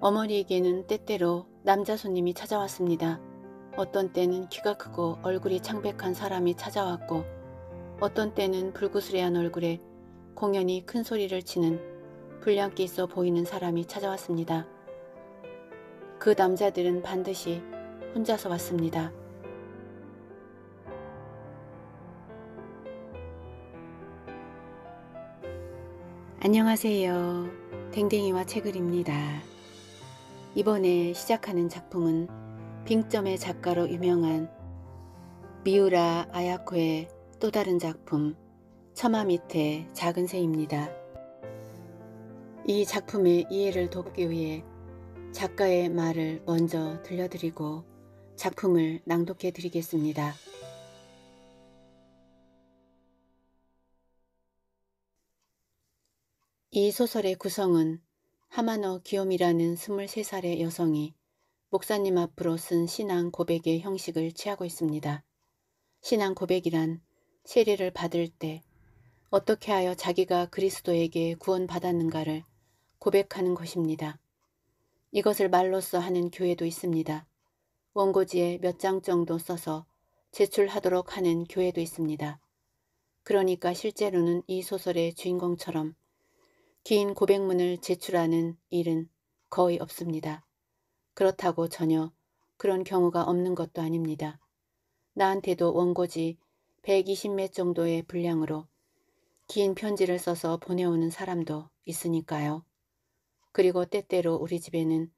어머니에게는 때때로 남자 손님이 찾아왔습니다. 어떤 때는 키가 크고 얼굴이 창백한 사람이 찾아왔고 어떤 때는 불구스레한 얼굴에 공연히 큰 소리를 치는 불량기 있어 보이는 사람이 찾아왔습니다. 그 남자들은 반드시 혼자서 왔습니다. 안녕하세요. 댕댕이와 채글입니다. 이번에 시작하는 작품은 빙점의 작가로 유명한 미우라 아야코의 또 다른 작품 처마 밑에 작은 새입니다. 이 작품의 이해를 돕기 위해 작가의 말을 먼저 들려드리고 작품을 낭독해 드리겠습니다. 이 소설의 구성은 하마너 기욤이라는 23살의 여성이 목사님 앞으로 쓴 신앙 고백의 형식을 취하고 있습니다. 신앙 고백이란 세례를 받을 때 어떻게 하여 자기가 그리스도에게 구원받았는가를 고백하는 것입니다. 이것을 말로써 하는 교회도 있습니다. 원고지에 몇 장 정도 써서 제출하도록 하는 교회도 있습니다. 그러니까 실제로는 이 소설의 주인공처럼 긴 고백문을 제출하는 일은 거의 없습니다. 그렇다고 전혀 그런 경우가 없는 것도 아닙니다. 나한테도 원고지 120몇 정도의 분량으로 긴 편지를 써서 보내오는 사람도 있으니까요. 그리고 때때로 우리 집에는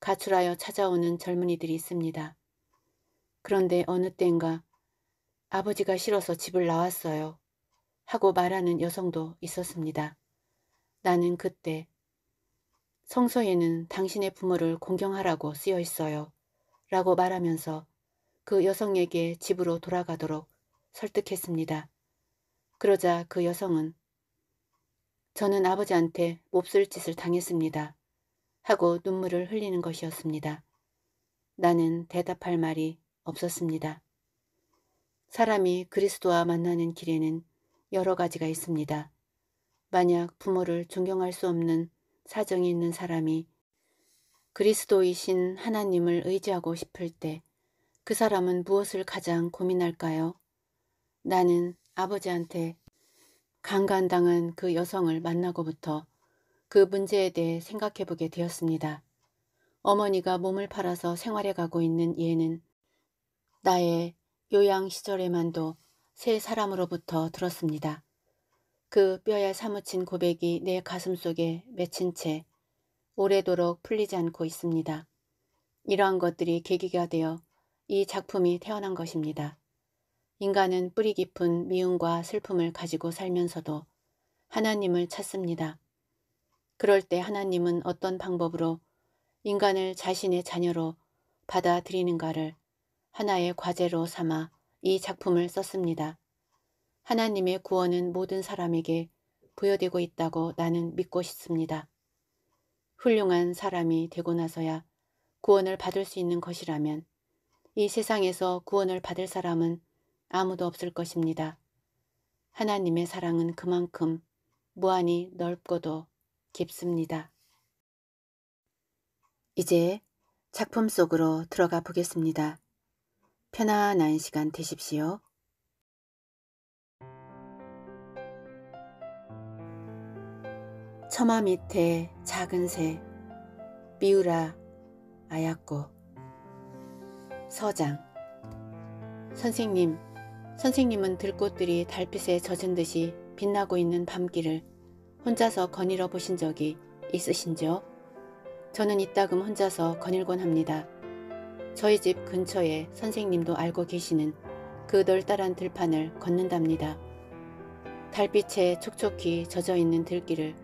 가출하여 찾아오는 젊은이들이 있습니다. 그런데 어느 땐가 아버지가 싫어서 집을 나왔어요. 하고 말하는 여성도 있었습니다. 나는 그때 성서에는 당신의 부모를 공경하라고 쓰여 있어요. 라고 말하면서 그 여성에게 집으로 돌아가도록 설득했습니다. 그러자 그 여성은 저는 아버지한테 몹쓸 짓을 당했습니다. 하고 눈물을 흘리는 것이었습니다. 나는 대답할 말이 없었습니다. 사람이 그리스도와 만나는 길에는 여러 가지가 있습니다. 만약 부모를 존경할 수 없는 사정이 있는 사람이 그리스도이신 하나님을 의지하고 싶을 때 그 사람은 무엇을 가장 고민할까요? 나는 아버지한테 강간당한 그 여성을 만나고부터 그 문제에 대해 생각해보게 되었습니다. 어머니가 몸을 팔아서 생활해 가고 있는 얘는 나의 요양 시절에만도 세 사람으로부터 들었습니다. 그 뼈에 사무친 고백이 내 가슴 속에 맺힌 채 오래도록 풀리지 않고 있습니다. 이러한 것들이 계기가 되어 이 작품이 태어난 것입니다. 인간은 뿌리 깊은 미움과 슬픔을 가지고 살면서도 하나님을 찾습니다. 그럴 때 하나님은 어떤 방법으로 인간을 자신의 자녀로 받아들이는가를 하나의 과제로 삼아 이 작품을 썼습니다. 하나님의 구원은 모든 사람에게 부여되고 있다고 나는 믿고 싶습니다. 훌륭한 사람이 되고 나서야 구원을 받을 수 있는 것이라면 이 세상에서 구원을 받을 사람은 아무도 없을 것입니다. 하나님의 사랑은 그만큼 무한히 넓고도 깊습니다. 이제 작품 속으로 들어가 보겠습니다. 편안한 시간 되십시오. 처마 밑에 작은 새 비우라 아야꼬 서장 선생님 선생님은 들꽃들이 달빛에 젖은 듯이 빛나고 있는 밤길을 혼자서 거닐어 보신 적이 있으신지요? 저는 이따금 혼자서 거닐곤 합니다. 저희 집 근처에 선생님도 알고 계시는 그 널따란 들판을 걷는답니다. 달빛에 촉촉히 젖어 있는 들길을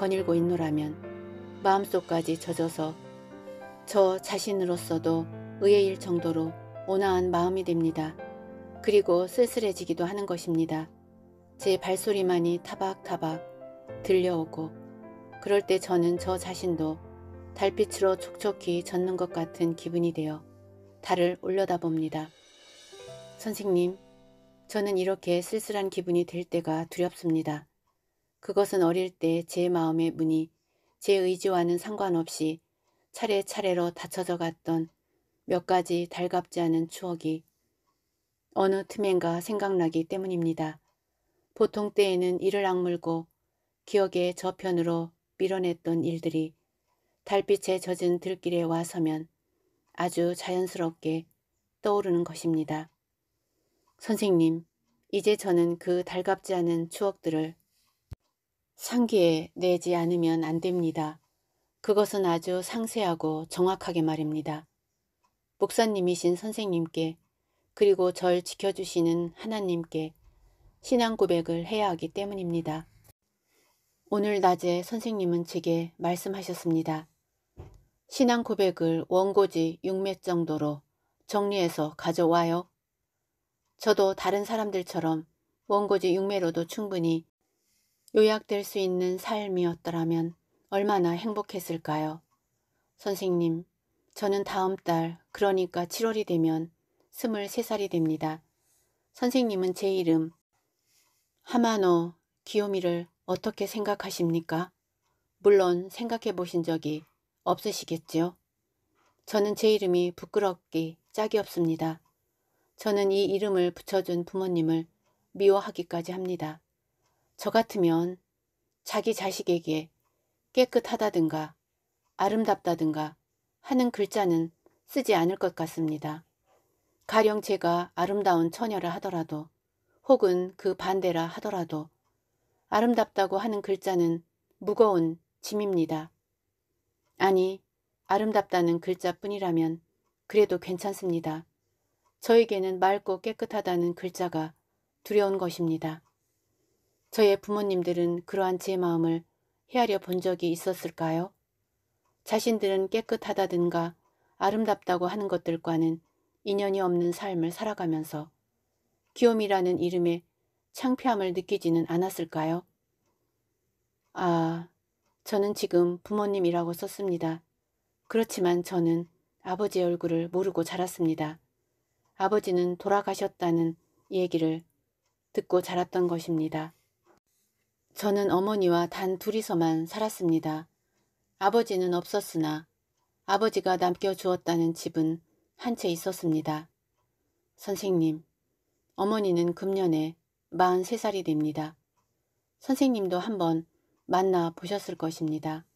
거닐고 있노라면 마음속까지 젖어서 저 자신으로서도 의외일 정도로 온화한 마음이 됩니다. 그리고 쓸쓸해지기도 하는 것입니다. 제 발소리만이 타박타박 들려오고 그럴 때 저는 저 자신도 달빛으로 촉촉히 젖는 것 같은 기분이 되어 달을 올려다봅니다. 선생님, 저는 이렇게 쓸쓸한 기분이 들 때가 두렵습니다. 그것은 어릴 때 제 마음의 문이 제 의지와는 상관없이 차례차례로 닫혀져 갔던 몇 가지 달갑지 않은 추억이 어느 틈엔가 생각나기 때문입니다. 보통 때에는 이를 악물고 기억의 저편으로 밀어냈던 일들이 달빛에 젖은 들길에 와서면 아주 자연스럽게 떠오르는 것입니다. 선생님, 이제 저는 그 달갑지 않은 추억들을 상기에 내지 않으면 안 됩니다. 그것은 아주 상세하고 정확하게 말입니다. 목사님이신 선생님께 그리고 절 지켜주시는 하나님께 신앙 고백을 해야 하기 때문입니다. 오늘 낮에 선생님은 제게 말씀하셨습니다. 신앙 고백을 원고지 6매 정도로 정리해서 가져와요. 저도 다른 사람들처럼 원고지 6매로도 충분히 요약될 수 있는 삶이었더라면 얼마나 행복했을까요? 선생님, 저는 다음 달, 그러니까 7월이 되면 23살이 됩니다. 선생님은 제 이름, 하마노 기요미를 어떻게 생각하십니까? 물론 생각해 보신 적이 없으시겠죠 저는 제 이름이 부끄럽기 짝이 없습니다. 저는 이 이름을 붙여준 부모님을 미워하기까지 합니다. 저 같으면 자기 자식에게 깨끗하다든가 아름답다든가 하는 글자는 쓰지 않을 것 같습니다. 가령 제가 아름다운 처녀라 하더라도 혹은 그 반대라 하더라도 아름답다고 하는 글자는 무거운 짐입니다. 아니, 아름답다는 글자뿐이라면 그래도 괜찮습니다. 저에게는 맑고 깨끗하다는 글자가 두려운 것입니다. 저의 부모님들은 그러한 제 마음을 헤아려 본 적이 있었을까요? 자신들은 깨끗하다든가 아름답다고 하는 것들과는 인연이 없는 삶을 살아가면서 귀요미라는 이름의 창피함을 느끼지는 않았을까요? 아, 저는 지금 부모님이라고 썼습니다. 그렇지만 저는 아버지의 얼굴을 모르고 자랐습니다. 아버지는 돌아가셨다는 얘기를 듣고 자랐던 것입니다. 저는 어머니와 단 둘이서만 살았습니다. 아버지는 없었으나 아버지가 남겨주었다는 집은 한 채 있었습니다. 선생님, 어머니는 금년에 43살이 됩니다. 선생님도 한번 만나 보셨을 것입니다.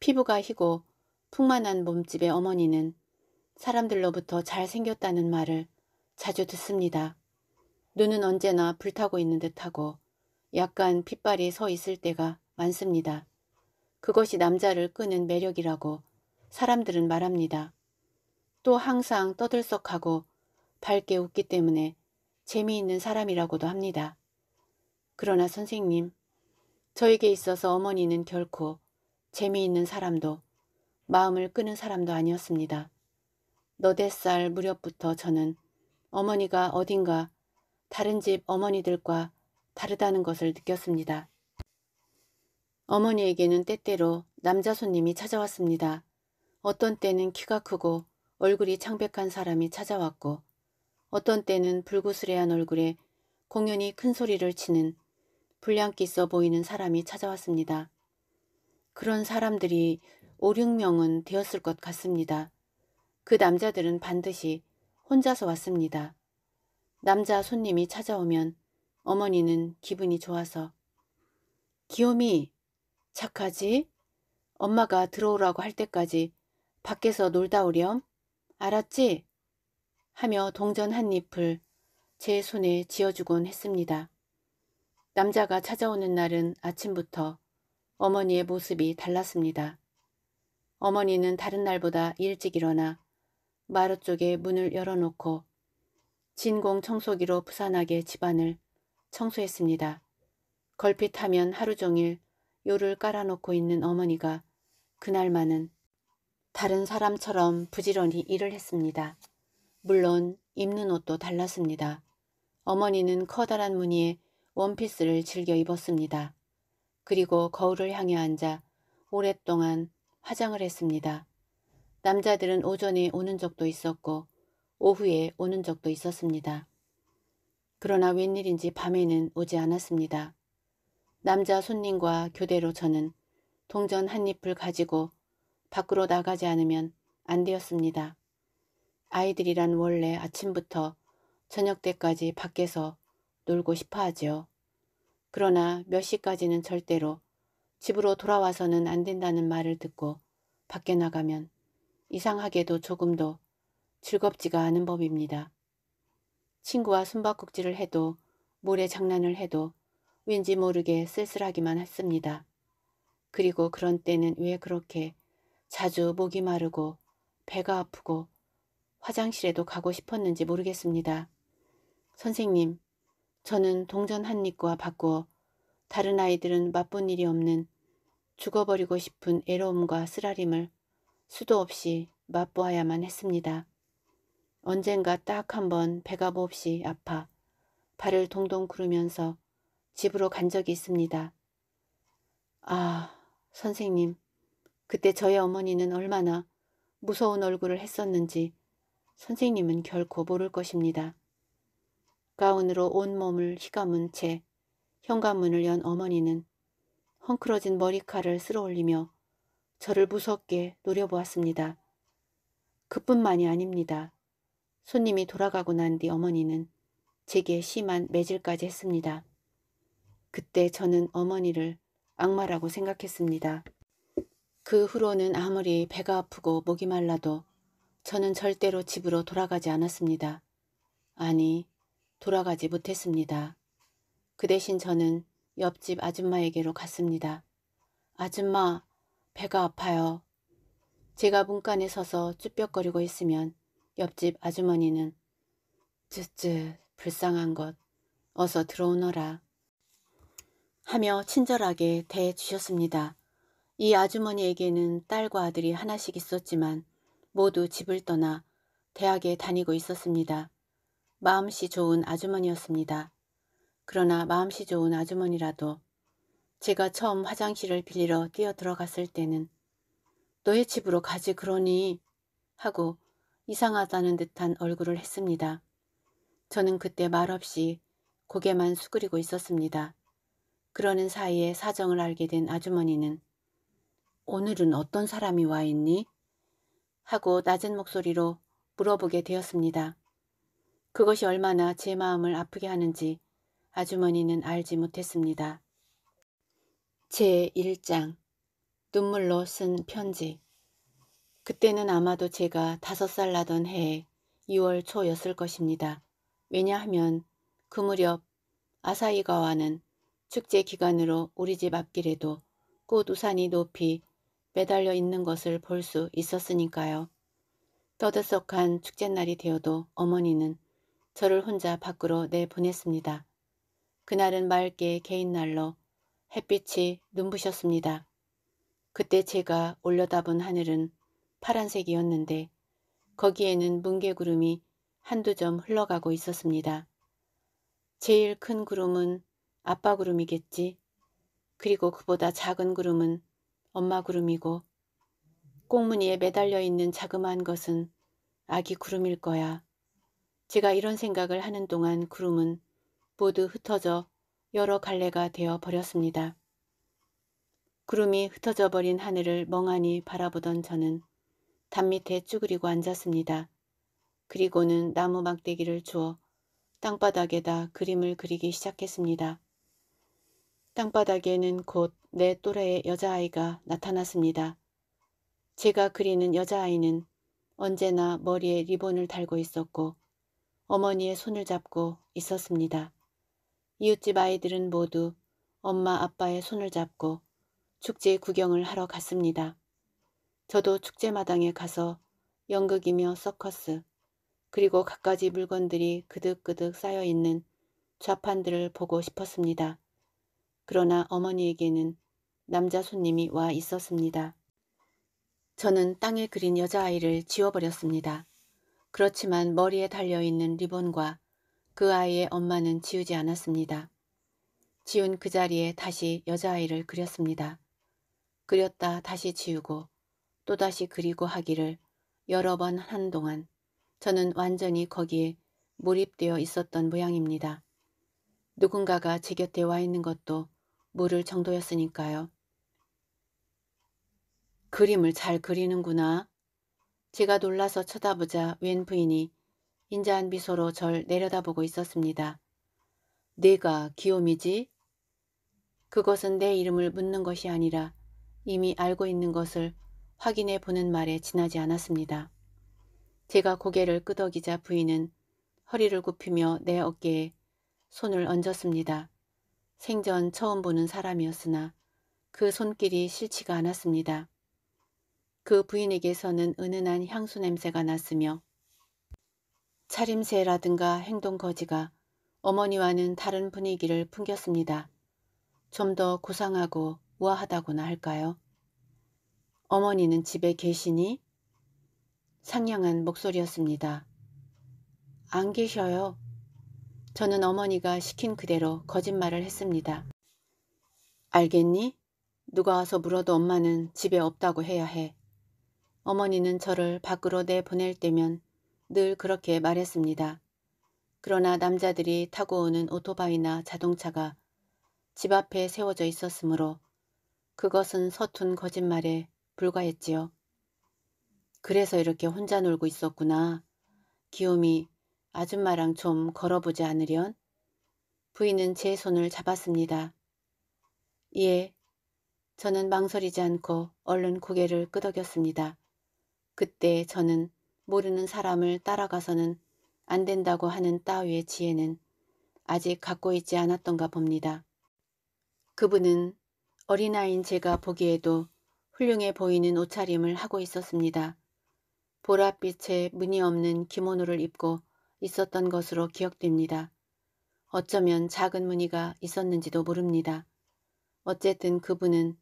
피부가 희고 풍만한 몸집의 어머니는 사람들로부터 잘생겼다는 말을 자주 듣습니다. 눈은 언제나 불타고 있는 듯하고 약간 핏발이 서 있을 때가 많습니다. 그것이 남자를 끄는 매력이라고 사람들은 말합니다. 또 항상 떠들썩하고 밝게 웃기 때문에 재미있는 사람이라고도 합니다. 그러나 선생님, 저에게 있어서 어머니는 결코 재미있는 사람도 마음을 끄는 사람도 아니었습니다. 너댓 살 무렵부터 저는 어머니가 어딘가 다른 집 어머니들과 다르다는 것을 느꼈습니다. 어머니에게는 때때로 남자 손님이 찾아왔습니다. 어떤 때는 키가 크고 얼굴이 창백한 사람이 찾아왔고 어떤 때는 불구스레한 얼굴에 공연히 큰 소리를 치는 불량기 써 보이는 사람이 찾아왔습니다. 그런 사람들이 5, 6명은 되었을 것 같습니다. 그 남자들은 반드시 혼자서 왔습니다. 남자 손님이 찾아오면 어머니는 기분이 좋아서 기욤이 착하지? 엄마가 들어오라고 할 때까지 밖에서 놀다 오렴. 알았지? 하며 동전 한 잎을 제 손에 쥐어주곤 했습니다. 남자가 찾아오는 날은 아침부터 어머니의 모습이 달랐습니다. 어머니는 다른 날보다 일찍 일어나 마루 쪽에 문을 열어놓고 진공 청소기로 부산하게 집안을 청소했습니다. 걸핏하면 하루 종일 요를 깔아놓고 있는 어머니가 그날만은 다른 사람처럼 부지런히 일을 했습니다. 물론 입는 옷도 달랐습니다. 어머니는 커다란 무늬의 원피스를 즐겨 입었습니다. 그리고 거울을 향해 앉아 오랫동안 화장을 했습니다. 남자들은 오전에 오는 적도 있었고 오후에 오는 적도 있었습니다. 그러나 웬일인지 밤에는 오지 않았습니다. 남자 손님과 교대로 저는 동전 한 잎을 가지고 밖으로 나가지 않으면 안 되었습니다. 아이들이란 원래 아침부터 저녁 때까지 밖에서 놀고 싶어 하지요. 그러나 몇 시까지는 절대로 집으로 돌아와서는 안 된다는 말을 듣고 밖에 나가면 이상하게도 조금도 즐겁지가 않은 법입니다. 친구와 숨바꼭질을 해도 모래 장난을 해도 왠지 모르게 쓸쓸하기만 했습니다. 그리고 그런 때는 왜 그렇게 자주 목이 마르고 배가 아프고 화장실에도 가고 싶었는지 모르겠습니다. 선생님, 저는 동전 한 입과 바꾸어 다른 아이들은 맛본 일이 없는 죽어버리고 싶은 애로움과 쓰라림을 수도 없이 맛보아야만 했습니다. 언젠가 딱 한 번 배가 몹시 아파 발을 동동 구르면서 집으로 간 적이 있습니다. 아, 선생님. 그때 저의 어머니는 얼마나 무서운 얼굴을 했었는지 선생님은 결코 모를 것입니다. 가운으로 온몸을 휘감은 채 현관문을 연 어머니는 헝클어진 머리카락을 쓸어올리며 저를 무섭게 노려보았습니다. 그뿐만이 아닙니다. 손님이 돌아가고 난 뒤 어머니는 제게 심한 매질까지 했습니다. 그때 저는 어머니를 악마라고 생각했습니다. 그 후로는 아무리 배가 아프고 목이 말라도 저는 절대로 집으로 돌아가지 않았습니다. 아니, 돌아가지 못했습니다. 그 대신 저는 옆집 아줌마에게로 갔습니다. 아줌마, 배가 아파요. 제가 문간에 서서 쭈뼛거리고 있으면 옆집 아주머니는 쯧쯧 불쌍한 것 어서 들어오너라 하며 친절하게 대해주셨습니다. 이 아주머니에게는 딸과 아들이 하나씩 있었지만 모두 집을 떠나 대학에 다니고 있었습니다. 마음씨 좋은 아주머니였습니다. 그러나 마음씨 좋은 아주머니라도 제가 처음 화장실을 빌리러 뛰어 들어갔을 때는 너의 집으로 가지 그러니 하고 이상하다는 듯한 얼굴을 했습니다. 저는 그때 말없이 고개만 수그리고 있었습니다. 그러는 사이에 사정을 알게 된 아주머니는 오늘은 어떤 사람이 와 있니? 하고 낮은 목소리로 물어보게 되었습니다. 그것이 얼마나 제 마음을 아프게 하는지 아주머니는 알지 못했습니다. 제1장 눈물로 쓴 편지 그때는 아마도 제가 다섯 살 나던 해 2월 초였을 것입니다. 왜냐하면 그 무렵 아사히가와는 축제 기간으로 우리 집 앞길에도 꽃 우산이 높이 매달려 있는 것을 볼 수 있었으니까요. 떠들썩한 축제날이 되어도 어머니는 저를 혼자 밖으로 내보냈습니다. 그날은 맑게 개인날로 햇빛이 눈부셨습니다. 그때 제가 올려다본 하늘은 파란색이었는데 거기에는 뭉게구름이 한두 점 흘러가고 있었습니다. 제일 큰 구름은 아빠 구름이겠지. 그리고 그보다 작은 구름은 엄마 구름이고 꽁무니에 매달려 있는 자그마한 것은 아기 구름일 거야. 제가 이런 생각을 하는 동안 구름은 모두 흩어져 여러 갈래가 되어 버렸습니다. 구름이 흩어져 버린 하늘을 멍하니 바라보던 저는 담밑에 쭈그리고 앉았습니다. 그리고는 나무 막대기를 주어 땅바닥에다 그림을 그리기 시작했습니다. 땅바닥에는 곧 내 또래의 여자아이가 나타났습니다. 제가 그리는 여자아이는 언제나 머리에 리본을 달고 있었고 어머니의 손을 잡고 있었습니다. 이웃집 아이들은 모두 엄마 아빠의 손을 잡고 축제 구경을 하러 갔습니다. 저도 축제마당에 가서 연극이며 서커스 그리고 갖가지 물건들이 그득그득 쌓여있는 좌판들을 보고 싶었습니다. 그러나 어머니에게는 남자 손님이 와 있었습니다. 저는 땅에 그린 여자아이를 지워버렸습니다. 그렇지만 머리에 달려있는 리본과 그 아이의 엄마는 지우지 않았습니다. 지운 그 자리에 다시 여자아이를 그렸습니다. 그렸다 다시 지우고 또다시 그리고 하기를 여러 번 한동안 저는 완전히 거기에 몰입되어 있었던 모양입니다. 누군가가 제 곁에 와 있는 것도 모를 정도였으니까요. 그림을 잘 그리는구나. 제가 놀라서 쳐다보자 웬 부인이 인자한 미소로 절 내려다보고 있었습니다. 내가 기욤이지? 그것은 내 이름을 묻는 것이 아니라 이미 알고 있는 것을 확인해 보는 말에 지나지 않았습니다. 제가 고개를 끄덕이자 부인은 허리를 굽히며 내 어깨에 손을 얹었습니다. 생전 처음 보는 사람이었으나 그 손길이 싫지가 않았습니다. 그 부인에게서는 은은한 향수 냄새가 났으며 차림새라든가 행동거지가 어머니와는 다른 분위기를 풍겼습니다. 좀 더 고상하고 우아하다고나 할까요? 어머니는 집에 계시니? 상냥한 목소리였습니다. 안 계셔요. 저는 어머니가 시킨 그대로 거짓말을 했습니다. 알겠니? 누가 와서 물어도 엄마는 집에 없다고 해야 해. 어머니는 저를 밖으로 내보낼 때면 늘 그렇게 말했습니다. 그러나 남자들이 타고 오는 오토바이나 자동차가 집 앞에 세워져 있었으므로 그것은 서툰 거짓말에 불과했지요. 그래서 이렇게 혼자 놀고 있었구나. 기욤이 아줌마랑 좀 걸어보지 않으련? 부인은 제 손을 잡았습니다. 예. 저는 망설이지 않고 얼른 고개를 끄덕였습니다. 그때 저는 모르는 사람을 따라가서는 안 된다고 하는 따위의 지혜는 아직 갖고 있지 않았던가 봅니다. 그분은 어린아이인 제가 보기에도 훌륭해 보이는 옷차림을 하고 있었습니다. 보랏빛의 무늬 없는 기모노를 입고 있었던 것으로 기억됩니다. 어쩌면 작은 무늬가 있었는지도 모릅니다. 어쨌든 그분은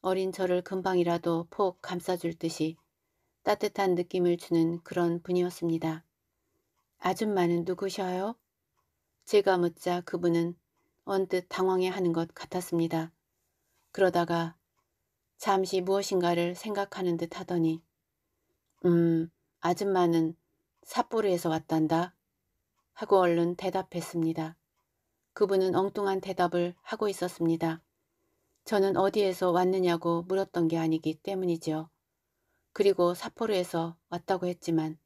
어린 저를 금방이라도 폭 감싸줄 듯이 따뜻한 느낌을 주는 그런 분이었습니다. 아줌마는 누구셔요? 제가 묻자 그분은 언뜻 당황해 하는 것 같았습니다. 그러다가 잠시 무엇인가를 생각하는 듯 하더니 음 아줌마는 삿포로에서 왔단다 하고 얼른 대답했습니다. 그분은 엉뚱한 대답을 하고 있었습니다. 저는 어디에서 왔느냐고 물었던 게 아니기 때문이죠 그리고 삿포로에서 왔다고 했지만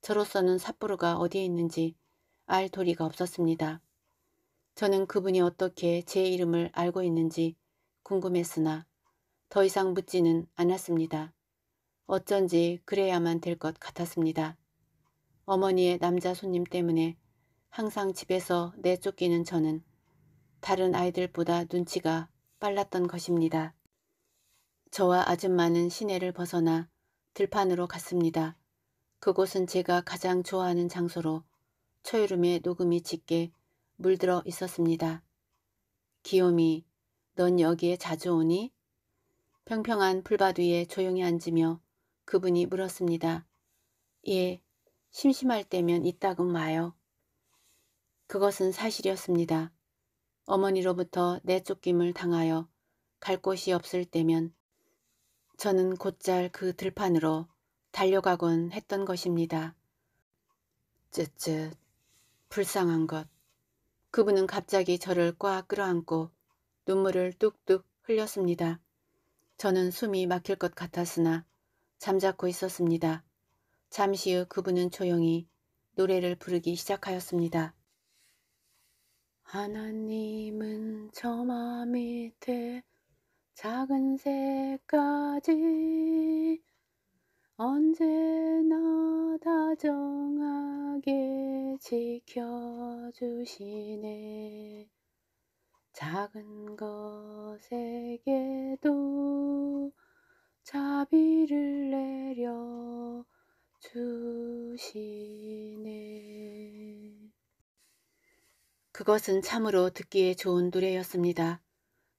저로서는 삿포로가 어디에 있는지 알 도리가 없었습니다. 저는 그분이 어떻게 제 이름을 알고 있는지 궁금했으나 더 이상 묻지는 않았습니다. 어쩐지 그래야만 될 것 같았습니다. 어머니의 남자 손님 때문에 항상 집에서 내쫓기는 저는 다른 아이들보다 눈치가 빨랐던 것입니다. 저와 아줌마는 시내를 벗어나 들판으로 갔습니다. 그곳은 제가 가장 좋아하는 장소로 초여름에 녹음이 짙게 물들어 있었습니다. 기욤이, 넌 여기에 자주 오니? 평평한 풀밭 위에 조용히 앉으며 그분이 물었습니다. 예, 심심할 때면 이따금 와요. 그것은 사실이었습니다. 어머니로부터 내쫓김을 당하여 갈 곳이 없을 때면 저는 곧잘 그 들판으로 달려가곤 했던 것입니다. 쯧쯧, 불쌍한 것. 그분은 갑자기 저를 꽉 끌어안고 눈물을 뚝뚝 흘렸습니다. 저는 숨이 막힐 것 같았으나 잠자코 있었습니다. 잠시 후 그분은 조용히 노래를 부르기 시작하였습니다. 하나님은 저마 밑에 작은 새까지 언제나 다정하게 지켜주시네. 작은 것에게도 자비를 내려 주시네. 그것은 참으로 듣기에 좋은 노래였습니다.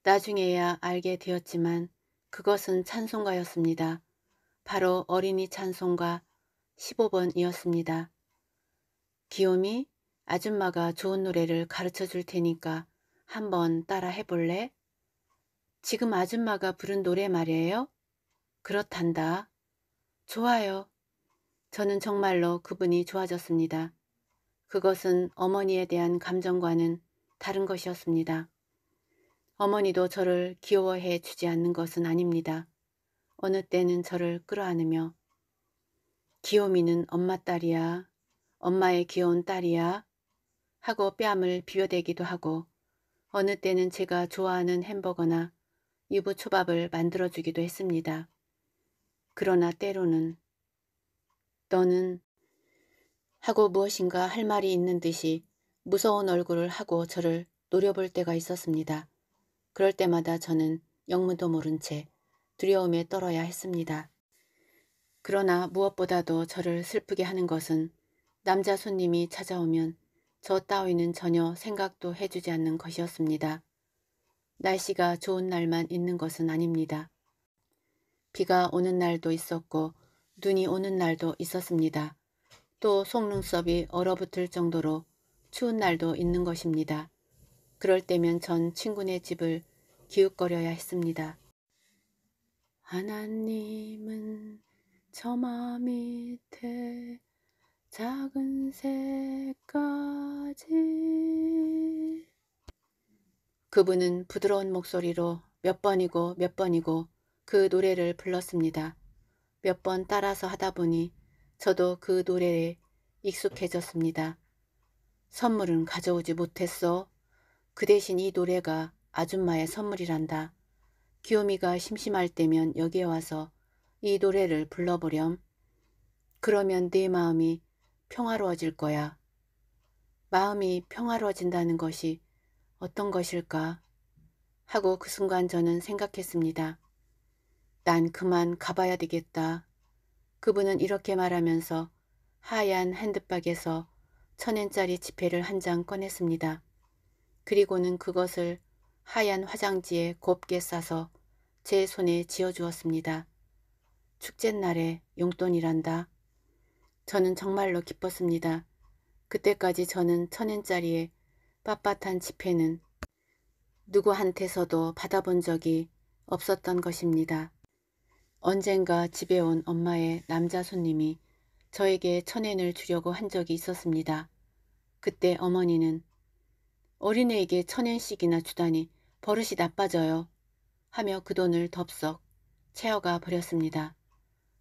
나중에야 알게 되었지만 그것은 찬송가였습니다. 바로 어린이 찬송가 15번이었습니다. 기욤이 아줌마가 좋은 노래를 가르쳐 줄 테니까 한번 따라 해볼래? 지금 아줌마가 부른 노래 말이에요? 그렇단다. 좋아요. 저는 정말로 그분이 좋아졌습니다. 그것은 어머니에 대한 감정과는 다른 것이었습니다. 어머니도 저를 귀여워해 주지 않는 것은 아닙니다. 어느 때는 저를 끌어안으며 귀요미는 엄마 딸이야. 엄마의 귀여운 딸이야. 하고 뺨을 비벼대기도 하고 어느 때는 제가 좋아하는 햄버거나 유부초밥을 만들어주기도 했습니다. 그러나 때로는 너는 하고 무엇인가 할 말이 있는 듯이 무서운 얼굴을 하고 저를 노려볼 때가 있었습니다. 그럴 때마다 저는 영문도 모른 채 두려움에 떨어야 했습니다. 그러나 무엇보다도 저를 슬프게 하는 것은 남자 손님이 찾아오면 저 따위는 전혀 생각도 해주지 않는 것이었습니다. 날씨가 좋은 날만 있는 것은 아닙니다. 비가 오는 날도 있었고 눈이 오는 날도 있었습니다. 또 속눈썹이 얼어붙을 정도로 추운 날도 있는 것입니다. 그럴 때면 전 친구네 집을 기웃거려야 했습니다. 하나님은 저맘 밑에 작은 새까지 그분은 부드러운 목소리로 몇 번이고 몇 번이고 그 노래를 불렀습니다. 몇 번 따라서 하다 보니 저도 그 노래에 익숙해졌습니다. 선물은 가져오지 못했어. 그 대신 이 노래가 아줌마의 선물이란다. 기요미가 심심할 때면 여기에 와서 이 노래를 불러보렴. 그러면 네 마음이 평화로워질 거야. 마음이 평화로워진다는 것이 어떤 것일까 하고 그 순간 저는 생각했습니다. 난 그만 가봐야 되겠다. 그분은 이렇게 말하면서 하얀 핸드박에서 천엔짜리 지폐를 한 장 꺼냈습니다. 그리고는 그것을 하얀 화장지에 곱게 싸서 제 손에 쥐어주었습니다. 축제 날에 용돈이란다. 저는 정말로 기뻤습니다. 그때까지 저는 천엔짜리의 빳빳한 지폐는 누구한테서도 받아본 적이 없었던 것입니다. 언젠가 집에 온 엄마의 남자 손님이 저에게 천엔을 주려고 한 적이 있었습니다. 그때 어머니는 어린애에게 천엔씩이나 주다니 버릇이 나빠져요 하며 그 돈을 덥석 채워가 버렸습니다.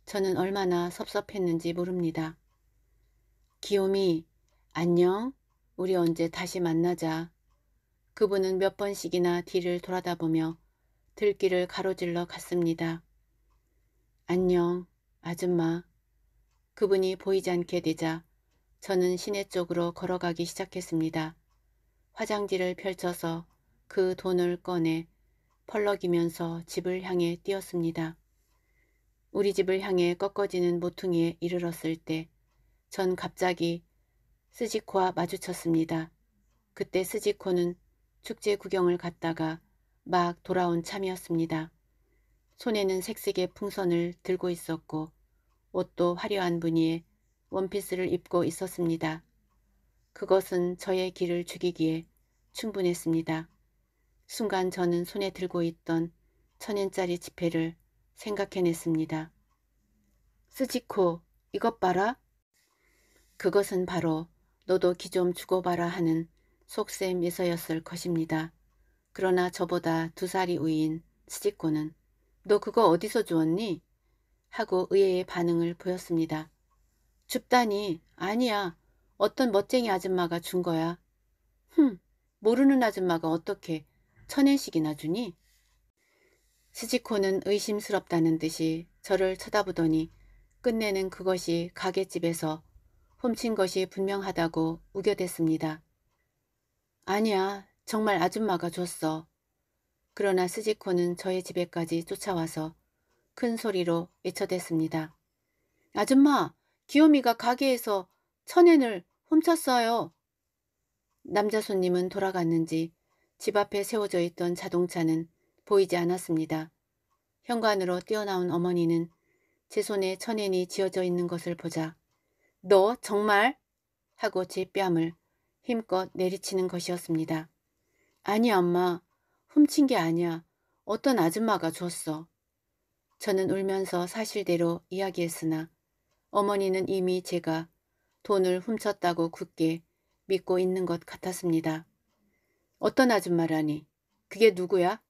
저는 얼마나 섭섭했는지 모릅니다. 기욤이 안녕. 우리 언제 다시 만나자. 그분은 몇 번씩이나 뒤를 돌아다보며 들길을 가로질러 갔습니다. 안녕, 아줌마. 그분이 보이지 않게 되자 저는 시내 쪽으로 걸어가기 시작했습니다. 화장지를 펼쳐서 그 돈을 꺼내 펄럭이면서 집을 향해 뛰었습니다. 우리 집을 향해 꺾어지는 모퉁이에 이르렀을 때전 갑자기 스지코와 마주쳤습니다. 그때 스지코는 축제 구경을 갔다가 막 돌아온 참이었습니다. 손에는 색색의 풍선을 들고 있었고 옷도 화려한 무늬의 원피스를 입고 있었습니다. 그것은 저의 길을 죽이기에 충분했습니다. 순간 저는 손에 들고 있던 천엔짜리 지폐를 생각해냈습니다. 스지코, 이것 봐라. 그것은 바로 너도 기좀 죽어봐라 하는 속세 미소였을 것입니다. 그러나 저보다 두 살이 우인 스지코는 너 그거 어디서 주었니 하고 의외의 반응을 보였습니다. 줍다니 아니야 어떤 멋쟁이 아줌마가 준 거야. 흠 모르는 아줌마가 어떻게 천엔씩이나 주니? 스지코는 의심스럽다는 듯이 저를 쳐다보더니 끝내는 그것이 가게집에서 훔친 것이 분명하다고 우겨댔습니다. 아니야, 정말 아줌마가 줬어. 그러나 스지코는 저의 집에까지 쫓아와서 큰 소리로 외쳐댔습니다. 아줌마, 기요미가 가게에서 천엔을 훔쳤어요. 남자 손님은 돌아갔는지 집 앞에 세워져 있던 자동차는 보이지 않았습니다. 현관으로 뛰어나온 어머니는 제 손에 천엔이 지어져 있는 것을 보자 너 정말? 하고 제 뺨을 힘껏 내리치는 것이었습니다. 아니 엄마. 훔친 게 아니야. 어떤 아줌마가 줬어. 저는 울면서 사실대로 이야기했으나 어머니는 이미 제가 돈을 훔쳤다고 굳게 믿고 있는 것 같았습니다. 어떤 아줌마라니? 그게 누구야?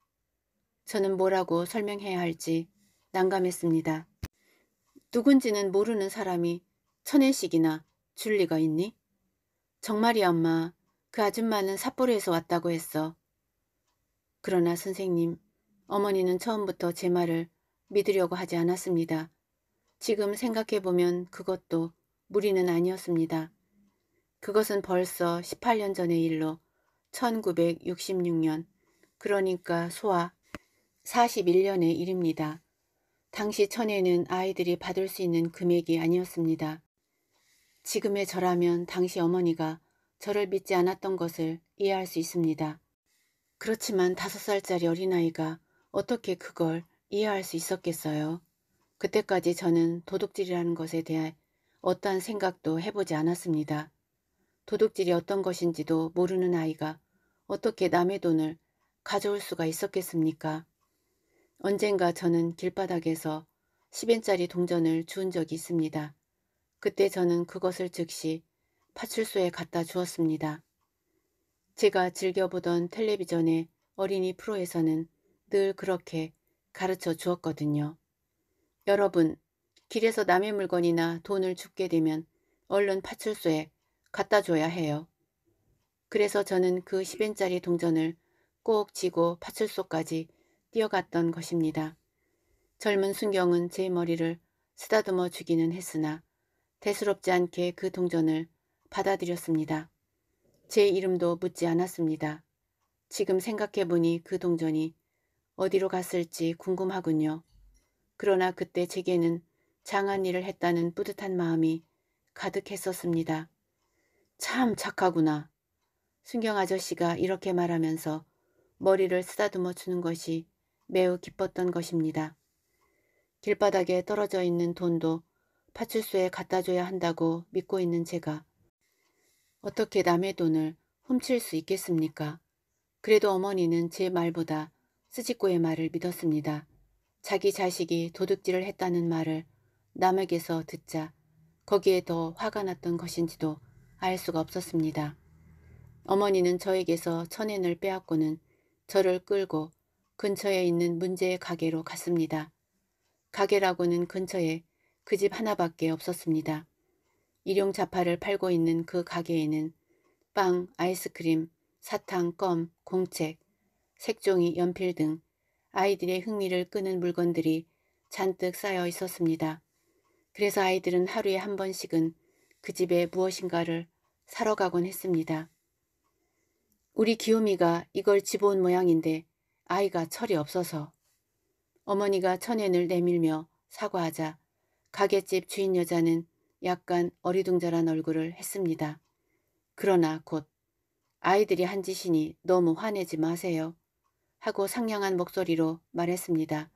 저는 뭐라고 설명해야 할지 난감했습니다. 누군지는 모르는 사람이 천혜식이나줄 리가 있니? 정말이야 엄마. 그 아줌마는 삿포로에서 왔다고 했어. 그러나 선생님, 어머니는 처음부터 제 말을 믿으려고 하지 않았습니다. 지금 생각해보면 그것도 무리는 아니었습니다. 그것은 벌써 18년 전의 일로 1966년 그러니까 소아 41년의 일입니다. 당시 천혜는 아이들이 받을 수 있는 금액이 아니었습니다. 지금의 저라면 당시 어머니가 저를 믿지 않았던 것을 이해할 수 있습니다. 그렇지만 다섯 살짜리 어린아이가 어떻게 그걸 이해할 수 있었겠어요. 그때까지 저는 도둑질이라는 것에 대해 어떠한 생각도 해보지 않았습니다. 도둑질이 어떤 것인지도 모르는 아이가 어떻게 남의 돈을 가져올 수가 있었겠습니까? 언젠가 저는 길바닥에서 10엔짜리 동전을 주운 적이 있습니다. 그때 저는 그것을 즉시 파출소에 갖다 주었습니다. 제가 즐겨보던 텔레비전의 어린이 프로에서는 늘 그렇게 가르쳐 주었거든요. 여러분, 길에서 남의 물건이나 돈을 줍게 되면 얼른 파출소에 갖다 줘야 해요. 그래서 저는 그 10엔짜리 동전을 꼭 쥐고 파출소까지 뛰어갔던 것입니다. 젊은 순경은 제 머리를 쓰다듬어 주기는 했으나 대수롭지 않게 그 동전을 받아들였습니다. 제 이름도 묻지 않았습니다. 지금 생각해보니 그 동전이 어디로 갔을지 궁금하군요. 그러나 그때 제게는 장한 일을 했다는 뿌듯한 마음이 가득했었습니다. 참 착하구나. 순경 아저씨가 이렇게 말하면서 머리를 쓰다듬어 주는 것이 매우 기뻤던 것입니다. 길바닥에 떨어져 있는 돈도 파출소에 갖다 줘야 한다고 믿고 있는 제가 어떻게 남의 돈을 훔칠 수 있겠습니까? 그래도 어머니는 제 말보다 쓰지코의 말을 믿었습니다. 자기 자식이 도둑질을 했다는 말을 남에게서 듣자 거기에 더 화가 났던 것인지도 알 수가 없었습니다. 어머니는 저에게서 천엔을 빼앗고는 저를 끌고 근처에 있는 문제의 가게로 갔습니다. 가게라고는 근처에 그집 하나밖에 없었습니다. 일용 자파를 팔고 있는 그 가게에는 빵, 아이스크림, 사탕, 껌, 공책, 색종이, 연필 등 아이들의 흥미를 끄는 물건들이 잔뜩 쌓여 있었습니다. 그래서 아이들은 하루에 한 번씩은 그 집에 무엇인가를 사러 가곤 했습니다. 우리 기요미가 이걸 집어온 모양인데 아이가 철이 없어서 어머니가 천엔을 내밀며 사과하자 가게집 주인 여자는 약간 어리둥절한 얼굴을 했습니다. 그러나 곧 아이들이 한 짓이니 너무 화내지 마세요. 하고 상냥한 목소리로 말했습니다.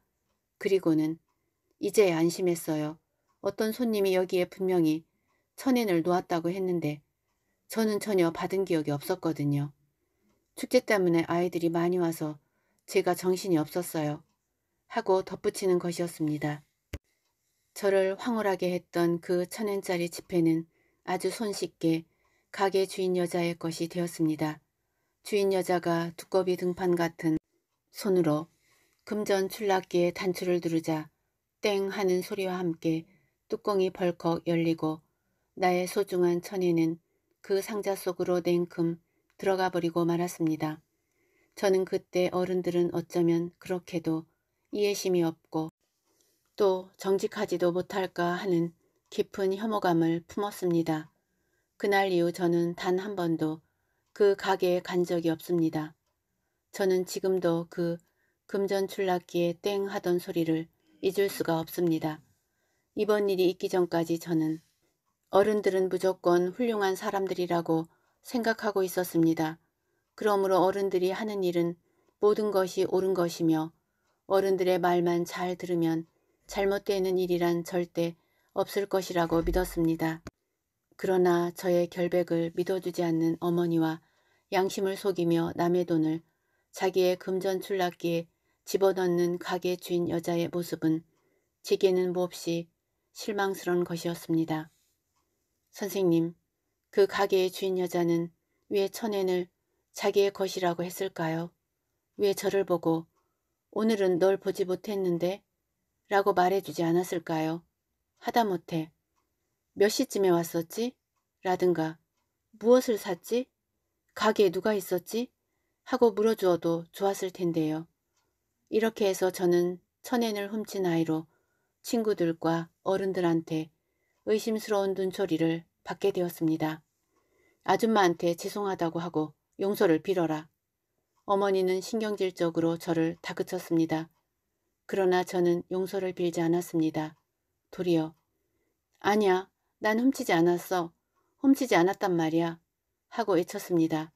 그리고는 이제 안심했어요. 어떤 손님이 여기에 분명히 천엔을 놓았다고 했는데 저는 전혀 받은 기억이 없었거든요. 축제 때문에 아이들이 많이 와서 제가 정신이 없었어요. 하고 덧붙이는 것이었습니다. 저를 황홀하게 했던 그 천엔짜리 지폐는 아주 손쉽게 가게 주인 여자의 것이 되었습니다. 주인 여자가 두꺼비 등판 같은 손으로 금전 출납기에 단추를 두르자땡 하는 소리와 함께 뚜껑이 벌컥 열리고 나의 소중한 천에는 그 상자 속으로 냉큼 들어가 버리고 말았습니다. 저는 그때 어른들은 어쩌면 그렇게도 이해심이 없고 또 정직하지도 못할까 하는 깊은 혐오감을 품었습니다. 그날 이후 저는 단 한 번도 그 가게에 간 적이 없습니다. 저는 지금도 그 금전출납기에 땡 하던 소리를 잊을 수가 없습니다. 이번 일이 있기 전까지 저는 어른들은 무조건 훌륭한 사람들이라고 생각하고 있었습니다. 그러므로 어른들이 하는 일은 모든 것이 옳은 것이며 어른들의 말만 잘 들으면 잘못되는 일이란 절대 없을 것이라고 믿었습니다. 그러나 저의 결백을 믿어주지 않는 어머니와 양심을 속이며 남의 돈을 자기의 금전 출납기에 집어넣는 가게 주인 여자의 모습은 제게는 몹시 실망스러운 것이었습니다. 선생님, 그 가게의 주인 여자는 왜 천엔을 자기의 것이라고 했을까요? 왜 저를 보고 오늘은 널 보지 못했는데 라고 말해주지 않았을까요? 하다못해 몇 시쯤에 왔었지? 라든가 무엇을 샀지? 가게에 누가 있었지? 하고 물어주어도 좋았을 텐데요. 이렇게 해서 저는 천엔을 훔친 아이로 친구들과 어른들한테 의심스러운 눈초리를 받게 되었습니다. 아줌마한테 죄송하다고 하고 용서를 빌어라. 어머니는 신경질적으로 저를 다그쳤습니다. 그러나 저는 용서를 빌지 않았습니다. 도리어 아니야 난 훔치지 않았어. 훔치지 않았단 말이야. 하고 외쳤습니다.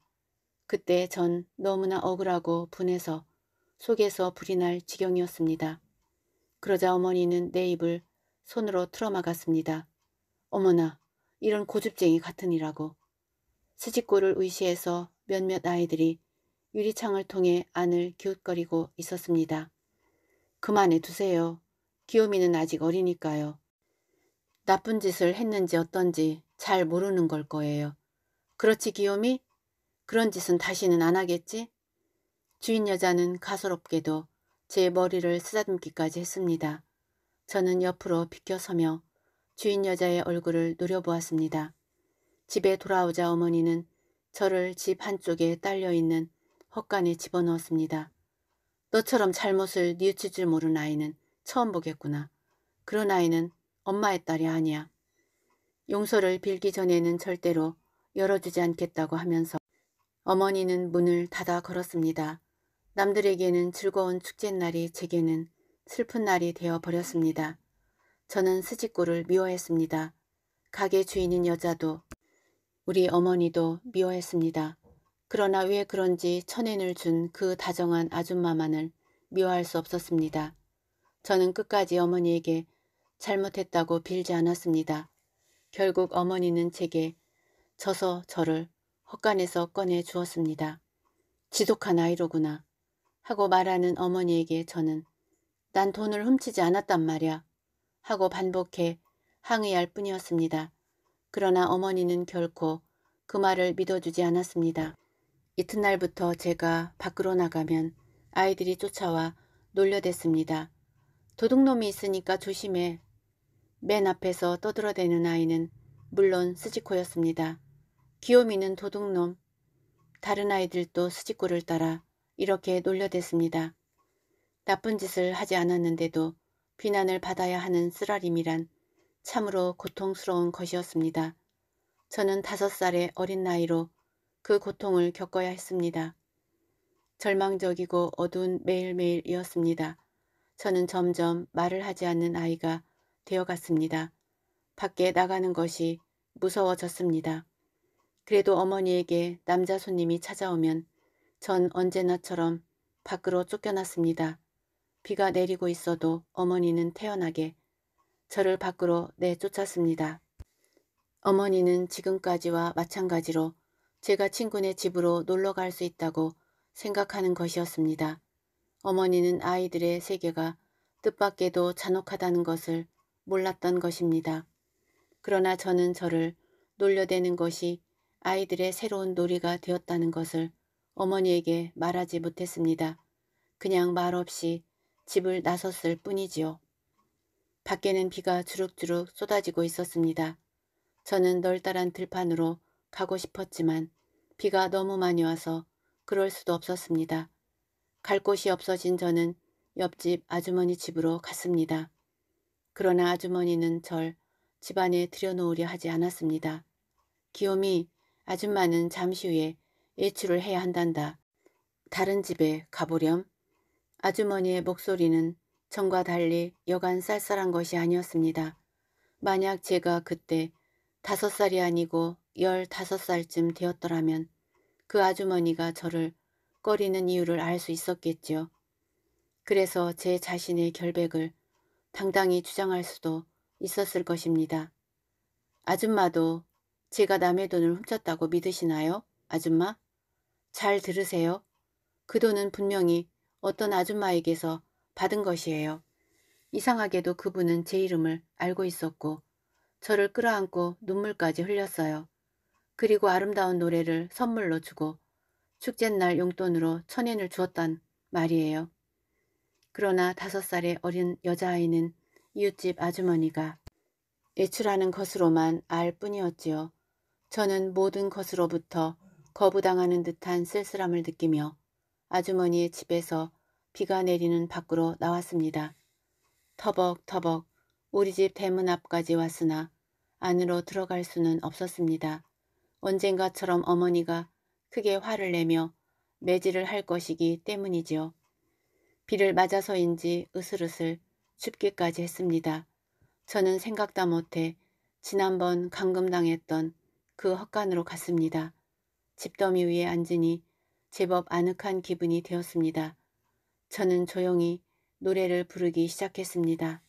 그때 전 너무나 억울하고 분해서 속에서 불이 날 지경이었습니다. 그러자 어머니는 내 입을 손으로 틀어막았습니다. 어머나 이런 고집쟁이 같으니라고. 스지골을 의시해서 몇몇 아이들이 유리창을 통해 안을 기웃거리고 있었습니다. 그만해 두세요. 기요미는 아직 어리니까요. 나쁜 짓을 했는지 어떤지 잘 모르는 걸 거예요. 그렇지 기요미? 그런 짓은 다시는 안 하겠지? 주인 여자는 가소롭게도 제 머리를 쓰다듬기까지 했습니다. 저는 옆으로 비켜서며 주인 여자의 얼굴을 노려보았습니다. 집에 돌아오자 어머니는 저를 집 한쪽에 딸려있는 헛간에 집어넣었습니다. 너처럼 잘못을 뉘우칠 줄 모르는 아이는 처음 보겠구나. 그런 아이는 엄마의 딸이 아니야. 용서를 빌기 전에는 절대로 열어주지 않겠다고 하면서 어머니는 문을 닫아 걸었습니다. 남들에게는 즐거운 축제날이 제게는 슬픈 날이 되어버렸습니다. 저는 스지꾸를 미워했습니다. 가게 주인인 여자도 우리 어머니도 미워했습니다. 그러나 왜 그런지 천엔을 준 그 다정한 아줌마만을 미워할 수 없었습니다. 저는 끝까지 어머니에게 잘못했다고 빌지 않았습니다. 결국 어머니는 제게 져서 저를 헛간에서 꺼내 주었습니다. 지독한 아이로구나 하고 말하는 어머니에게 저는 난 돈을 훔치지 않았단 말이야 하고 반복해 항의할 뿐이었습니다. 그러나 어머니는 결코 그 말을 믿어주지 않았습니다. 이튿날부터 제가 밖으로 나가면 아이들이 쫓아와 놀려댔습니다. 도둑놈이 있으니까 조심해. 맨 앞에서 떠들어대는 아이는 물론 스지코였습니다. 귀요미는 도둑놈, 다른 아이들도 스지코를 따라 이렇게 놀려댔습니다. 나쁜 짓을 하지 않았는데도 비난을 받아야 하는 쓰라림이란 참으로 고통스러운 것이었습니다. 저는 다섯 살의 어린 나이로 그 고통을 겪어야 했습니다. 절망적이고 어두운 매일매일이었습니다. 저는 점점 말을 하지 않는 아이가 되어갔습니다. 밖에 나가는 것이 무서워졌습니다. 그래도 어머니에게 남자 손님이 찾아오면 전 언제나처럼 밖으로 쫓겨났습니다. 비가 내리고 있어도 어머니는 태연하게 저를 밖으로 내쫓았습니다. 어머니는 지금까지와 마찬가지로 제가 친구네 집으로 놀러 갈 수 있다고 생각하는 것이었습니다. 어머니는 아이들의 세계가 뜻밖에도 잔혹하다는 것을 몰랐던 것입니다. 그러나 저는 저를 놀려대는 것이 아이들의 새로운 놀이가 되었다는 것을 어머니에게 말하지 못했습니다. 그냥 말없이 집을 나섰을 뿐이지요. 밖에는 비가 주룩주룩 쏟아지고 있었습니다. 저는 널따란 들판으로 가고 싶었지만 비가 너무 많이 와서 그럴 수도 없었습니다. 갈 곳이 없어진 저는 옆집 아주머니 집으로 갔습니다. 그러나 아주머니는 절 집안에 들여놓으려 하지 않았습니다. 기욤이 아줌마는 잠시 후에 예출을 해야 한단다. 다른 집에 가보렴. 아주머니의 목소리는 전과 달리 여간 쌀쌀한 것이 아니었습니다. 만약 제가 그때 다섯 살이 아니고 열다섯 살쯤 되었더라면 그 아주머니가 저를 꺼리는 이유를 알 수 있었겠지요. 그래서 제 자신의 결백을 당당히 주장할 수도 있었을 것입니다. 아줌마도 제가 남의 돈을 훔쳤다고 믿으시나요? 아줌마? 잘 들으세요. 그 돈은 분명히 어떤 아줌마에게서 받은 것이에요. 이상하게도 그분은 제 이름을 알고 있었고 저를 끌어안고 눈물까지 흘렸어요. 그리고 아름다운 노래를 선물로 주고 축제날 용돈으로 천엔을 주었단 말이에요. 그러나 다섯 살의 어린 여자아이는 이웃집 아주머니가 외출하는 것으로만 알 뿐이었지요. 저는 모든 것으로부터 거부당하는 듯한 쓸쓸함을 느끼며 아주머니의 집에서 비가 내리는 밖으로 나왔습니다. 터벅터벅 우리 집 대문 앞까지 왔으나 안으로 들어갈 수는 없었습니다. 언젠가처럼 어머니가 크게 화를 내며 매질을 할 것이기 때문이지요. 비를 맞아서인지 으슬으슬 춥기까지 했습니다. 저는 생각다 못해 지난번 감금당했던 그 헛간으로 갔습니다. 집더미 위에 앉으니 제법 아늑한 기분이 되었습니다. 저는 조용히 노래를 부르기 시작했습니다.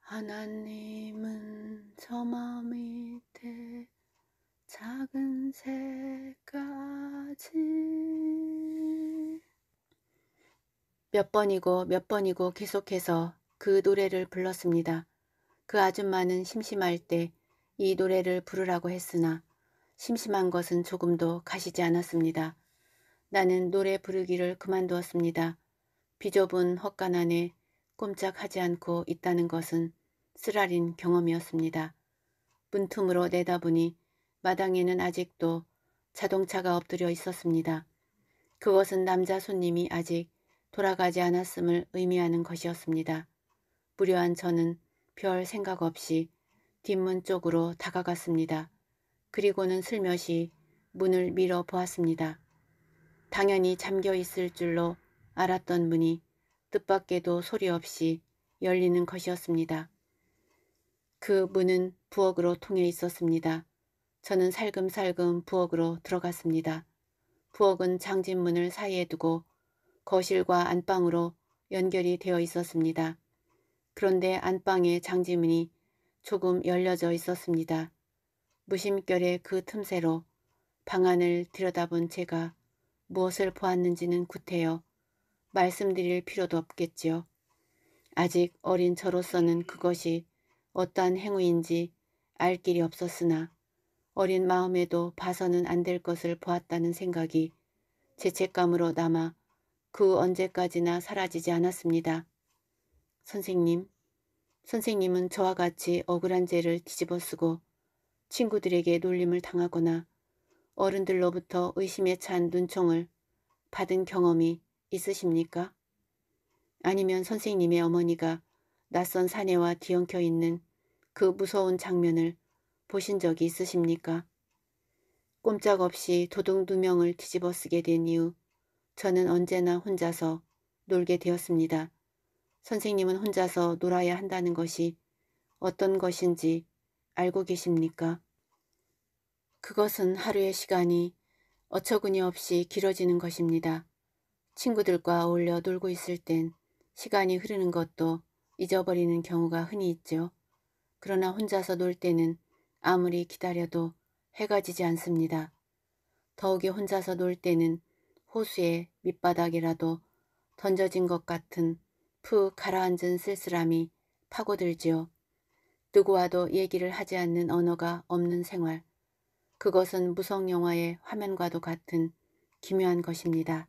하나님은 저맘 밑에 작은 새까지 몇 번이고 몇 번이고 계속해서 그 노래를 불렀습니다. 그 아줌마는 심심할 때 이 노래를 부르라고 했으나 심심한 것은 조금도 가시지 않았습니다. 나는 노래 부르기를 그만두었습니다. 비좁은 헛간 안에 꼼짝하지 않고 있다는 것은 쓰라린 경험이었습니다. 문틈으로 내다보니 마당에는 아직도 자동차가 엎드려 있었습니다. 그것은 남자 손님이 아직 돌아가지 않았음을 의미하는 것이었습니다. 무료한 저는 별 생각 없이 뒷문 쪽으로 다가갔습니다. 그리고는 슬며시 문을 밀어 보았습니다. 당연히 잠겨 있을 줄로 알았던 문이 뜻밖에도 소리 없이 열리는 것이었습니다. 그 문은 부엌으로 통해 있었습니다. 저는 살금살금 부엌으로 들어갔습니다. 부엌은 장진문을 사이에 두고 거실과 안방으로 연결이 되어 있었습니다. 그런데 안방에 장지문이 조금 열려져 있었습니다. 무심결에 그 틈새로 방 안을 들여다본 제가 무엇을 보았는지는 구태여 말씀드릴 필요도 없겠지요. 아직 어린 저로서는 그것이 어떠한 행위인지 알 길이 없었으나 어린 마음에도 봐서는 안 될 것을 보았다는 생각이 죄책감으로 남아 그 언제까지나 사라지지 않았습니다. 선생님, 선생님은 저와 같이 억울한 죄를 뒤집어 쓰고 친구들에게 놀림을 당하거나 어른들로부터 의심에 찬 눈총을 받은 경험이 있으십니까? 아니면 선생님의 어머니가 낯선 사내와 뒤엉켜 있는 그 무서운 장면을 보신 적이 있으십니까? 꼼짝없이 도둑 두 명을 뒤집어 쓰게 된 이후 저는 언제나 혼자서 놀게 되었습니다. 선생님은 혼자서 놀아야 한다는 것이 어떤 것인지 알고 계십니까? 그것은 하루의 시간이 어처구니 없이 길어지는 것입니다. 친구들과 어울려 놀고 있을 땐 시간이 흐르는 것도 잊어버리는 경우가 흔히 있죠. 그러나 혼자서 놀 때는 아무리 기다려도 해가 지지 않습니다. 더욱이 혼자서 놀 때는 호수의 밑바닥이라도 던져진 것 같은 푹 가라앉은 쓸쓸함이 파고들지요. 누구와도 얘기를 하지 않는 언어가 없는 생활. 그것은 무성영화의 화면과도 같은 기묘한 것입니다.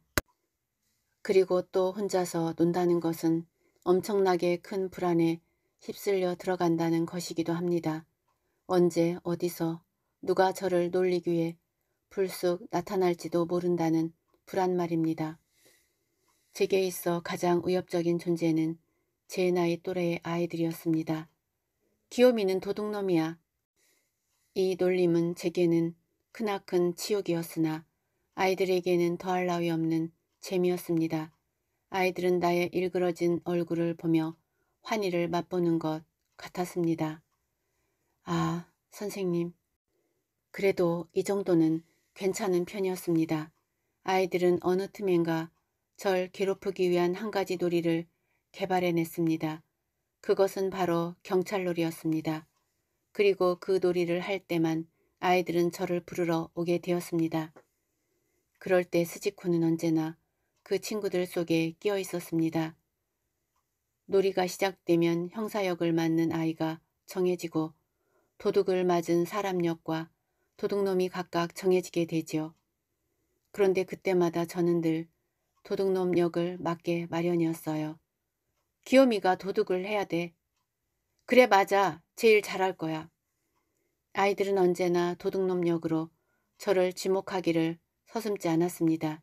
그리고 또 혼자서 논다는 것은 엄청나게 큰 불안에 휩쓸려 들어간다는 것이기도 합니다. 언제 어디서 누가 저를 놀리기 위해 불쑥 나타날지도 모른다는 불안 말입니다. 제게 있어 가장 위협적인 존재는 제 나이 또래의 아이들이었습니다. 기요미는 도둑놈이야. 이 놀림은 제게는 크나큰 치욕이었으나 아이들에게는 더할 나위 없는 재미였습니다. 아이들은 나의 일그러진 얼굴을 보며 환희를 맛보는 것 같았습니다. 아, 선생님. 그래도 이 정도는 괜찮은 편이었습니다. 아이들은 어느 틈엔가 절 괴롭히기 위한 한 가지 놀이를 개발해냈습니다. 그것은 바로 경찰놀이였습니다. 그리고 그 놀이를 할 때만 아이들은 저를 부르러 오게 되었습니다. 그럴 때 스지코는 언제나 그 친구들 속에 끼어 있었습니다. 놀이가 시작되면 형사역을 맡는 아이가 정해지고 도둑을 맞은 사람역과 도둑놈이 각각 정해지게 되지요. 그런데 그때마다 저는 늘 도둑놈 역을 맡게 마련이었어요. 기요미가 도둑을 해야 돼. 그래 맞아. 제일 잘할 거야. 아이들은 언제나 도둑놈 역으로 저를 지목하기를 서슴지 않았습니다.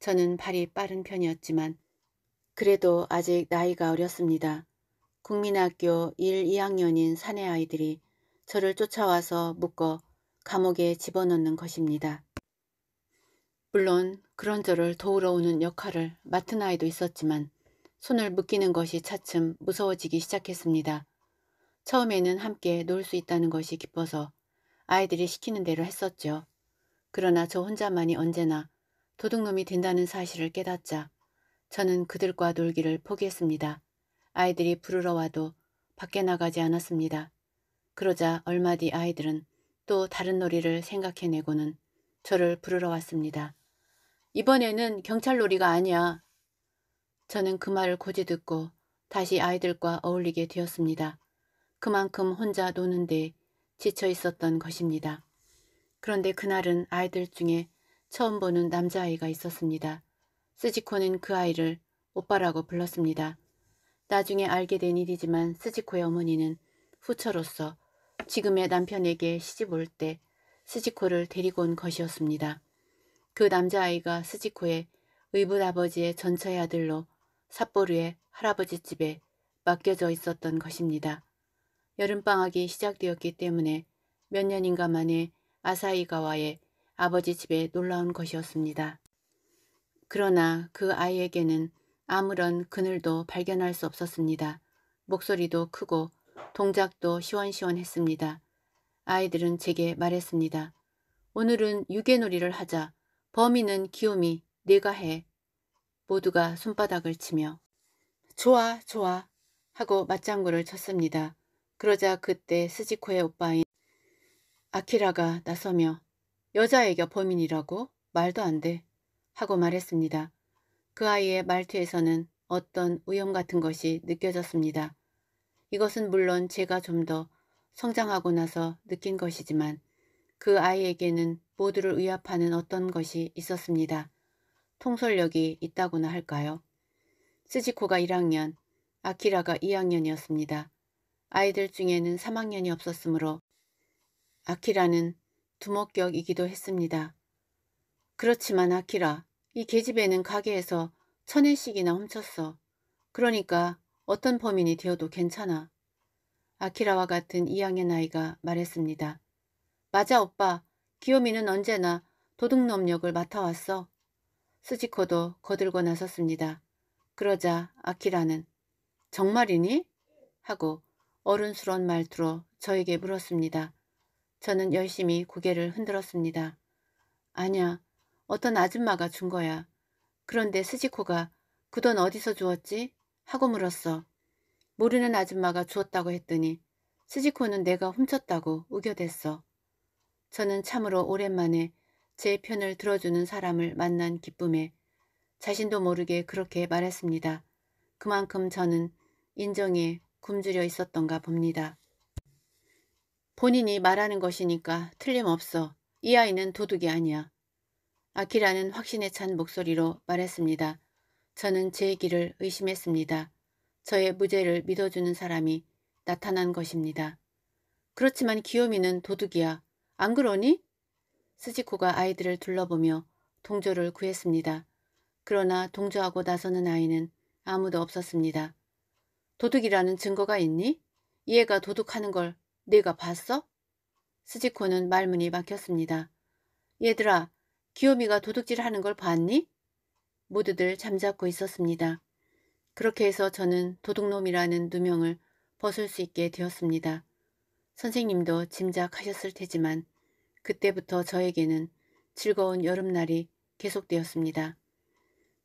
저는 발이 빠른 편이었지만 그래도 아직 나이가 어렸습니다. 국민학교 1, 2학년인 사내 아이들이 저를 쫓아와서 묶어 감옥에 집어넣는 것입니다. 물론 그런 저를 도우러 오는 역할을 맡은 아이도 있었지만 손을 묶이는 것이 차츰 무서워지기 시작했습니다. 처음에는 함께 놀 수 있다는 것이 기뻐서 아이들이 시키는 대로 했었죠. 그러나 저 혼자만이 언제나 도둑놈이 된다는 사실을 깨닫자 저는 그들과 놀기를 포기했습니다. 아이들이 부르러 와도 밖에 나가지 않았습니다. 그러자 얼마 뒤 아이들은 또 다른 놀이를 생각해내고는 저를 부르러 왔습니다. 이번에는 경찰 놀이가 아니야. 저는 그 말을 고지 듣고 다시 아이들과 어울리게 되었습니다. 그만큼 혼자 노는데 지쳐 있었던 것입니다. 그런데 그날은 아이들 중에 처음 보는 남자아이가 있었습니다. 스지코는 그 아이를 오빠라고 불렀습니다. 나중에 알게 된 일이지만 스지코의 어머니는 후처로서 지금의 남편에게 시집 올 때 스지코를 데리고 온 것이었습니다. 그 남자아이가 스지코의 의붓 아버지의 전처의 아들로 삿포르의 할아버지 집에 맡겨져 있었던 것입니다. 여름방학이 시작되었기 때문에 몇 년인가 만에 아사이가와의 아버지 집에 놀라온 것이었습니다. 그러나 그 아이에게는 아무런 그늘도 발견할 수 없었습니다. 목소리도 크고 동작도 시원시원했습니다. 아이들은 제게 말했습니다. 오늘은 유괴놀이를 하자. 범인은 기움이 네가 해. 모두가 손바닥을 치며 좋아 좋아 하고 맞장구를 쳤습니다. 그러자 그때 스지코의 오빠인 아키라가 나서며 여자에게 범인이라고? 말도 안 돼. 하고 말했습니다. 그 아이의 말투에서는 어떤 위험 같은 것이 느껴졌습니다. 이것은 물론 제가 좀 더 성장하고 나서 느낀 것이지만 그 아이에게는 모두를 위압하는 어떤 것이 있었습니다. 통솔력이 있다고나 할까요? 스지코가 1학년, 아키라가 2학년이었습니다. 아이들 중에는 3학년이 없었으므로 아키라는 두목격이기도 했습니다. 그렇지만 아키라, 이 계집애는 가게에서 천엔씩이나 훔쳤어. 그러니까 어떤 범인이 되어도 괜찮아. 아키라와 같은 이양의 아이가 말했습니다. 맞아 오빠. 기요미는 언제나 도둑놈 역을 맡아왔어. 스지코도 거들고 나섰습니다. 그러자 아키라는 정말이니? 하고 어른스러운 말투로 저에게 물었습니다. 저는 열심히 고개를 흔들었습니다. 아냐, 어떤 아줌마가 준 거야. 그런데 스지코가 그 돈 어디서 주었지? 하고 물었어. 모르는 아줌마가 주었다고 했더니 스지코는 내가 훔쳤다고 우겨댔어. 저는 참으로 오랜만에 제 편을 들어주는 사람을 만난 기쁨에 자신도 모르게 그렇게 말했습니다. 그만큼 저는 인정에 굶주려 있었던가 봅니다. 본인이 말하는 것이니까 틀림없어. 이 아이는 도둑이 아니야. 아키라는 확신에 찬 목소리로 말했습니다. 저는 제 길을 의심했습니다. 저의 무죄를 믿어주는 사람이 나타난 것입니다. 그렇지만 기요미는 도둑이야. 안 그러니? 스지코가 아이들을 둘러보며 동조를 구했습니다. 그러나 동조하고 나서는 아이는 아무도 없었습니다. 도둑이라는 증거가 있니? 얘가 도둑하는 걸 내가 봤어? 스지코는 말문이 막혔습니다. 얘들아, 기요미가 도둑질하는 걸 봤니? 모두들 잠자코 있었습니다. 그렇게 해서 저는 도둑놈이라는 누명을 벗을 수 있게 되었습니다. 선생님도 짐작하셨을 테지만 그때부터 저에게는 즐거운 여름날이 계속되었습니다.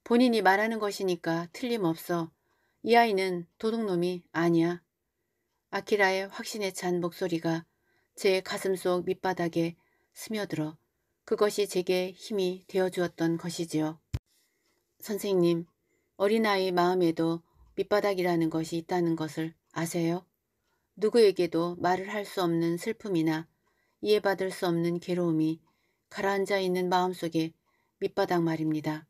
본인이 말하는 것이니까 틀림없어. 이 아이는 도둑놈이 아니야. 아키라의 확신에 찬 목소리가 제 가슴속 밑바닥에 스며들어 그것이 제게 힘이 되어주었던 것이지요. 선생님, 어린아이 마음에도 밑바닥이라는 것이 있다는 것을 아세요? 누구에게도 말을 할 수 없는 슬픔이나 이해받을 수 없는 괴로움이 가라앉아 있는 마음속에 밑바닥 말입니다.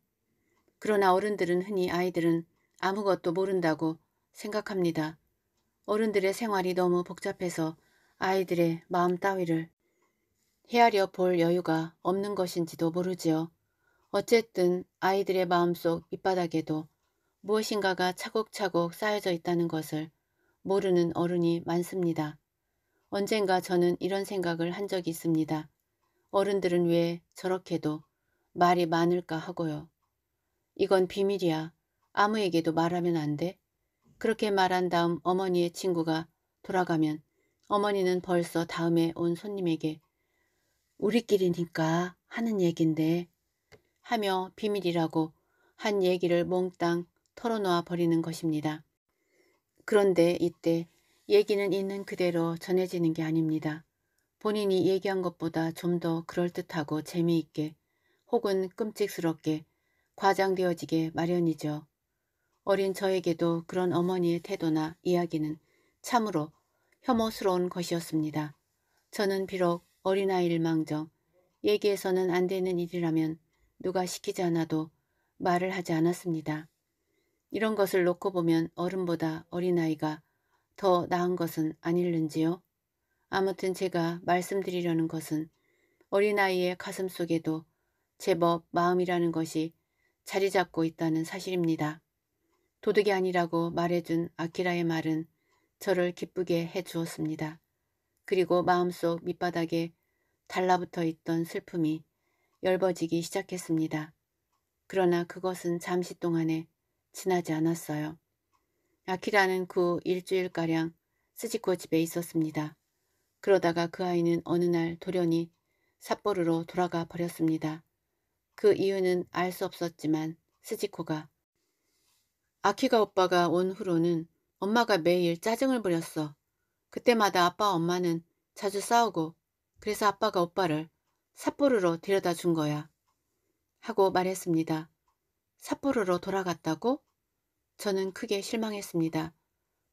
그러나 어른들은 흔히 아이들은 아무것도 모른다고 생각합니다. 어른들의 생활이 너무 복잡해서 아이들의 마음 따위를 헤아려 볼 여유가 없는 것인지도 모르지요. 어쨌든 아이들의 마음속 밑바닥에도 무엇인가가 차곡차곡 쌓여져 있다는 것을 모르는 어른이 많습니다. 언젠가 저는 이런 생각을 한 적이 있습니다. 어른들은 왜 저렇게도 말이 많을까 하고요. 이건 비밀이야. 아무에게도 말하면 안 돼. 그렇게 말한 다음 어머니의 친구가 돌아가면 어머니는 벌써 다음에 온 손님에게 우리끼리니까 하는 얘긴데 하며 비밀이라고 한 얘기를 몽땅 털어놓아 버리는 것입니다. 그런데 이때 얘기는 있는 그대로 전해지는 게 아닙니다. 본인이 얘기한 것보다 좀 더 그럴듯하고 재미있게 혹은 끔찍스럽게 과장되어지게 마련이죠. 어린 저에게도 그런 어머니의 태도나 이야기는 참으로 혐오스러운 것이었습니다. 저는 비록 어린아이를 망정, 얘기해서는 안 되는 일이라면 누가 시키지 않아도 말을 하지 않았습니다. 이런 것을 놓고 보면 어른보다 어린아이가 더 나은 것은 아닐는지요? 아무튼 제가 말씀드리려는 것은 어린아이의 가슴 속에도 제법 마음이라는 것이 자리 잡고 있다는 사실입니다. 도둑이 아니라고 말해준 아키라의 말은 저를 기쁘게 해주었습니다. 그리고 마음속 밑바닥에 달라붙어 있던 슬픔이 열버지기 시작했습니다. 그러나 그것은 잠시 동안에 지나지 않았어요. 아키라는 그 일주일가량 스지코 집에 있었습니다. 그러다가 그 아이는 어느 날 돌연히 삿포로로 돌아가 버렸습니다. 그 이유는 알 수 없었지만 스지코가 아키가 오빠가 온 후로는 엄마가 매일 짜증을 부렸어. 그때마다 아빠와 엄마는 자주 싸우고 그래서 아빠가 오빠를 삿포로로 데려다 준 거야. 하고 말했습니다. 삿포로로 돌아갔다고? 저는 크게 실망했습니다.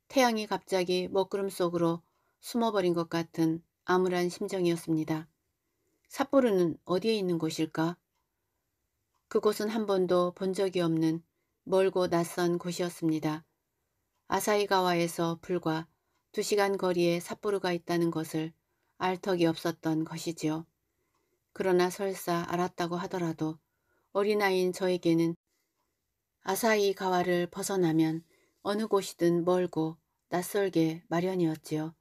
태양이 갑자기 먹구름 속으로 숨어버린 것 같은 암울한 심정이었습니다. 삿포로는 어디에 있는 곳일까? 그곳은 한 번도 본 적이 없는 멀고 낯선 곳이었습니다. 아사히가와에서 불과 두시간 거리에 삿포로가 있다는 것을 알 턱이 없었던 것이지요. 그러나 설사 알았다고 하더라도 어린아이인 저에게는 아사히 가와를 벗어나면 어느 곳이든 멀고 낯설게 마련이었지요.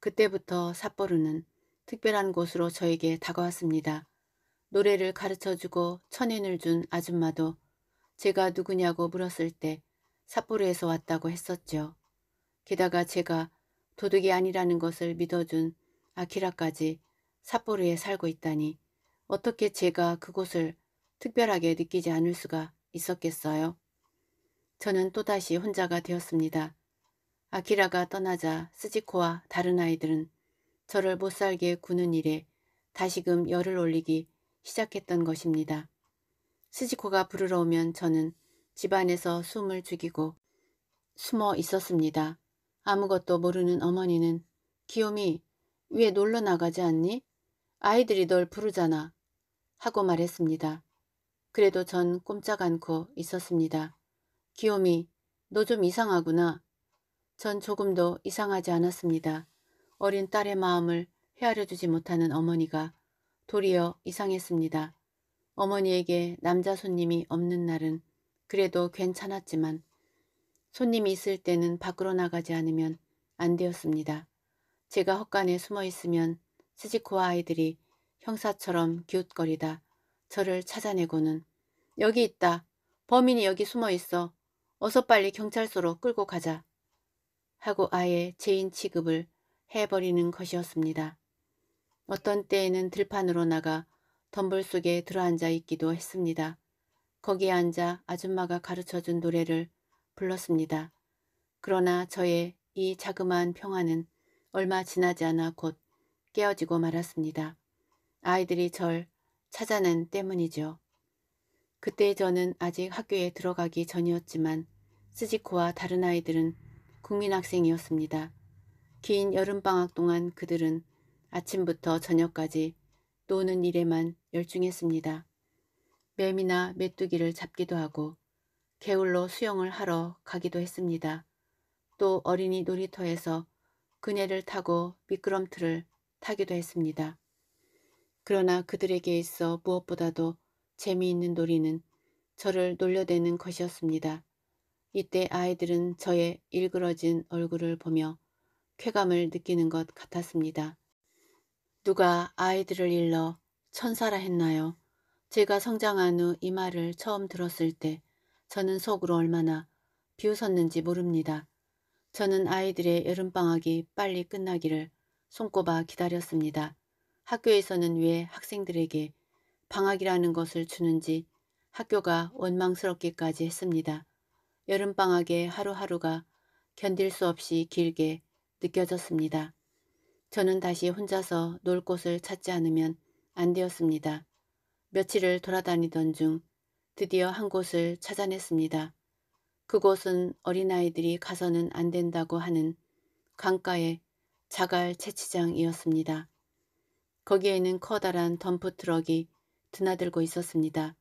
그때부터 삿포로는 특별한 곳으로 저에게 다가왔습니다. 노래를 가르쳐주고 천엔을 준 아줌마도 제가 누구냐고 물었을 때 삿포로에서 왔다고 했었죠. 게다가 제가 도둑이 아니라는 것을 믿어준 아키라까지 삿포로에 살고 있다니 어떻게 제가 그곳을 특별하게 느끼지 않을 수가 있었겠어요? 저는 또다시 혼자가 되었습니다. 아키라가 떠나자 스지코와 다른 아이들은 저를 못살게 구는 일에 다시금 열을 올리기 시작했던 것입니다. 스지코가 부르러 오면 저는 집안에서 숨을 죽이고 숨어 있었습니다. 아무것도 모르는 어머니는 기욤이 왜 놀러 나가지 않니? 아이들이 널 부르잖아. 하고 말했습니다. 그래도 전 꼼짝 않고 있었습니다. 기욤이 너 좀 이상하구나. 전 조금도 이상하지 않았습니다. 어린 딸의 마음을 헤아려주지 못하는 어머니가 도리어 이상했습니다. 어머니에게 남자 손님이 없는 날은 그래도 괜찮았지만 손님이 있을 때는 밖으로 나가지 않으면 안 되었습니다. 제가 헛간에 숨어 있으면 스지코와 아이들이 형사처럼 기웃거리다 저를 찾아내고는 여기 있다. 범인이 여기 숨어 있어. 어서 빨리 경찰서로 끌고 가자. 하고 아예 죄인 취급을 해버리는 것이었습니다. 어떤 때에는 들판으로 나가 덤불 속에 들어앉아 있기도 했습니다. 거기에 앉아 아줌마가 가르쳐준 노래를 불렀습니다. 그러나 저의 이 자그마한 평화는 얼마 지나지 않아 곧 깨어지고 말았습니다. 아이들이 절 찾아낸 때문이죠. 그때 저는 아직 학교에 들어가기 전이었지만 스지코와 다른 아이들은 국민학생이었습니다. 긴 여름방학 동안 그들은 아침부터 저녁까지 노는 일에만 열중했습니다. 뱀이나 메뚜기를 잡기도 하고 게울로 수영을 하러 가기도 했습니다. 또 어린이 놀이터에서 그네를 타고 미끄럼틀을 타기도 했습니다. 그러나 그들에게 있어 무엇보다도 재미있는 놀이는 저를 놀려대는 것이었습니다. 이때 아이들은 저의 일그러진 얼굴을 보며 쾌감을 느끼는 것 같았습니다. 누가 아이들을 일러 천사라 했나요? 제가 성장한 후 이 말을 처음 들었을 때 저는 속으로 얼마나 비웃었는지 모릅니다. 저는 아이들의 여름방학이 빨리 끝나기를 손꼽아 기다렸습니다. 학교에서는 왜 학생들에게 방학이라는 것을 주는지 학교가 원망스럽게까지 했습니다. 여름방학의 하루하루가 견딜 수 없이 길게 느껴졌습니다. 저는 다시 혼자서 놀 곳을 찾지 않으면 안 되었습니다. 며칠을 돌아다니던 중 드디어 한 곳을 찾아냈습니다. 그곳은 어린아이들이 가서는 안 된다고 하는 강가에 자갈 채취장이었습니다. 거기에는 커다란 덤프트럭이 드나들고 있었습니다.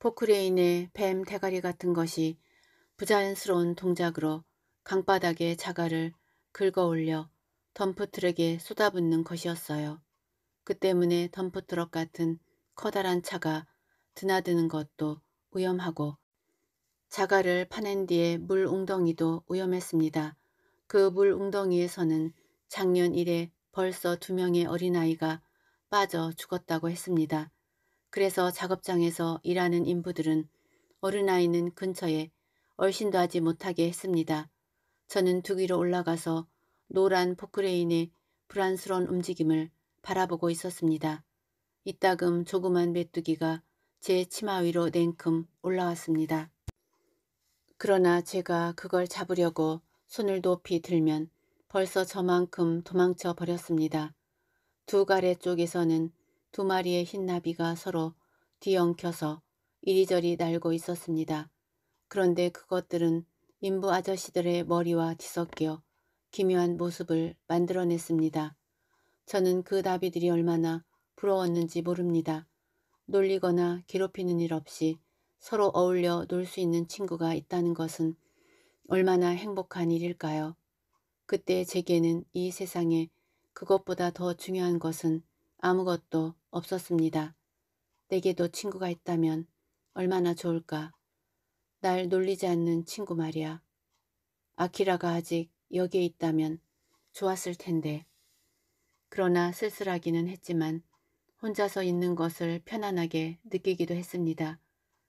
포크레인의 뱀 대가리 같은 것이 부자연스러운 동작으로 강바닥에 자갈을 긁어올려 덤프트럭에 쏟아붓는 것이었어요. 그 때문에 덤프트럭 같은 커다란 차가 드나드는 것도 위험하고 자갈을 파낸 뒤에 물 웅덩이도 위험했습니다. 그 물 웅덩이에서는 작년 이래 벌써 두 명의 어린아이가 빠져 죽었다고 했습니다. 그래서 작업장에서 일하는 인부들은 어른아이는 근처에 얼씬도 하지 못하게 했습니다. 저는 두기로 올라가서 노란 포크레인의 불안스러운 움직임을 바라보고 있었습니다. 이따금 조그만 메뚜기가 제 치마 위로 냉큼 올라왔습니다. 그러나 제가 그걸 잡으려고 손을 높이 들면 벌써 저만큼 도망쳐 버렸습니다. 두 가래 쪽에서는 두 마리의 흰 나비가 서로 뒤엉켜서 이리저리 날고 있었습니다. 그런데 그것들은 인부 아저씨들의 머리와 뒤섞여 기묘한 모습을 만들어냈습니다. 저는 그 나비들이 얼마나 부러웠는지 모릅니다. 놀리거나 괴롭히는 일 없이 서로 어울려 놀 수 있는 친구가 있다는 것은 얼마나 행복한 일일까요? 그때 제게는 이 세상에 그것보다 더 중요한 것은 아무것도 없었습니다. 내게도 친구가 있다면 얼마나 좋을까. 날 놀리지 않는 친구 말이야. 아키라가 아직 여기에 있다면 좋았을 텐데. 그러나 쓸쓸하기는 했지만 혼자서 있는 것을 편안하게 느끼기도 했습니다.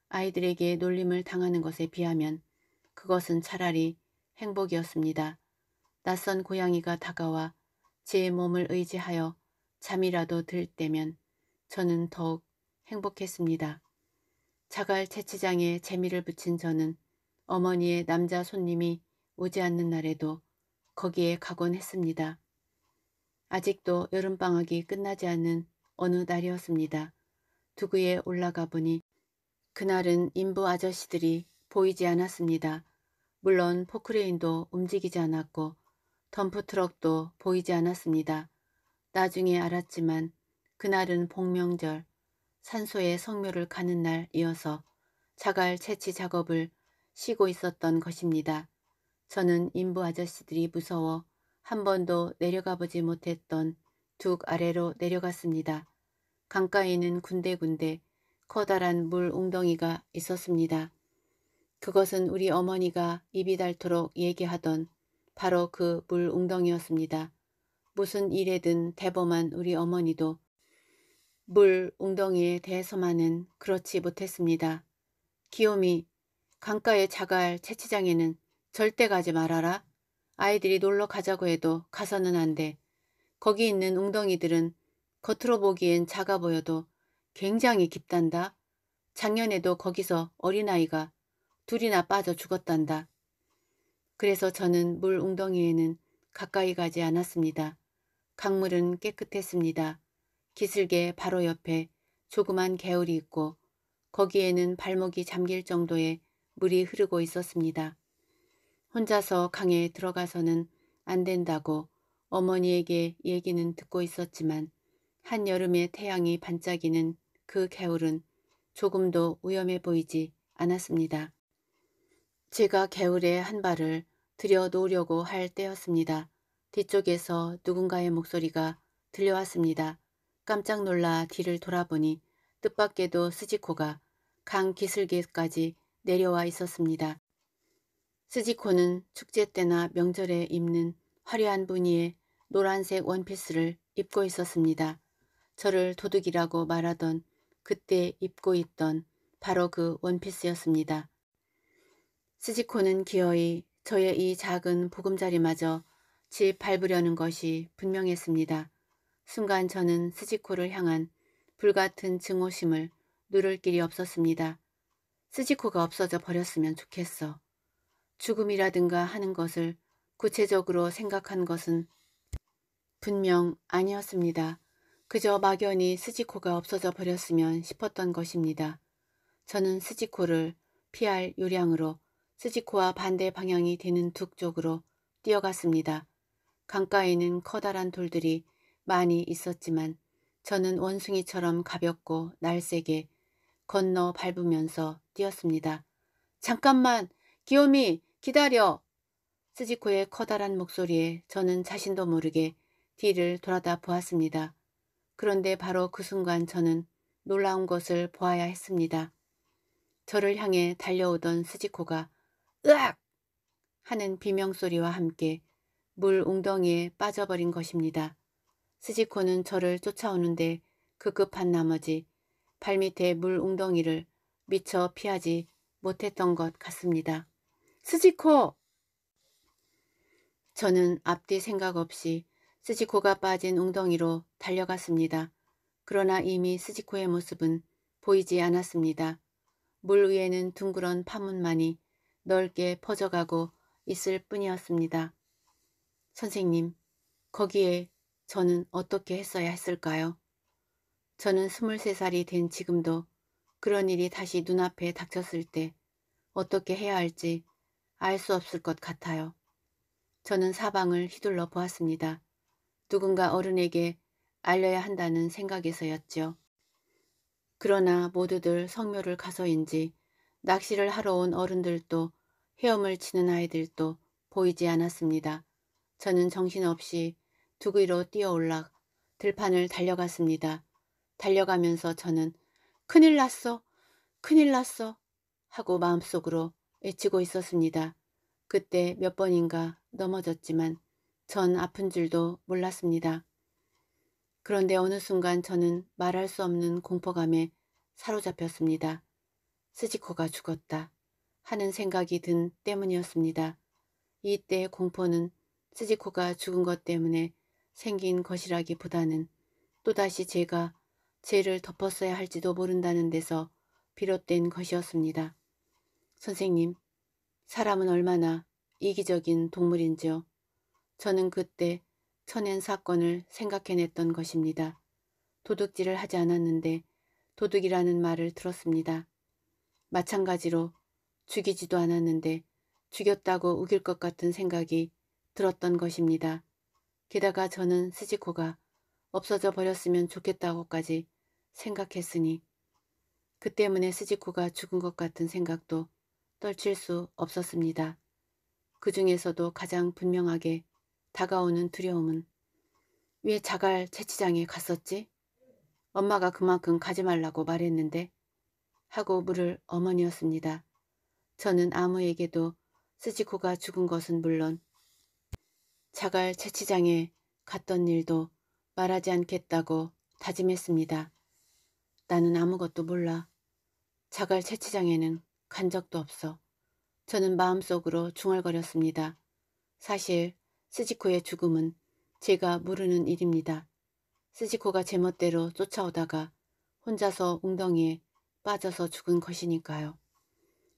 아이들에게 놀림을 당하는 것에 비하면 그것은 차라리 행복이었습니다. 낯선 고양이가 다가와 제 몸을 의지하여 잠이라도 들 때면 저는 더욱 행복했습니다. 자갈 채취장에 재미를 붙인 저는 어머니의 남자 손님이 오지 않는 날에도 거기에 가곤 했습니다. 아직도 여름방학이 끝나지 않은 어느 날이었습니다. 두구에 올라가 보니 그날은 인부 아저씨들이 보이지 않았습니다. 물론 포크레인도 움직이지 않았고 덤프트럭도 보이지 않았습니다. 나중에 알았지만 그날은 복명절, 산소의 성묘를 가는 날 이어서 자갈 채취 작업을 쉬고 있었던 것입니다. 저는 인부 아저씨들이 무서워 한 번도 내려가보지 못했던 둑 아래로 내려갔습니다. 강가에는 군데군데 커다란 물 웅덩이가 있었습니다. 그것은 우리 어머니가 입이 닳도록 얘기하던 바로 그 물 웅덩이였습니다. 무슨 일에든 대범한 우리 어머니도 물 웅덩이에 대해서만은 그렇지 못했습니다. 기욤이 강가의 자갈 채취장에는 절대 가지 말아라. 아이들이 놀러 가자고 해도 가서는 안 돼. 거기 있는 웅덩이들은 겉으로 보기엔 작아 보여도 굉장히 깊단다. 작년에도 거기서 어린아이가 둘이나 빠져 죽었단다. 그래서 저는 물 웅덩이에는 가까이 가지 않았습니다. 강물은 깨끗했습니다. 기슭의 바로 옆에 조그만 개울이 있고 거기에는 발목이 잠길 정도의 물이 흐르고 있었습니다. 혼자서 강에 들어가서는 안 된다고 어머니에게 얘기는 듣고 있었지만 한여름의 태양이 반짝이는 그 개울은 조금도 위험해 보이지 않았습니다. 제가 개울에 한 발을 들여 놓으려고 할 때였습니다. 뒤쪽에서 누군가의 목소리가 들려왔습니다. 깜짝 놀라 뒤를 돌아보니 뜻밖에도 스지코가 강 기슭에까지 내려와 있었습니다. 스지코는 축제 때나 명절에 입는 화려한 분늬의 노란색 원피스를 입고 있었습니다. 저를 도둑이라고 말하던 그때 입고 있던 바로 그 원피스였습니다. 스지코는 기어이 저의 이 작은 보금자리마저 집 밟으려는 것이 분명했습니다. 순간 저는 스지코를 향한 불같은 증오심을 누를 길이 없었습니다. 스지코가 없어져 버렸으면 좋겠어. 죽음이라든가 하는 것을 구체적으로 생각한 것은 분명 아니었습니다. 그저 막연히 스지코가 없어져 버렸으면 싶었던 것입니다. 저는 스지코를 피할 요량으로 스지코와 반대 방향이 되는 둑 쪽으로 뛰어갔습니다. 강가에는 커다란 돌들이 많이 있었지만 저는 원숭이처럼 가볍고 날쌔게 건너 밟으면서 뛰었습니다. 잠깐만! 기요미! 기다려! 스지코의 커다란 목소리에 저는 자신도 모르게 뒤를 돌아다 보았습니다. 그런데 바로 그 순간 저는 놀라운 것을 보아야 했습니다. 저를 향해 달려오던 스지코가 으악! 하는 비명소리와 함께 물 웅덩이에 빠져버린 것입니다. 스지코는 저를 쫓아오는데 급급한 그 나머지 발밑에 물 웅덩이를 미처 피하지 못했던 것 같습니다. 스지코! 저는 앞뒤 생각 없이 스지코가 빠진 웅덩이로 달려갔습니다. 그러나 이미 스지코의 모습은 보이지 않았습니다. 물 위에는 둥그런 파문만이 넓게 퍼져가고 있을 뿐이었습니다. 선생님, 거기에 저는 어떻게 했어야 했을까요? 저는 23살이 된 지금도 그런 일이 다시 눈앞에 닥쳤을 때 어떻게 해야 할지 알 수 없을 것 같아요. 저는 사방을 휘둘러 보았습니다. 누군가 어른에게 알려야 한다는 생각에서였죠. 그러나 모두들 성묘를 가서인지 낚시를 하러 온 어른들도 헤엄을 치는 아이들도 보이지 않았습니다. 저는 정신없이 두귀로 뛰어올라 들판을 달려갔습니다. 달려가면서 저는 큰일 났어, 큰일 났어 하고 마음속으로 외치고 있었습니다. 그때 몇 번인가 넘어졌지만 전 아픈 줄도 몰랐습니다. 그런데 어느 순간 저는 말할 수 없는 공포감에 사로잡혔습니다. 스지코가 죽었다. 하는 생각이 든 때문이었습니다. 이때 공포는 스지코가 죽은 것 때문에 생긴 것이라기보다는 또다시 제가 죄를 덮었어야 할지도 모른다는 데서 비롯된 것이었습니다. 선생님, 사람은 얼마나 이기적인 동물인지요. 저는 그때 천엔 사건을 생각해냈던 것입니다. 도둑질을 하지 않았는데 도둑이라는 말을 들었습니다. 마찬가지로 죽이지도 않았는데 죽였다고 우길 것 같은 생각이 들었던 것입니다. 게다가 저는 스지코가 없어져 버렸으면 좋겠다고까지 생각했으니 그 때문에 스지코가 죽은 것 같은 생각도 떨칠 수 없었습니다. 그 중에서도 가장 분명하게 다가오는 두려움은 왜 자갈 채취장에 갔었지? 엄마가 그만큼 가지 말라고 말했는데 하고 물을 어머니였습니다. 저는 아무에게도 스지코가 죽은 것은 물론 자갈 채취장에 갔던 일도 말하지 않겠다고 다짐했습니다. 나는 아무것도 몰라. 자갈 채취장에는 간 적도 없어. 저는 마음속으로 중얼거렸습니다. 사실 스지코의 죽음은 제가 모르는 일입니다. 스지코가 제멋대로 쫓아오다가 혼자서 웅덩이에 빠져서 죽은 것이니까요.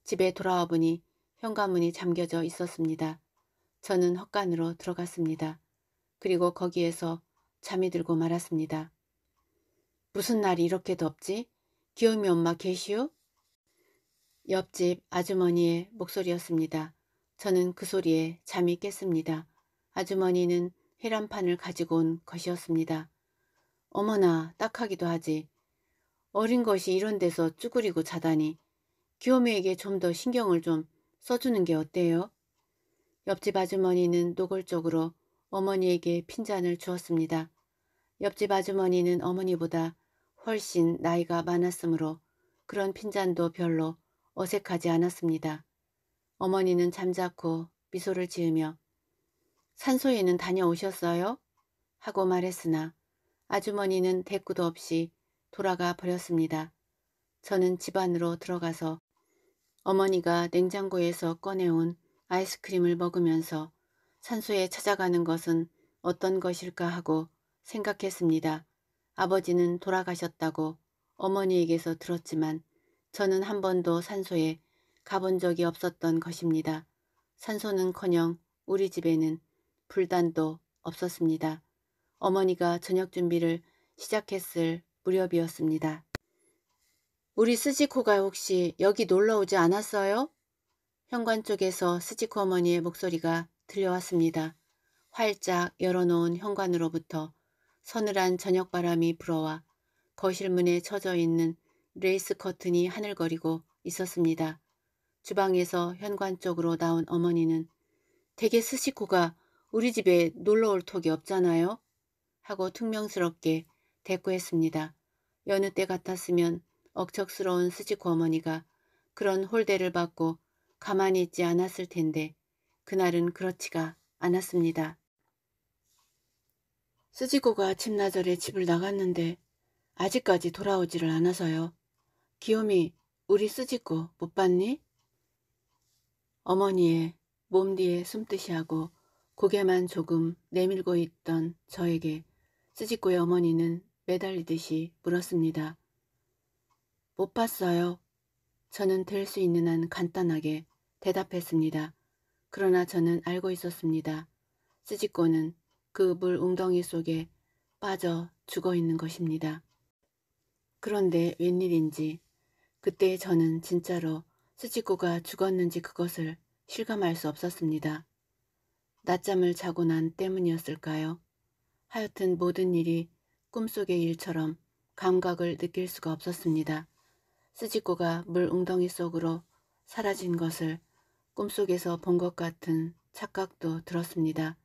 집에 돌아와 보니 현관문이 잠겨져 있었습니다. 저는 헛간으로 들어갔습니다. 그리고 거기에서 잠이 들고 말았습니다. 무슨 날이 이렇게 덥지? 귀요미 엄마 계시오? 옆집 아주머니의 목소리였습니다. 저는 그 소리에 잠이 깼습니다. 아주머니는 해란판을 가지고 온 것이었습니다. 어머나 딱하기도 하지. 어린 것이 이런 데서 쭈그리고 자다니 귀요미에게 좀 더 신경을 좀 써주는 게 어때요? 옆집 아주머니는 노골적으로 어머니에게 핀잔을 주었습니다. 옆집 아주머니는 어머니보다 훨씬 나이가 많았으므로 그런 핀잔도 별로 어색하지 않았습니다. 어머니는 잠자코 미소를 지으며 산소에는 다녀오셨어요? 하고 말했으나 아주머니는 대꾸도 없이 돌아가 버렸습니다. 저는 집 안으로 들어가서 어머니가 냉장고에서 꺼내온 아이스크림을 먹으면서 산소에 찾아가는 것은 어떤 것일까 하고 생각했습니다. 아버지는 돌아가셨다고 어머니에게서 들었지만 저는 한 번도 산소에 가본 적이 없었던 것입니다. 산소는커녕 우리 집에는 불단도 없었습니다. 어머니가 저녁 준비를 시작했을 무렵이었습니다. 우리 스지코가 혹시 여기 놀러 오지 않았어요? 현관 쪽에서 스지코 어머니의 목소리가 들려왔습니다. 활짝 열어놓은 현관으로부터 서늘한 저녁바람이 불어와 거실문에 처져 있는 레이스 커튼이 하늘거리고 있었습니다. 주방에서 현관 쪽으로 나온 어머니는 대개 스시코가 우리 집에 놀러 올 턱이 없잖아요? 하고 퉁명스럽게 대꾸했습니다. 여느 때 같았으면 억척스러운 스지코 어머니가 그런 홀대를 받고 가만히 있지 않았을 텐데 그날은 그렇지가 않았습니다. 스지코가 아침나절에 집을 나갔는데 아직까지 돌아오지를 않아서요. 기욤이 우리 스지코 못 봤니? 어머니의 몸 뒤에 숨듯이 하고 고개만 조금 내밀고 있던 저에게 스지코의 어머니는 매달리듯이 물었습니다. 못 봤어요. 저는 될 수 있는 한 간단하게 대답했습니다. 그러나 저는 알고 있었습니다. 스지코는 그 물 웅덩이 속에 빠져 죽어 있는 것입니다. 그런데 웬일인지 그때 저는 진짜로 스지코가 죽었는지 그것을 실감할 수 없었습니다. 낮잠을 자고 난 때문이었을까요? 하여튼 모든 일이 꿈속의 일처럼 감각을 느낄 수가 없었습니다. 쓰지코가물 웅덩이 속으로 사라진 것을 꿈속에서 본 것 같은 착각도 들었습니다.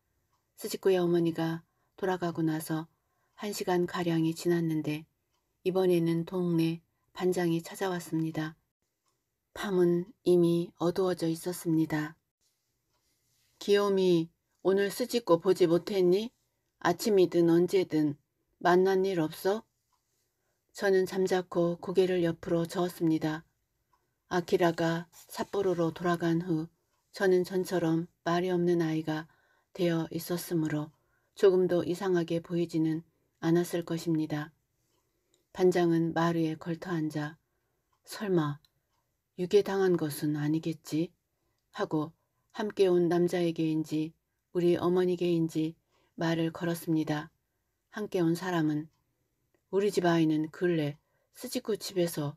쓰지코의 어머니가 돌아가고 나서 한 시간 가량이 지났는데 이번에는 동네 반장이 찾아왔습니다. 밤은 이미 어두워져 있었습니다. 기욤이 오늘 쓰지코 보지 못했니? 아침이든 언제든 만난 일 없어? 저는 잠자코 고개를 옆으로 저었습니다. 아키라가 삿포로로 돌아간 후 저는 전처럼 말이 없는 아이가 되어 있었으므로 조금도 이상하게 보이지는 않았을 것입니다. 반장은 마루에 걸터앉아 설마 유괴당한 것은 아니겠지? 하고 함께 온 남자에게인지 우리 어머니게인지 말을 걸었습니다. 함께 온 사람은 우리 집 아이는 근래 스지코 집에서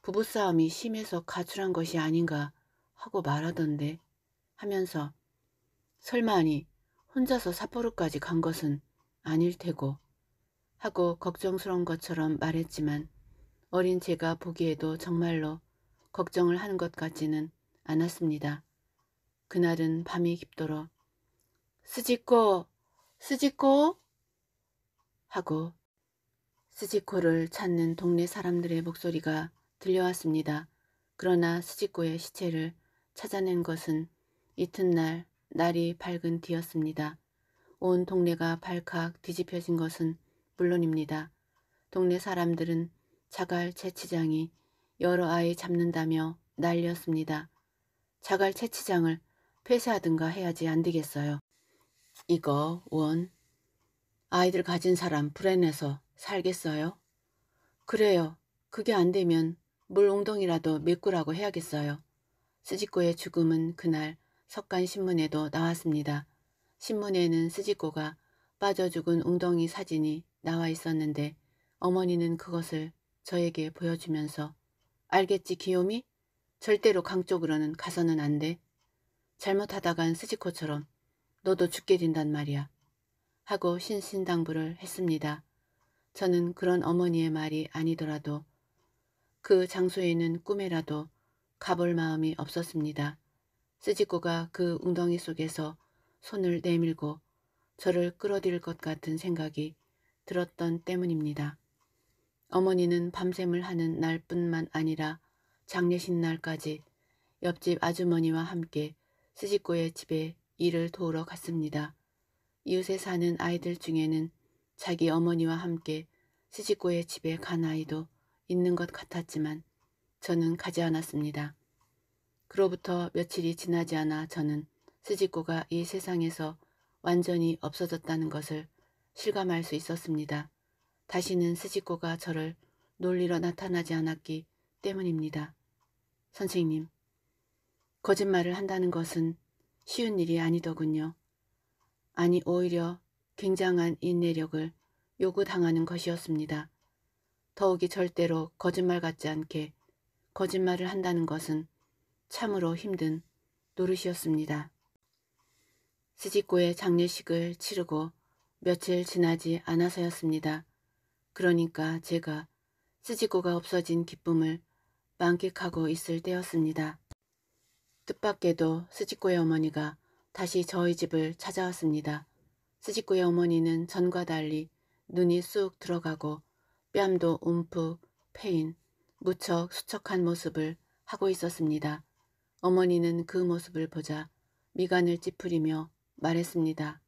부부싸움이 심해서 가출한 것이 아닌가 하고 말하던데 하면서 설마니 혼자서 삿포로까지 간 것은 아닐 테고 하고 걱정스러운 것처럼 말했지만 어린 제가 보기에도 정말로 걱정을 하는 것 같지는 않았습니다. 그날은 밤이 깊도록 스지코 스지코 하고 스지코를 찾는 동네 사람들의 목소리가 들려왔습니다. 그러나 스지코의 시체를 찾아낸 것은 이튿날 날이 밝은 뒤였습니다. 온 동네가 발칵 뒤집혀진 것은 물론입니다. 동네 사람들은 자갈 채취장이 여러 아이 잡는다며 날렸습니다 자갈 채취장을 폐쇄하든가 해야지 안 되겠어요. 이거 원 아이들 가진 사람 불행해서 살겠어요? 그래요. 그게 안 되면 물 웅덩이라도 메꾸라고 해야겠어요. 스지코의 죽음은 그날 석간신문에도 나왔습니다. 신문에는 스지코가 빠져 죽은 웅덩이 사진이 나와 있었는데 어머니는 그것을 저에게 보여주면서 알겠지 기요미? 절대로 강 쪽으로는 가서는 안 돼. 잘못하다간 스지코처럼 너도 죽게 된단 말이야. 하고 신신당부를 했습니다. 저는 그런 어머니의 말이 아니더라도 그 장소에 는 꿈에라도 가볼 마음이 없었습니다. 스지코가 그 웅덩이 속에서 손을 내밀고 저를 끌어들일 것 같은 생각이 들었던 때문입니다. 어머니는 밤샘을 하는 날뿐만 아니라 장례식 날까지 옆집 아주머니와 함께 스지코의 집에 일을 도우러 갔습니다. 이웃에 사는 아이들 중에는 자기 어머니와 함께 시집고의 집에 간 아이도 있는 것 같았지만 저는 가지 않았습니다. 그로부터 며칠이 지나지 않아 저는 스지코가 이 세상에서 완전히 없어졌다는 것을 실감할 수 있었습니다. 다시는 스지코가 저를 놀리러 나타나지 않았기 때문입니다. 선생님, 거짓말을 한다는 것은 쉬운 일이 아니더군요. 아니 오히려 굉장한 인내력을 요구당하는 것이었습니다. 더욱이 절대로 거짓말 같지 않게 거짓말을 한다는 것은 참으로 힘든 노릇이었습니다. 스지고의 장례식을 치르고 며칠 지나지 않아서였습니다. 그러니까 제가 스지고가 없어진 기쁨을 만끽하고 있을 때였습니다. 뜻밖에도 스지코의 어머니가 다시 저희 집을 찾아왔습니다. 스지꾸의 어머니는 전과 달리 눈이 쑥 들어가고 뺨도 움푹 패인 무척 수척한 모습을 하고 있었습니다. 어머니는 그 모습을 보자 미간을 찌푸리며 말했습니다.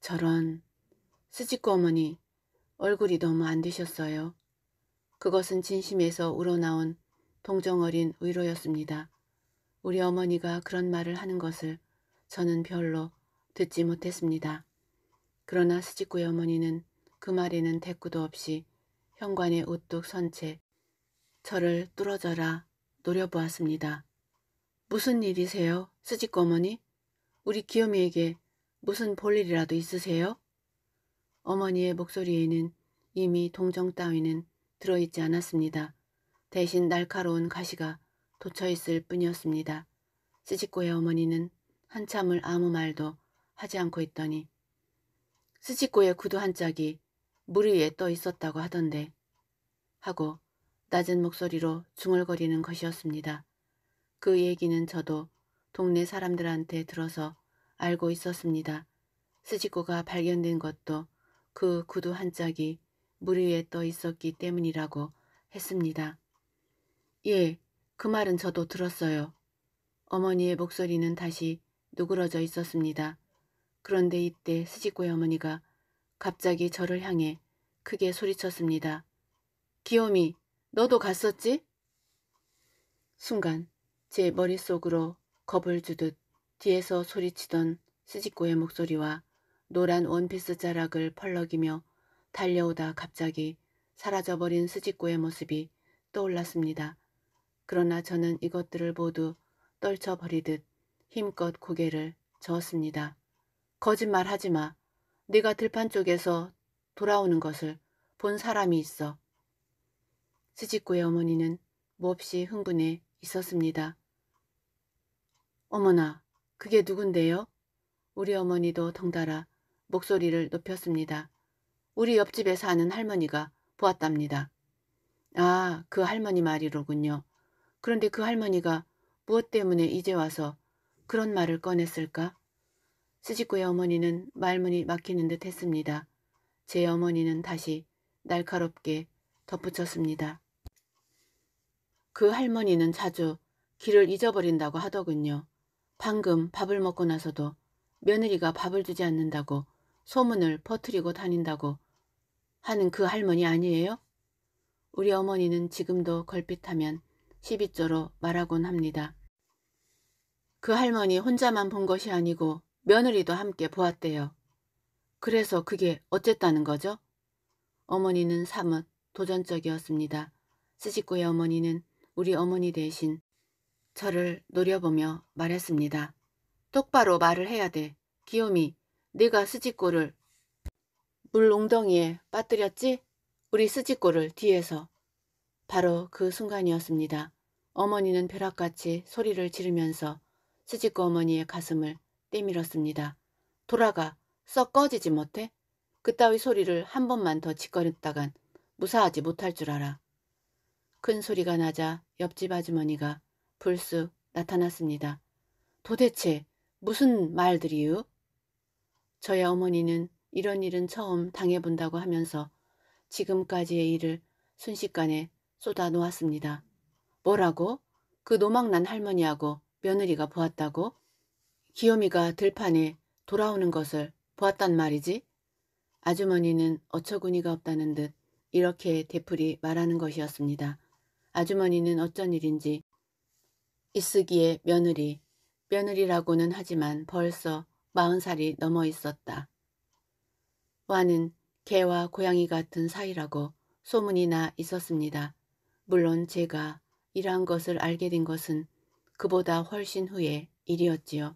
저런 스지꾸 어머니 얼굴이 너무 안 되셨어요. 그것은 진심에서 우러나온 동정어린 위로였습니다. 우리 어머니가 그런 말을 하는 것을 저는 별로 듣지 못했습니다. 그러나 수직구의 어머니는 그 말에는 대꾸도 없이 현관에 우뚝 선 채 저를 뚫어져라 노려보았습니다. 무슨 일이세요, 수직구 어머니? 우리 기요미에게 무슨 볼일이라도 있으세요? 어머니의 목소리에는 이미 동정 따위는 들어있지 않았습니다. 대신 날카로운 가시가 돋쳐있을 뿐이었습니다. 스지코의 어머니는 한참을 아무 말도 하지 않고 있더니 스치코의 구두 한 짝이 물 위에 떠 있었다고 하던데 하고 낮은 목소리로 중얼거리는 것이었습니다. 그 얘기는 저도 동네 사람들한테 들어서 알고 있었습니다. 스지코가 발견된 것도 그 구두 한 짝이 물 위에 떠 있었기 때문이라고 했습니다. 예, 그 말은 저도 들었어요. 어머니의 목소리는 다시 누그러져 있었습니다. 그런데 이때 스지꼬의 어머니가 갑자기 저를 향해 크게 소리쳤습니다. 기욤이 너도 갔었지? 순간 제 머릿속으로 겁을 주듯 뒤에서 소리치던 스지꼬의 목소리와 노란 원피스 자락을 펄럭이며 달려오다 갑자기 사라져버린 스지꼬의 모습이 떠올랐습니다. 그러나 저는 이것들을 모두 떨쳐버리듯 힘껏 고개를 저었습니다. 거짓말 하지 마. 네가 들판 쪽에서 돌아오는 것을 본 사람이 있어. 스지꾸의 어머니는 몹시 흥분해 있었습니다. 어머나, 그게 누군데요? 우리 어머니도 덩달아 목소리를 높였습니다. 우리 옆집에 사는 할머니가 보았답니다. 아, 그 할머니 말이로군요. 그런데 그 할머니가 무엇 때문에 이제 와서 그런 말을 꺼냈을까? 수지구의 어머니는 말문이 막히는 듯 했습니다. 제 어머니는 다시 날카롭게 덧붙였습니다. 그 할머니는 자주 길을 잊어버린다고 하더군요. 방금 밥을 먹고 나서도 며느리가 밥을 주지 않는다고 소문을 퍼뜨리고 다닌다고 하는 그 할머니 아니에요? 우리 어머니는 지금도 걸핏하면 시비조로 말하곤 합니다. 그 할머니 혼자만 본 것이 아니고 며느리도 함께 보았대요. 그래서 그게 어쨌다는 거죠? 어머니는 사뭇 도전적이었습니다. 스시코의 어머니는 우리 어머니 대신 저를 노려보며 말했습니다. 똑바로 말을 해야 돼. 기욤이, 네가 스지코를 물 웅덩이에 빠뜨렸지? 우리 스지코를 뒤에서. 바로 그 순간이었습니다. 어머니는 벼락같이 소리를 지르면서 스지코 어머니의 가슴을 때밀었습니다. 돌아가 썩 꺼지지 못해 그따위 소리를 한 번만 더 짓거렸다간 무사하지 못할 줄 알아. 큰 소리가 나자 옆집 아주머니가 불쑥 나타났습니다. 도대체 무슨 말들이유? 저의 어머니는 이런 일은 처음 당해본다고 하면서 지금까지의 일을 순식간에 쏟아놓았습니다. 뭐라고? 그 노망난 할머니하고 며느리가 보았다고? 기요미가 들판에 돌아오는 것을 보았단 말이지. 아주머니는 어처구니가 없다는 듯 이렇게 대풀이 말하는 것이었습니다. 아주머니는 어쩐 일인지 이쓰기의 며느리, 며느리라고는 하지만 벌써 마흔 살이 넘어 있었다. 와는 개와 고양이 같은 사이라고 소문이 나 있었습니다. 물론 제가 이러한 것을 알게 된 것은 그보다 훨씬 후의 일이었지요.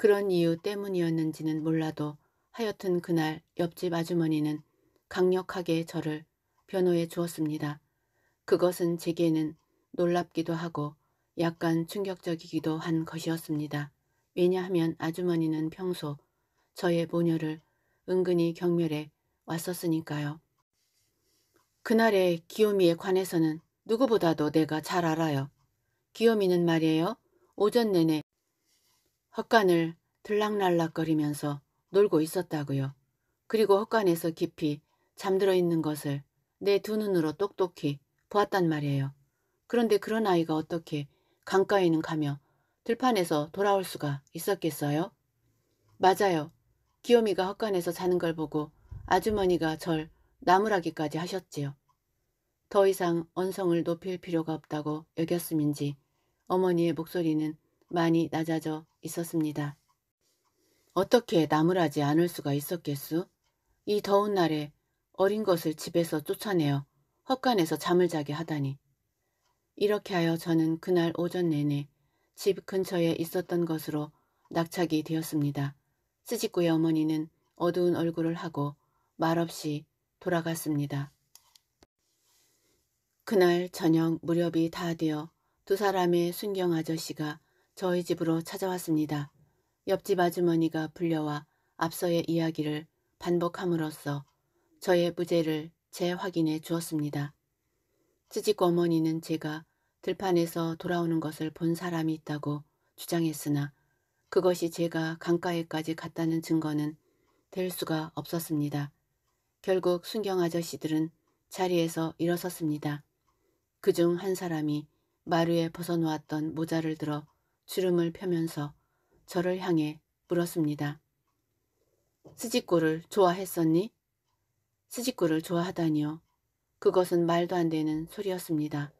그런 이유 때문이었는지는 몰라도 하여튼 그날 옆집 아주머니는 강력하게 저를 변호해 주었습니다. 그것은 제게는 놀랍기도 하고 약간 충격적이기도 한 것이었습니다. 왜냐하면 아주머니는 평소 저의 모녀를 은근히 경멸해 왔었으니까요. 그날의 기요미에 관해서는 누구보다도 내가 잘 알아요. 기요미는 말이에요. 오전 내내 헛간을 들락날락거리면서 놀고 있었다고요. 그리고 헛간에서 깊이 잠들어 있는 것을 내 두 눈으로 똑똑히 보았단 말이에요. 그런데 그런 아이가 어떻게 강가에는 가며 들판에서 돌아올 수가 있었겠어요? 맞아요. 기요미가 헛간에서 자는 걸 보고 아주머니가 절 나무라기까지 하셨지요. 더 이상 언성을 높일 필요가 없다고 여겼음인지 어머니의 목소리는 많이 낮아져 있었습니다. 어떻게 나무라지 않을 수가 있었겠수? 이 더운 날에 어린 것을 집에서 쫓아내어 헛간에서 잠을 자게 하다니. 이렇게 하여 저는 그날 오전 내내 집 근처에 있었던 것으로 낙착이 되었습니다. 스지꾸의 어머니는 어두운 얼굴을 하고 말없이 돌아갔습니다. 그날 저녁 무렵이 다 되어 두 사람의 순경 아저씨가 저희 집으로 찾아왔습니다. 옆집 아주머니가 불려와 앞서의 이야기를 반복함으로써 저의 무죄를 재확인해 주었습니다. 찌직 어머니는 제가 들판에서 돌아오는 것을 본 사람이 있다고 주장했으나 그것이 제가 강가에까지 갔다는 증거는 될 수가 없었습니다. 결국 순경 아저씨들은 자리에서 일어섰습니다. 그 중 한 사람이 마루에 벗어놓았던 모자를 들어 주름을 펴면서 저를 향해 물었습니다. 스지코를 좋아했었니? 스지코를 좋아하다니요. 그것은 말도 안 되는 소리였습니다.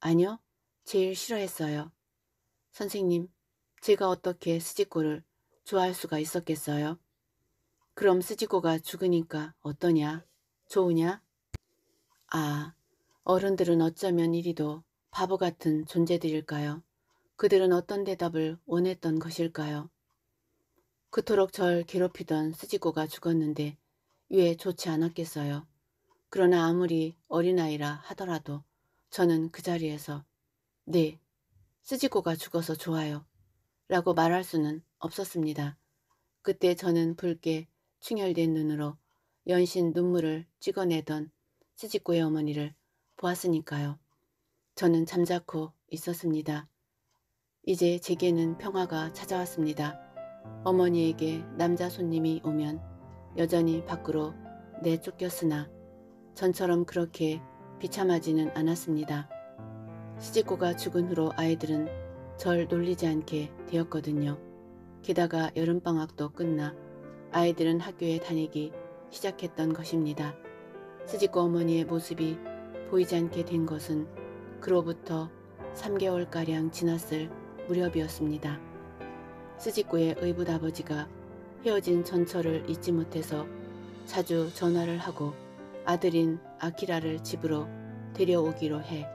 아니요. 제일 싫어했어요. 선생님, 제가 어떻게 스지코를 좋아할 수가 있었겠어요? 그럼 스지코가 죽으니까 어떠냐? 좋으냐? 아, 어른들은 어쩌면 이리도 바보 같은 존재들일까요? 그들은 어떤 대답을 원했던 것일까요? 그토록 절 괴롭히던 수지코가 죽었는데 왜 좋지 않았겠어요? 그러나 아무리 어린아이라 하더라도 저는 그 자리에서 네, 수지코가 죽어서 좋아요 라고 말할 수는 없었습니다. 그때 저는 붉게 충혈된 눈으로 연신 눈물을 찍어내던 수지코의 어머니를 보았으니까요. 저는 잠자코 있었습니다. 이제 제게는 평화가 찾아왔습니다. 어머니에게 남자 손님이 오면 여전히 밖으로 내쫓겼으나 전처럼 그렇게 비참하지는 않았습니다. 시집고가 죽은 후로 아이들은 절 놀리지 않게 되었거든요. 게다가 여름방학도 끝나 아이들은 학교에 다니기 시작했던 것입니다. 스지고 어머니의 모습이 보이지 않게 된 것은 그로부터 3개월가량 지났을 무렵이었습니다. 스지꾸의 의붓 아버지가 헤어진 전철을 잊지 못해서 자주 전화를 하고 아들인 아키라를 집으로 데려오기로 해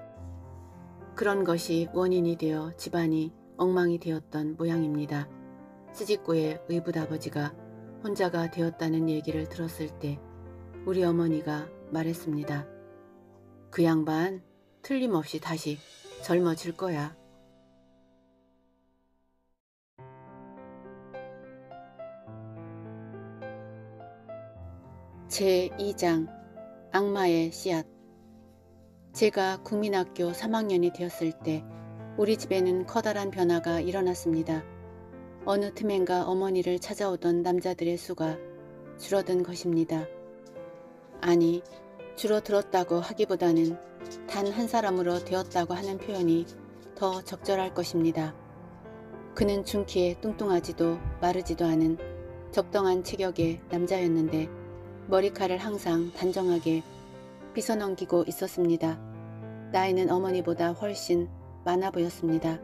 그런 것이 원인이 되어 집안이 엉망이 되었던 모양입니다. 스지꾸의 의붓 아버지가 혼자가 되었다는 얘기를 들었을 때 우리 어머니가 말했습니다. 그 양반 틀림없이 다시 젊어질 거야. 제2장 악마의 씨앗 제가 국민학교 3학년이 되었을 때 우리 집에는 커다란 변화가 일어났습니다. 어느 틈엔가 어머니를 찾아오던 남자들의 수가 줄어든 것입니다. 아니, 줄어들었다고 하기보다는 단 한 사람으로 되었다고 하는 표현이 더 적절할 것입니다. 그는 중키에 뚱뚱하지도 마르지도 않은 적당한 체격의 남자였는데 머리칼을 항상 단정하게 빗어넘기고 있었습니다. 나이는 어머니보다 훨씬 많아 보였습니다.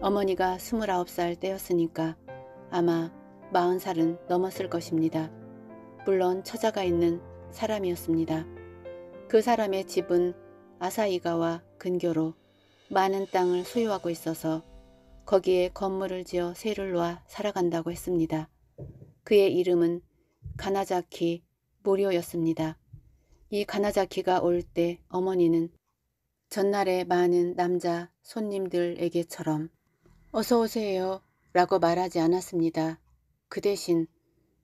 어머니가 29살 때였으니까 아마 40살은 넘었을 것입니다. 물론 처자가 있는 사람이었습니다. 그 사람의 집은 아사이가와 근교로 많은 땅을 소유하고 있어서 거기에 건물을 지어 세를 놓아 살아간다고 했습니다. 그의 이름은 가나자키 무료였습니다. 이 가나자키가 올 때 어머니는 전날에 많은 남자 손님들에게처럼 어서 오세요 라고 말하지 않았습니다. 그 대신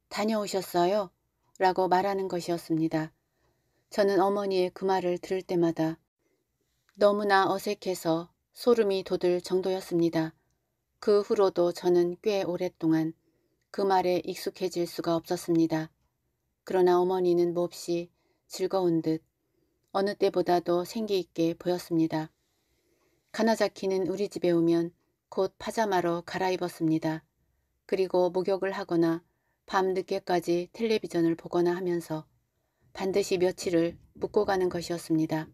다녀오셨어요 라고 말하는 것이었습니다. 저는 어머니의 그 말을 들을 때마다 너무나 어색해서 소름이 돋을 정도였습니다. 그 후로도 저는 꽤 오랫동안 그 말에 익숙해질 수가 없었습니다. 그러나 어머니는 몹시 즐거운 듯 어느 때보다도 생기있게 보였습니다. 카나자키는 우리 집에 오면 곧 파자마로 갈아입었습니다. 그리고 목욕을 하거나 밤늦게까지 텔레비전을 보거나 하면서 반드시 며칠을 묵고 가는 것이었습니다.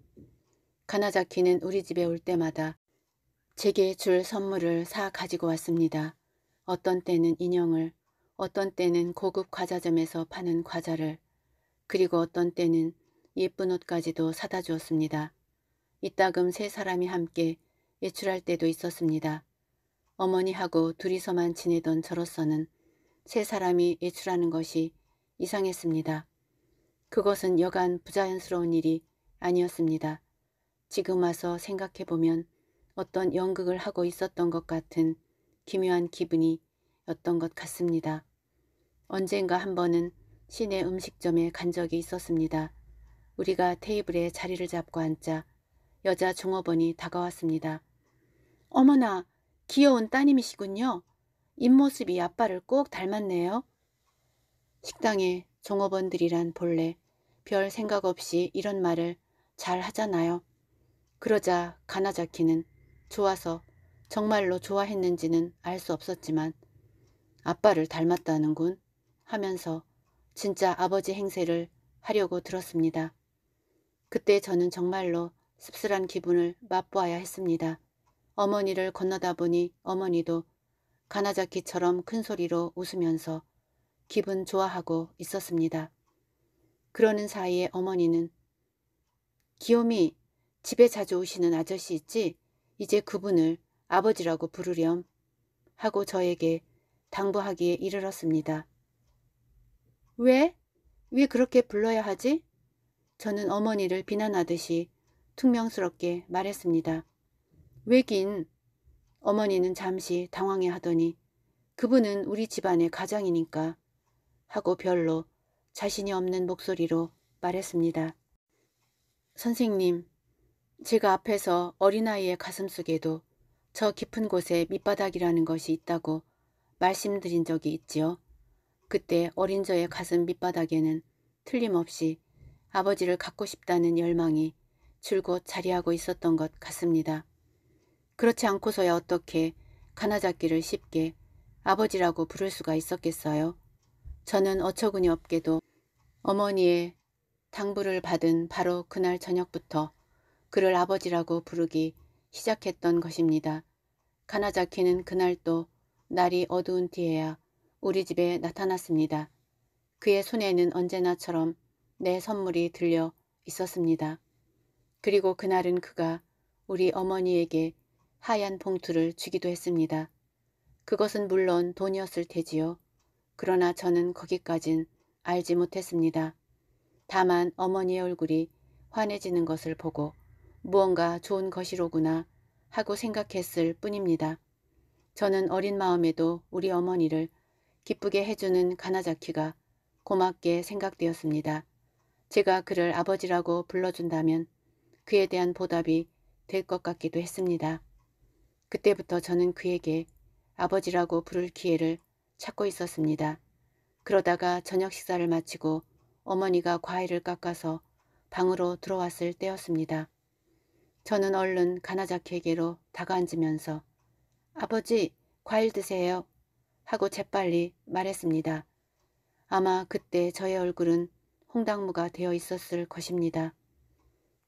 가나자키는 우리 집에 올 때마다 제게 줄 선물을 사 가지고 왔습니다. 어떤 때는 인형을, 어떤 때는 고급 과자점에서 파는 과자를 그리고 어떤 때는 예쁜 옷까지도 사다 주었습니다. 이따금 세 사람이 함께 외출할 때도 있었습니다. 어머니하고 둘이서만 지내던 저로서는 세 사람이 외출하는 것이 이상했습니다. 그것은 여간 부자연스러운 일이 아니었습니다. 지금 와서 생각해보면 어떤 연극을 하고 있었던 것 같은 기묘한 기분이었던 것 같습니다. 언젠가 한 번은 시내 음식점에 간 적이 있었습니다. 우리가 테이블에 자리를 잡고 앉자 여자 종업원이 다가왔습니다. 어머나, 귀여운 따님이시군요. 입모습이 아빠를 꼭 닮았네요. 식당에 종업원들이란 본래 별 생각 없이 이런 말을 잘 하잖아요. 그러자 가나자키는 좋아서 정말로 좋아했는지는 알 수 없었지만 아빠를 닮았다는군. 하면서 진짜 아버지 행세를 하려고 들었습니다. 그때 저는 정말로 씁쓸한 기분을 맛보아야 했습니다. 어머니를 건너다 보니 어머니도 가나자키처럼 큰 소리로 웃으면서 기분 좋아하고 있었습니다. 그러는 사이에 어머니는 기욤이 집에 자주 오시는 아저씨 있지? 이제 그분을 아버지라고 부르렴 하고 저에게 당부하기에 이르렀습니다. 왜? 왜 그렇게 불러야 하지? 저는 어머니를 비난하듯이 퉁명스럽게 말했습니다. 왜긴 어머니는 잠시 당황해 하더니 그분은 우리 집안의 가장이니까 하고 별로 자신이 없는 목소리로 말했습니다. 선생님, 제가 앞에서 어린아이의 가슴속에도 저 깊은 곳에 밑바닥이라는 것이 있다고 말씀드린 적이 있지요. 그때 어린 저의 가슴 밑바닥에는 틀림없이 아버지를 갖고 싶다는 열망이 줄곧 자리하고 있었던 것 같습니다. 그렇지 않고서야 어떻게 가나잡기를 쉽게 아버지라고 부를 수가 있었겠어요? 저는 어처구니 없게도 어머니의 당부를 받은 바로 그날 저녁부터 그를 아버지라고 부르기 시작했던 것입니다. 가나자키는 그날 또 날이 어두운 뒤에야 우리 집에 나타났습니다. 그의 손에는 언제나처럼 내 선물이 들려 있었습니다. 그리고 그날은 그가 우리 어머니에게 하얀 봉투를 주기도 했습니다. 그것은 물론 돈이었을 테지요. 그러나 저는 거기까진 알지 못했습니다. 다만 어머니의 얼굴이 환해지는 것을 보고 무언가 좋은 것이로구나 하고 생각했을 뿐입니다. 저는 어린 마음에도 우리 어머니를 기쁘게 해주는 가나자키가 고맙게 생각되었습니다. 제가 그를 아버지라고 불러준다면 그에 대한 보답이 될 것 같기도 했습니다. 그때부터 저는 그에게 아버지라고 부를 기회를 찾고 있었습니다. 그러다가 저녁 식사를 마치고 어머니가 과일을 깎아서 방으로 들어왔을 때였습니다. 저는 얼른 가나자키에게로 다가앉으면서 아버지 과일 드세요 하고 재빨리 말했습니다. 아마 그때 저의 얼굴은 홍당무가 되어 있었을 것입니다.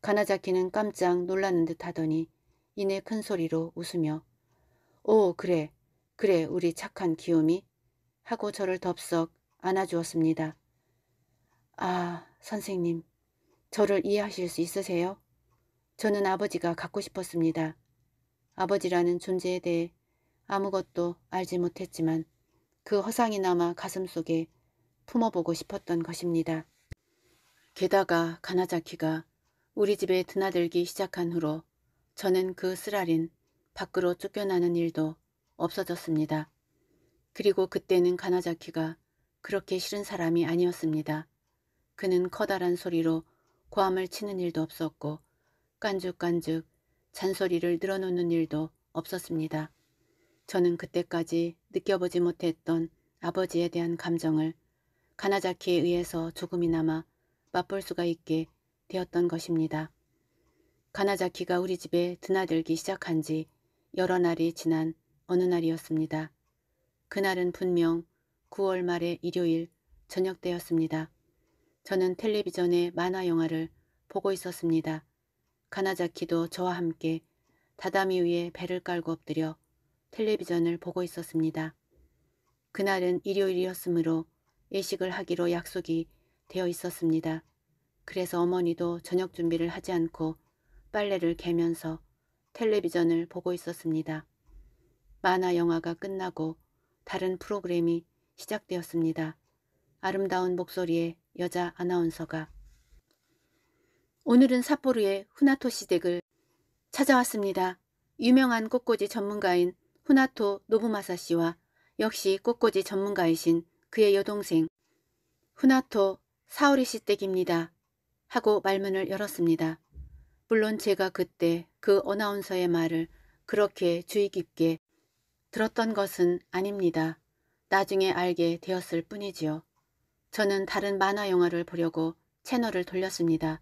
가나자키는 깜짝 놀라는 듯 하더니 이내 큰 소리로 웃으며 오 그래 그래 우리 착한 기욤이 하고 저를 덥석 안아주었습니다. 아 선생님 저를 이해하실 수 있으세요? 저는 아버지가 갖고 싶었습니다. 아버지라는 존재에 대해 아무것도 알지 못했지만 그 허상이나마 가슴속에 품어보고 싶었던 것입니다. 게다가 가나자키가 우리 집에 드나들기 시작한 후로 저는 그 쓰라린 밖으로 쫓겨나는 일도 없어졌습니다. 그리고 그때는 가나자키가 그렇게 싫은 사람이 아니었습니다. 그는 커다란 소리로 고함을 치는 일도 없었고 깐죽깐죽 잔소리를 늘어놓는 일도 없었습니다. 저는 그때까지 느껴보지 못했던 아버지에 대한 감정을 가나자키에 의해서 조금이나마 맛볼 수가 있게 되었던 것입니다. 가나자키가 우리 집에 드나들기 시작한 지 여러 날이 지난 어느 날이었습니다. 그날은 분명 9월 말의 일요일 저녁 때였습니다. 저는 텔레비전에 만화 영화를 보고 있었습니다. 가나자키도 저와 함께 다다미 위에 배를 깔고 엎드려 텔레비전을 보고 있었습니다. 그날은 일요일이었으므로 일식을 하기로 약속이 되어 있었습니다. 그래서 어머니도 저녁 준비를 하지 않고 빨래를 개면서 텔레비전을 보고 있었습니다. 만화 영화가 끝나고 다른 프로그램이 시작되었습니다. 아름다운 목소리의 여자 아나운서가 오늘은 삿포르의 후나토 시댁을 찾아왔습니다. 유명한 꽃꽂이 전문가인 후나토 노부마사 씨와 역시 꽃꽂이 전문가이신 그의 여동생 후나토 사오리 씨 댁입니다. 하고 말문을 열었습니다. 물론 제가 그때 그 어나운서의 말을 그렇게 주의 깊게 들었던 것은 아닙니다. 나중에 알게 되었을 뿐이지요. 저는 다른 만화 영화를 보려고 채널을 돌렸습니다.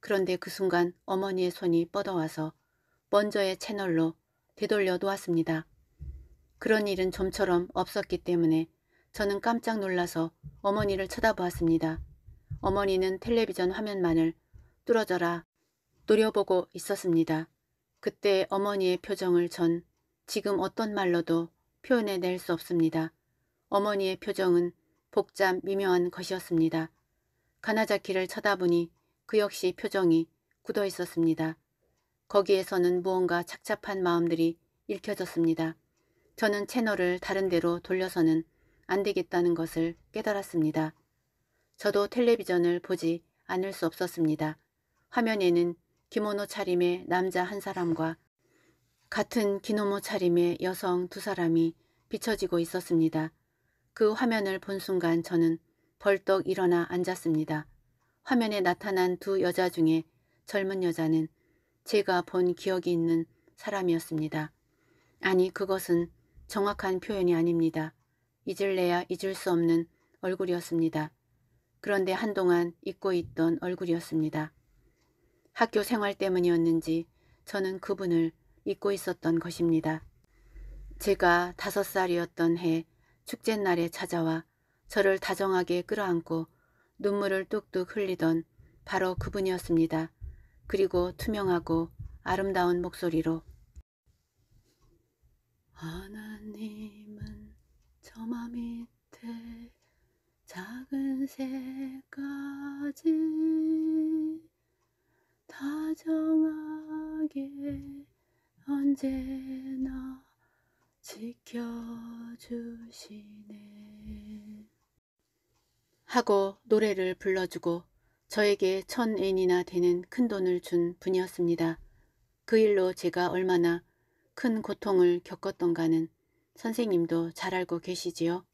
그런데 그 순간 어머니의 손이 뻗어와서 먼저의 채널로 되돌려 놓았습니다. 그런 일은 좀처럼 없었기 때문에 저는 깜짝 놀라서 어머니를 쳐다보았습니다. 어머니는 텔레비전 화면만을 뚫어져라 노려보고 있었습니다. 그때 어머니의 표정을 전 지금 어떤 말로도 표현해낼 수 없습니다. 어머니의 표정은 복잡 미묘한 것이었습니다. 가나자키를 쳐다보니 그 역시 표정이 굳어 있었습니다. 거기에서는 무언가 착잡한 마음들이 읽혀졌습니다. 저는 채널을 다른 데로 돌려서는 안 되겠다는 것을 깨달았습니다. 저도 텔레비전을 보지 않을 수 없었습니다. 화면에는 기모노 차림의 남자 한 사람과 같은 기노모 차림의 여성 두 사람이 비춰지고 있었습니다. 그 화면을 본 순간 저는 벌떡 일어나 앉았습니다. 화면에 나타난 두 여자 중에 젊은 여자는 제가 본 기억이 있는 사람이었습니다. 아니 그것은 정확한 표현이 아닙니다. 잊을래야 잊을 수 없는 얼굴이었습니다. 그런데 한동안 잊고 있던 얼굴이었습니다. 학교 생활 때문이었는지 저는 그분을 잊고 있었던 것입니다. 제가 다섯 살이었던 해 축제날에 찾아와 저를 다정하게 끌어안고 눈물을 뚝뚝 흘리던 바로 그분이었습니다. 그리고 투명하고 아름다운 목소리로 하나님은 저마 밑에 작은 새까지 다정하게 언제나 지켜주시네. 하고 노래를 불러주고 저에게 천 엔이나 되는 큰 돈을 준 분이었습니다. 그 일로 제가 얼마나 큰 고통을 겪었던가는 선생님도 잘 알고 계시지요.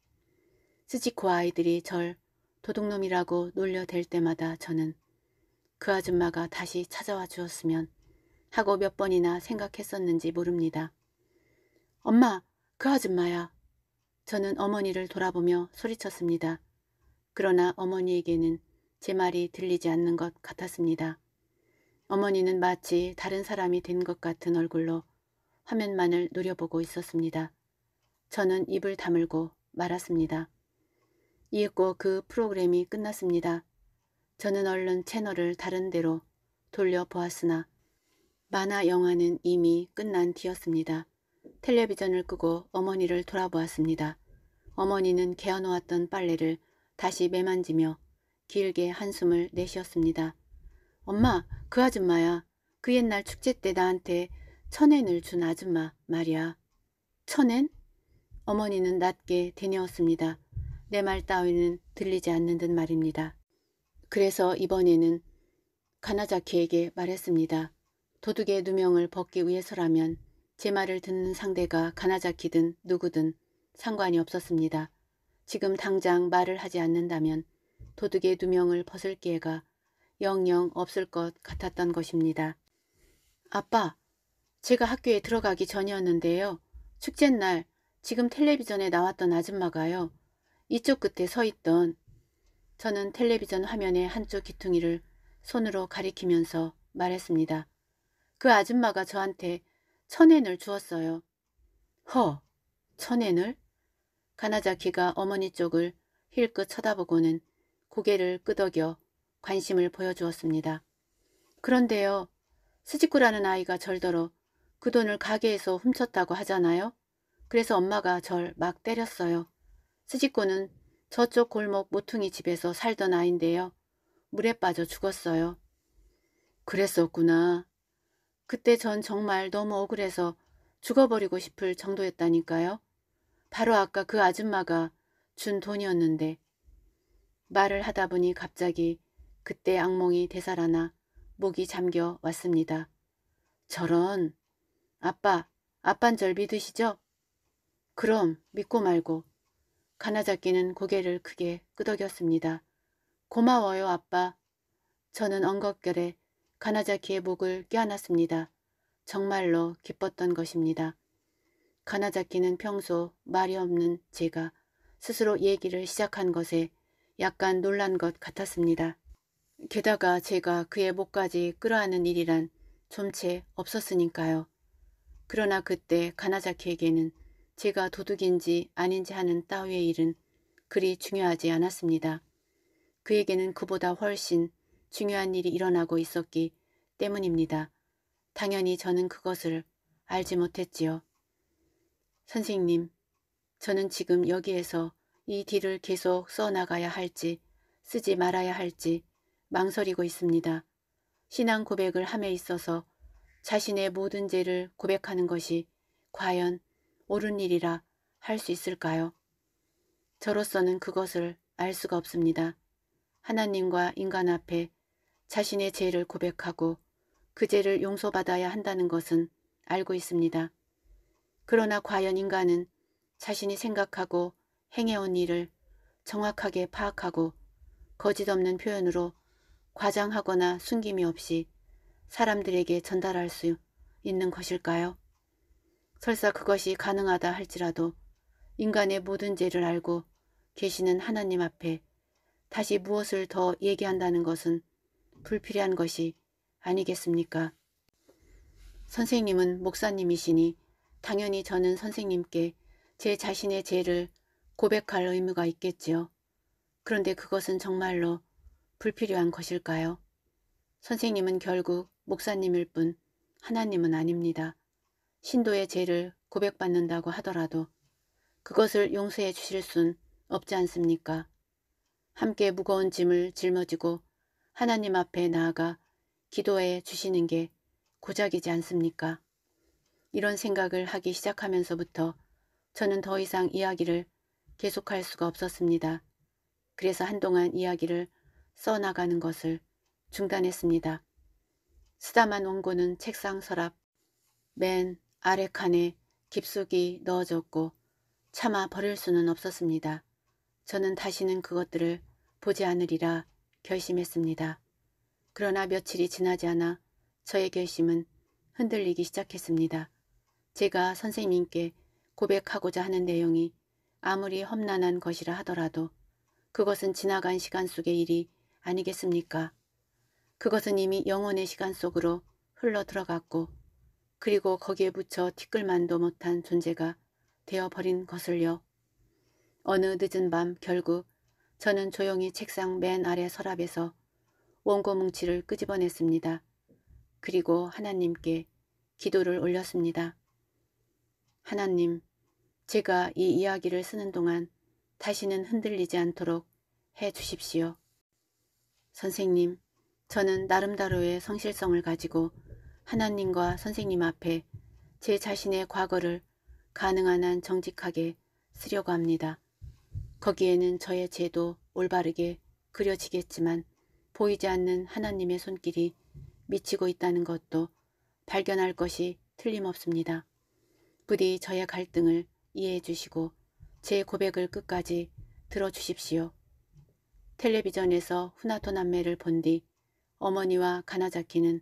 스지코 아이들이 절 도둑놈이라고 놀려댈 때마다 저는 그 아줌마가 다시 찾아와 주었으면 하고 몇 번이나 생각했었는지 모릅니다. 엄마, 그 아줌마야. 저는 어머니를 돌아보며 소리쳤습니다. 그러나 어머니에게는 제 말이 들리지 않는 것 같았습니다. 어머니는 마치 다른 사람이 된 것 같은 얼굴로 화면만을 노려보고 있었습니다. 저는 입을 다물고 말았습니다. 이윽고 그 프로그램이 끝났습니다. 저는 얼른 채널을 다른 데로 돌려보았으나 만화 영화는 이미 끝난 뒤였습니다. 텔레비전을 끄고 어머니를 돌아보았습니다. 어머니는 개어놓았던 빨래를 다시 매만지며 길게 한숨을 내쉬었습니다. 엄마, 그 아줌마야. 그 옛날 축제 때 나한테 천엔을 준 아줌마 말이야. 천엔? 어머니는 낮게 대뇌었습니다내 말 따위는 들리지 않는 듯 말입니다. 그래서 이번에는 가나자키에게 말했습니다. 도둑의 누명을 벗기 위해서라면 제 말을 듣는 상대가 가나자키든 누구든 상관이 없었습니다. 지금 당장 말을 하지 않는다면 도둑의 누명을 벗을 기회가 영영 없을 것 같았던 것입니다. 아빠, 제가 학교에 들어가기 전이었는데요. 축제날 지금 텔레비전에 나왔던 아줌마가요. 이쪽 끝에 서 있던 저는 텔레비전 화면의 한쪽 귀퉁이를 손으로 가리키면서 말했습니다. 그 아줌마가 저한테 천엔을 주었어요. 허, 천엔을? 가나자키가 어머니 쪽을 힐끗 쳐다보고는 고개를 끄덕여 관심을 보여주었습니다. 그런데요, 스지쿠라는 아이가 절더러 그 돈을 가게에서 훔쳤다고 하잖아요. 그래서 엄마가 절 막 때렸어요. 스지코는 저쪽 골목 모퉁이 집에서 살던 아인데요. 물에 빠져 죽었어요. 그랬었구나. 그때 전 정말 너무 억울해서 죽어버리고 싶을 정도였다니까요. 바로 아까 그 아줌마가 준 돈이었는데 말을 하다 보니 갑자기 그때 악몽이 되살아나 목이 잠겨 왔습니다. 저런 아빠, 아빤 절 믿으시죠? 그럼 믿고 말고. 가나잡기는 고개를 크게 끄덕였습니다. 고마워요 아빠. 저는 엉겁결에 가나자키의 목을 껴안았습니다. 정말로 기뻤던 것입니다. 가나자키는 평소 말이 없는 제가 스스로 얘기를 시작한 것에 약간 놀란 것 같았습니다. 게다가 제가 그의 목까지 끌어안은 일이란 좀 채 없었으니까요. 그러나 그때 가나자키에게는 제가 도둑인지 아닌지 하는 따위의 일은 그리 중요하지 않았습니다. 그에게는 그보다 훨씬 중요한 일이 일어나고 있었기 때문입니다. 당연히 저는 그것을 알지 못했지요. 선생님, 저는 지금 여기에서 이 딜을 계속 써나가야 할지 쓰지 말아야 할지 망설이고 있습니다. 신앙 고백을 함에 있어서 자신의 모든 죄를 고백하는 것이 과연 옳은 일이라 할 수 있을까요? 저로서는 그것을 알 수가 없습니다. 하나님과 인간 앞에 자신의 죄를 고백하고 그 죄를 용서받아야 한다는 것은 알고 있습니다. 그러나 과연 인간은 자신이 생각하고 행해온 일을 정확하게 파악하고 거짓 없는 표현으로 과장하거나 숨김이 없이 사람들에게 전달할 수 있는 것일까요? 설사 그것이 가능하다 할지라도 인간의 모든 죄를 알고 계시는 하나님 앞에 다시 무엇을 더 얘기한다는 것은 불필요한 것이 아니겠습니까? 선생님은 목사님이시니 당연히 저는 선생님께 제 자신의 죄를 고백할 의무가 있겠지요. 그런데 그것은 정말로 불필요한 것일까요? 선생님은 결국 목사님일 뿐 하나님은 아닙니다. 신도의 죄를 고백받는다고 하더라도 그것을 용서해 주실 순 없지 않습니까? 함께 무거운 짐을 짊어지고 하나님 앞에 나아가 기도해 주시는 게 고작이지 않습니까? 이런 생각을 하기 시작하면서부터 저는 더 이상 이야기를 계속할 수가 없었습니다. 그래서 한동안 이야기를 써나가는 것을 중단했습니다. 쓰다만 원고는 책상 서랍 맨 아래 칸에 깊숙이 넣어졌고 차마 버릴 수는 없었습니다. 저는 다시는 그것들을 보지 않으리라 결심했습니다. 그러나 며칠이 지나지 않아 저의 결심은 흔들리기 시작했습니다. 제가 선생님께 고백하고자 하는 내용이 아무리 험난한 것이라 하더라도 그것은 지나간 시간 속의 일이 아니겠습니까? 그것은 이미 영혼의 시간 속으로 흘러 들어갔고 그리고 거기에 붙여 티끌만도 못한 존재가 되어버린 것을요. 어느 늦은 밤 결국 저는 조용히 책상 맨 아래 서랍에서 원고 뭉치를 끄집어냈습니다. 그리고 하나님께 기도를 올렸습니다. 하나님, 제가 이 이야기를 쓰는 동안 다시는 흔들리지 않도록 해 주십시오. 선생님, 저는 나름대로의 성실성을 가지고 하나님과 선생님 앞에 제 자신의 과거를 가능한 한 정직하게 쓰려고 합니다. 거기에는 저의 죄도 올바르게 그려지겠지만 보이지 않는 하나님의 손길이 미치고 있다는 것도 발견할 것이 틀림없습니다. 부디 저의 갈등을 이해해 주시고 제 고백을 끝까지 들어주십시오. 텔레비전에서 후나토 남매를 본뒤 어머니와 가나자키는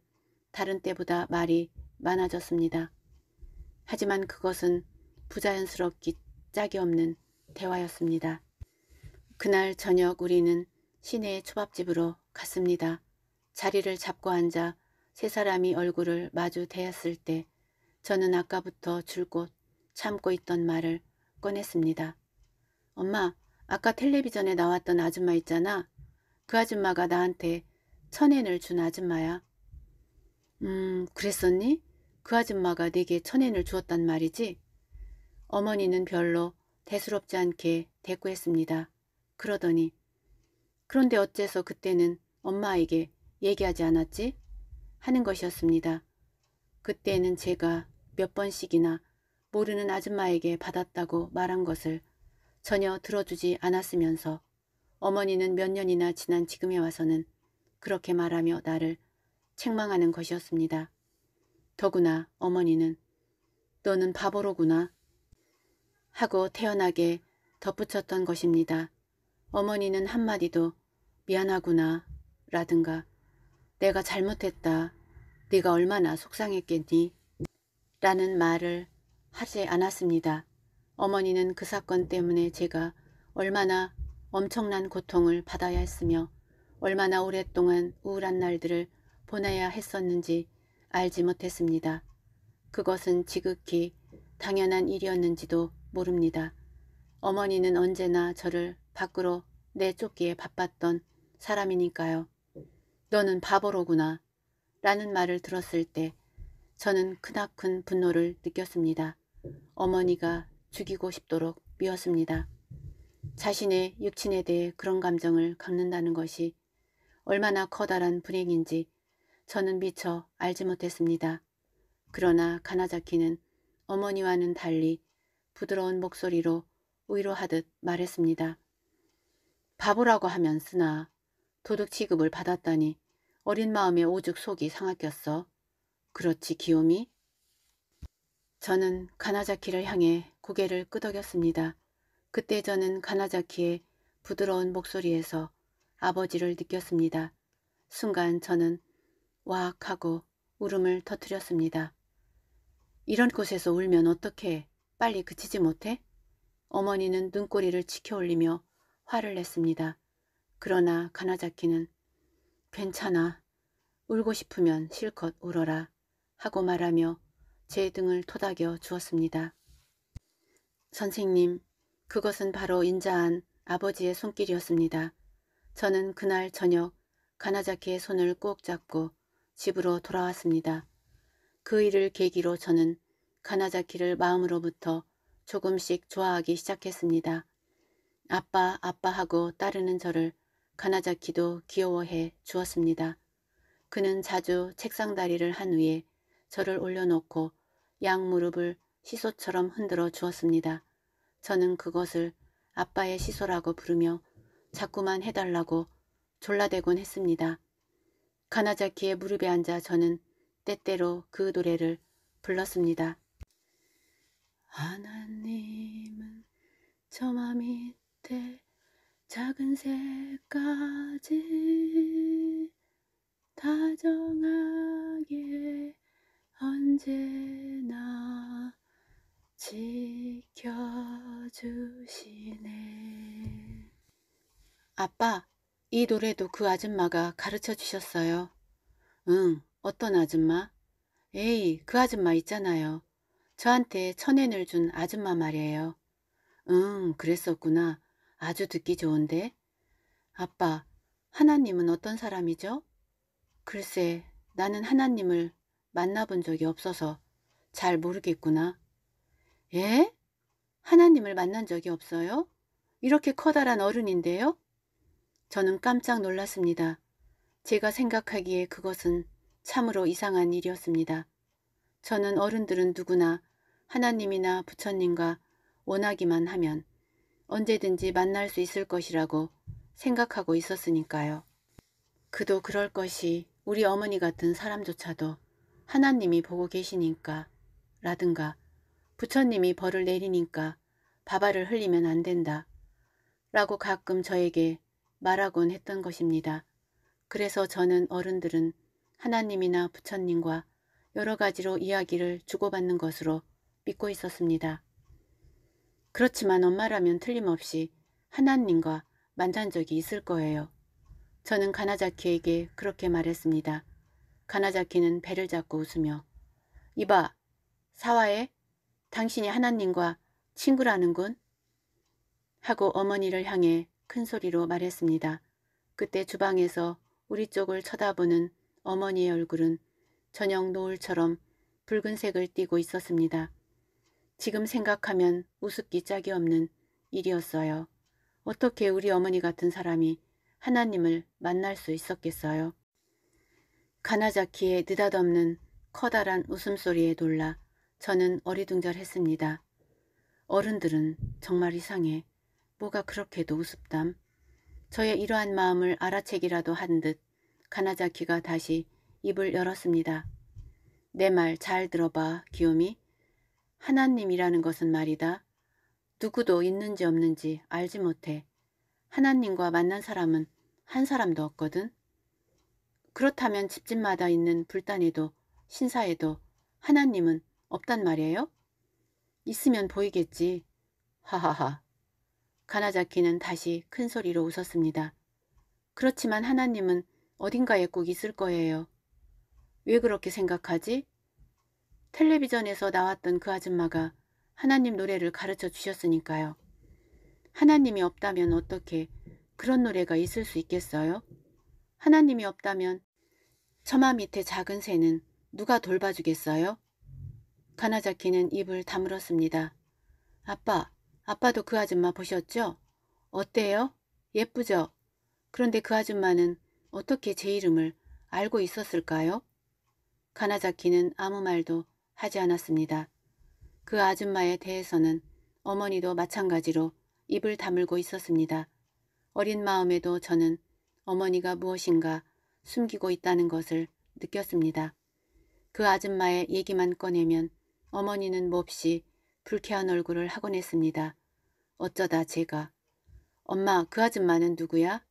다른 때보다 말이 많아졌습니다. 하지만 그것은 부자연스럽기 짝이 없는 대화였습니다. 그날 저녁 우리는 시내의 초밥집으로 갔습니다. 자리를 잡고 앉아 세 사람이 얼굴을 마주 대했을 때 저는 아까부터 줄곧 참고 있던 말을 꺼냈습니다. 엄마, 아까 텔레비전에 나왔던 아줌마 있잖아. 그 아줌마가 나한테 천엔을 준 아줌마야. 음, 그랬었니? 그 아줌마가 네게 천엔을 주었단 말이지? 어머니는 별로 대수롭지 않게 대꾸했습니다. 그러더니 그런데 어째서 그때는 엄마에게 얘기하지 않았지? 하는 것이었습니다. 그때는 제가 몇 번씩이나 모르는 아줌마에게 받았다고 말한 것을 전혀 들어주지 않았으면서 어머니는 몇 년이나 지난 지금에 와서는 그렇게 말하며 나를 책망하는 것이었습니다. 더구나 어머니는 너는 바보로구나 하고 태연하게 덧붙였던 것입니다. 어머니는 한마디도 미안하구나 라든가 내가 잘못했다 네가 얼마나 속상했겠니 라는 말을 하지 않았습니다. 어머니는 그 사건 때문에 제가 얼마나 엄청난 고통을 받아야 했으며 얼마나 오랫동안 우울한 날들을 보내야 했었는지 알지 못했습니다. 그것은 지극히 당연한 일이었는지도 모릅니다. 어머니는 언제나 저를 밖으로 내쫓기에 바빴던 사람이니까요. 너는 바보로구나 라는 말을 들었을 때 저는 크나큰 분노를 느꼈습니다. 어머니가 죽이고 싶도록 미웠습니다. 자신의 육친에 대해 그런 감정을 갖는다는 것이 얼마나 커다란 불행인지 저는 미처 알지 못했습니다. 그러나 가나자키는 어머니와는 달리 부드러운 목소리로 위로하듯 말했습니다. 바보라고 하면 쓰나 도둑 취급을 받았다니 어린 마음에 오죽 속이 상하겠어. 그렇지 기욤이? 저는 가나자키를 향해 고개를 끄덕였습니다. 그때 저는 가나자키의 부드러운 목소리에서 아버지를 느꼈습니다. 순간 저는 와악 하고 울음을 터뜨렸습니다. 이런 곳에서 울면 어떻게 빨리 그치지 못해? 어머니는 눈꼬리를 치켜올리며 화를 냈습니다. 그러나 가나자키는 괜찮아. 울고 싶으면 실컷 울어라. 하고 말하며 제 등을 토닥여 주었습니다. 선생님, 그것은 바로 인자한 아버지의 손길이었습니다. 저는 그날 저녁 가나자키의 손을 꼭 잡고 집으로 돌아왔습니다. 그 일을 계기로 저는 가나자키를 마음으로부터 조금씩 좋아하기 시작했습니다. 아빠 아빠 하고 따르는 저를 가나자키도 귀여워해 주었습니다. 그는 자주 책상 다리를 한 위에 저를 올려놓고 양 무릎을 시소처럼 흔들어 주었습니다. 저는 그것을 아빠의 시소라고 부르며 자꾸만 해달라고 졸라대곤 했습니다. 가나자키의 무릎에 앉아 저는 때때로 그 노래를 불렀습니다. 하나님은 저마 밑에 작은 새까지 다정하게 언제나 지켜주시네. 아빠, 이 노래도 그 아줌마가 가르쳐 주셨어요. 응, 어떤 아줌마? 에이, 그 아줌마 있잖아요. 저한테 천엔을 준 아줌마 말이에요. 응, 그랬었구나. 아주 듣기 좋은데. 아빠, 하나님은 어떤 사람이죠? 글쎄, 나는 하나님을 만나본 적이 없어서 잘 모르겠구나. 예? 하나님을 만난 적이 없어요? 이렇게 커다란 어른인데요? 저는 깜짝 놀랐습니다. 제가 생각하기에 그것은 참으로 이상한 일이었습니다. 저는 어른들은 누구나 하나님이나 부처님과 원하기만 하면 언제든지 만날 수 있을 것이라고 생각하고 있었으니까요. 그도 그럴 것이 우리 어머니 같은 사람조차도 하나님이 보고 계시니까 라든가 부처님이 벌을 내리니까 바바를 흘리면 안 된다 라고 가끔 저에게 말하곤 했던 것입니다. 그래서 저는 어른들은 하나님이나 부처님과 여러 가지로 이야기를 주고받는 것으로 믿고 있었습니다. 그렇지만 엄마라면 틀림없이 하나님과 만난 적이 있을 거예요. 저는 가나자키에게 그렇게 말했습니다. 가나자키는 배를 잡고 웃으며 이봐, 사와에 당신이 하나님과 친구라는군? 하고 어머니를 향해 큰 소리로 말했습니다. 그때 주방에서 우리 쪽을 쳐다보는 어머니의 얼굴은 저녁 노을처럼 붉은색을 띠고 있었습니다. 지금 생각하면 우습기 짝이 없는 일이었어요. 어떻게 우리 어머니 같은 사람이 하나님을 만날 수 있었겠어요? 가나자키의 느닷없는 커다란 웃음소리에 놀라 저는 어리둥절했습니다. 어른들은 정말 이상해. 뭐가 그렇게도 우습담. 저의 이러한 마음을 알아채기라도 한 듯 가나자키가 다시 입을 열었습니다. 내 말 잘 들어봐, 기욤이. 하나님이라는 것은 말이다. 누구도 있는지 없는지 알지 못해. 하나님과 만난 사람은 한 사람도 없거든. 그렇다면 집집마다 있는 불단에도 신사에도 하나님은 없단 말이에요? 있으면 보이겠지. 하하하. 가나자키는 다시 큰 소리로 웃었습니다. 그렇지만 하나님은 어딘가에 꼭 있을 거예요. 왜 그렇게 생각하지? 텔레비전에서 나왔던 그 아줌마가 하나님 노래를 가르쳐 주셨으니까요. 하나님이 없다면 어떻게 그런 노래가 있을 수 있겠어요? 하나님이 없다면 처마 밑에 작은 새는 누가 돌봐주겠어요? 가나자키는 입을 다물었습니다. 아빠, 아빠도 그 아줌마 보셨죠? 어때요? 예쁘죠? 그런데 그 아줌마는 어떻게 제 이름을 알고 있었을까요? 가나자키는 아무 말도 하지 않았습니다. 그 아줌마에 대해서는 어머니도 마찬가지로 입을 다물고 있었습니다. 어린 마음에도 저는 어머니가 무엇인가 숨기고 있다는 것을 느꼈습니다. 그 아줌마의 얘기만 꺼내면 어머니는 몹시 불쾌한 얼굴을 하곤 했습니다. 어쩌다 제가 엄마 그 아줌마는 누구야?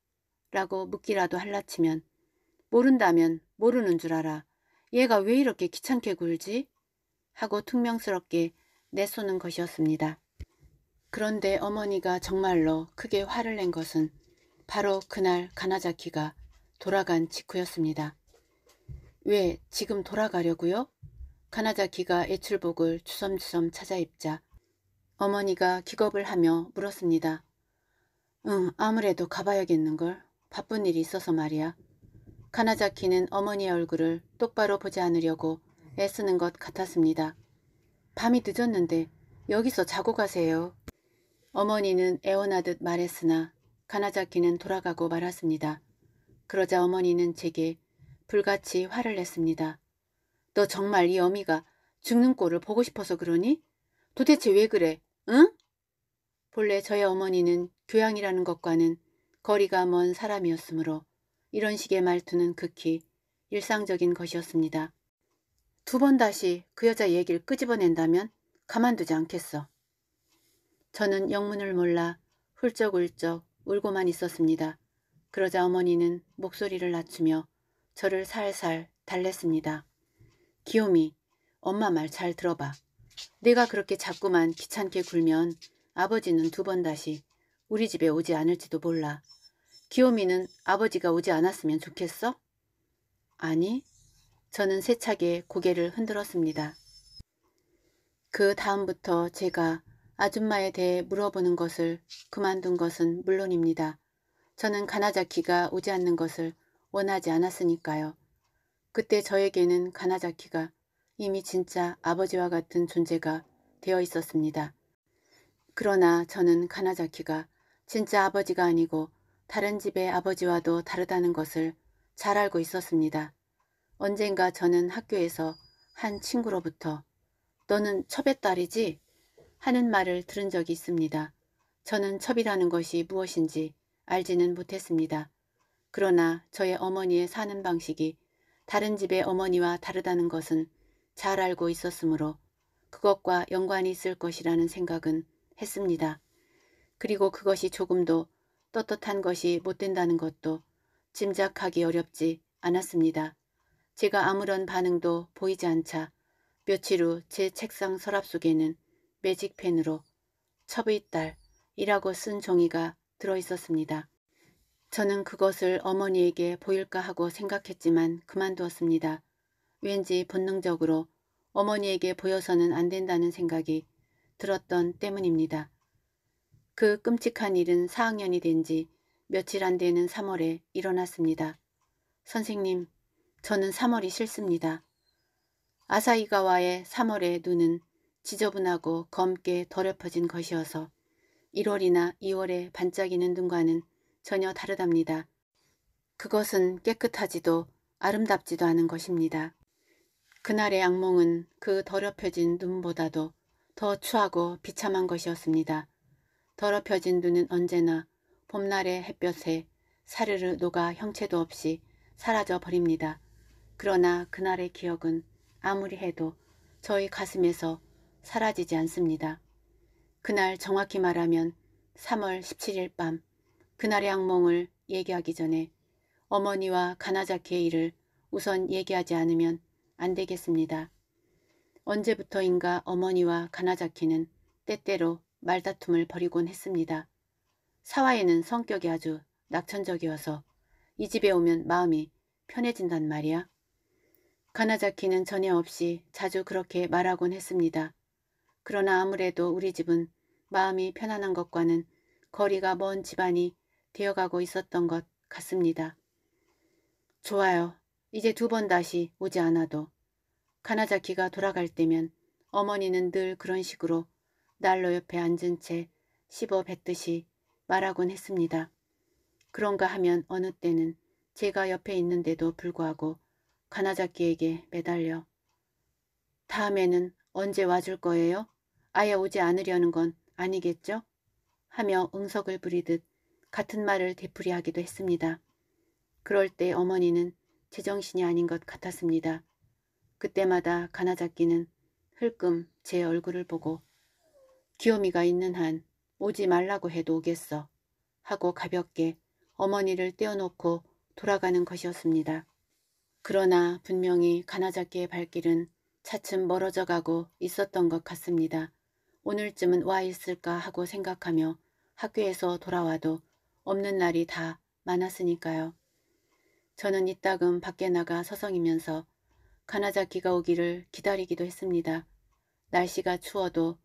라고 묻기라도 할라치면 모른다면 모르는 줄 알아. 얘가 왜 이렇게 귀찮게 굴지? 하고 퉁명스럽게 내쏘는 것이었습니다. 그런데 어머니가 정말로 크게 화를 낸 것은 바로 그날 가나자키가 돌아간 직후였습니다. 왜 지금 돌아가려고요? 카나자키가 애출복을 주섬주섬 찾아 입자 어머니가 기겁을 하며 물었습니다. 응, 아무래도 가봐야겠는걸. 바쁜 일이 있어서 말이야. 카나자키는 어머니의 얼굴을 똑바로 보지 않으려고 애쓰는 것 같았습니다. 밤이 늦었는데 여기서 자고 가세요. 어머니는 애원하듯 말했으나 가나자키는 돌아가고 말았습니다. 그러자 어머니는 제게 불같이 화를 냈습니다. 너 정말 이 어미가 죽는 꼴을 보고 싶어서 그러니? 도대체 왜 그래? 응? 본래 저의 어머니는 교양이라는 것과는 거리가 먼 사람이었으므로 이런 식의 말투는 극히 일상적인 것이었습니다. 두 번 다시 그 여자 얘기를 끄집어낸다면 가만두지 않겠어. 저는 영문을 몰라 훌쩍훌쩍 울고만 있었습니다. 그러자 어머니는 목소리를 낮추며 저를 살살 달랬습니다. 기요미, 엄마 말 잘 들어봐. 내가 그렇게 자꾸만 귀찮게 굴면 아버지는 두 번 다시 우리 집에 오지 않을지도 몰라. 기요미는 아버지가 오지 않았으면 좋겠어? 아니, 저는 세차게 고개를 흔들었습니다. 그 다음부터 제가 아줌마에 대해 물어보는 것을 그만둔 것은 물론입니다. 저는 가나자키가 오지 않는 것을 원하지 않았으니까요. 그때 저에게는 가나자키가 이미 진짜 아버지와 같은 존재가 되어 있었습니다. 그러나 저는 가나자키가 진짜 아버지가 아니고 다른 집의 아버지와도 다르다는 것을 잘 알고 있었습니다. 언젠가 저는 학교에서 한 친구로부터 너는 첩의 딸이지? 하는 말을 들은 적이 있습니다. 저는 첩이라는 것이 무엇인지 알지는 못했습니다. 그러나 저의 어머니의 사는 방식이 다른 집의 어머니와 다르다는 것은 잘 알고 있었으므로 그것과 연관이 있을 것이라는 생각은 했습니다. 그리고 그것이 조금도 떳떳한 것이 못된다는 것도 짐작하기 어렵지 않았습니다. 제가 아무런 반응도 보이지 않자 며칠 후 제 책상 서랍 속에는 매직펜으로 첩의 딸이라고 쓴 종이가 들어있었습니다. 저는 그것을 어머니에게 보일까 하고 생각했지만 그만두었습니다. 왠지 본능적으로 어머니에게 보여서는 안 된다는 생각이 들었던 때문입니다. 그 끔찍한 일은 4학년이 된 지 며칠 안 되는 3월에 일어났습니다. 선생님, 저는 3월이 싫습니다. 아사이가와의 3월의 눈은 지저분하고 검게 더럽혀진 것이어서 1월이나 2월에 반짝이는 눈과는 전혀 다르답니다. 그것은 깨끗하지도 아름답지도 않은 것입니다. 그날의 악몽은 그 더럽혀진 눈보다도 더 추하고 비참한 것이었습니다. 더럽혀진 눈은 언제나 봄날의 햇볕에 사르르 녹아 형체도 없이 사라져 버립니다. 그러나 그날의 기억은 아무리 해도 저희 가슴에서 사라지지 않습니다. 그날 정확히 말하면 3월 17일 밤 그날의 악몽을 얘기하기 전에 어머니와 가나자키의 일을 우선 얘기하지 않으면 안 되겠습니다. 언제부터인가 어머니와 가나자키는 때때로 말다툼을 벌이곤 했습니다. 사와에는 성격이 아주 낙천적이어서 이 집에 오면 마음이 편해진단 말이야. 가나자키는 전혀 없이 자주 그렇게 말하곤 했습니다. 그러나 아무래도 우리 집은 마음이 편안한 것과는 거리가 먼 집안이 되어가고 있었던 것 같습니다. 좋아요. 이제 두 번 다시 오지 않아도. 가나자키가 돌아갈 때면 어머니는 늘 그런 식으로 날로 옆에 앉은 채 씹어 뱉듯이 말하곤 했습니다. 그런가 하면 어느 때는 제가 옆에 있는데도 불구하고 가나자키에게 매달려 다음에는 언제 와줄 거예요? 아예 오지 않으려는 건 아니겠죠? 하며 응석을 부리듯 같은 말을 되풀이하기도 했습니다. 그럴 때 어머니는 제정신이 아닌 것 같았습니다. 그때마다 가나잡기는 흘끔 제 얼굴을 보고 기요미가 있는 한 오지 말라고 해도 오겠어 하고 가볍게 어머니를 떼어놓고 돌아가는 것이었습니다. 그러나 분명히 가나잡기의 발길은 차츰 멀어져 가고 있었던 것 같습니다. 오늘쯤은 와 있을까 하고 생각하며 학교에서 돌아와도 없는 날이 다 많았으니까요. 저는 이따금 밖에 나가 서성이면서 가나자키가 오기를 기다리기도 했습니다. 날씨가 추워도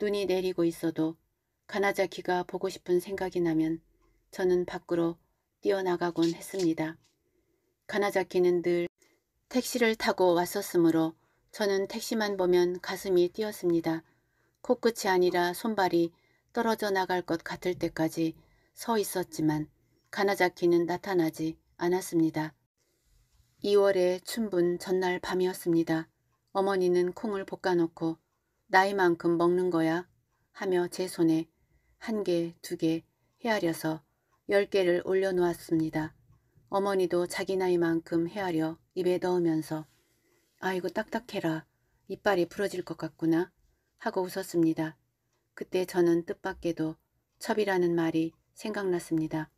눈이 내리고 있어도 가나자키가 보고 싶은 생각이 나면 저는 밖으로 뛰어나가곤 했습니다. 가나자키는 늘 택시를 타고 왔었으므로 저는 택시만 보면 가슴이 뛰었습니다. 코끝이 아니라 손발이 떨어져 나갈 것 같을 때까지 서 있었지만 가나자키는 나타나지 않았습니다. 2월의 춘분 전날 밤이었습니다. 어머니는 콩을 볶아놓고 나이만큼 먹는 거야 하며 제 손에 한 개, 두개 헤아려서 열 개를 올려놓았습니다. 어머니도 자기 나이만큼 헤아려 입에 넣으면서 아이고 딱딱해라 이빨이 부러질 것 같구나 하고 웃었습니다. 그때 저는 뜻밖에도 첩이라는 말이 생각났습니다.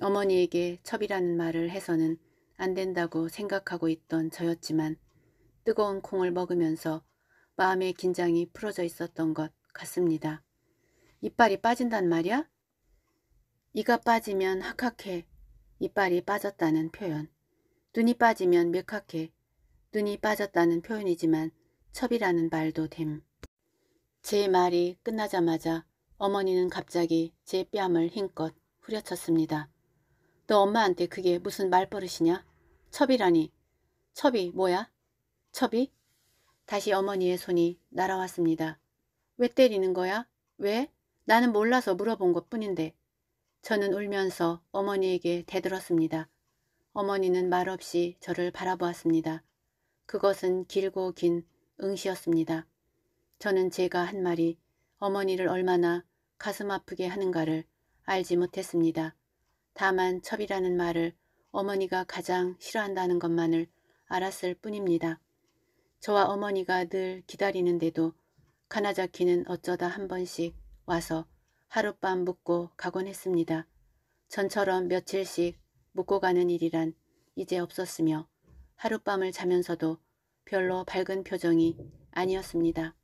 어머니에게 첩이라는 말을 해서는 안 된다고 생각하고 있던 저였지만 뜨거운 콩을 먹으면서 마음의 긴장이 풀어져 있었던 것 같습니다. 이빨이 빠진단 말이야? 이가 빠지면 학학해. 이빨이 빠졌다는 표현. 눈이 빠지면 맥학해. 눈이 빠졌다는 표현이지만 첩이라는 말도 됨. 제 말이 끝나자마자 어머니는 갑자기 제 뺨을 힘껏 후려쳤습니다. 너 엄마한테 그게 무슨 말버릇이냐? 첩이라니. 첩이 뭐야? 첩이? 다시 어머니의 손이 날아왔습니다. 왜 때리는 거야? 왜? 나는 몰라서 물어본 것 뿐인데. 저는 울면서 어머니에게 대들었습니다. 어머니는 말없이 저를 바라보았습니다. 그것은 길고 긴 응시였습니다. 저는 제가 한 말이 어머니를 얼마나 가슴 아프게 하는가를 알지 못했습니다. 다만 첩이라는 말을 어머니가 가장 싫어한다는 것만을 알았을 뿐입니다. 저와 어머니가 늘 기다리는데도 카나자키는 어쩌다 한 번씩 와서 하룻밤 묵고 가곤 했습니다. 전처럼 며칠씩 묵고 가는 일이란 이제 없었으며 하룻밤을 자면서도 별로 밝은 표정이 아니었습니다.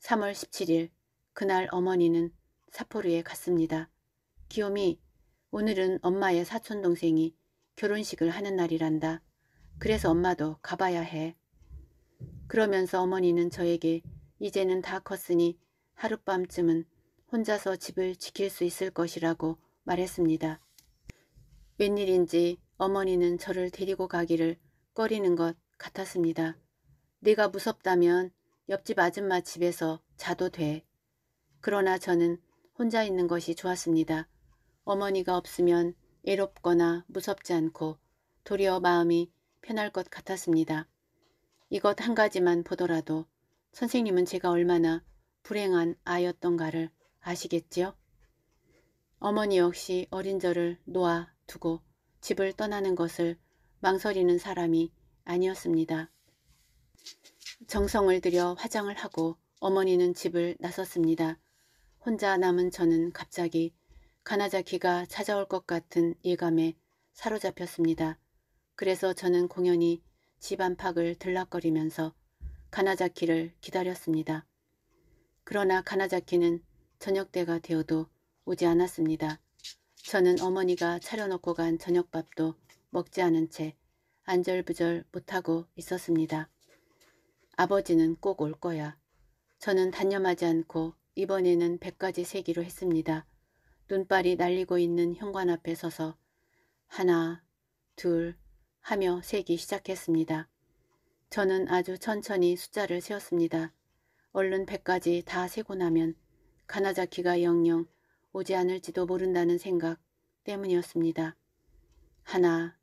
3월 17일 그날 어머니는 사포르에 갔습니다. 기욤이 오늘은 엄마의 사촌동생이 결혼식을 하는 날이란다. 그래서 엄마도 가봐야 해. 그러면서 어머니는 저에게 이제는 다 컸으니 하룻밤쯤은 혼자서 집을 지킬 수 있을 것이라고 말했습니다. 웬일인지 어머니는 저를 데리고 가기를 꺼리는 것 같았습니다. 내가 무섭다면 옆집 아줌마 집에서 자도 돼. 그러나 저는 혼자 있는 것이 좋았습니다. 어머니가 없으면 외롭거나 무섭지 않고 도리어 마음이 편할 것 같았습니다. 이것 한 가지만 보더라도 선생님은 제가 얼마나 불행한 아였던가를 이 아시겠지요? 어머니 역시 어린 저를 놓아두고 집을 떠나는 것을 망설이는 사람이 아니었습니다. 정성을 들여 화장을 하고 어머니는 집을 나섰습니다. 혼자 남은 저는 갑자기 가나자키가 찾아올 것 같은 예감에 사로잡혔습니다. 그래서 저는 공연히 집 안팎을 들락거리면서 가나자키를 기다렸습니다. 그러나 가나자키는 저녁 때가 되어도 오지 않았습니다. 저는 어머니가 차려놓고 간 저녁밥도 먹지 않은 채 안절부절 못하고 있었습니다. 아버지는 꼭 올 거야. 저는 단념하지 않고 이번에는 100가지 세기로 했습니다. 눈발이 날리고 있는 현관 앞에 서서 하나, 둘 하며 세기 시작했습니다. 저는 아주 천천히 숫자를 세었습니다. 얼른 100가지 다 세고 나면 가나자키가 영영 오지 않을지도 모른다는 생각 때문이었습니다. 하나,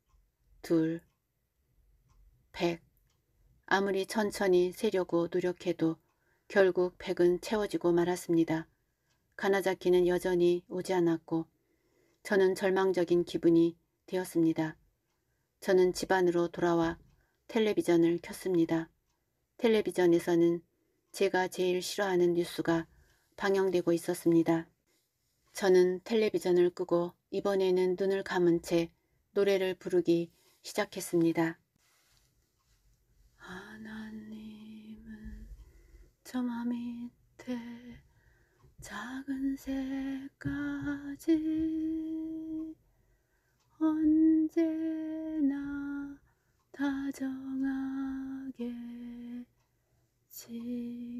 둘, 백. 아무리 천천히 세려고 노력해도 결국 팩은 채워지고 말았습니다. 가나자키는 여전히 오지 않았고 저는 절망적인 기분이 되었습니다. 저는 집 안으로 돌아와 텔레비전을 켰습니다. 텔레비전에서는 제가 제일 싫어하는 뉴스가 방영되고 있었습니다. 저는 텔레비전을 끄고 이번에는 눈을 감은 채 노래를 부르기 시작했습니다. 저마 밑에 작은 새까지 언제나 다정하게 지켜주시네.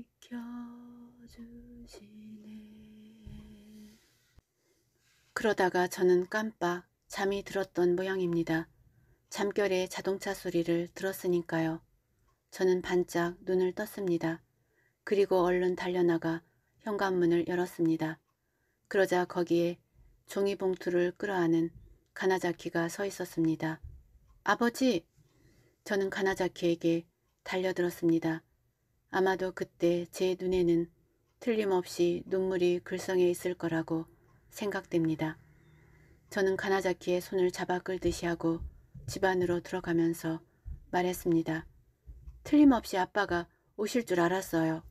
그러다가 저는 깜빡 잠이 들었던 모양입니다. 잠결에 자동차 소리를 들었으니까요. 저는 반짝 눈을 떴습니다. 그리고 얼른 달려나가 현관문을 열었습니다. 그러자 거기에 종이봉투를 끌어안은 가나자키가 서 있었습니다. 아버지! 저는 가나자키에게 달려들었습니다. 아마도 그때 제 눈에는 틀림없이 눈물이 글썽해 있을 거라고 생각됩니다. 저는 가나자키의 손을 잡아 끌듯이 하고 집 안으로 들어가면서 말했습니다. 틀림없이 아빠가 오실 줄 알았어요.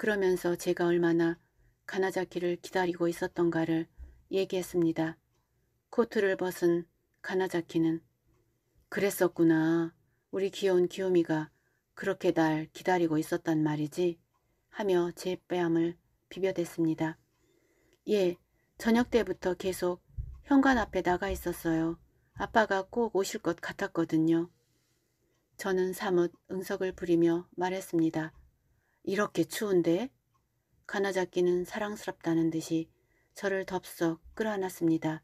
그러면서 제가 얼마나 가나자키를 기다리고 있었던가를 얘기했습니다. 코트를 벗은 가나자키는 그랬었구나. 우리 귀여운 기요미가 그렇게 날 기다리고 있었단 말이지 하며 제 뺨을 비벼댔습니다. 예, 저녁 때부터 계속 현관 앞에 나가 있었어요. 아빠가 꼭 오실 것 같았거든요. 저는 사뭇 응석을 부리며 말했습니다. 이렇게 추운데? 가나자끼는 사랑스럽다는 듯이 저를 덥석 끌어안았습니다.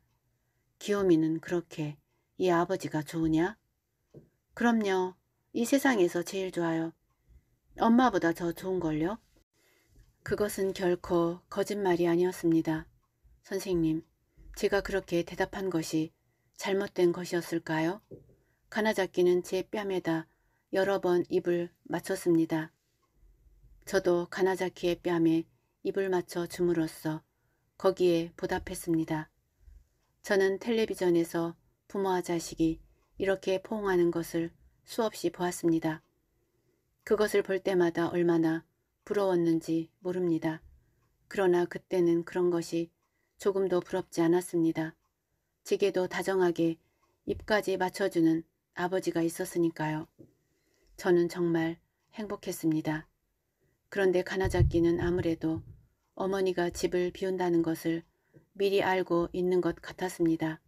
기요미는 그렇게 이 아버지가 좋으냐? 그럼요. 이 세상에서 제일 좋아요. 엄마보다 더 좋은걸요? 그것은 결코 거짓말이 아니었습니다. 선생님, 제가 그렇게 대답한 것이 잘못된 것이었을까요? 가나잡기는 제 뺨에다 여러 번 입을 맞췄습니다. 저도 가나자키의 뺨에 입을 맞춰 줌으로써 거기에 보답했습니다. 저는 텔레비전에서 부모와 자식이 이렇게 포옹하는 것을 수없이 보았습니다. 그것을 볼 때마다 얼마나 부러웠는지 모릅니다. 그러나 그때는 그런 것이 조금도 부럽지 않았습니다. 제게도 다정하게 입까지 맞춰주는 아버지가 있었으니까요. 저는 정말 행복했습니다. 그런데 가나잡기는 아무래도 어머니가 집을 비운다는 것을 미리 알고 있는 것 같았습니다.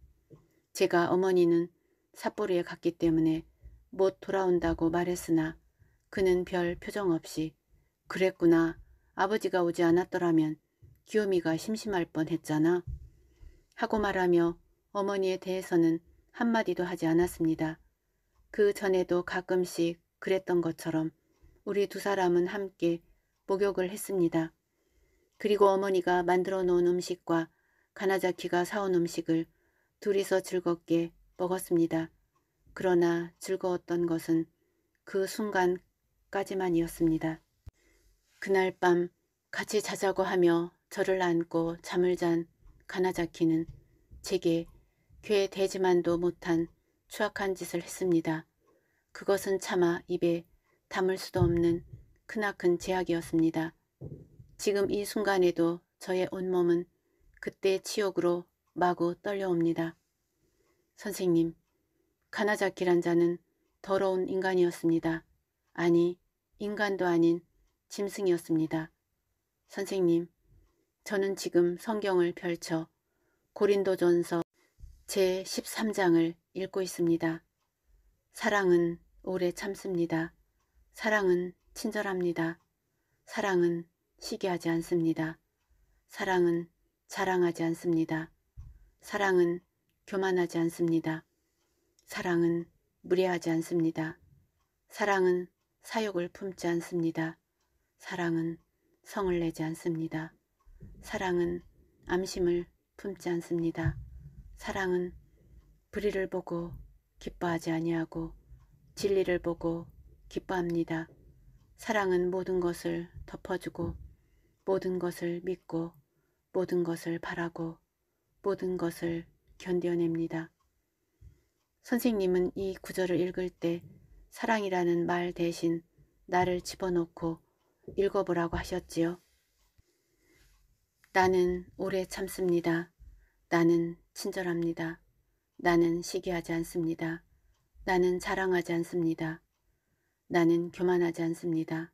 제가 어머니는 삿포로에 갔기 때문에 못 돌아온다고 말했으나 그는 별 표정 없이 그랬구나 아버지가 오지 않았더라면 기요미가 심심할 뻔했잖아 하고 말하며 어머니에 대해서는 한마디도 하지 않았습니다. 그 전에도 가끔씩 그랬던 것처럼 우리 두 사람은 함께 목욕을 했습니다. 그리고 어머니가 만들어 놓은 음식과 가나자키가 사온 음식을 둘이서 즐겁게 먹었습니다. 그러나 즐거웠던 것은 그 순간까지만이었습니다. 그날 밤 같이 자자고 하며 저를 안고 잠을 잔 가나자키는 제게 괴대지만도 못한 추악한 짓을 했습니다. 그것은 차마 입에 담을 수도 없는 크나큰 제약이었습니다. 지금 이 순간에도 저의 온몸은 그때의 치욕으로 마구 떨려옵니다. 선생님, 가나자키란 자는 더러운 인간이었습니다. 아니, 인간도 아닌 짐승이었습니다. 선생님, 저는 지금 성경을 펼쳐 고린도전서 제13장을 읽고 있습니다. 사랑은 오래 참습니다. 사랑은 친절합니다. 사랑은 시기하지 않습니다. 사랑은 자랑하지 않습니다. 사랑은 교만하지 않습니다. 사랑은 무례하지 않습니다. 사랑은 사욕을 품지 않습니다. 사랑은 성을 내지 않습니다. 사랑은 암심을 품지 않습니다. 사랑은 불의를 보고 기뻐하지 아니하고 진리를 보고 기뻐합니다. 사랑은 모든 것을 덮어주고 모든 것을 믿고 모든 것을 바라고 모든 것을 견뎌냅니다. 선생님은 이 구절을 읽을 때 사랑이라는 말 대신 나를 집어넣고 읽어보라고 하셨지요. 나는 오래 참습니다. 나는 친절합니다. 나는 시기하지 않습니다. 나는 자랑하지 않습니다. 나는 교만하지 않습니다.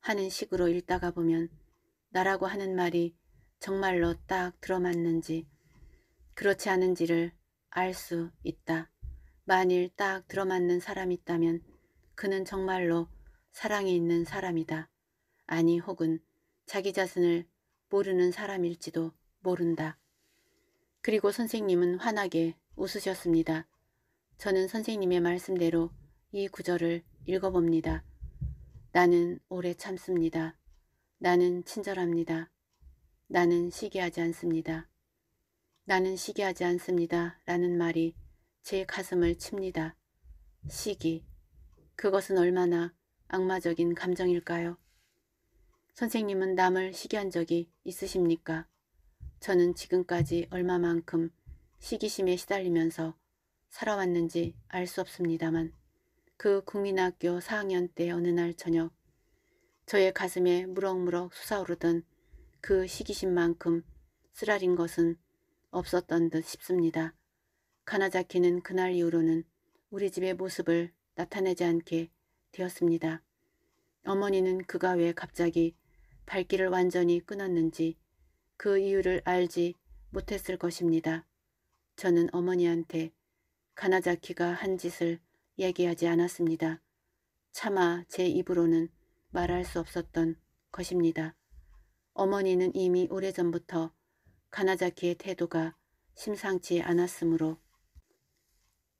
하는 식으로 읽다가 보면 나라고 하는 말이 정말로 딱 들어맞는지 그렇지 않은지를 알 수 있다. 만일 딱 들어맞는 사람 있다면 그는 정말로 사랑이 있는 사람이다. 아니 혹은 자기 자신을 모르는 사람일지도 모른다. 그리고 선생님은 환하게 웃으셨습니다. 저는 선생님의 말씀대로 이 구절을 읽어봅니다. 나는 오래 참습니다. 나는 친절합니다. 나는 시기하지 않습니다. 나는 시기하지 않습니다. 라는 말이 제 가슴을 칩니다. 시기. 그것은 얼마나 악마적인 감정일까요? 선생님은 남을 시기한 적이 있으십니까? 저는 지금까지 얼마만큼 시기심에 시달리면서 살아왔는지 알 수 없습니다만 그 국민학교 4학년 때 어느 날 저녁 저의 가슴에 무럭무럭 솟아오르던 그 시기심만큼 쓰라린 것은 없었던 듯 싶습니다. 가나자키는 그날 이후로는 우리 집의 모습을 나타내지 않게 되었습니다. 어머니는 그가 왜 갑자기 발길을 완전히 끊었는지 그 이유를 알지 못했을 것입니다. 저는 어머니한테 가나자키가 한 짓을 얘기하지 않았습니다. 차마 제 입으로는 말할 수 없었던 것입니다. 어머니는 이미 오래전부터 가나자키의 태도가 심상치 않았으므로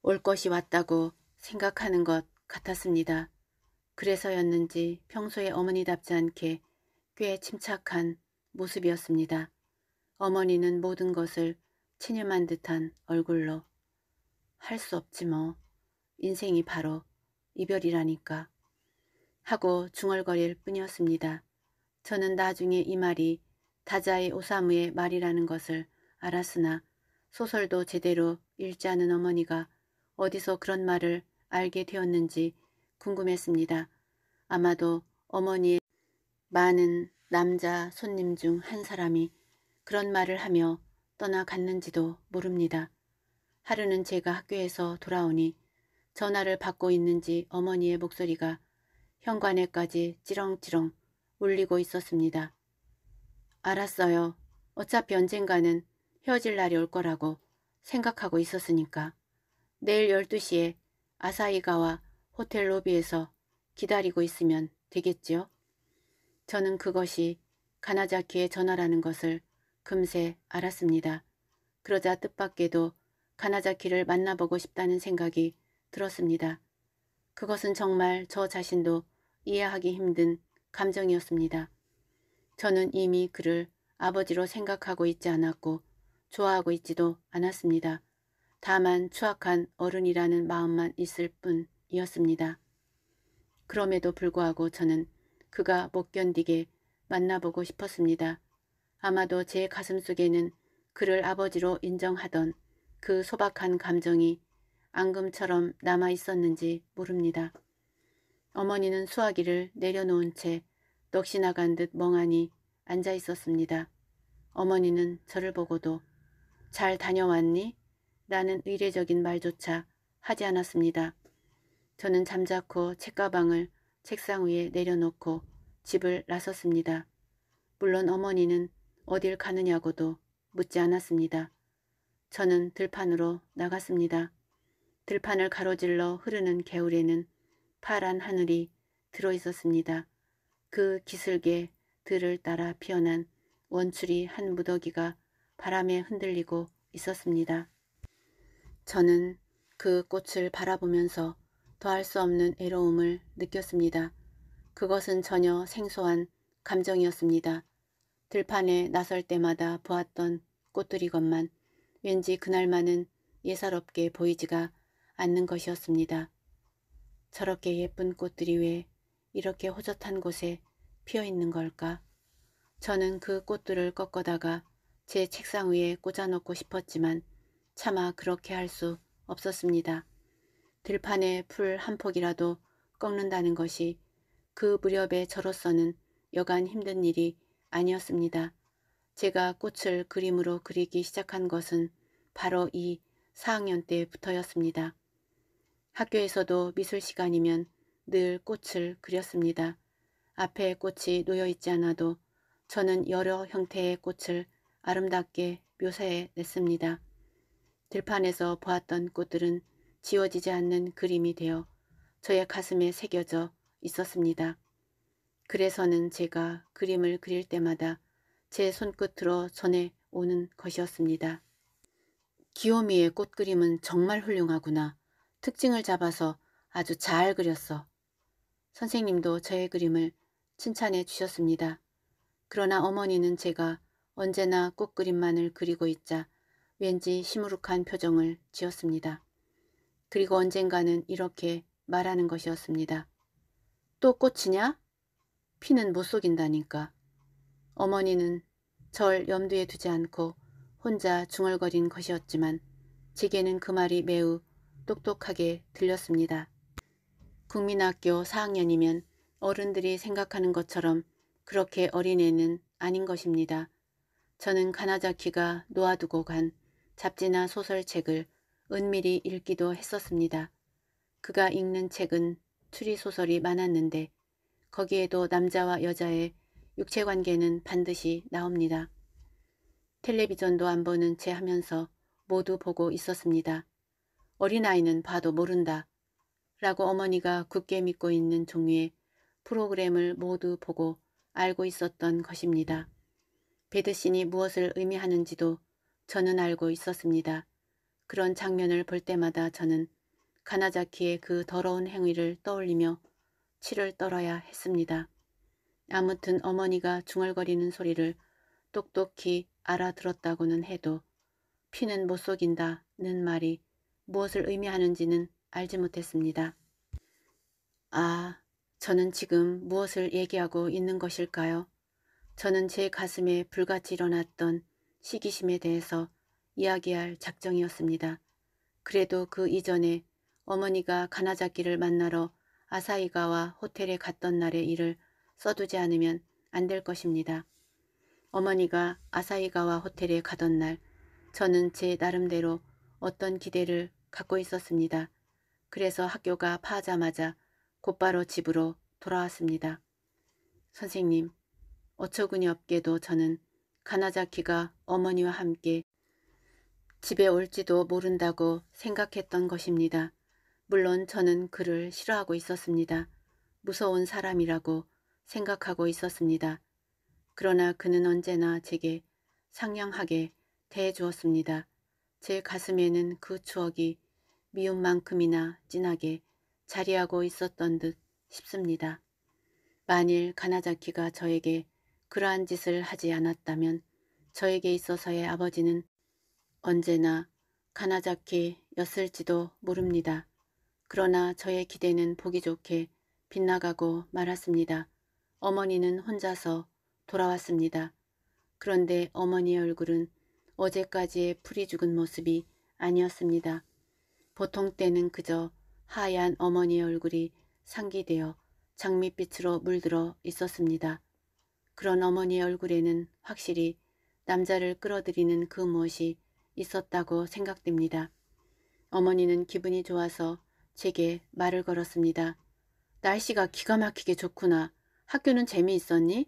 올 것이 왔다고 생각하는 것 같았습니다. 그래서였는지 평소에 어머니답지 않게 꽤 침착한 모습이었습니다. 어머니는 모든 것을 친일만 듯한 얼굴로 할 수 없지 뭐 인생이 바로 이별이라니까 하고 중얼거릴 뿐이었습니다. 저는 나중에 이 말이 다자의 오사무의 말이라는 것을 알았으나 소설도 제대로 읽지 않은 어머니가 어디서 그런 말을 알게 되었는지 궁금했습니다. 아마도 어머니의 많은 남자 손님 중 한 사람이 그런 말을 하며 떠나갔는지도 모릅니다. 하루는 제가 학교에서 돌아오니 전화를 받고 있는지 어머니의 목소리가 현관에까지 찌렁찌렁 울리고 있었습니다. 알았어요. 어차피 언젠가는 헤어질 날이 올 거라고 생각하고 있었으니까. 내일 12시에 아사이가와 호텔 로비에서 기다리고 있으면 되겠지요? 저는 그것이 가나자키의 전화라는 것을 금세 알았습니다. 그러자 뜻밖에도 가나자키를 만나보고 싶다는 생각이 들었습니다. 그것은 정말 저 자신도 이해하기 힘든 감정이었습니다. 저는 이미 그를 아버지로 생각하고 있지 않았고 좋아하고 있지도 않았습니다. 다만 추악한 어른이라는 마음만 있을 뿐이었습니다. 그럼에도 불구하고 저는 그가 못 견디게 만나보고 싶었습니다. 아마도 제 가슴 속에는 그를 아버지로 인정하던 그 소박한 감정이 앙금처럼 남아 있었는지 모릅니다. 어머니는 수화기를 내려놓은 채 넋이 나간 듯 멍하니 앉아 있었습니다. 어머니는 저를 보고도 잘 다녀왔니? 라는 의례적인 말조차 하지 않았습니다. 저는 잠자코 책가방을 책상 위에 내려놓고 집을 나섰습니다. 물론 어머니는 어딜 가느냐고도 묻지 않았습니다. 저는 들판으로 나갔습니다. 들판을 가로질러 흐르는 개울에는 파란 하늘이 들어 있었습니다. 그 기슭에 들을 따라 피어난 원추리 한 무더기가 바람에 흔들리고 있었습니다. 저는 그 꽃을 바라보면서 더할 수 없는 애로움을 느꼈습니다. 그것은 전혀 생소한 감정이었습니다. 들판에 나설 때마다 보았던 꽃들이건만 왠지 그날만은 예사롭게 보이지가 않는 것이었습니다. 저렇게 예쁜 꽃들이 왜 이렇게 호젓한 곳에 피어 있는 걸까? 저는 그 꽃들을 꺾어다가 제 책상 위에 꽂아놓고 싶었지만 차마 그렇게 할 수 없었습니다. 들판에 풀 한 폭이라도 꺾는다는 것이 그 무렵에 저로서는 여간 힘든 일이 아니었습니다. 제가 꽃을 그림으로 그리기 시작한 것은 바로 이 4학년 때부터였습니다. 학교에서도 미술 시간이면 늘 꽃을 그렸습니다. 앞에 꽃이 놓여있지 않아도 저는 여러 형태의 꽃을 아름답게 묘사해 냈습니다. 들판에서 보았던 꽃들은 지워지지 않는 그림이 되어 저의 가슴에 새겨져 있었습니다. 그래서는 제가 그림을 그릴 때마다 제 손끝으로 전해 오는 것이었습니다. 기요미의 꽃 그림은 정말 훌륭하구나. 특징을 잡아서 아주 잘 그렸어. 선생님도 저의 그림을 칭찬해 주셨습니다. 그러나 어머니는 제가 언제나 꽃그림만을 그리고 있자 왠지 시무룩한 표정을 지었습니다. 그리고 언젠가는 이렇게 말하는 것이었습니다. 또 꽃이냐? 피는 못 속인다니까. 어머니는 절 염두에 두지 않고 혼자 중얼거린 것이었지만 제게는 그 말이 매우 똑똑하게 들렸습니다. 국민학교 4학년이면 어른들이 생각하는 것처럼 그렇게 어린애는 아닌 것입니다. 저는 가나자키가 놓아두고 간 잡지나 소설책을 은밀히 읽기도 했었습니다. 그가 읽는 책은 추리소설이 많았는데 거기에도 남자와 여자의 육체관계는 반드시 나옵니다. 텔레비전도 안 보는 채 하면서 모두 보고 있었습니다. 어린아이는 봐도 모른다. 라고 어머니가 굳게 믿고 있는 종류의 프로그램을 모두 보고 알고 있었던 것입니다. 배드신이 무엇을 의미하는지도 저는 알고 있었습니다. 그런 장면을 볼 때마다 저는 가나자키의 그 더러운 행위를 떠올리며 치를 떨어야 했습니다. 아무튼 어머니가 중얼거리는 소리를 똑똑히 알아들었다고는 해도 피는 못 속인다는 말이 무엇을 의미하는지는 알지 못했습니다. 아, 저는 지금 무엇을 얘기하고 있는 것일까요? 저는 제 가슴에 불같이 일어났던 시기심에 대해서 이야기할 작정이었습니다. 그래도 그 이전에 어머니가 가나자키를 만나러 아사이가와 호텔에 갔던 날의 일을 써두지 않으면 안 될 것입니다. 어머니가 아사이가와 호텔에 가던 날 저는 제 나름대로 어떤 기대를 갖고 있었습니다. 그래서 학교가 파하자마자 곧바로 집으로 돌아왔습니다. 선생님, 어처구니 없게도 저는 가나자키가 어머니와 함께 집에 올지도 모른다고 생각했던 것입니다. 물론 저는 그를 싫어하고 있었습니다. 무서운 사람이라고 생각하고 있었습니다. 그러나 그는 언제나 제게 상냥하게 대해주었습니다. 제 가슴에는 그 추억이 미운만큼이나 진하게 자리하고 있었던 듯 싶습니다. 만일 가나자키가 저에게 그러한 짓을 하지 않았다면 저에게 있어서의 아버지는 언제나 가나자키였을지도 모릅니다. 그러나 저의 기대는 보기 좋게 빗나가고 말았습니다. 어머니는 혼자서 돌아왔습니다. 그런데 어머니의 얼굴은 어제까지의 풀이 죽은 모습이 아니었습니다. 보통 때는 그저 하얀 어머니의 얼굴이 상기되어 장밋빛으로 물들어 있었습니다. 그런 어머니의 얼굴에는 확실히 남자를 끌어들이는 그 무엇이 있었다고 생각됩니다. 어머니는 기분이 좋아서 제게 말을 걸었습니다. 날씨가 기가 막히게 좋구나. 학교는 재미있었니?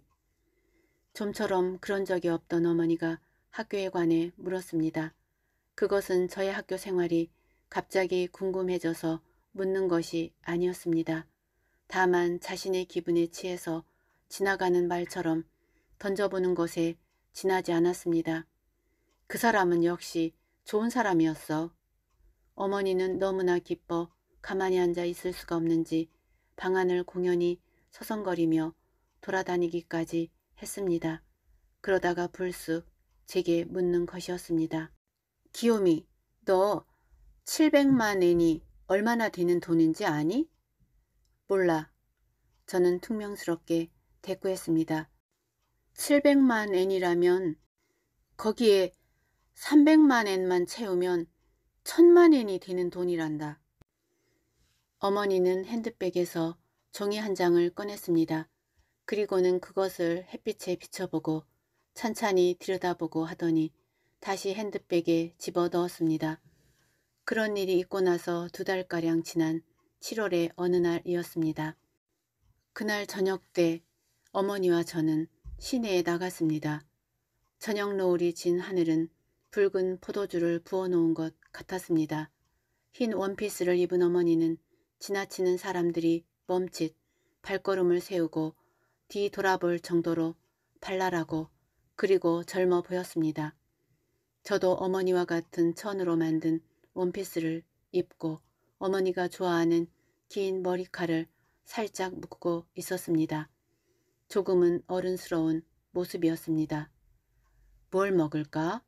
좀처럼 그런 적이 없던 어머니가 학교에 관해 물었습니다. 그것은 저의 학교 생활이 갑자기 궁금해져서 묻는 것이 아니었습니다. 다만 자신의 기분에 취해서 지나가는 말처럼 던져보는 것에 지나지 않았습니다. 그 사람은 역시 좋은 사람이었어. 어머니는 너무나 기뻐 가만히 앉아 있을 수가 없는지 방 안을 공연히 서성거리며 돌아다니기까지 했습니다. 그러다가 불쑥 제게 묻는 것이었습니다. 기요미, 너 700만 엔이 얼마나 되는 돈인지 아니? 몰라. 저는 퉁명스럽게 대꾸했습니다. 700만 엔이라면 거기에 300만 엔만 채우면 1000만 엔이 되는 돈이란다. 어머니는 핸드백에서 종이 한 장을 꺼냈습니다. 그리고는 그것을 햇빛에 비춰보고 천천히 들여다보고 하더니 다시 핸드백에 집어넣었습니다. 그런 일이 있고 나서 두 달가량 지난 7월의 어느 날이었습니다. 그날 저녁 때 어머니와 저는 시내에 나갔습니다. 저녁 노을이 진 하늘은 붉은 포도주를 부어놓은 것 같았습니다. 흰 원피스를 입은 어머니는 지나치는 사람들이 멈칫 발걸음을 세우고 뒤돌아볼 정도로 발랄하고 그리고 젊어 보였습니다. 저도 어머니와 같은 천으로 만든 원피스를 입고 어머니가 좋아하는 긴머리카락을 살짝 묶고 있었습니다. 조금은 어른스러운 모습이었습니다. 뭘 먹을까?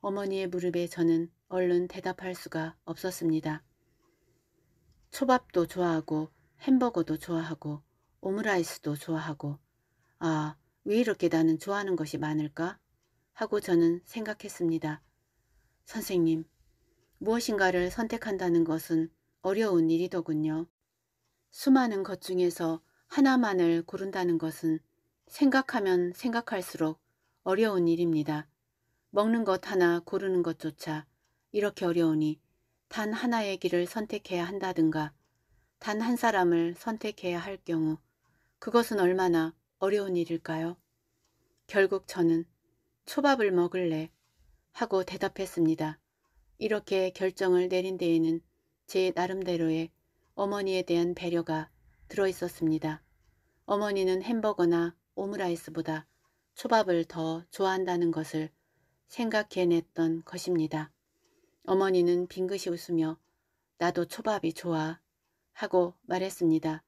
어머니의 무릎에 저는 얼른 대답할 수가 없었습니다. 초밥도 좋아하고 햄버거도 좋아하고 오므라이스도 좋아하고 아왜 이렇게 나는 좋아하는 것이 많을까? 하고 저는 생각했습니다. 선생님, 무엇인가를 선택한다는 것은 어려운 일이더군요. 수많은 것 중에서 하나만을 고른다는 것은 생각하면 생각할수록 어려운 일입니다. 먹는 것 하나 고르는 것조차 이렇게 어려우니 단 하나의 길을 선택해야 한다든가 단 한 사람을 선택해야 할 경우 그것은 얼마나 어려운 일일까요? 결국 저는 초밥을 먹을래 하고 대답했습니다. 이렇게 결정을 내린 데에는 제 나름대로의 어머니에 대한 배려가 들어있었습니다. 어머니는 햄버거나 오므라이스보다 초밥을 더 좋아한다는 것을 생각해냈던 것입니다. 어머니는 빙긋이 웃으며 나도 초밥이 좋아 하고 말했습니다.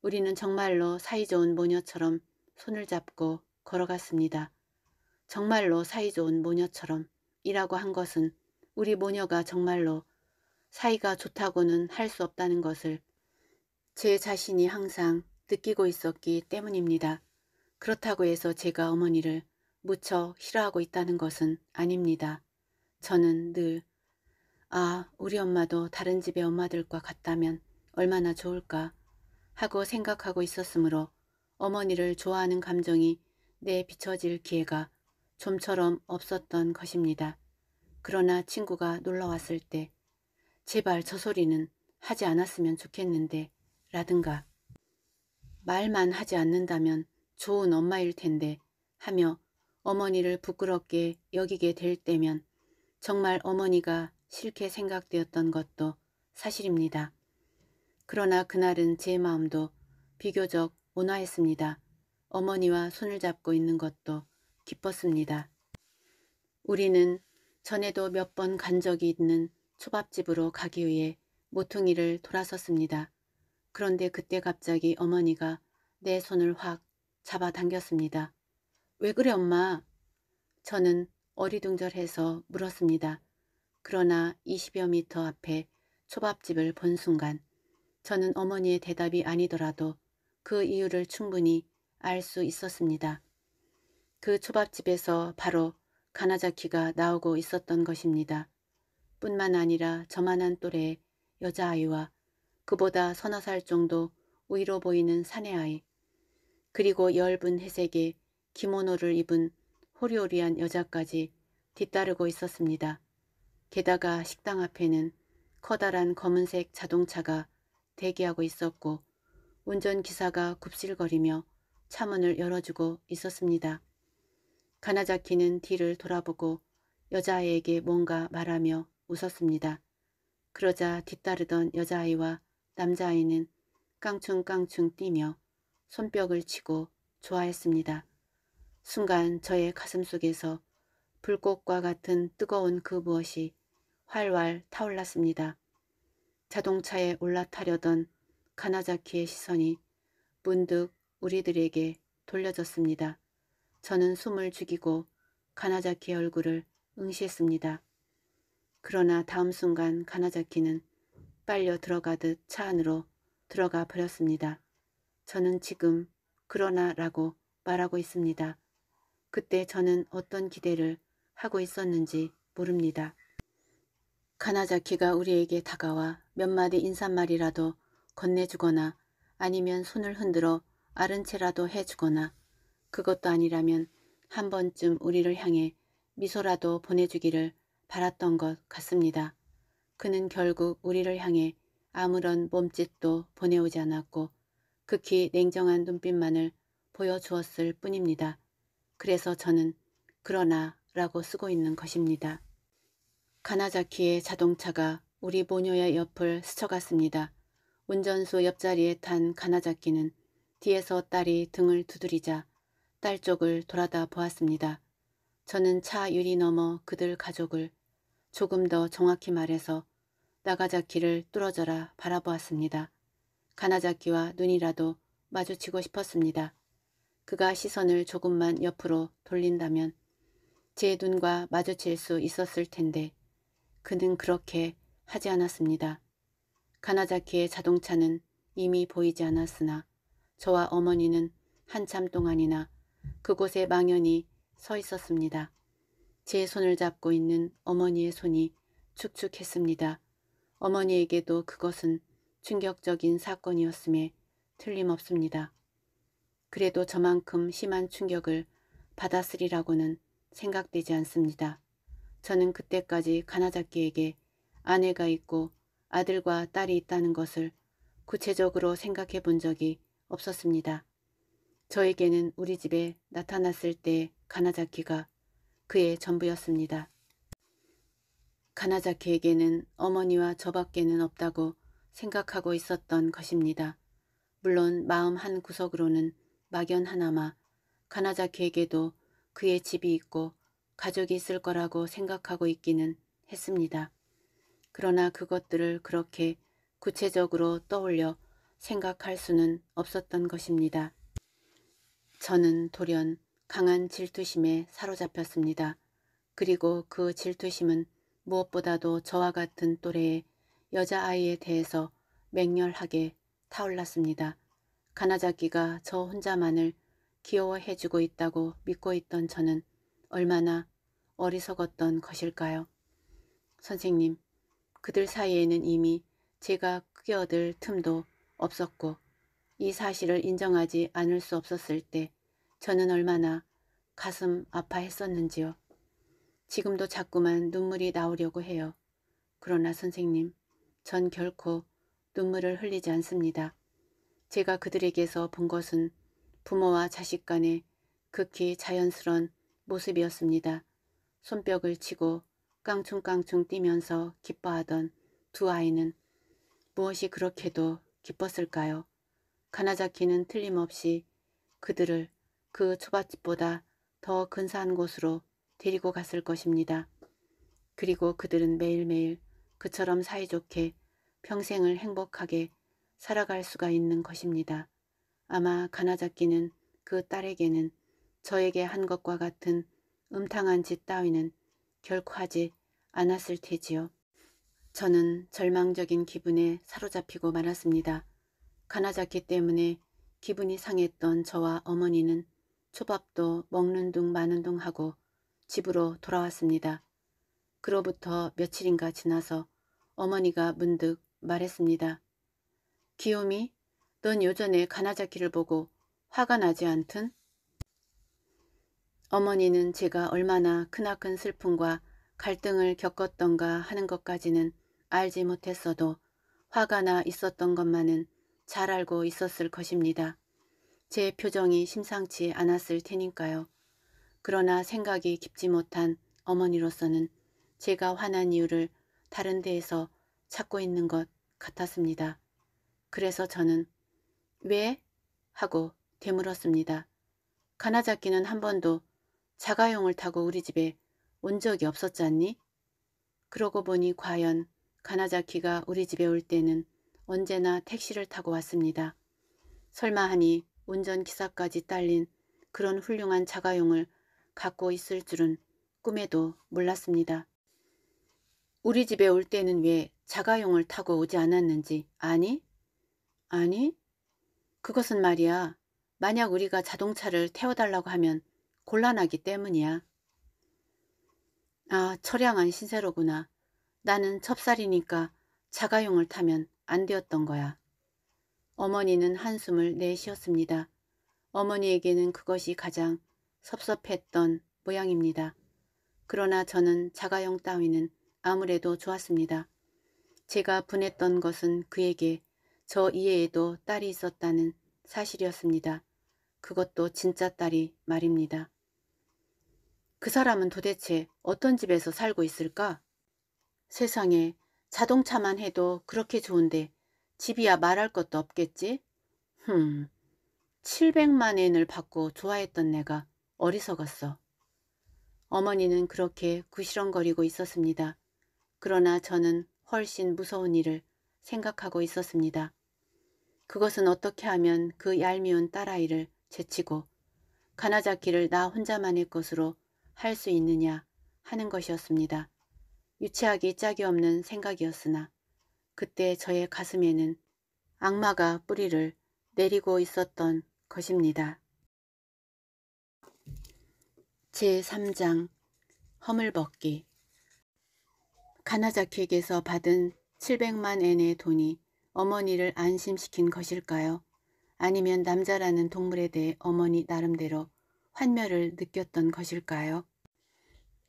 우리는 정말로 사이좋은 모녀처럼 손을 잡고 걸어갔습니다. 정말로 사이좋은 모녀처럼 이라고 한 것은 우리 모녀가 정말로 사이가 좋다고는 할 수 없다는 것을 제 자신이 항상 느끼고 있었기 때문입니다. 그렇다고 해서 제가 어머니를 무척 싫어하고 있다는 것은 아닙니다. 저는 늘 아, 우리 엄마도 다른 집의 엄마들과 같다면 얼마나 좋을까 하고 생각하고 있었으므로 어머니를 좋아하는 감정이 내 비춰질 기회가 좀처럼 없었던 것입니다. 그러나 친구가 놀러왔을 때 제발 저 소리는 하지 않았으면 좋겠는데 라든가 말만 하지 않는다면 좋은 엄마일 텐데 하며 어머니를 부끄럽게 여기게 될 때면 정말 어머니가 싫게 생각되었던 것도 사실입니다. 그러나 그날은 제 마음도 비교적 온화했습니다. 어머니와 손을 잡고 있는 것도 기뻤습니다. 우리는 전에도 몇 번 간 적이 있는 초밥집으로 가기 위해 모퉁이를 돌아섰습니다. 그런데 그때 갑자기 어머니가 내 손을 확 잡아당겼습니다. 왜 그래 엄마? 저는 어리둥절해서 물었습니다. 그러나 20여 미터 앞에 초밥집을 본 순간 저는 어머니의 대답이 아니더라도 그 이유를 충분히 알 수 있었습니다. 그 초밥집에서 바로 가나자키가 나오고 있었던 것입니다. 뿐만 아니라 저만한 또래의 여자아이와 그보다 서너 살 정도 위로 보이는 사내아이 그리고 엷은 회색의 기모노를 입은 호리호리한 여자까지 뒤따르고 있었습니다. 게다가 식당 앞에는 커다란 검은색 자동차가 대기하고 있었고 운전기사가 굽실거리며 차문을 열어주고 있었습니다. 가나자키는 뒤를 돌아보고 여자아이에게 뭔가 말하며 웃었습니다. 그러자 뒤따르던 여자아이와 남자아이는 깡충깡충 뛰며 손뼉을 치고 좋아했습니다. 순간 저의 가슴 속에서 불꽃과 같은 뜨거운 그 무엇이 활활 타올랐습니다. 자동차에 올라타려던 가나자키의 시선이 문득 우리들에게 돌려졌습니다. 저는 숨을 죽이고 가나자키의 얼굴을 응시했습니다. 그러나 다음 순간 가나자키는 빨려 들어가듯 차 안으로 들어가 버렸습니다. 저는 지금 그러나 라고 말하고 있습니다. 그때 저는 어떤 기대를 하고 있었는지 모릅니다. 가나자키가 우리에게 다가와 몇 마디 인사말이라도 건네주거나 아니면 손을 흔들어 아른채라도 해주거나 그것도 아니라면 한 번쯤 우리를 향해 미소라도 보내주기를 바랐던 것 같습니다. 그는 결국 우리를 향해 아무런 몸짓도 보내오지 않았고 극히 냉정한 눈빛만을 보여주었을 뿐입니다. 그래서 저는 그러나 라고 쓰고 있는 것입니다. 가나자키의 자동차가 우리 모녀의 옆을 스쳐갔습니다. 운전수 옆자리에 탄가나잡기는 뒤에서 딸이 등을 두드리자 딸 쪽을 돌아다 보았습니다. 저는 차 유리 넘어 그들 가족을 조금 더 정확히 말해서 나가자키를 뚫어져라 바라보았습니다. 가나자키와 눈이라도 마주치고 싶었습니다. 그가 시선을 조금만 옆으로 돌린다면 제 눈과 마주칠 수 있었을 텐데 그는 그렇게 하지 않았습니다. 가나자키의 자동차는 이미 보이지 않았으나 저와 어머니는 한참 동안이나 그곳에 망연히 서 있었습니다. 제 손을 잡고 있는 어머니의 손이 축축했습니다. 어머니에게도 그것은 충격적인 사건이었음에 틀림없습니다. 그래도 저만큼 심한 충격을 받았으리라고는 생각되지 않습니다. 저는 그때까지 가나자키에게 아내가 있고 아들과 딸이 있다는 것을 구체적으로 생각해 본 적이 없었습니다. 저에게는 우리 집에 나타났을 때 가나자키가 그의 전부였습니다. 가나자키에게는 어머니와 저밖에는 없다고 생각하고 있었던 것입니다. 물론 마음 한 구석으로는 막연하나마 가나자키에게도 그의 집이 있고 가족이 있을 거라고 생각하고 있기는 했습니다. 그러나 그것들을 그렇게 구체적으로 떠올려 생각할 수는 없었던 것입니다. 저는 돌연 강한 질투심에 사로잡혔습니다. 그리고 그 질투심은 무엇보다도 저와 같은 또래의 여자아이에 대해서 맹렬하게 타올랐습니다. 가나자키가 저 혼자만을 귀여워해주고 있다고 믿고 있던 저는 얼마나 어리석었던 것일까요? 선생님, 그들 사이에는 이미 제가 끼어들 틈도 없었고 이 사실을 인정하지 않을 수 없었을 때 저는 얼마나 가슴 아파했었는지요. 지금도 자꾸만 눈물이 나오려고 해요. 그러나 선생님, 전 결코 눈물을 흘리지 않습니다. 제가 그들에게서 본 것은 부모와 자식 간의 극히 자연스러운 모습이었습니다. 손뼉을 치고 깡충깡충 뛰면서 기뻐하던 두 아이는 무엇이 그렇게도 기뻤을까요? 가나자키는 틀림없이 그들을 그 초밭집보다 더 근사한 곳으로 데리고 갔을 것입니다. 그리고 그들은 매일매일 그처럼 사이좋게 평생을 행복하게 살아갈 수가 있는 것입니다. 아마 가나자키는 그 딸에게는 저에게 한 것과 같은 음탕한 짓 따위는 결코 하지 않았을 테지요. 저는 절망적인 기분에 사로잡히고 말았습니다. 가나잡기 때문에 기분이 상했던 저와 어머니는 초밥도 먹는 둥 마는 둥 하고 집으로 돌아왔습니다. 그로부터 며칠인가 지나서 어머니가 문득 말했습니다. 기욤이, 넌 요전에 가나자키를 보고 화가 나지 않든? 어머니는 제가 얼마나 크나큰 슬픔과 갈등을 겪었던가 하는 것까지는 알지 못했어도 화가 나 있었던 것만은 잘 알고 있었을 것입니다. 제 표정이 심상치 않았을 테니까요. 그러나 생각이 깊지 못한 어머니로서는 제가 화난 이유를 다른 데에서 찾고 있는 것 같았습니다. 그래서 저는 왜? 하고 되물었습니다. 가나잡기는한 번도 자가용을 타고 우리 집에 온 적이 없었잖니? 그러고 보니 과연 가나자키가 우리 집에 올 때는 언제나 택시를 타고 왔습니다. 설마 하니 운전기사까지 딸린 그런 훌륭한 자가용을 갖고 있을 줄은 꿈에도 몰랐습니다. 우리 집에 올 때는 왜 자가용을 타고 오지 않았는지 아니? 아니? 그것은 말이야. 만약 우리가 자동차를 태워달라고 하면 곤란하기 때문이야. 아, 철량한 신세로구나. 나는 첩살이니까 자가용을 타면 안 되었던 거야. 어머니는 한숨을 내쉬었습니다. 어머니에게는 그것이 가장 섭섭했던 모양입니다. 그러나 저는 자가용 따위는 아무래도 좋았습니다. 제가 분했던 것은 그에게 저 이외에도 딸이 있었다는 사실이었습니다. 그것도 진짜 딸이 말입니다. 그 사람은 도대체 어떤 집에서 살고 있을까? 세상에 자동차만 해도 그렇게 좋은데 집이야 말할 것도 없겠지? 흠, 700만 엔을 받고 좋아했던 내가 어리석었어. 어머니는 그렇게 구시렁거리고 있었습니다. 그러나 저는 훨씬 무서운 일을 생각하고 있었습니다. 그것은 어떻게 하면 그 얄미운 딸아이를 제치고 가나자키를 나 혼자만의 것으로 할수 있느냐 하는 것이었습니다. 유치하기 짝이 없는 생각이었으나 그때 저의 가슴에는 악마가 뿌리를 내리고 있었던 것입니다. 제3장 허물벗기 가나자키에게서 받은 700만 엔의 돈이 어머니를 안심시킨 것일까요? 아니면 남자라는 동물에 대해 어머니 나름대로 환멸을 느꼈던 것일까요?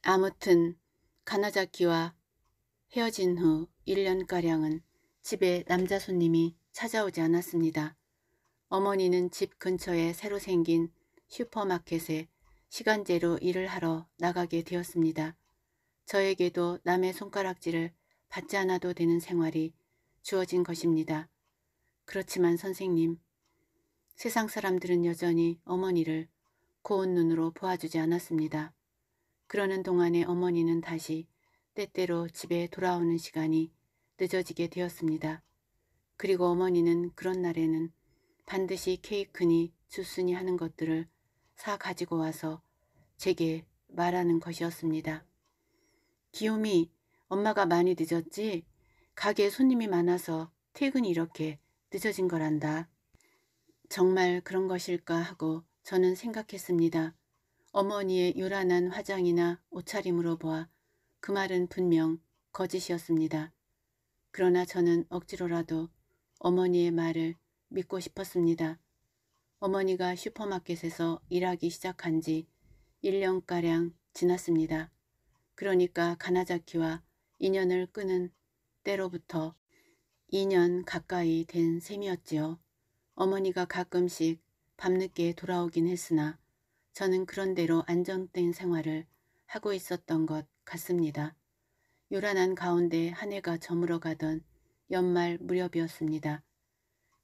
아무튼 가나자키와 헤어진 후 1년가량은 집에 남자 손님이 찾아오지 않았습니다. 어머니는 집 근처에 새로 생긴 슈퍼마켓에 시간제로 일을 하러 나가게 되었습니다. 저에게도 남의 손가락질을 받지 않아도 되는 생활이 주어진 것입니다. 그렇지만 선생님, 세상 사람들은 여전히 어머니를 고운 눈으로 보아주지 않았습니다. 그러는 동안에 어머니는 다시 때때로 집에 돌아오는 시간이 늦어지게 되었습니다. 그리고 어머니는 그런 날에는 반드시 케이크니 주스니 하는 것들을 사 가지고 와서 제게 말하는 것이었습니다. 기욤이 엄마가 많이 늦었지? 가게에 손님이 많아서 퇴근이 이렇게 늦어진 거란다. 정말 그런 것일까 하고 저는 생각했습니다. 어머니의 요란한 화장이나 옷차림으로 보아 그 말은 분명 거짓이었습니다. 그러나 저는 억지로라도 어머니의 말을 믿고 싶었습니다. 어머니가 슈퍼마켓에서 일하기 시작한 지 1년가량 지났습니다. 그러니까 가나자키와 인연을 끄는 때로부터 2년 가까이 된 셈이었지요. 어머니가 가끔씩 밤늦게 돌아오긴 했으나 저는 그런대로 안정된 생활을 하고 있었던 것 같습니다. 요란한 가운데 한 해가 저물어가던 연말 무렵이었습니다.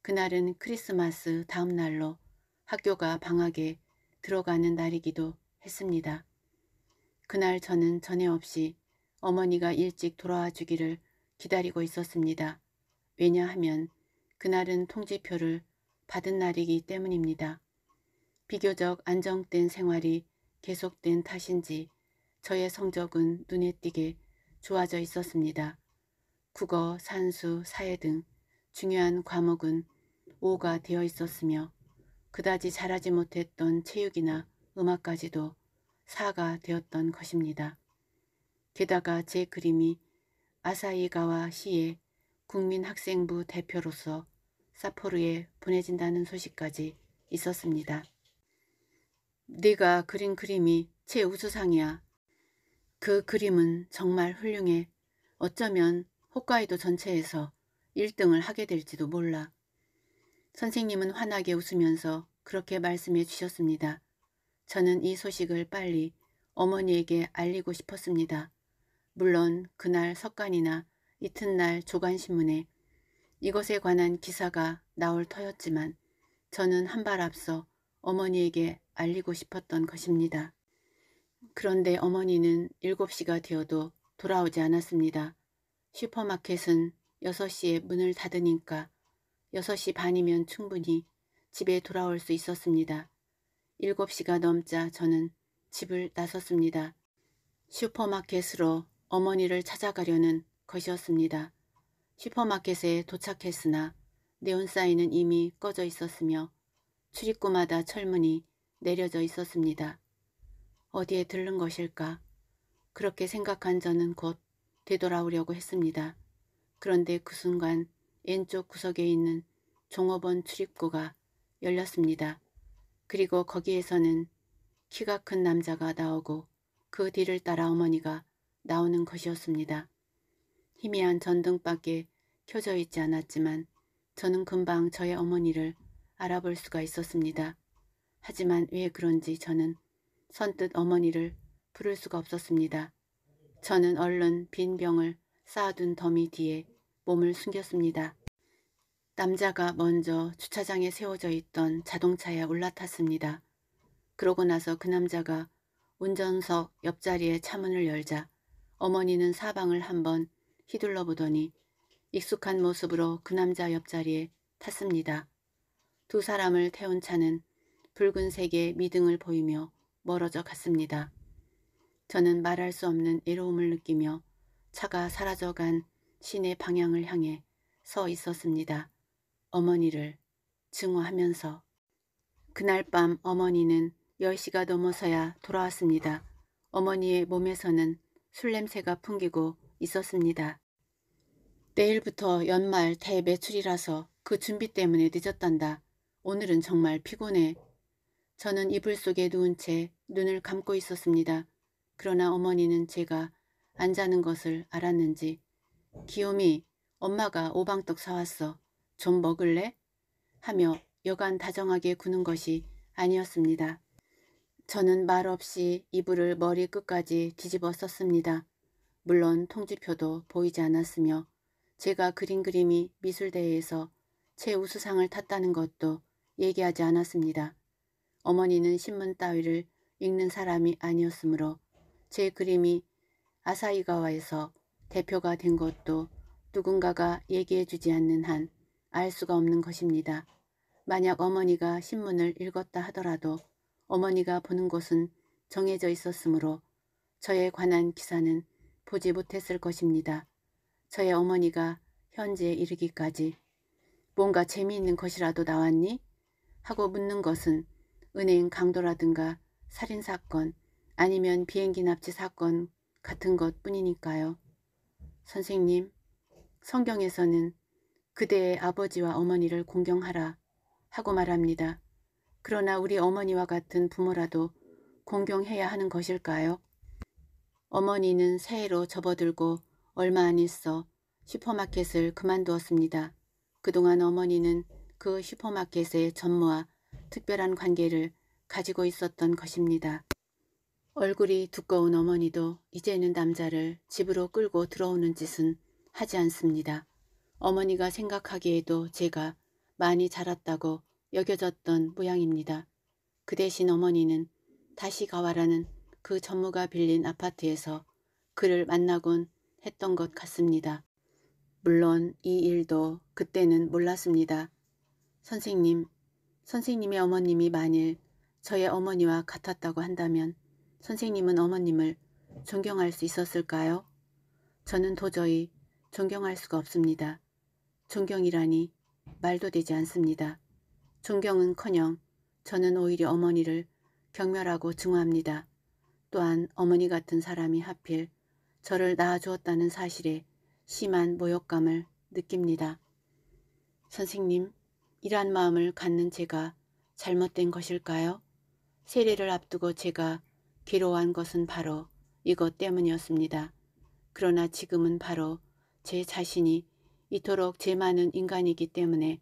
그날은 크리스마스 다음 날로 학교가 방학에 들어가는 날이기도 했습니다. 그날 저는 전에 없이 어머니가 일찍 돌아와 주기를 기다리고 있었습니다. 왜냐하면 그날은 통지표를 받은 날이기 때문입니다. 비교적 안정된 생활이 계속된 탓인지 저의 성적은 눈에 띄게 좋아져 있었습니다. 국어, 산수, 사회 등 중요한 과목은 5가 되어 있었으며 그다지 잘하지 못했던 체육이나 음악까지도 4가 되었던 것입니다. 게다가 제 그림이 아사히가와 시의 국민학생부 대표로서 사포르에 보내진다는 소식까지 있었습니다. 네가 그린 그림이 제 우수상이야. 그 그림은 정말 훌륭해. 어쩌면 홋카이도 전체에서 1등을 하게 될지도 몰라. 선생님은 환하게 웃으면서 그렇게 말씀해 주셨습니다. 저는 이 소식을 빨리 어머니에게 알리고 싶었습니다. 물론 그날 석간이나 이튿날 조간신문에 이것에 관한 기사가 나올 터였지만 저는 한 발 앞서 어머니에게 알리고 싶었던 것입니다. 그런데 어머니는 7시가 되어도 돌아오지 않았습니다. 슈퍼마켓은 6시에 문을 닫으니까 6시 반이면 충분히 집에 돌아올 수 있었습니다. 7시가 넘자 저는 집을 나섰습니다. 슈퍼마켓으로 어머니를 찾아가려는 것이었습니다. 슈퍼마켓에 도착했으나 네온사인은 이미 꺼져 있었으며 출입구마다 철문이 내려져 있었습니다. 어디에 들른 것일까? 그렇게 생각한 저는 곧 되돌아오려고 했습니다. 그런데 그 순간 왼쪽 구석에 있는 종업원 출입구가 열렸습니다. 그리고 거기에서는 키가 큰 남자가 나오고 그 뒤를 따라 어머니가 나오는 것이었습니다. 희미한 전등밖에 켜져 있지 않았지만 저는 금방 저의 어머니를 알아볼 수가 있었습니다. 하지만 왜 그런지 저는 선뜻 어머니를 부를 수가 없었습니다. 저는 얼른 빈 병을 쌓아둔 더미 뒤에 몸을 숨겼습니다. 남자가 먼저 주차장에 세워져 있던 자동차에 올라탔습니다. 그러고 나서 그 남자가 운전석 옆자리에 차문을 열자 어머니는 사방을 한번 휘둘러 보더니 익숙한 모습으로 그 남자 옆자리에 탔습니다. 두 사람을 태운 차는 붉은색의 미등을 보이며 멀어져 갔습니다. 저는 말할 수 없는 외로움을 느끼며 차가 사라져간 시내 방향을 향해 서 있었습니다. 어머니를 증오하면서 그날 밤 어머니는 10시가 넘어서야 돌아왔습니다. 어머니의 몸에서는 술 냄새가 풍기고 있었습니다. 내일부터 연말 대매출이라서 그 준비 때문에 늦었단다. 오늘은 정말 피곤해. 저는 이불 속에 누운 채 눈을 감고 있었습니다. 그러나 어머니는 제가 안 자는 것을 알았는지 기욤이 엄마가 오방떡 사왔어. 좀 먹을래? 하며 여간 다정하게 구는 것이 아니었습니다. 저는 말없이 이불을 머리 끝까지 뒤집어 썼습니다. 물론 통지표도 보이지 않았으며 제가 그린 그림이 미술대회에서 최 우수상을 탔다는 것도 얘기하지 않았습니다. 어머니는 신문 따위를 읽는 사람이 아니었으므로 제 그림이 아사이가와에서 대표가 된 것도 누군가가 얘기해 주지 않는 한 알 수가 없는 것입니다. 만약 어머니가 신문을 읽었다 하더라도 어머니가 보는 곳은 정해져 있었으므로 저에 관한 기사는 보지 못했을 것입니다. 저의 어머니가 현재에 이르기까지 뭔가 재미있는 것이라도 나왔니? 하고 묻는 것은 은행 강도라든가 살인사건 아니면 비행기 납치 사건 같은 것 뿐이니까요. 선생님, 성경에서는 그대의 아버지와 어머니를 공경하라 하고 말합니다. 그러나 우리 어머니와 같은 부모라도 공경해야 하는 것일까요? 어머니는 새해로 접어들고 얼마 안 있어 슈퍼마켓을 그만두었습니다. 그동안 어머니는 그 슈퍼마켓에 전무와 특별한 관계를 가지고 있었던 것입니다. 얼굴이 두꺼운 어머니도 이제는 남자를 집으로 끌고 들어오는 짓은 하지 않습니다. 어머니가 생각하기에도 제가 많이 자랐다고 여겨졌던 모양입니다. 그 대신 어머니는 다시 가와라는 그 전무가 빌린 아파트에서 그를 만나곤 했던 것 같습니다. 물론 이 일도 그때는 몰랐습니다. 선생님, 선생님의 어머님이 만일 저의 어머니와 같았다고 한다면 선생님은 어머님을 존경할 수 있었을까요? 저는 도저히 존경할 수가 없습니다. 존경이라니 말도 되지 않습니다. 존경은커녕 저는 오히려 어머니를 경멸하고 증오합니다. 또한 어머니 같은 사람이 하필 저를 낳아주었다는 사실에 심한 모욕감을 느낍니다. 선생님, 이러한 마음을 갖는 제가 잘못된 것일까요? 세례를 앞두고 제가 괴로워한 것은 바로 이것 때문이었습니다. 그러나 지금은 바로 제 자신이 이토록 제 많은 인간이기 때문에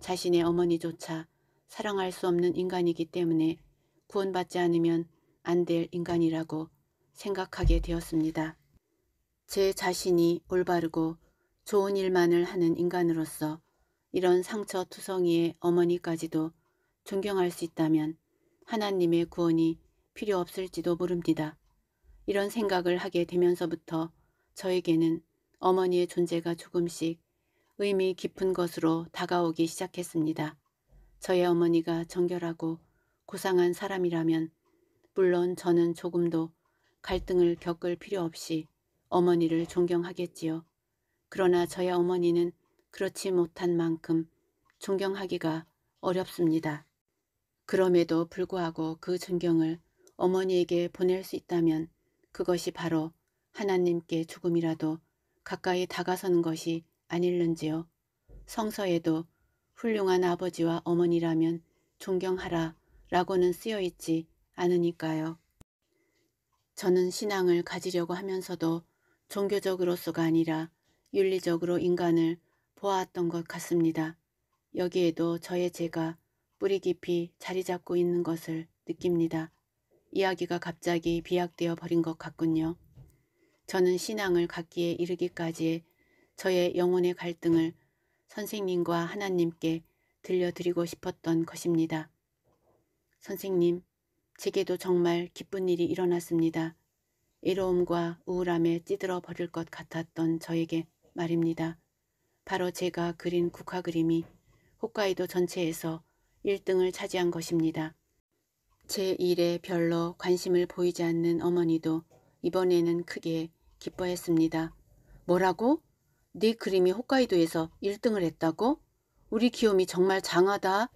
자신의 어머니조차 사랑할 수 없는 인간이기 때문에 구원받지 않으면 안 될 인간이라고 생각하게 되었습니다. 제 자신이 올바르고 좋은 일만을 하는 인간으로서 이런 상처투성이의 어머니까지도 존경할 수 있다면 하나님의 구원이 필요 없을지도 모릅니다. 이런 생각을 하게 되면서부터 저에게는 어머니의 존재가 조금씩 의미 깊은 것으로 다가오기 시작했습니다. 저의 어머니가 정결하고 고상한 사람이라면 물론 저는 조금도 갈등을 겪을 필요 없이 어머니를 존경하겠지요. 그러나 저의 어머니는 그렇지 못한 만큼 존경하기가 어렵습니다. 그럼에도 불구하고 그 존경을 어머니에게 보낼 수 있다면 그것이 바로 하나님께 조금이라도 가까이 다가서는 것이 아닐는지요. 성서에도 훌륭한 아버지와 어머니라면 존경하라 라고는 쓰여있지 않으니까요. 저는 신앙을 가지려고 하면서도 종교적으로서가 아니라 윤리적으로 인간을 보았던것 같습니다. 여기에도 저의 제가 뿌리 깊이 자리 잡고 있는 것을 느낍니다. 이야기가 갑자기 비약되어 버린 것 같군요. 저는 신앙을 갖기에 이르기까지 저의 영혼의 갈등을 선생님과 하나님께 들려드리고 싶었던 것입니다. 선생님, 제게도 정말 기쁜 일이 일어났습니다. 외로움과 우울함에 찌들어 버릴 것 같았던 저에게 말입니다. 바로 제가 그린 국화 그림이 홋카이도 전체에서 1등을 차지한 것입니다. 제 일에 별로 관심을 보이지 않는 어머니도 이번에는 크게 기뻐했습니다. 뭐라고? 네 그림이 홋카이도에서 1등을 했다고? 우리 귀요미 정말 장하다.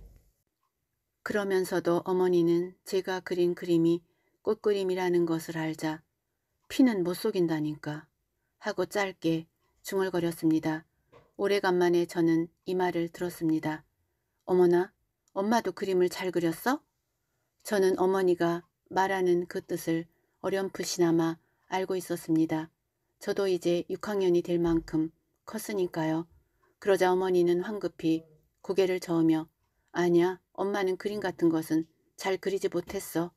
그러면서도 어머니는 제가 그린 그림이 꽃그림이라는 것을 알자 피는 못 속인다니까 하고 짧게 중얼거렸습니다. 오래간만에 저는 이 말을 들었습니다. 어머나, 엄마도 그림을 잘 그렸어? 저는 어머니가 말하는 그 뜻을 어렴풋이나마 알고 있었습니다. 저도 이제 6학년이 될 만큼 컸으니까요. 그러자 어머니는 황급히 고개를 저으며 아니야, 엄마는 그림 같은 것은 잘 그리지 못했어.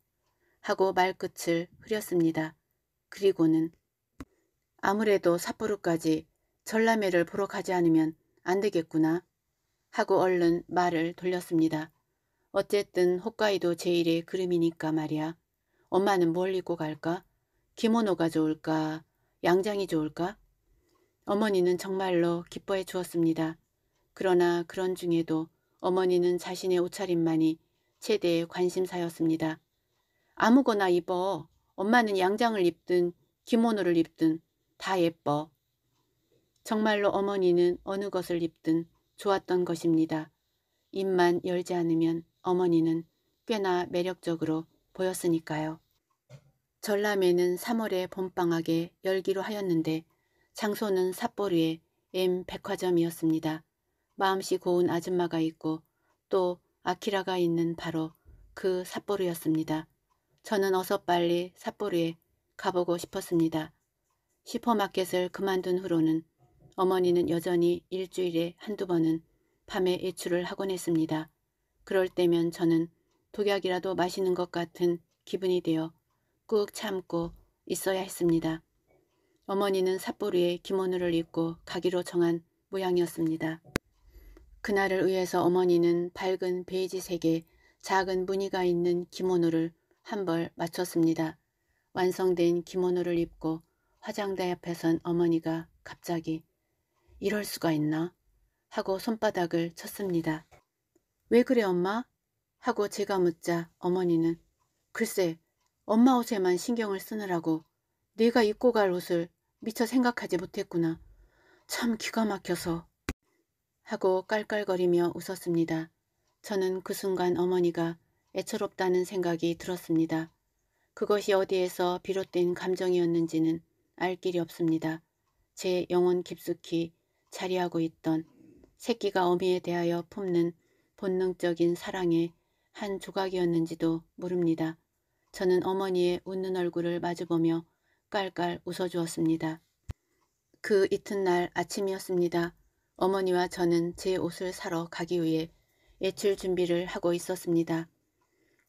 하고 말끝을 흐렸습니다. 그리고는 아무래도 삿포로까지 전람회를 보러 가지 않으면 안 되겠구나 하고 얼른 말을 돌렸습니다. 어쨌든 홋카이도 제일의 그림이니까 말이야. 엄마는 뭘 입고 갈까? 기모노가 좋을까? 양장이 좋을까? 어머니는 정말로 기뻐해 주었습니다. 그러나 그런 중에도 어머니는 자신의 옷차림만이 최대의 관심사였습니다. 아무거나 입어. 엄마는 양장을 입든 기모노를 입든 다 예뻐. 정말로 어머니는 어느 것을 입든 좋았던 것입니다. 입만 열지 않으면 어머니는 꽤나 매력적으로 보였으니까요. 전람회는 3월에 봄방학에 열기로 하였는데 장소는 삿포리의 M 백화점이었습니다. 마음씨 고운 아줌마가 있고 또 아키라가 있는 바로 그 삿포르였습니다. 저는 어서 빨리 삿포르에 가보고 싶었습니다. 슈퍼마켓을 그만둔 후로는 어머니는 여전히 일주일에 한두 번은 밤에 외출을 하곤 했습니다. 그럴 때면 저는 독약이라도 마시는 것 같은 기분이 되어 꾹 참고 있어야 했습니다. 어머니는 삿포리에 기모노를 입고 가기로 정한 모양이었습니다. 그날을 위해서 어머니는 밝은 베이지색의 작은 무늬가 있는 기모노를 한 벌 맞췄습니다. 완성된 기모노를 입고 화장대 앞에선 어머니가 갑자기 이럴 수가 있나? 하고 손바닥을 쳤습니다. 왜 그래 엄마? 하고 제가 묻자 어머니는 글쎄 엄마 옷에만 신경을 쓰느라고 네가 입고 갈 옷을 미처 생각하지 못했구나. 참 기가 막혀서 하고 깔깔거리며 웃었습니다. 저는 그 순간 어머니가 애처롭다는 생각이 들었습니다. 그것이 어디에서 비롯된 감정이었는지는 알 길이 없습니다. 제 영혼 깊숙이 자리하고 있던 새끼가 어미에 대하여 품는 본능적인 사랑의 한 조각이었는지도 모릅니다. 저는 어머니의 웃는 얼굴을 마주보며 깔깔 웃어주었습니다. 그 이튿날 아침이었습니다. 어머니와 저는 제 옷을 사러 가기 위해 예출 준비를 하고 있었습니다.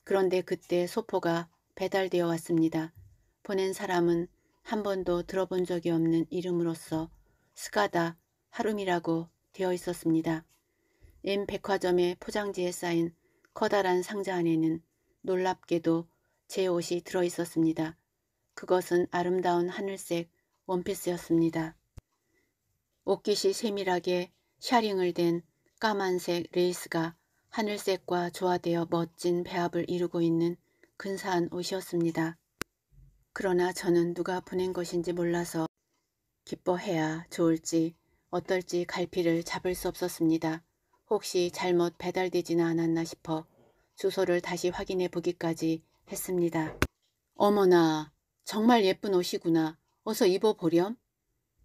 그런데 그때 소포가 배달되어 왔습니다. 보낸 사람은 한 번도 들어본 적이 없는 이름으로서 스가다 하룸이라고 되어 있었습니다. M 백화점의 포장지에 쌓인 커다란 상자 안에는 놀랍게도 제 옷이 들어 있었습니다. 그것은 아름다운 하늘색 원피스였습니다. 옷깃이 세밀하게 샤링을 된 까만색 레이스가 하늘색과 조화되어 멋진 배합을 이루고 있는 근사한 옷이었습니다. 그러나 저는 누가 보낸 것인지 몰라서 기뻐해야 좋을지 어떨지 갈피를 잡을 수 없었습니다. 혹시 잘못 배달되지는 않았나 싶어 주소를 다시 확인해 보기까지 했습니다. 어머나 정말 예쁜 옷이구나. 어서 입어보렴.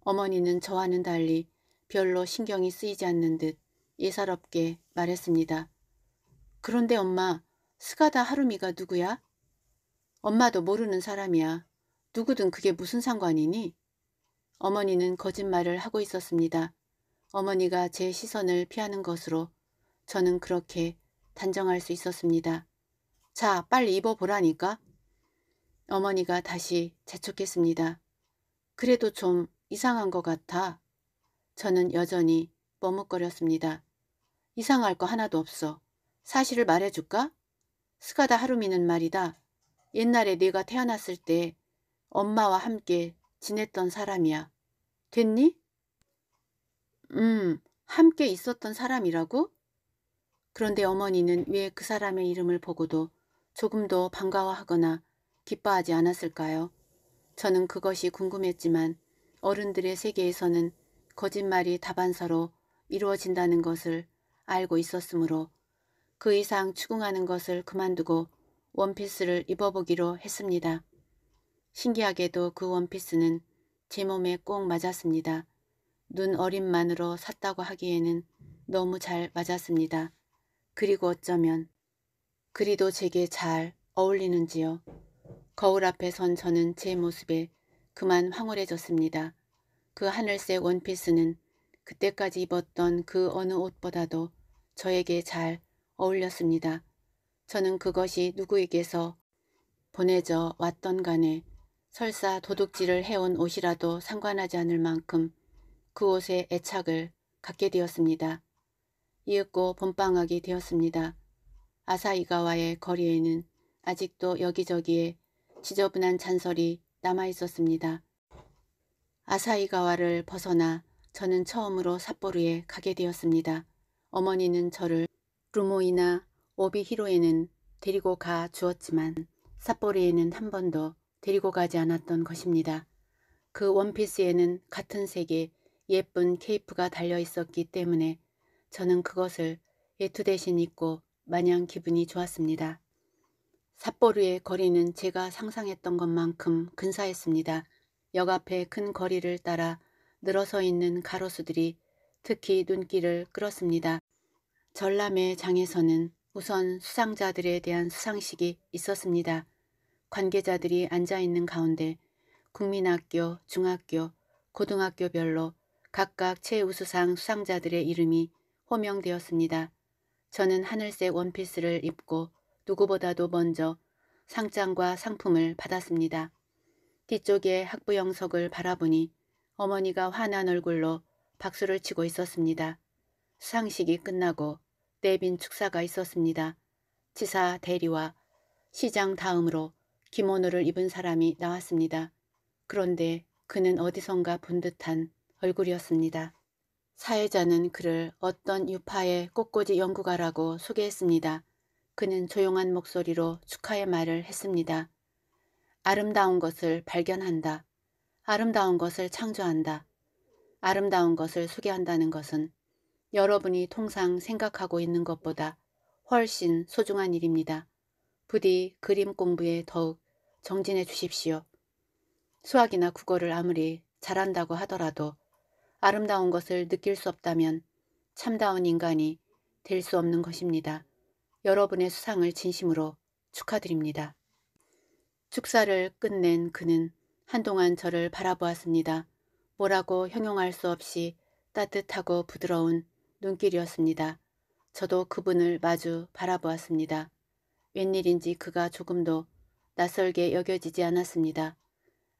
어머니는 저와는 달리 별로 신경이 쓰이지 않는 듯 예사롭게 말했습니다. 그런데 엄마, 스가다 하루미가 누구야? 엄마도 모르는 사람이야. 누구든 그게 무슨 상관이니? 어머니는 거짓말을 하고 있었습니다. 어머니가 제 시선을 피하는 것으로 저는 그렇게 단정할 수 있었습니다. 자, 빨리 입어보라니까. 어머니가 다시 재촉했습니다. 그래도 좀 이상한 것 같아. 저는 여전히 머뭇거렸습니다. 이상할 거 하나도 없어. 사실을 말해줄까? 스카다 하루미는 말이다. 옛날에 네가 태어났을 때 엄마와 함께 지냈던 사람이야. 됐니? 음, 함께 있었던 사람이라고? 그런데 어머니는 왜 그 사람의 이름을 보고도 조금도 반가워하거나 기뻐하지 않았을까요? 저는 그것이 궁금했지만 어른들의 세계에서는 거짓말이 다반사로 이루어진다는 것을 알고 있었으므로 그 이상 추궁하는 것을 그만두고 원피스를 입어보기로 했습니다. 신기하게도 그 원피스는 제 몸에 꼭 맞았습니다. 눈 어림만으로 샀다고 하기에는 너무 잘 맞았습니다. 그리고 어쩌면 그리도 제게 잘 어울리는지요. 거울 앞에 선 저는 제 모습에 그만 황홀해졌습니다. 그 하늘색 원피스는 그때까지 입었던 그 어느 옷보다도 저에게 잘 어울렸습니다. 저는 그것이 누구에게서 보내져 왔던 간에 설사 도둑질을 해온 옷이라도 상관하지 않을 만큼 그 옷에 애착을 갖게 되었습니다. 이윽고 본방학이 되었습니다. 아사이가와의 거리에는 아직도 여기저기에 지저분한 잔설이 남아 있었습니다. 아사이가와를 벗어나 저는 처음으로 삿포로에 가게 되었습니다. 어머니는 저를 루모이나 오비히로에는 데리고 가 주었지만 삿포로에는 한 번도 데리고 가지 않았던 것입니다. 그 원피스에는 같은 색의 예쁜 케이프가 달려 있었기 때문에 저는 그것을 외투 대신 입고 마냥 기분이 좋았습니다. 삿포르의 거리는 제가 상상했던 것만큼 근사했습니다. 역 앞의 큰 거리를 따라 늘어서 있는 가로수들이 특히 눈길을 끌었습니다. 전람회 장에서는 우선 수상자들에 대한 수상식이 있었습니다. 관계자들이 앉아있는 가운데 국민학교, 중학교, 고등학교별로 각각 최우수상 수상자들의 이름이 호명되었습니다. 저는 하늘색 원피스를 입고 누구보다도 먼저 상장과 상품을 받았습니다. 뒤쪽에 학부 영석을 바라보니 어머니가 환한 얼굴로 박수를 치고 있었습니다. 수상식이 끝나고 내빈 축사가 있었습니다. 지사 대리와 시장 다음으로 기모노를 입은 사람이 나왔습니다. 그런데 그는 어디선가 본 듯한 얼굴이었습니다. 사회자는 그를 어떤 유파의 꽃꽂이 연구가라고 소개했습니다. 그는 조용한 목소리로 축하의 말을 했습니다. 아름다운 것을 발견한다. 아름다운 것을 창조한다. 아름다운 것을 소개한다는 것은 여러분이 통상 생각하고 있는 것보다 훨씬 소중한 일입니다. 부디 그림 공부에 더욱 정진해 주십시오. 수학이나 국어를 아무리 잘한다고 하더라도 아름다운 것을 느낄 수 없다면 참다운 인간이 될 수 없는 것입니다. 여러분의 수상을 진심으로 축하드립니다. 축사를 끝낸 그는 한동안 저를 바라보았습니다. 뭐라고 형용할 수 없이 따뜻하고 부드러운 눈길이었습니다. 저도 그분을 마주 바라보았습니다. 웬일인지 그가 조금도 낯설게 여겨지지 않았습니다.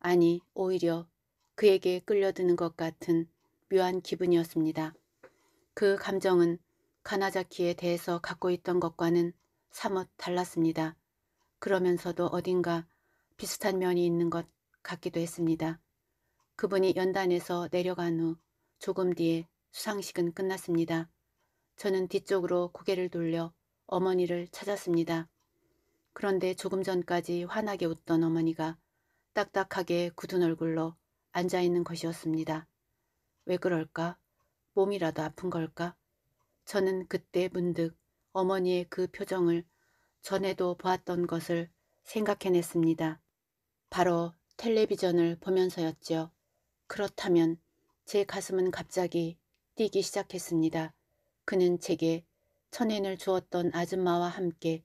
아니 오히려 그에게 끌려드는 것 같은 묘한 기분이었습니다. 그 감정은 가나자키에 대해서 갖고 있던 것과는 사뭇 달랐습니다. 그러면서도 어딘가 비슷한 면이 있는 것 같기도 했습니다. 그분이 연단에서 내려간 후 조금 뒤에 수상식은 끝났습니다. 저는 뒤쪽으로 고개를 돌려 어머니를 찾았습니다. 그런데 조금 전까지 환하게 웃던 어머니가 딱딱하게 굳은 얼굴로 앉아있는 것이었습니다. 왜 그럴까? 몸이라도 아픈 걸까? 저는 그때 문득 어머니의 그 표정을 전에도 보았던 것을 생각해냈습니다. 바로 텔레비전을 보면서였지요. 그렇다면 제 가슴은 갑자기 뛰기 시작했습니다. 그는 제게 천엔을 주었던 아줌마와 함께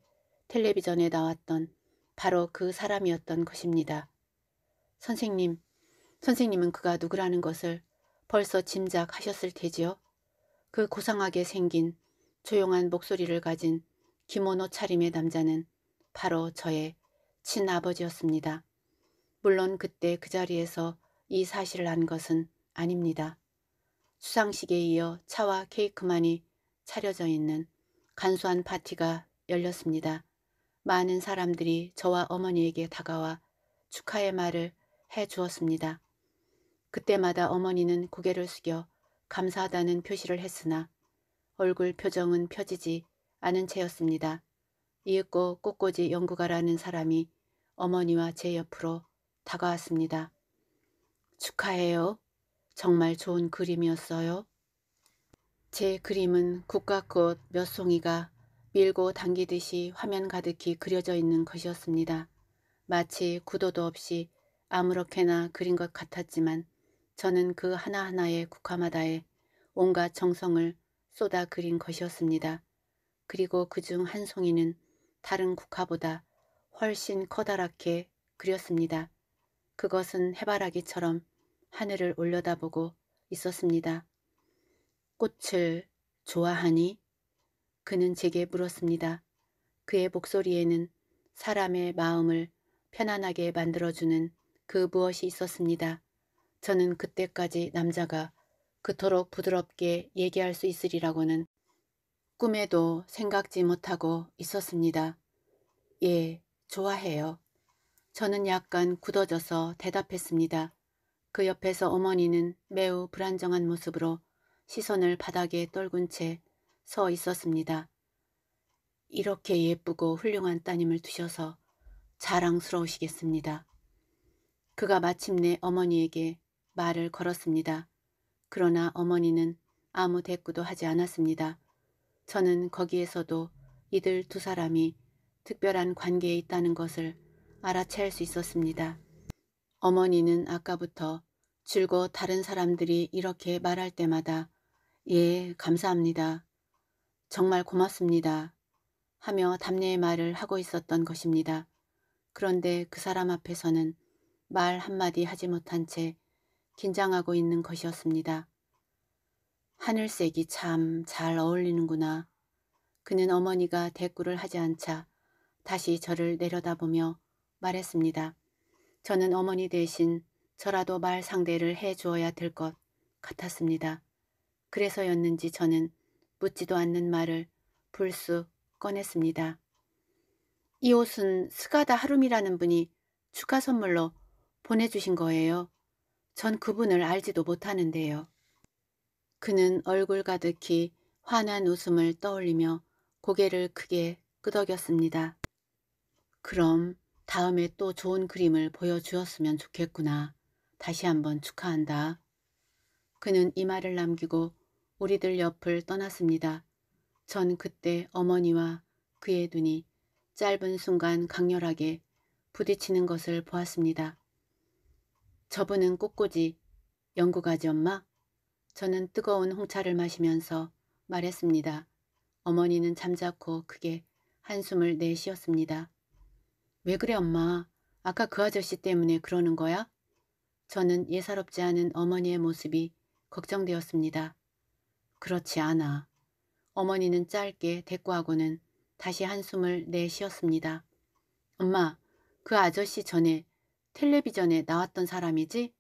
텔레비전에 나왔던 바로 그 사람이었던 것입니다. 선생님, 선생님은 그가 누구라는 것을 벌써 짐작하셨을 테지요. 그 고상하게 생긴 조용한 목소리를 가진 김원호 차림의 남자는 바로 저의 친아버지였습니다. 물론 그때 그 자리에서 이 사실을 안 것은 아닙니다. 수상식에 이어 차와 케이크만이 차려져 있는 간소한 파티가 열렸습니다. 많은 사람들이 저와 어머니에게 다가와 축하의 말을 해 주었습니다. 그때마다 어머니는 고개를 숙여 감사하다는 표시를 했으나 얼굴 표정은 펴지지 않은 채였습니다. 이윽고 꽃꽂이 연구가라는 사람이 어머니와 제 옆으로 다가왔습니다. 축하해요. 정말 좋은 그림이었어요. 제 그림은 국화꽃 몇 송이가 밀고 당기듯이 화면 가득히 그려져 있는 것이었습니다. 마치 구도도 없이 아무렇게나 그린 것 같았지만 저는 그 하나하나의 국화마다에 온갖 정성을 쏟아 그린 것이었습니다. 그리고 그 중 한 송이는 다른 국화보다 훨씬 커다랗게 그렸습니다. 그것은 해바라기처럼 하늘을 올려다보고 있었습니다. 꽃을 좋아하니? 그는 제게 물었습니다. 그의 목소리에는 사람의 마음을 편안하게 만들어주는 그 무엇이 있었습니다. 저는 그때까지 남자가 그토록 부드럽게 얘기할 수 있으리라고는 꿈에도 생각지 못하고 있었습니다. 예, 좋아해요. 저는 약간 굳어져서 대답했습니다. 그 옆에서 어머니는 매우 불안정한 모습으로 시선을 바닥에 떨군 채서 있었습니다. 이렇게 예쁘고 훌륭한 따님을 두셔서 자랑스러우시겠습니다. 그가 마침내 어머니에게 말을 걸었습니다. 그러나 어머니는 아무 대꾸도 하지 않았습니다. 저는 거기에서도 이들 두 사람이 특별한 관계에 있다는 것을 알아챌 수 있었습니다. 어머니는 아까부터 줄곧 다른 사람들이 이렇게 말할 때마다 예, 감사합니다. 정말 고맙습니다. 하며 담례의 말을 하고 있었던 것입니다. 그런데 그 사람 앞에서는 말 한마디 하지 못한 채 긴장하고 있는 것이었습니다. 하늘색이 참 잘 어울리는구나. 그는 어머니가 대꾸를 하지 않자 다시 저를 내려다보며 말했습니다. 저는 어머니 대신 저라도 말 상대를 해 주어야 될 것 같았습니다. 그래서였는지 저는 묻지도 않는 말을 불쑥 꺼냈습니다. 이 옷은 스가다 하룸이라는 분이 축하 선물로 보내주신 거예요. 전 그분을 알지도 못하는데요. 그는 얼굴 가득히 환한 웃음을 떠올리며 고개를 크게 끄덕였습니다. 그럼 다음에 또 좋은 그림을 보여주었으면 좋겠구나. 다시 한번 축하한다. 그는 이 말을 남기고 우리들 옆을 떠났습니다. 전 그때 어머니와 그의 눈이 짧은 순간 강렬하게 부딪히는 것을 보았습니다. 저분은 꽃꽂이 연구 가지 엄마? 저는 뜨거운 홍차를 마시면서 말했습니다. 어머니는 잠자코 크게 한숨을 내쉬었습니다. 왜 그래 엄마? 아까 그 아저씨 때문에 그러는 거야? 저는 예사롭지 않은 어머니의 모습이 걱정되었습니다. 그렇지 않아. 어머니는 짧게 대꾸하고는 다시 한숨을 내쉬었습니다. 엄마, 그 아저씨 전에 텔레비전에 나왔던 사람이지?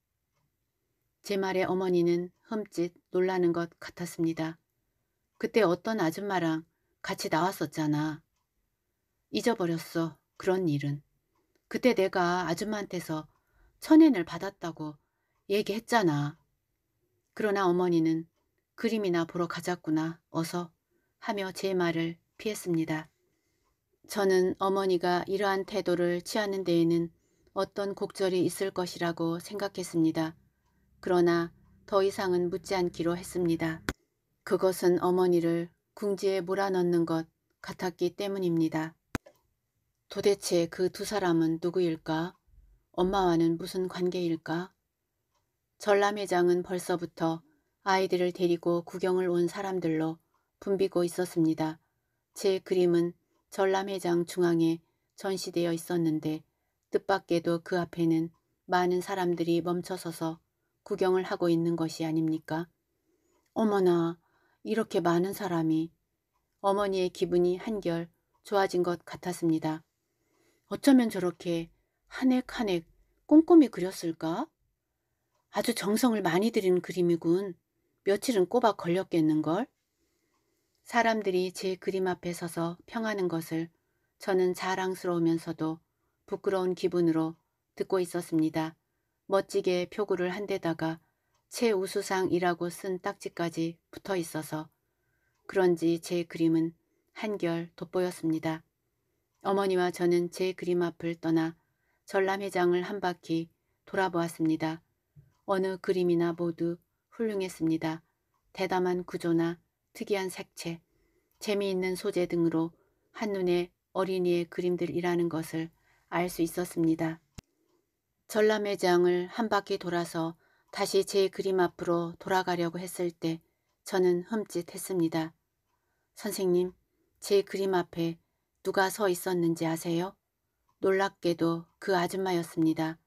제 말에 어머니는 흠칫 놀라는 것 같았습니다. 그때 어떤 아줌마랑 같이 나왔었잖아. 잊어버렸어, 그런 일은. 그때 내가 아줌마한테서 천엔을 받았다고 얘기했잖아. 그러나 어머니는 그림이나 보러 가자꾸나 어서 하며 제 말을 피했습니다. 저는 어머니가 이러한 태도를 취하는 데에는 어떤 곡절이 있을 것이라고 생각했습니다. 그러나 더 이상은 묻지 않기로 했습니다. 그것은 어머니를 궁지에 몰아넣는 것 같았기 때문입니다. 도대체 그 두 사람은 누구일까? 엄마와는 무슨 관계일까? 전람회장은 벌써부터 아이들을 데리고 구경을 온 사람들로 붐비고 있었습니다. 제 그림은 전람회장 중앙에 전시되어 있었는데 뜻밖에도 그 앞에는 많은 사람들이 멈춰서서 구경을 하고 있는 것이 아닙니까? 어머나 이렇게 많은 사람이 어머니의 기분이 한결 좋아진 것 같았습니다. 어쩌면 저렇게 한획한획 꼼꼼히 그렸을까? 아주 정성을 많이 들인 그림이군. 며칠은 꼬박 걸렸겠는걸? 사람들이 제 그림 앞에 서서 평하는 것을 저는 자랑스러우면서도 부끄러운 기분으로 듣고 있었습니다. 멋지게 표구를 한 데다가 최우수상이라고 쓴 딱지까지 붙어 있어서 그런지 제 그림은 한결 돋보였습니다. 어머니와 저는 제 그림 앞을 떠나 전람회장을 한 바퀴 돌아보았습니다. 어느 그림이나 모두 훌륭했습니다. 대담한 구조나 특이한 색채, 재미있는 소재 등으로 한눈에 어린이의 그림들이라는 것을 알 수 있었습니다. 전람회장을 한 바퀴 돌아서 다시 제 그림 앞으로 돌아가려고 했을 때 저는 흠칫했습니다. 선생님, 제 그림 앞에 누가 서 있었는지 아세요? 놀랍게도 그 아줌마였습니다.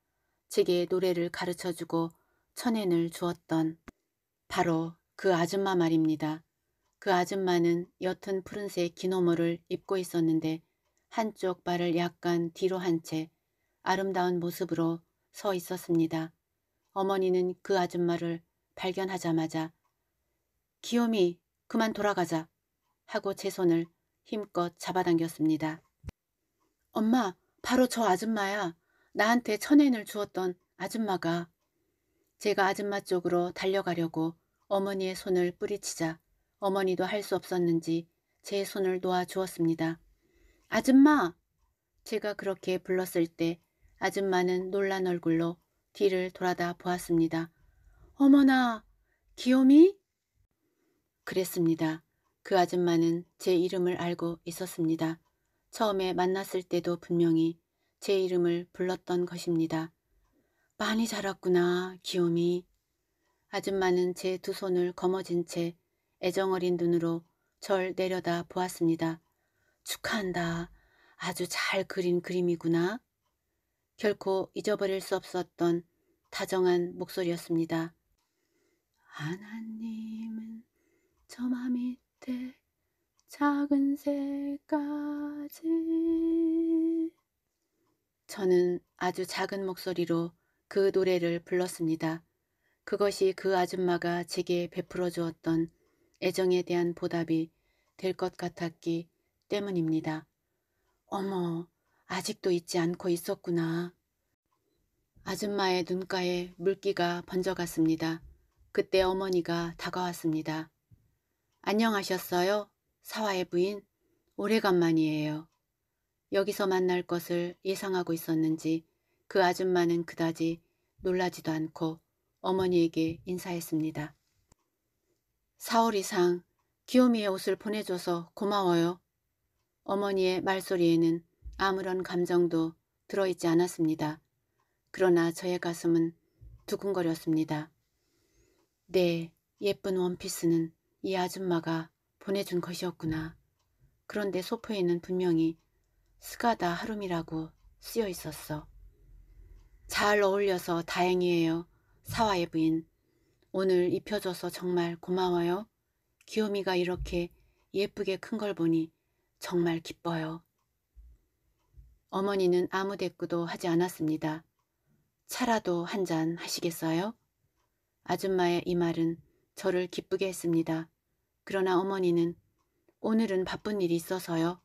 제게 노래를 가르쳐주고 천엔을 주었던 바로 그 아줌마 말입니다. 그 아줌마는 옅은 푸른색 기노모를 입고 있었는데 한쪽 발을 약간 뒤로 한 채 아름다운 모습으로 서 있었습니다. 어머니는 그 아줌마를 발견하자마자 기욤이 그만 돌아가자 하고 제 손을 힘껏 잡아당겼습니다. 엄마 바로 저 아줌마야. 나한테 천엔을 주었던 아줌마가 제가 아줌마 쪽으로 달려가려고 어머니의 손을 뿌리치자 어머니도 할 수 없었는지 제 손을 놓아주었습니다. 아줌마! 제가 그렇게 불렀을 때 아줌마는 놀란 얼굴로 뒤를 돌아다 보았습니다. 어머나! 귀요미? 그랬습니다. 그 아줌마는 제 이름을 알고 있었습니다. 처음에 만났을 때도 분명히 제 이름을 불렀던 것입니다. 많이 자랐구나, 귀요미. 아줌마는 제 두 손을 거머쥔 채 애정어린 눈으로 절 내려다 보았습니다. 축하한다. 아주 잘 그린 그림이구나. 결코 잊어버릴 수 없었던 다정한 목소리였습니다. 하나님은 저마 밑에 작은 새까지 저는 아주 작은 목소리로 그 노래를 불렀습니다. 그것이 그 아줌마가 제게 베풀어 주었던 애정에 대한 보답이 될 것 같았기 때문입니다. 어머, 아직도 잊지 않고 있었구나. 아줌마의 눈가에 물기가 번져갔습니다. 그때 어머니가 다가왔습니다. 안녕하셨어요? 사화의 부인? 오래간만이에요. 여기서 만날 것을 예상하고 있었는지 그 아줌마는 그다지 놀라지도 않고 어머니에게 인사했습니다. 사월 이상 기요미의 옷을 보내줘서 고마워요. 어머니의 말소리에는 아무런 감정도 들어있지 않았습니다. 그러나 저의 가슴은 두근거렸습니다. 네, 예쁜 원피스는 이 아줌마가 보내준 것이었구나. 그런데 소포에는 분명히 스가다 하룸이라고 쓰여 있었어. 잘 어울려서 다행이에요. 사와의 부인, 오늘 입혀줘서 정말 고마워요. 기요미가 이렇게 예쁘게 큰 걸 보니 정말 기뻐요. 어머니는 아무 대꾸도 하지 않았습니다. 차라도 한 잔 하시겠어요? 아줌마의 이 말은 저를 기쁘게 했습니다. 그러나 어머니는 오늘은 바쁜 일이 있어서요.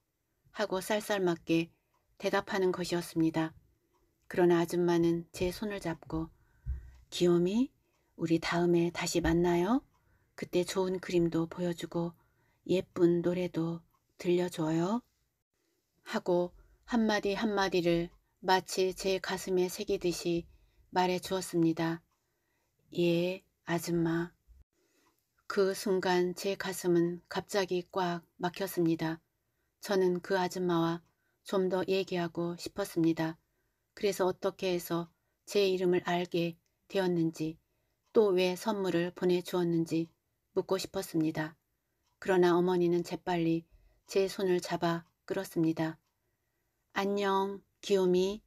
하고 쌀쌀맞게 대답하는 것이었습니다. 그러나 아줌마는 제 손을 잡고 기욤이 우리 다음에 다시 만나요. 그때 좋은 그림도 보여주고 예쁜 노래도 들려줘요. 하고 한마디 한마디를 마치 제 가슴에 새기듯이 말해 주었습니다. 예, 아줌마. 그 순간 제 가슴은 갑자기 꽉 막혔습니다. 저는 그 아줌마와 좀 더 얘기하고 싶었습니다. 그래서 어떻게 해서 제 이름을 알게 되었는지 또 왜 선물을 보내주었는지 묻고 싶었습니다. 그러나 어머니는 재빨리 제 손을 잡아 끌었습니다. 안녕, 귀요미.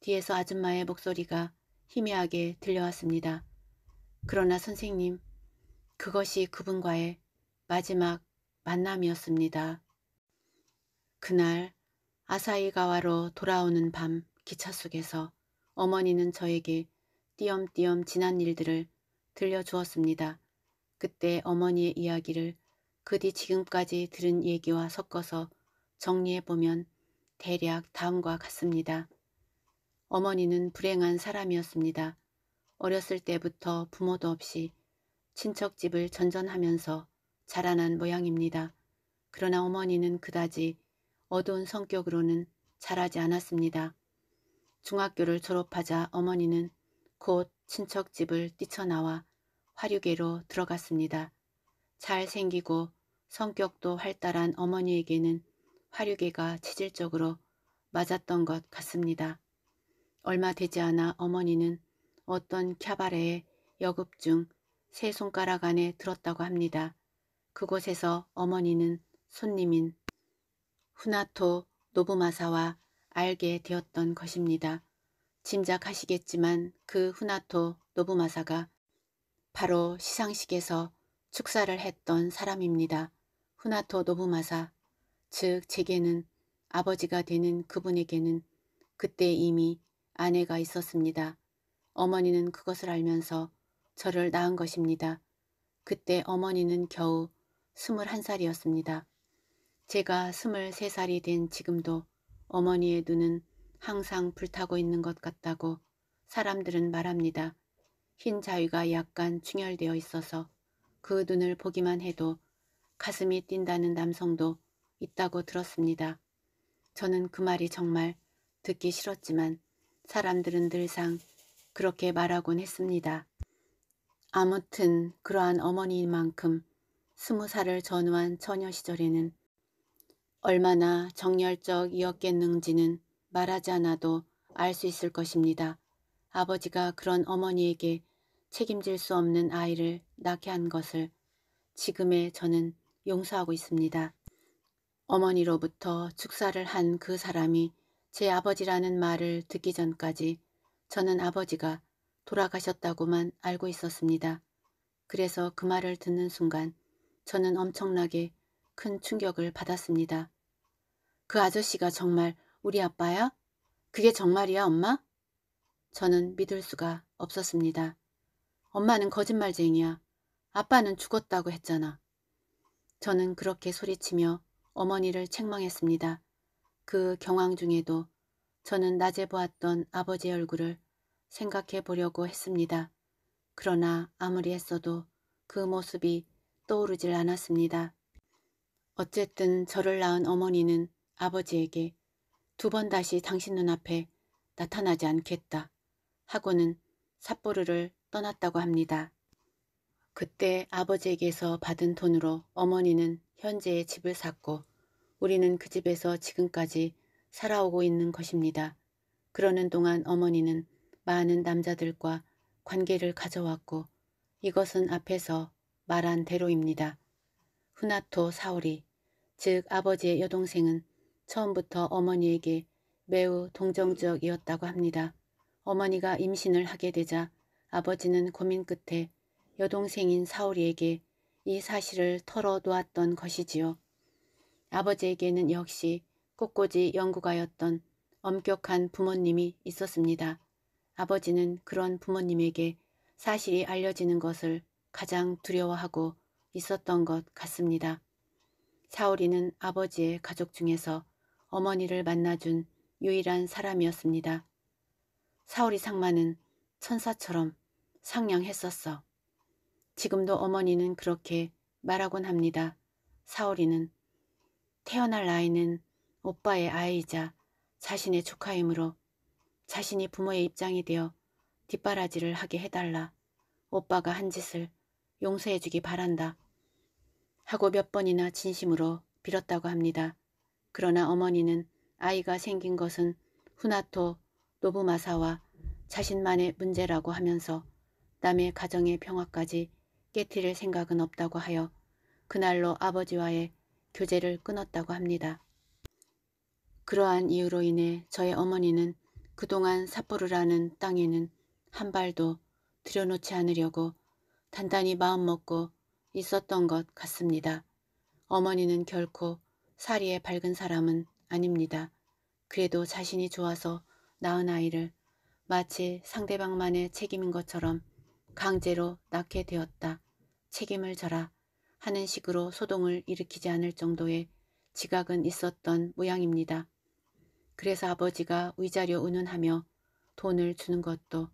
뒤에서 아줌마의 목소리가 희미하게 들려왔습니다. 그러나 선생님, 그것이 그분과의 마지막 만남이었습니다. 그날 아사히가와로 돌아오는 밤 기차 속에서 어머니는 저에게 띄엄띄엄 지난 일들을 들려주었습니다. 그때 어머니의 이야기를 그 뒤 지금까지 들은 얘기와 섞어서 정리해보면 대략 다음과 같습니다. 어머니는 불행한 사람이었습니다. 어렸을 때부터 부모도 없이 친척집을 전전하면서 자라난 모양입니다. 그러나 어머니는 그다지 어두운 성격으로는 자라지 않았습니다. 중학교를 졸업하자 어머니는 곧 친척 집을 뛰쳐나와 화류계로 들어갔습니다. 잘생기고 성격도 활달한 어머니에게는 화류계가 체질적으로 맞았던 것 같습니다. 얼마 되지 않아 어머니는 어떤 캬바레의 여급 중 세 손가락 안에 들었다고 합니다. 그곳에서 어머니는 손님인 후나토 노부마사와 알게 되었던 것입니다. 짐작하시겠지만 그 후나토 노부마사가 바로 시상식에서 축사를 했던 사람입니다. 후나토 노부마사, 즉 제게는 아버지가 되는 그분에게는 그때 이미 아내가 있었습니다. 어머니는 그것을 알면서 저를 낳은 것입니다. 그때 어머니는 겨우 21살이었습니다. 제가 23살이 된 지금도 어머니의 눈은 항상 불타고 있는 것 같다고 사람들은 말합니다. 흰 자위가 약간 충혈되어 있어서 그 눈을 보기만 해도 가슴이 뛴다는 남성도 있다고 들었습니다. 저는 그 말이 정말 듣기 싫었지만 사람들은 늘상 그렇게 말하곤 했습니다. 아무튼 그러한 어머니만큼 인 스무 살을 전후한 처녀 시절에는 얼마나 정열적이었겠는지는 말하지 않아도 알 수 있을 것입니다. 아버지가 그런 어머니에게 책임질 수 없는 아이를 낳게 한 것을 지금의 저는 용서하고 있습니다. 어머니로부터 축사를 한 그 사람이 제 아버지라는 말을 듣기 전까지 저는 아버지가 돌아가셨다고만 알고 있었습니다. 그래서 그 말을 듣는 순간 저는 엄청나게 큰 충격을 받았습니다. 그 아저씨가 정말 우리 아빠야? 그게 정말이야, 엄마? 저는 믿을 수가 없었습니다. 엄마는 거짓말쟁이야. 아빠는 죽었다고 했잖아. 저는 그렇게 소리치며 어머니를 책망했습니다. 그 경황 중에도 저는 낮에 보았던 아버지의 얼굴을 생각해 보려고 했습니다. 그러나 아무리 했어도 그 모습이 떠오르질 않았습니다. 어쨌든 저를 낳은 어머니는 아버지에게 두번 다시 당신 눈앞에 나타나지 않겠다 하고는 삿포르를 떠났다고 합니다. 그때 아버지에게서 받은 돈으로 어머니는 현재의 집을 샀고 우리는 그 집에서 지금까지 살아오고 있는 것입니다. 그러는 동안 어머니는 많은 남자들과 관계를 가져왔고 이것은 앞에서 말한 대로입니다. 후나토 사오리, 즉 아버지의 여동생은 처음부터 어머니에게 매우 동정적이었다고 합니다. 어머니가 임신을 하게 되자 아버지는 고민 끝에 여동생인 사오리에게 이 사실을 털어놓았던 것이지요. 아버지에게는 역시 꽃꽂이 연구가였던 엄격한 부모님이 있었습니다. 아버지는 그런 부모님에게 사실이 알려지는 것을 가장 두려워하고 있었던 것 같습니다. 사오리는 아버지의 가족 중에서 어머니를 만나준 유일한 사람이었습니다. 사오리 상마는 천사처럼 상냥했었어. 지금도 어머니는 그렇게 말하곤 합니다. 사오리는 태어날 아이는 오빠의 아이이자 자신의 조카이므로 자신이 부모의 입장이 되어 뒷바라지를 하게 해달라. 오빠가 한 짓을 용서해주기 바란다. 하고 몇 번이나 진심으로 빌었다고 합니다. 그러나 어머니는 아이가 생긴 것은 후나토 노부마사와 자신만의 문제라고 하면서 남의 가정의 평화까지 깨뜨릴 생각은 없다고 하여 그날로 아버지와의 교제를 끊었다고 합니다. 그러한 이유로 인해 저의 어머니는 그동안 삿포르라는 땅에는 한 발도 들여놓지 않으려고 단단히 마음먹고 있었던 것 같습니다. 어머니는 결코 사리에 밝은 사람은 아닙니다. 그래도 자신이 좋아서 낳은 아이를 마치 상대방만의 책임인 것처럼 강제로 낳게 되었다. 책임을 져라 하는 식으로 소동을 일으키지 않을 정도의 지각은 있었던 모양입니다. 그래서 아버지가 의자료 운운하며 돈을 주는 것도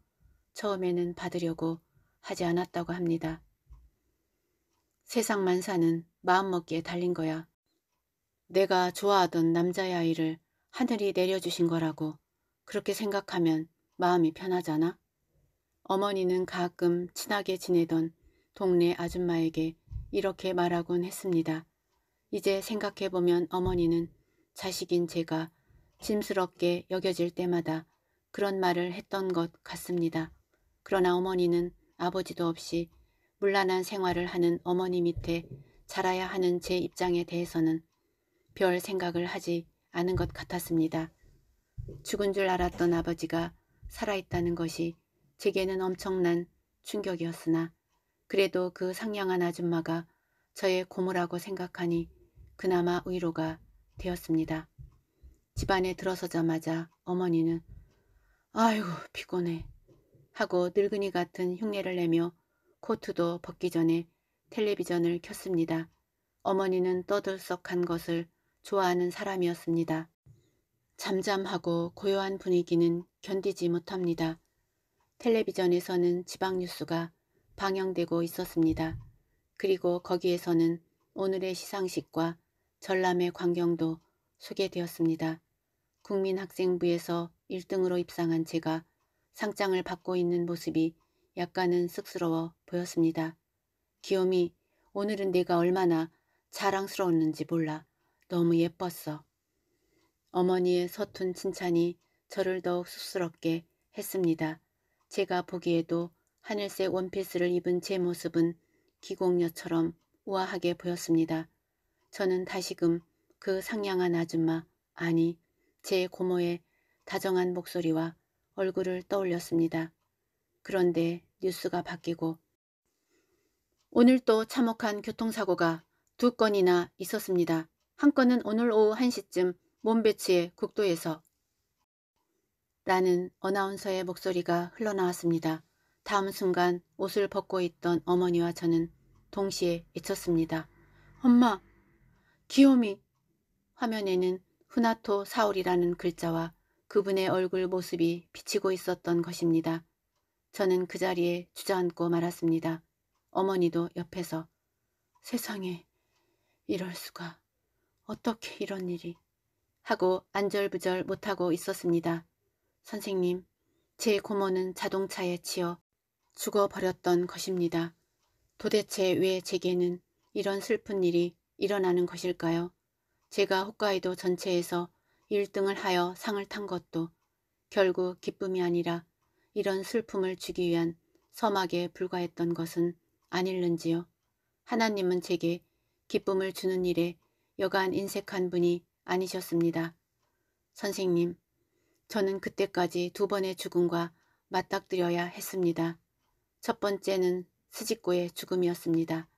처음에는 받으려고 하지 않았다고 합니다. 세상 만사는 마음먹기에 달린 거야. 내가 좋아하던 남자아이를 하늘이 내려주신 거라고 그렇게 생각하면 마음이 편하잖아. 어머니는 가끔 친하게 지내던 동네 아줌마에게 이렇게 말하곤 했습니다. 이제 생각해보면 어머니는 자식인 제가 짐스럽게 여겨질 때마다 그런 말을 했던 것 같습니다. 그러나 어머니는 아버지도 없이 물란한 생활을 하는 어머니 밑에 자라야 하는 제 입장에 대해서는 별 생각을 하지 않은 것 같았습니다. 죽은 줄 알았던 아버지가 살아있다는 것이 제게는 엄청난 충격이었으나 그래도 그 상냥한 아줌마가 저의 고모라고 생각하니 그나마 위로가 되었습니다. 집안에 들어서자마자 어머니는 아이고 피곤해 하고 늙은이 같은 흉내를 내며 코트도 벗기 전에 텔레비전을 켰습니다. 어머니는 떠들썩한 것을 좋아하는 사람이었습니다. 잠잠하고 고요한 분위기는 견디지 못합니다. 텔레비전에서는 지방뉴스가 방영되고 있었습니다. 그리고 거기에서는 오늘의 시상식과 전람회 광경도 소개되었습니다. 국민학생부에서 1등으로 입상한 제가 상장을 받고 있는 모습이 약간은 쑥스러워 보였습니다. 기욤이 오늘은 내가 얼마나 자랑스러웠는지 몰라 너무 예뻤어. 어머니의 서툰 칭찬이 저를 더욱 쑥스럽게 했습니다. 제가 보기에도 하늘색 원피스를 입은 제 모습은 기공녀처럼 우아하게 보였습니다. 저는 다시금 그 상냥한 아줌마, 아니 제 고모의 다정한 목소리와 얼굴을 떠올렸습니다. 그런데 뉴스가 바뀌고 오늘 도 참혹한 교통사고가 두 건이나 있었습니다. 한 건은 오늘 오후 1시쯤 몸배치의 국도에서 라는 어나운서의 목소리가 흘러나왔습니다. 다음 순간 옷을 벗고 있던 어머니와 저는 동시에 외쳤습니다. 엄마! 기요미! 화면에는 후나토 사울이라는 글자와 그분의 얼굴 모습이 비치고 있었던 것입니다. 저는 그 자리에 주저앉고 말았습니다. 어머니도 옆에서 세상에 이럴 수가 어떻게 이런 일이 하고 안절부절 못하고 있었습니다. 선생님, 제 고모는 자동차에 치여 죽어버렸던 것입니다. 도대체 왜 제게는 이런 슬픈 일이 일어나는 것일까요? 제가 홋카이도 전체에서 1등을 하여 상을 탄 것도 결국 기쁨이 아니라 이런 슬픔을 주기 위한 서막에 불과했던 것은 아닐는지요. 하나님은 제게 기쁨을 주는 일에 여간 인색한 분이 아니셨습니다. 선생님, 저는 그때까지 두 번의 죽음과 맞닥뜨려야 했습니다. 첫 번째는 스지코의 죽음이었습니다.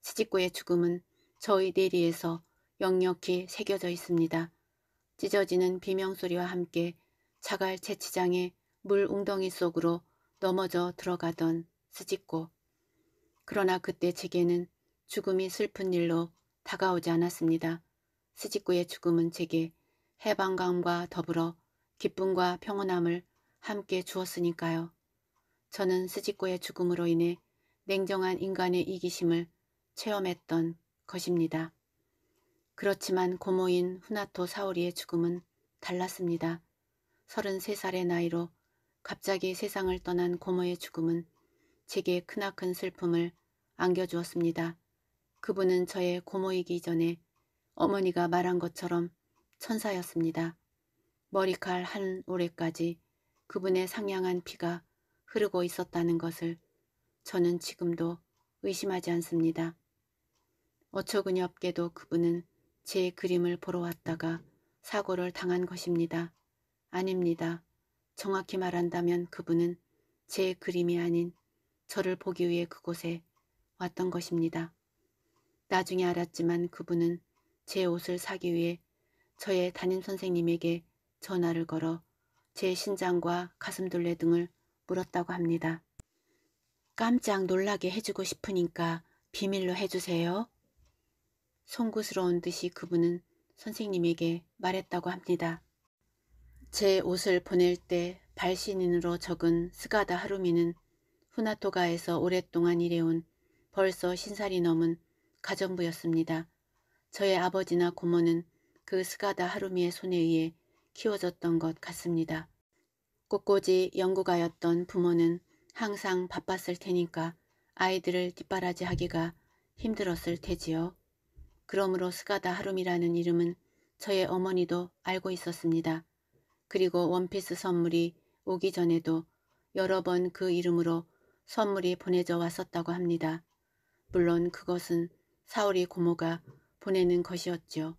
스지코의 죽음은 저희 내리에서 역력히 새겨져 있습니다. 찢어지는 비명소리와 함께 자갈 채치장의물 웅덩이 속으로 넘어져 들어가던 스지코. 그러나 그때 제게는 죽음이 슬픈 일로 다가오지 않았습니다. 스직구의 죽음은 제게 해방감과 더불어 기쁨과 평온함을 함께 주었으니까요. 저는 스직구의 죽음으로 인해 냉정한 인간의 이기심을 체험했던 것입니다. 그렇지만 고모인 후나토 사오리의 죽음은 달랐습니다. 33살의 나이로 갑자기 세상을 떠난 고모의 죽음은 제게 크나큰 슬픔을 안겨주었습니다. 그분은 저의 고모이기 전에 어머니가 말한 것처럼 천사였습니다. 머리칼 한 올해까지 그분의 상냥한 피가 흐르고 있었다는 것을 저는 지금도 의심하지 않습니다. 어처구니 없게도 그분은 제 그림을 보러 왔다가 사고를 당한 것입니다. 아닙니다. 정확히 말한다면 그분은 제 그림이 아닌 저를 보기 위해 그곳에 왔던 것입니다. 나중에 알았지만 그분은 제 옷을 사기 위해 저의 담임선생님에게 전화를 걸어 제 신장과 가슴둘레 등을 물었다고 합니다. 깜짝 놀라게 해주고 싶으니까 비밀로 해주세요. 송구스러운 듯이 그분은 선생님에게 말했다고 합니다. 제 옷을 보낼 때 발신인으로 적은 스가다 하루미는 후나토가에서 오랫동안 일해온 벌써 신살이 넘은 가정부였습니다. 저의 아버지나 고모는 그 스가다 하루미의 손에 의해 키워졌던 것 같습니다. 꽃꽂이 연구가였던 부모는 항상 바빴을 테니까 아이들을 뒷바라지하기가 힘들었을 테지요. 그러므로 스가다 하루미라는 이름은 저의 어머니도 알고 있었습니다. 그리고 원피스 선물이 오기 전에도 여러 번 그 이름으로 선물이 보내져 왔었다고 합니다. 물론 그것은 사울이 고모가 보내는 것이었죠.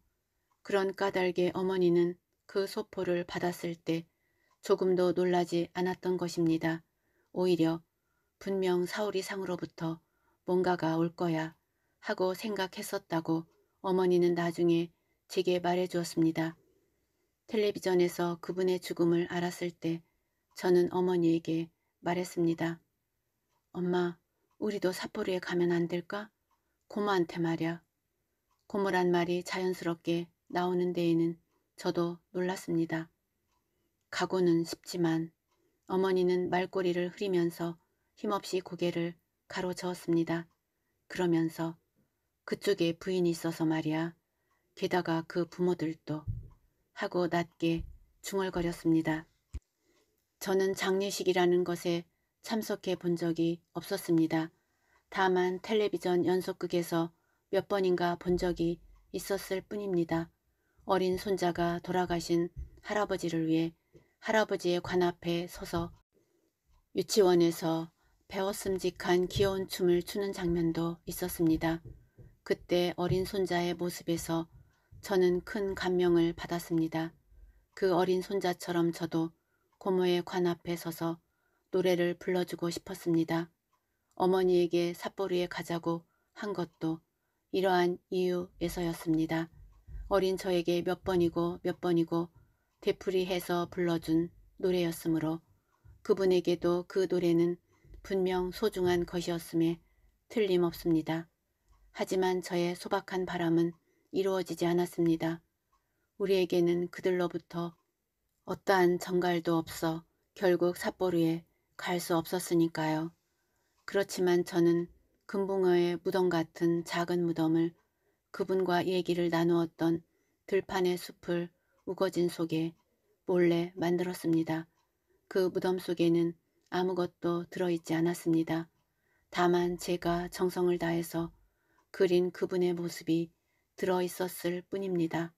그런 까닭에 어머니는 그 소포를 받았을 때 조금도 놀라지 않았던 것입니다. 오히려 분명 사울이 상으로부터 뭔가가 올 거야 하고 생각했었다고 어머니는 나중에 제게 말해주었습니다. 텔레비전에서 그분의 죽음을 알았을 때 저는 어머니에게 말했습니다. 엄마, 우리도 삿포로에 가면 안 될까? 고모한테 말야. 이 고모란 말이 자연스럽게 나오는 데에는 저도 놀랐습니다. 가고는 쉽지만 어머니는 말꼬리를 흐리면서 힘없이 고개를 가로저었습니다. 그러면서 그쪽에 부인이 있어서 말이야. 게다가 그 부모들도 하고 낮게 중얼거렸습니다. 저는 장례식이라는 것에 참석해 본 적이 없었습니다. 다만 텔레비전 연속극에서 몇 번인가 본 적이 있었을 뿐입니다. 어린 손자가 돌아가신 할아버지를 위해 할아버지의 관 앞에 서서 유치원에서 배웠음직한 귀여운 춤을 추는 장면도 있었습니다. 그때 어린 손자의 모습에서 저는 큰 감명을 받았습니다. 그 어린 손자처럼 저도 고모의 관 앞에 서서 노래를 불러주고 싶었습니다. 어머니에게 삿포로에 가자고 한 것도 이러한 이유에서였습니다. 어린 저에게 몇 번이고 몇 번이고 되풀이해서 불러준 노래였으므로 그분에게도 그 노래는 분명 소중한 것이었음에 틀림없습니다. 하지만 저의 소박한 바람은 이루어지지 않았습니다. 우리에게는 그들로부터 어떠한 정갈도 없어 결국 삿포르에 갈 수 없었으니까요. 그렇지만 저는 금붕어의 무덤 같은 작은 무덤을 그분과 얘기를 나누었던 들판의 숲을 우거진 속에 몰래 만들었습니다. 그 무덤 속에는 아무것도 들어있지 않았습니다. 다만 제가 정성을 다해서 그린 그분의 모습이 들어있었을 뿐입니다.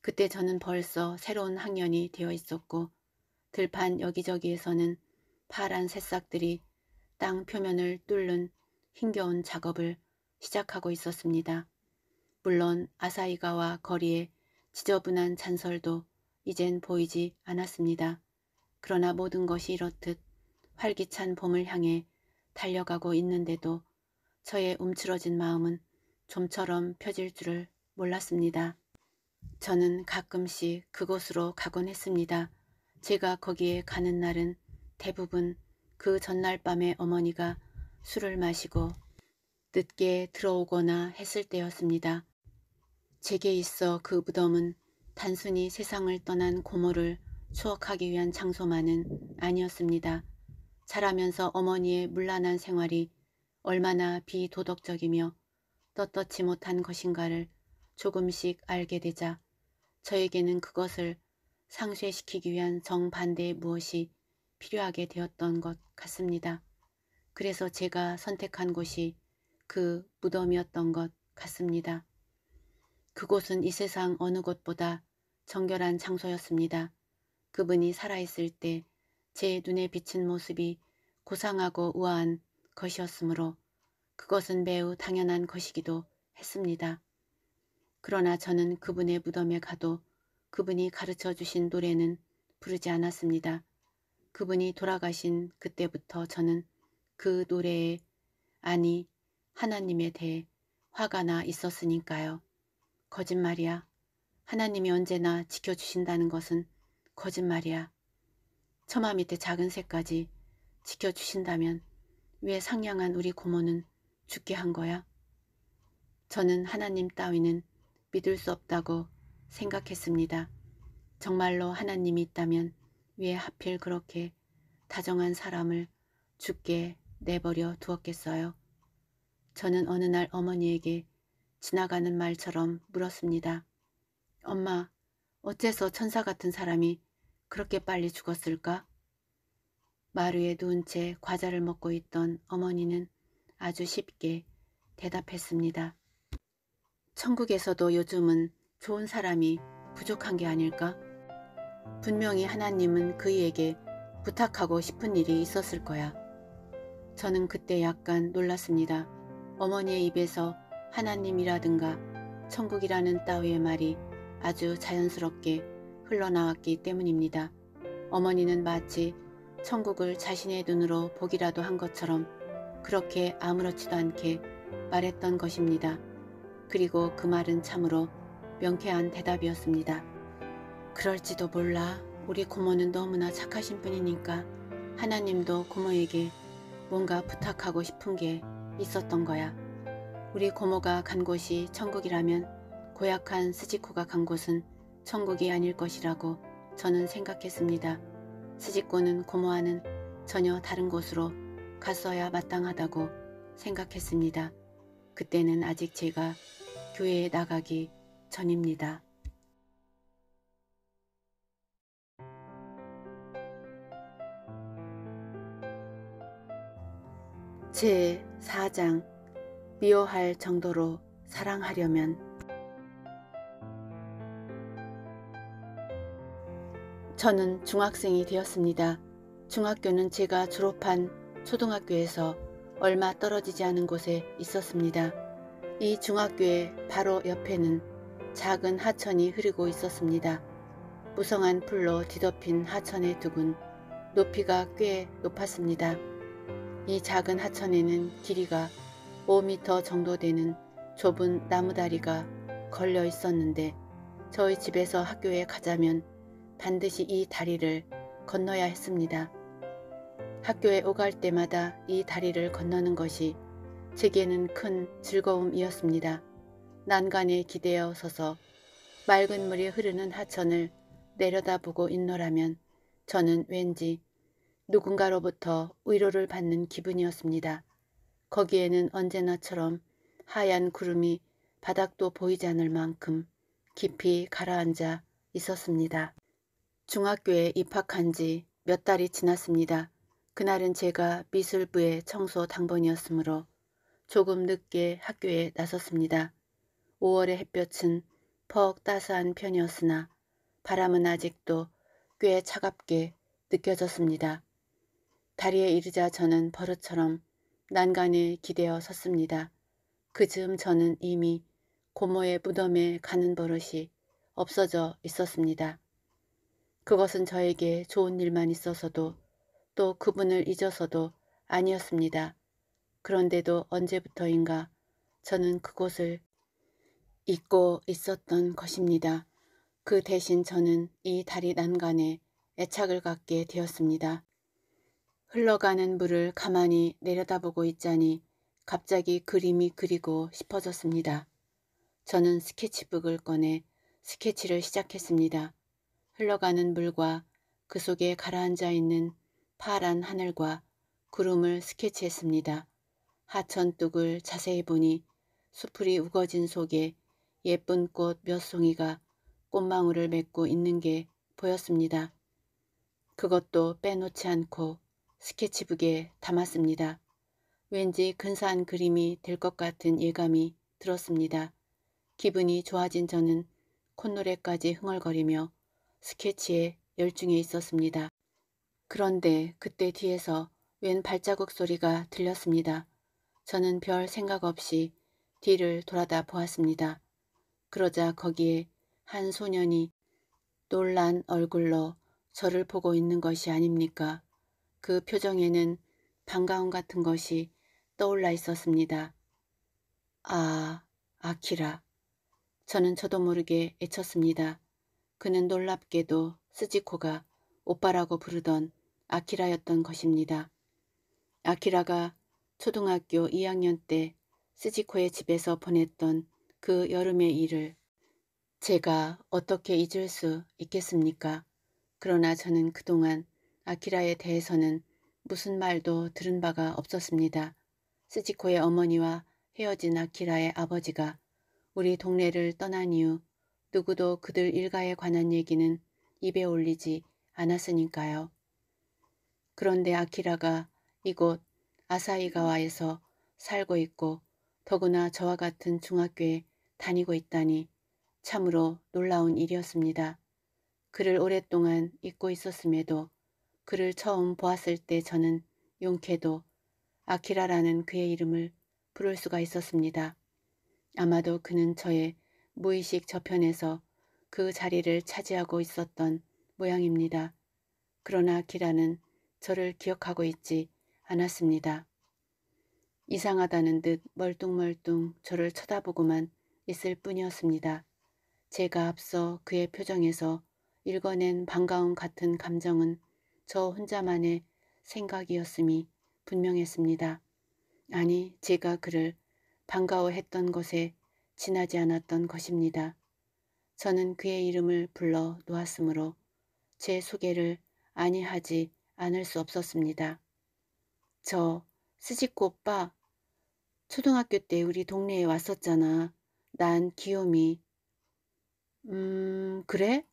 그때 저는 벌써 새로운 학년이 되어 있었고 들판 여기저기에서는 파란 새싹들이 땅 표면을 뚫는 힘겨운 작업을 시작하고 있었습니다. 물론 아사이가와 거리의 지저분한 잔설도 이젠 보이지 않았습니다. 그러나 모든 것이 이렇듯 활기찬 봄을 향해 달려가고 있는데도 저의 움츠러진 마음은 좀처럼 펴질 줄을 몰랐습니다. 저는 가끔씩 그곳으로 가곤 했습니다. 제가 거기에 가는 날은 대부분 그 전날 밤에 어머니가 술을 마시고 늦게 들어오거나 했을 때였습니다. 제게 있어 그 무덤은 단순히 세상을 떠난 고모를 추억하기 위한 장소만은 아니었습니다. 자라면서 어머니의 물란한 생활이 얼마나 비도덕적이며 떳떳지 못한 것인가를 조금씩 알게 되자 저에게는 그것을 상쇄시키기 위한 정반대의 무엇이 필요하게 되었던 것 같습니다. 그래서 제가 선택한 곳이 그 무덤이었던 것 같습니다. 그곳은 이 세상 어느 곳보다 정결한 장소였습니다. 그분이 살아있을 때 제 눈에 비친 모습이 고상하고 우아한 것이었으므로 그것은 매우 당연한 것이기도 했습니다. 그러나 저는 그분의 무덤에 가도 그분이 가르쳐 주신 노래는 부르지 않았습니다. 그분이 돌아가신 그때부터 저는 그 노래에 아니 하나님에 대해 화가 나 있었으니까요. 거짓말이야. 하나님이 언제나 지켜주신다는 것은 거짓말이야. 처마 밑에 작은 새까지 지켜주신다면 왜 상냥한 우리 고모는 죽게 한 거야? 저는 하나님 따위는 믿을 수 없다고 생각했습니다. 정말로 하나님이 있다면 왜 하필 그렇게 다정한 사람을 죽게 내버려 두었겠어요. 저는 어느 날 어머니에게 지나가는 말처럼 물었습니다. 엄마, 어째서 천사 같은 사람이 그렇게 빨리 죽었을까? 마루에 누운 채 과자를 먹고 있던 어머니는 아주 쉽게 대답했습니다. 천국에서도 요즘은 좋은 사람이 부족한 게 아닐까? 분명히 하나님은 그이에게 부탁하고 싶은 일이 있었을 거야. 저는 그때 약간 놀랐습니다. 어머니의 입에서 하나님이라든가 천국이라는 따위의 말이 아주 자연스럽게 흘러나왔기 때문입니다. 어머니는 마치 천국을 자신의 눈으로 보기라도 한 것처럼 그렇게 아무렇지도 않게 말했던 것입니다. 그리고 그 말은 참으로 명쾌한 대답이었습니다. 그럴지도 몰라. 우리 고모는 너무나 착하신 분이니까 하나님도 고모에게 뭔가 부탁하고 싶은 게 있었던 거야. 우리 고모가 간 곳이 천국이라면 고약한 스지코가 간 곳은 천국이 아닐 것이라고 저는 생각했습니다. 스지코는 고모와는 전혀 다른 곳으로 갔어야 마땅하다고 생각했습니다. 그때는 아직 제가 교회에 나가기 전입니다. 제 4장 미워할 정도로 사랑하려면 저는 중학생이 되었습니다. 중학교는 제가 졸업한 초등학교에서 얼마 떨어지지 않은 곳에 있었습니다. 이 중학교의 바로 옆에는 작은 하천이 흐르고 있었습니다. 무성한 풀로 뒤덮인 하천의 두근 높이가 꽤 높았습니다. 이 작은 하천에는 길이가 5미터 정도 되는 좁은 나무다리가 걸려 있었는데 저희 집에서 학교에 가자면 반드시 이 다리를 건너야 했습니다. 학교에 오갈 때마다 이 다리를 건너는 것이 제게는 큰 즐거움이었습니다. 난간에 기대어 서서 맑은 물이 흐르는 하천을 내려다보고 있노라면 저는 왠지 누군가로부터 위로를 받는 기분이었습니다. 거기에는 언제나처럼 하얀 구름이 바닥도 보이지 않을 만큼 깊이 가라앉아 있었습니다. 중학교에 입학한 지 몇 달이 지났습니다. 그날은 제가 미술부의 청소 당번이었으므로 조금 늦게 학교에 나섰습니다. 5월의 햇볕은 퍽 따스한 편이었으나 바람은 아직도 꽤 차갑게 느껴졌습니다. 다리에 이르자 저는 버릇처럼 난간에 기대어 섰습니다. 그 즈음 저는 이미 고모의 무덤에 가는 버릇이 없어져 있었습니다. 그것은 저에게 좋은 일만 있어서도 또 그분을 잊어서도 아니었습니다. 그런데도 언제부터인가 저는 그곳을 잊고 있었던 것입니다. 그 대신 저는 이 다리 난간에 애착을 갖게 되었습니다. 흘러가는 물을 가만히 내려다보고 있자니 갑자기 그림이 그리고 싶어졌습니다. 저는 스케치북을 꺼내 스케치를 시작했습니다. 흘러가는 물과 그 속에 가라앉아 있는 파란 하늘과 구름을 스케치했습니다. 하천뚝을 자세히 보니 수풀이 우거진 속에 예쁜 꽃 몇 송이가 꽃망울을 맺고 있는 게 보였습니다. 그것도 빼놓지 않고 스케치북에 담았습니다. 왠지 근사한 그림이 될 것 같은 예감이 들었습니다. 기분이 좋아진 저는 콧노래까지 흥얼거리며 스케치에 열중해 있었습니다. 그런데 그때 뒤에서 웬 발자국 소리가 들렸습니다. 저는 별 생각 없이 뒤를 돌아다 보았습니다. 그러자 거기에 한 소년이 놀란 얼굴로 저를 보고 있는 것이 아닙니까? 그 표정에는 반가움 같은 것이 떠올라 있었습니다. 아, 아키라. 저는 저도 모르게 애쳤습니다. 그는 놀랍게도 스지코가 오빠라고 부르던 아키라였던 것입니다. 아키라가 초등학교 2학년 때 스지코의 집에서 보냈던 그 여름의 일을 제가 어떻게 잊을 수 있겠습니까? 그러나 저는 그동안 아키라에 대해서는 무슨 말도 들은 바가 없었습니다. 스지코의 어머니와 헤어진 아키라의 아버지가 우리 동네를 떠난 이후 누구도 그들 일가에 관한 얘기는 입에 올리지 않았으니까요. 그런데 아키라가 이곳 아사이가와에서 살고 있고 더구나 저와 같은 중학교에 다니고 있다니 참으로 놀라운 일이었습니다. 그를 오랫동안 잊고 있었음에도 그를 처음 보았을 때 저는 용케도 아키라라는 그의 이름을 부를 수가 있었습니다. 아마도 그는 저의 무의식 저편에서 그 자리를 차지하고 있었던 모양입니다. 그러나 기라는 저를 기억하고 있지 않았습니다. 이상하다는 듯 멀뚱멀뚱 저를 쳐다보고만 있을 뿐이었습니다. 제가 앞서 그의 표정에서 읽어낸 반가움 같은 감정은 저 혼자만의 생각이었음이 분명했습니다. 아니 제가 그를 반가워했던 것에 지나지 않았던 것입니다. 저는 그의 이름을 불러 놓았으므로 제 소개를 아니하지 않을 수 없었습니다. 저 스지코 오빠 초등학교 때 우리 동네에 왔었잖아. 난 기요미. 음 그래?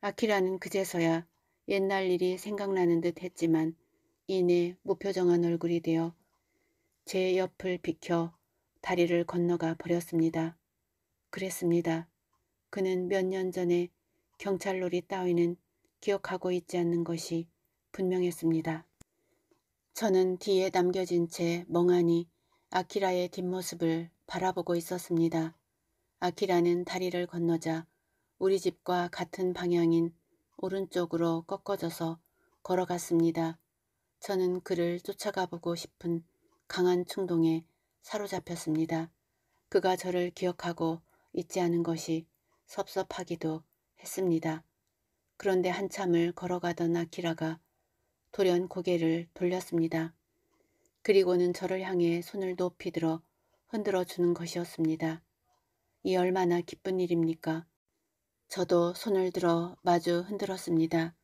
아키라는 그제서야 옛날 일이 생각나는 듯 했지만 이내 무표정한 얼굴이 되어 제 옆을 비켜 다리를 건너가 버렸습니다. 그랬습니다. 그는 몇 년 전에 경찰놀이 따위는 기억하고 있지 않는 것이 분명했습니다. 저는 뒤에 남겨진 채 멍하니 아키라의 뒷모습을 바라보고 있었습니다. 아키라는 다리를 건너자 우리 집과 같은 방향인 오른쪽으로 꺾어져서 걸어갔습니다. 저는 그를 쫓아가 보고 싶은 강한 충동에 사로잡혔습니다. 그가 저를 기억하고 잊지 않은 것이 섭섭하기도 했습니다. 그런데 한참을 걸어가던 아키라가 돌연 고개를 돌렸습니다. 그리고는 저를 향해 손을 높이 들어 흔들어 주는 것이었습니다. 이 얼마나 기쁜 일입니까? 저도 손을 들어 마주 흔들었습니다.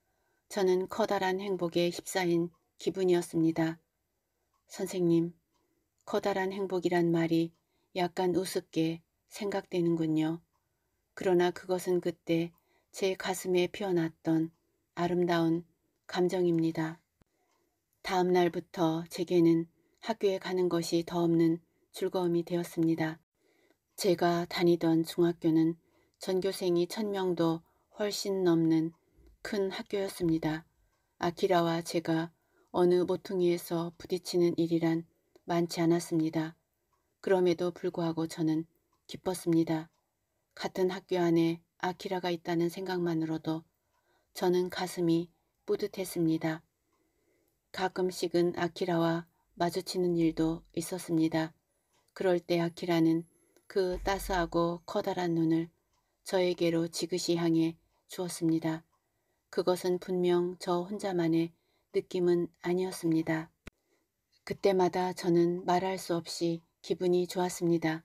저는 커다란 행복에 휩싸인 기분이었습니다. 선생님, 커다란 행복이란 말이 약간 우습게 생각되는군요. 그러나 그것은 그때 제 가슴에 피어났던 아름다운 감정입니다. 다음 날부터 제게는 학교에 가는 것이 더 없는 즐거움이 되었습니다. 제가 다니던 중학교는 전교생이 천명도 훨씬 넘는 큰 학교였습니다. 아키라와 제가 어느 모퉁이에서 부딪히는 일이란 많지 않았습니다. 그럼에도 불구하고 저는 기뻤습니다. 같은 학교 안에 아키라가 있다는 생각만으로도 저는 가슴이 뿌듯했습니다. 가끔씩은 아키라와 마주치는 일도 있었습니다. 그럴 때 아키라는 그 따스하고 커다란 눈을 저에게로 지그시 향해 주었습니다. 그것은 분명 저 혼자만의 느낌은 아니었습니다. 그때마다 저는 말할 수 없이 기분이 좋았습니다.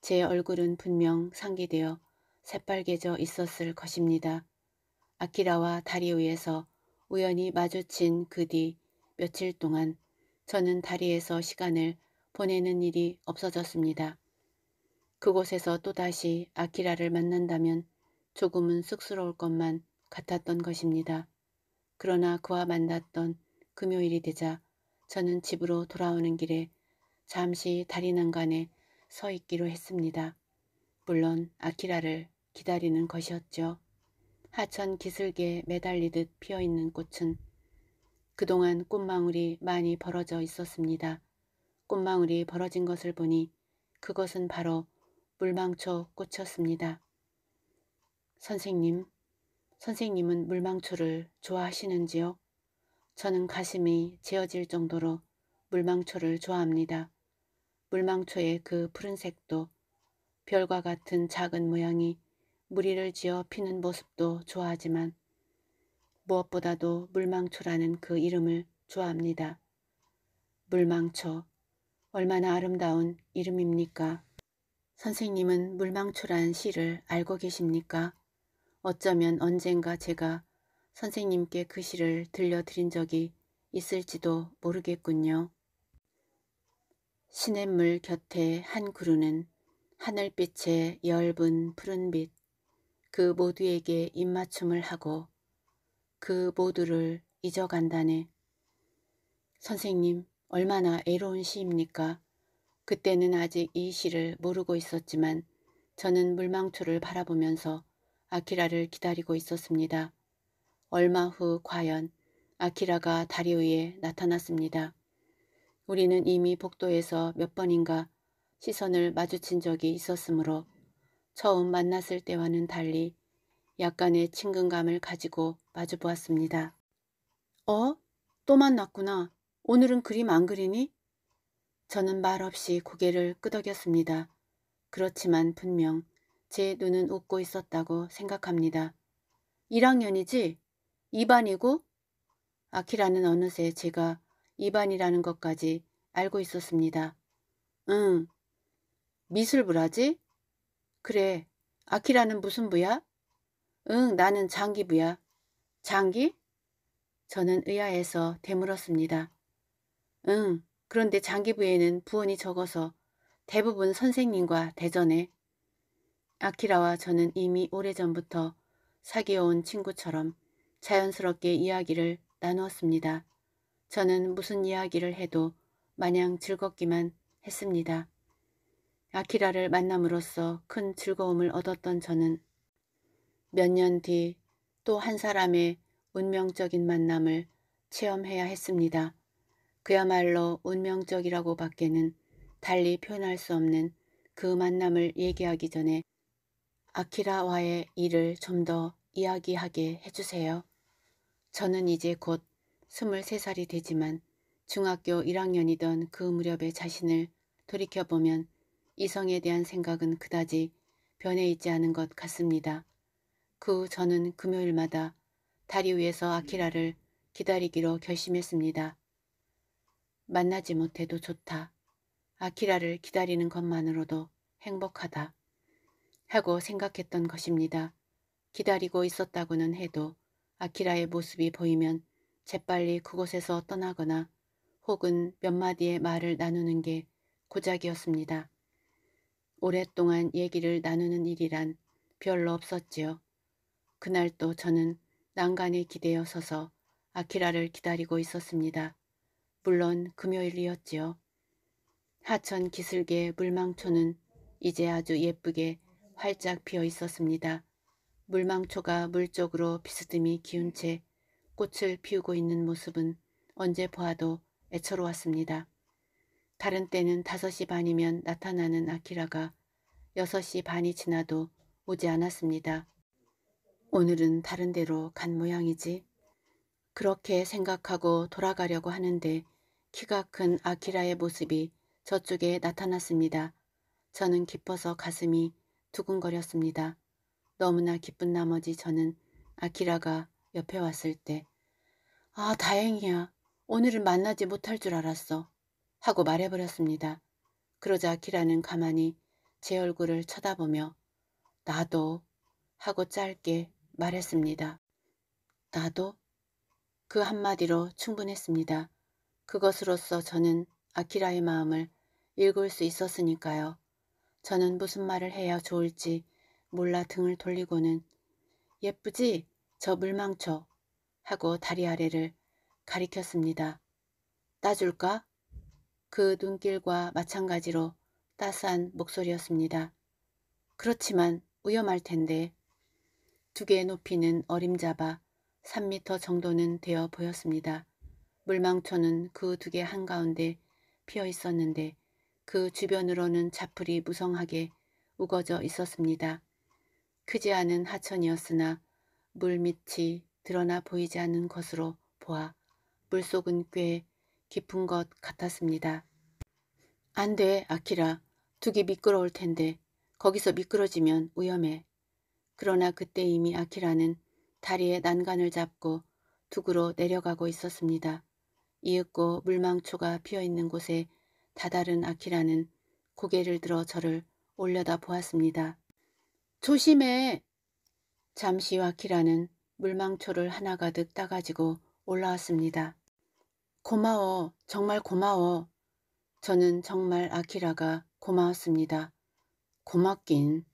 제 얼굴은 분명 상기되어 새빨개져 있었을 것입니다. 아키라와 다리 위에서 우연히 마주친 그 뒤 며칠 동안 저는 다리에서 시간을 보내는 일이 없어졌습니다. 그곳에서 또다시 아키라를 만난다면 조금은 쑥스러울 것만 같았던 것입니다. 그러나 그와 만났던 금요일이 되자 저는 집으로 돌아오는 길에 잠시 다리 난간에 서 있기로 했습니다. 물론 아키라를 기다리는 것이었죠. 하천 기슭에 매달리듯 피어있는 꽃은 그동안 꽃망울이 많이 벌어져 있었습니다. 꽃망울이 벌어진 것을 보니 그것은 바로 물망초 꽂혔습니다. 선생님, 선생님은 물망초를 좋아하시는지요? 저는 가슴이 재어질 정도로 물망초를 좋아합니다. 물망초의 그 푸른색도 별과 같은 작은 모양이 무리를 지어 피는 모습도 좋아하지만 무엇보다도 물망초라는 그 이름을 좋아합니다. 물망초, 얼마나 아름다운 이름입니까? 선생님은 물망출한 시를 알고 계십니까? 어쩌면 언젠가 제가 선생님께 그 시를 들려드린 적이 있을지도 모르겠군요. 시냇물 곁에 한 그루는 하늘빛의 엷은 푸른빛 그 모두에게 입맞춤을 하고 그 모두를 잊어간다네. 선생님 얼마나 애로운 시입니까? 그때는 아직 이 시를 모르고 있었지만 저는 물망초를 바라보면서 아키라를 기다리고 있었습니다. 얼마 후 과연 아키라가 다리 위에 나타났습니다. 우리는 이미 복도에서 몇 번인가 시선을 마주친 적이 있었으므로 처음 만났을 때와는 달리 약간의 친근감을 가지고 마주보았습니다. 어? 또 만났구나. 오늘은 그림 안 그리니? 저는 말없이 고개를 끄덕였습니다. 그렇지만 분명 제 눈은 웃고 있었다고 생각합니다. 1학년이지? 2반이고? 아키라는 어느새 제가 2반이라는 것까지 알고 있었습니다. 응. 미술부라지? 그래. 아키라는 무슨 부야? 응, 나는 장기부야. 장기? 저는 의아해서 되물었습니다. 응, 그런데 장기부에는 부원이 적어서 대부분 선생님과 대전에 아키라와 저는 이미 오래전부터 사귀어온 친구처럼 자연스럽게 이야기를 나누었습니다. 저는 무슨 이야기를 해도 마냥 즐겁기만 했습니다. 아키라를 만남으로써 큰 즐거움을 얻었던 저는 몇 년 뒤 또 한 사람의 운명적인 만남을 체험해야 했습니다. 그야말로 운명적이라고 밖에는 달리 표현할 수 없는 그 만남을 얘기하기 전에 아키라와의 일을 좀 더 이야기하게 해주세요. 저는 이제 곧 23살이 되지만 중학교 1학년이던 그 무렵의 자신을 돌이켜보면 이성에 대한 생각은 그다지 변해 있지 않은 것 같습니다. 그 후 저는 금요일마다 다리 위에서 아키라를 기다리기로 결심했습니다. 만나지 못해도 좋다. 아키라를 기다리는 것만으로도 행복하다. 하고 생각했던 것입니다. 기다리고 있었다고는 해도 아키라의 모습이 보이면 재빨리 그곳에서 떠나거나 혹은 몇 마디의 말을 나누는 게 고작이었습니다. 오랫동안 얘기를 나누는 일이란 별로 없었지요. 그날 또 저는 난간에 기대어 서서 아키라를 기다리고 있었습니다. 물론 금요일이었지요. 하천 기슭의 물망초는 이제 아주 예쁘게 활짝 피어 있었습니다. 물망초가 물 쪽으로 비스듬히 기운 채 꽃을 피우고 있는 모습은 언제 보아도 애처로웠습니다. 다른 때는 5시 반이면 나타나는 아키라가 6시 반이 지나도 오지 않았습니다. 오늘은 다른 데로 간 모양이지. 그렇게 생각하고 돌아가려고 하는데 키가 큰 아키라의 모습이 저쪽에 나타났습니다. 저는 기뻐서 가슴이 두근거렸습니다. 너무나 기쁜 나머지 저는 아키라가 옆에 왔을 때 아, 다행이야. 오늘은 만나지 못할 줄 알았어. 하고 말해버렸습니다. 그러자 아키라는 가만히 제 얼굴을 쳐다보며 나도 하고 짧게 말했습니다. 나도? 그 한마디로 충분했습니다. 그것으로써 저는 아키라의 마음을 읽을 수 있었으니까요. 저는 무슨 말을 해야 좋을지 몰라 등을 돌리고는 예쁘지? 저물망쳐 하고 다리 아래를 가리켰습니다. 따줄까? 그 눈길과 마찬가지로 따스한 목소리였습니다. 그렇지만 위험할 텐데 두 개의 높이는 어림잡아 3미터 정도는 되어 보였습니다. 물망초는 그 두 개 한가운데 피어 있었는데 그 주변으로는 자풀이 무성하게 우거져 있었습니다. 크지 않은 하천이었으나 물밑이 드러나 보이지 않은 것으로 보아 물속은 꽤 깊은 것 같았습니다. 안 돼, 아키라. 두기 미끄러울 텐데 거기서 미끄러지면 위험해. 그러나 그때 이미 아키라는 다리에 난간을 잡고 두그로 내려가고 있었습니다. 이윽고 물망초가 피어있는 곳에 다다른 아키라는 고개를 들어 저를 올려다 보았습니다. 조심해! 잠시 아키라는 물망초를 하나 가득 따가지고 올라왔습니다. 고마워, 정말 고마워. 저는 정말 아키라가 고마웠습니다. 고맙긴.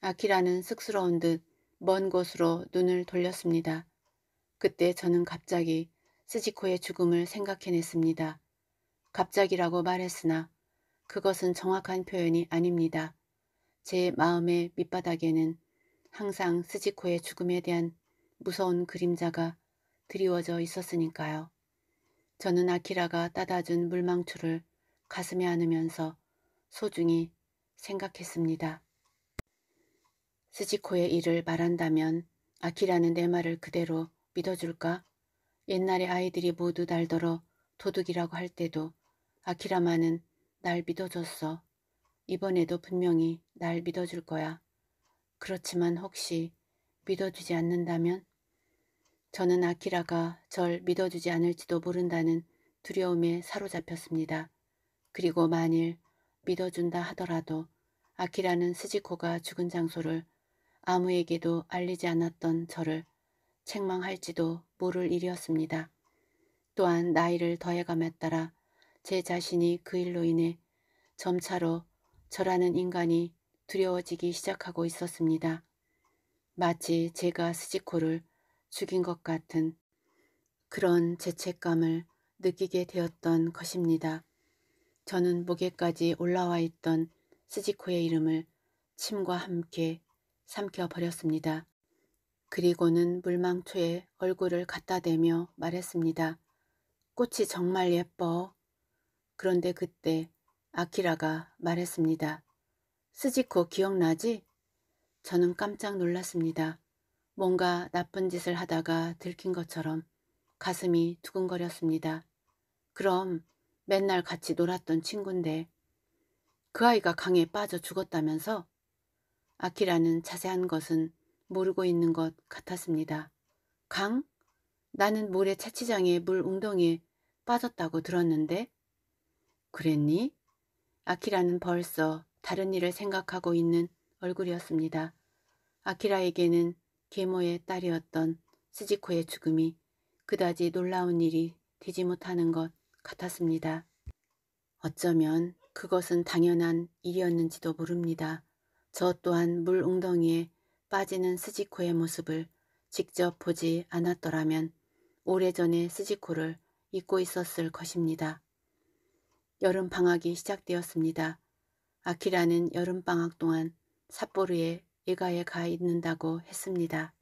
아키라는 쑥스러운 듯먼 곳으로 눈을 돌렸습니다. 그때 저는 갑자기 스지코의 죽음을 생각해냈습니다. 갑작이라고 말했으나 그것은 정확한 표현이 아닙니다. 제 마음의 밑바닥에는 항상 스지코의 죽음에 대한 무서운 그림자가 드리워져 있었으니까요. 저는 아키라가 따다준 물망초를 가슴에 안으면서 소중히 생각했습니다. 스지코의 일을 말한다면 아키라는 내 말을 그대로 믿어줄까? 옛날에 아이들이 모두 날더러 도둑이라고 할 때도 아키라만은 날 믿어줬어. 이번에도 분명히 날 믿어줄 거야. 그렇지만 혹시 믿어주지 않는다면? 저는 아키라가 절 믿어주지 않을지도 모른다는 두려움에 사로잡혔습니다. 그리고 만일 믿어준다 하더라도 아키라는 스지코가 죽은 장소를 아무에게도 알리지 않았던 저를 책망할지도 모를 일이었습니다. 또한 나이를 더해감에 따라 제 자신이 그 일로 인해 점차로 저라는 인간이 두려워지기 시작하고 있었습니다. 마치 제가 스지코를 죽인 것 같은 그런 죄책감을 느끼게 되었던 것입니다. 저는 목에까지 올라와 있던 스지코의 이름을 침과 함께 삼켜버렸습니다. 그리고는 물망초에 얼굴을 갖다 대며 말했습니다. 꽃이 정말 예뻐. 그런데 그때 아키라가 말했습니다. 스지코 기억나지? 저는 깜짝 놀랐습니다. 뭔가 나쁜 짓을 하다가 들킨 것처럼 가슴이 두근거렸습니다. 그럼 맨날 같이 놀았던 친구인데그 아이가 강에 빠져 죽었다면서 아키라는 자세한 것은 모르고 있는 것 같았습니다. 강? 나는 모래 채취장의 물 웅덩이에 빠졌다고 들었는데? 그랬니? 아키라는 벌써 다른 일을 생각하고 있는 얼굴이었습니다. 아키라에게는 계모의 딸이었던 스지코의 죽음이 그다지 놀라운 일이 되지 못하는 것 같았습니다. 어쩌면 그것은 당연한 일이었는지도 모릅니다. 저 또한 물 웅덩이에 빠지는 스지코의 모습을 직접 보지 않았더라면 오래전에 스지코를 잊고 있었을 것입니다. 여름 방학이 시작되었습니다. 아키라는 여름 방학 동안 삿포로의 예가에 가 있는다고 했습니다.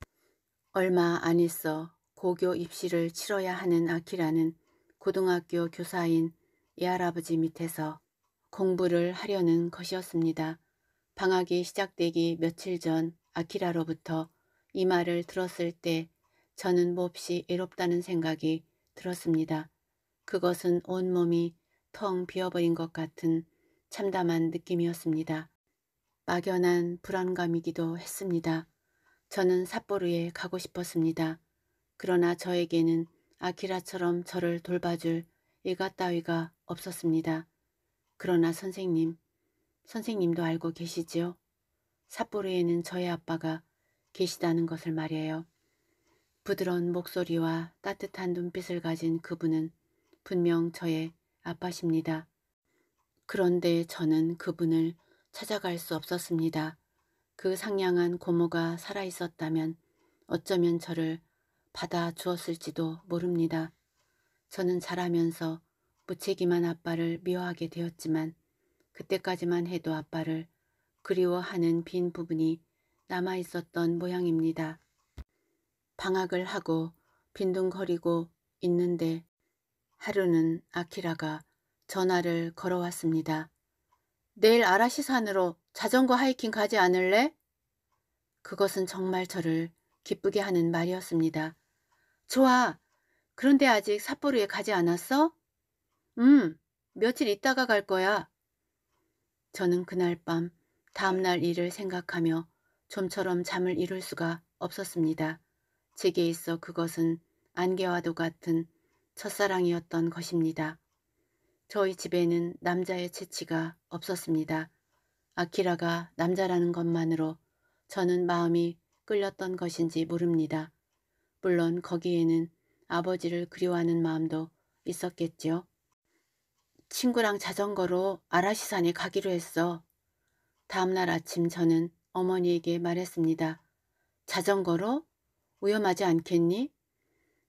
얼마 안 있어 고교 입시를 치러야 하는 아키라는 고등학교 교사인 애할아버지 밑에서 공부를 하려는 것이었습니다. 방학이 시작되기 며칠 전 아키라로부터 이 말을 들었을 때 저는 몹시 외롭다는 생각이 들었습니다. 그것은 온몸이 텅 비어버린 것 같은 참담한 느낌이었습니다. 막연한 불안감이기도 했습니다. 저는 삿포로에 가고 싶었습니다. 그러나 저에게는 아키라처럼 저를 돌봐줄 일가 따위가 없었습니다. 그러나 선생님, 선생님도 알고 계시지요? 삿포로에는 저의 아빠가 계시다는 것을 말이에요. 부드러운 목소리와 따뜻한 눈빛을 가진 그분은 분명 저의 아빠십니다. 그런데 저는 그분을 찾아갈 수 없었습니다. 그 상냥한 고모가 살아있었다면 어쩌면 저를 받아 주었을지도 모릅니다. 저는 자라면서 무책임한 아빠를 미워하게 되었지만 그때까지만 해도 아빠를 그리워하는 빈 부분이 남아있었던 모양입니다. 방학을 하고 빈둥거리고 있는데 하루는 아키라가 전화를 걸어왔습니다. 내일 아라시산으로 자전거 하이킹 가지 않을래? 그것은 정말 저를 기쁘게 하는 말이었습니다. 좋아. 그런데 아직 삿포로에 가지 않았어? 음, 며칠 있다가 갈 거야. 저는 그날 밤 다음날 일을 생각하며 좀처럼 잠을 이룰 수가 없었습니다. 제게 있어 그것은 안개와도 같은 첫사랑이었던 것입니다. 저희 집에는 남자의 채취가 없었습니다. 아키라가 남자라는 것만으로 저는 마음이 끌렸던 것인지 모릅니다. 물론 거기에는 아버지를 그리워하는 마음도 있었겠지요. 친구랑 자전거로 아라시산에 가기로 했어. 다음날 아침 저는 어머니에게 말했습니다. 자전거로? 위험하지 않겠니?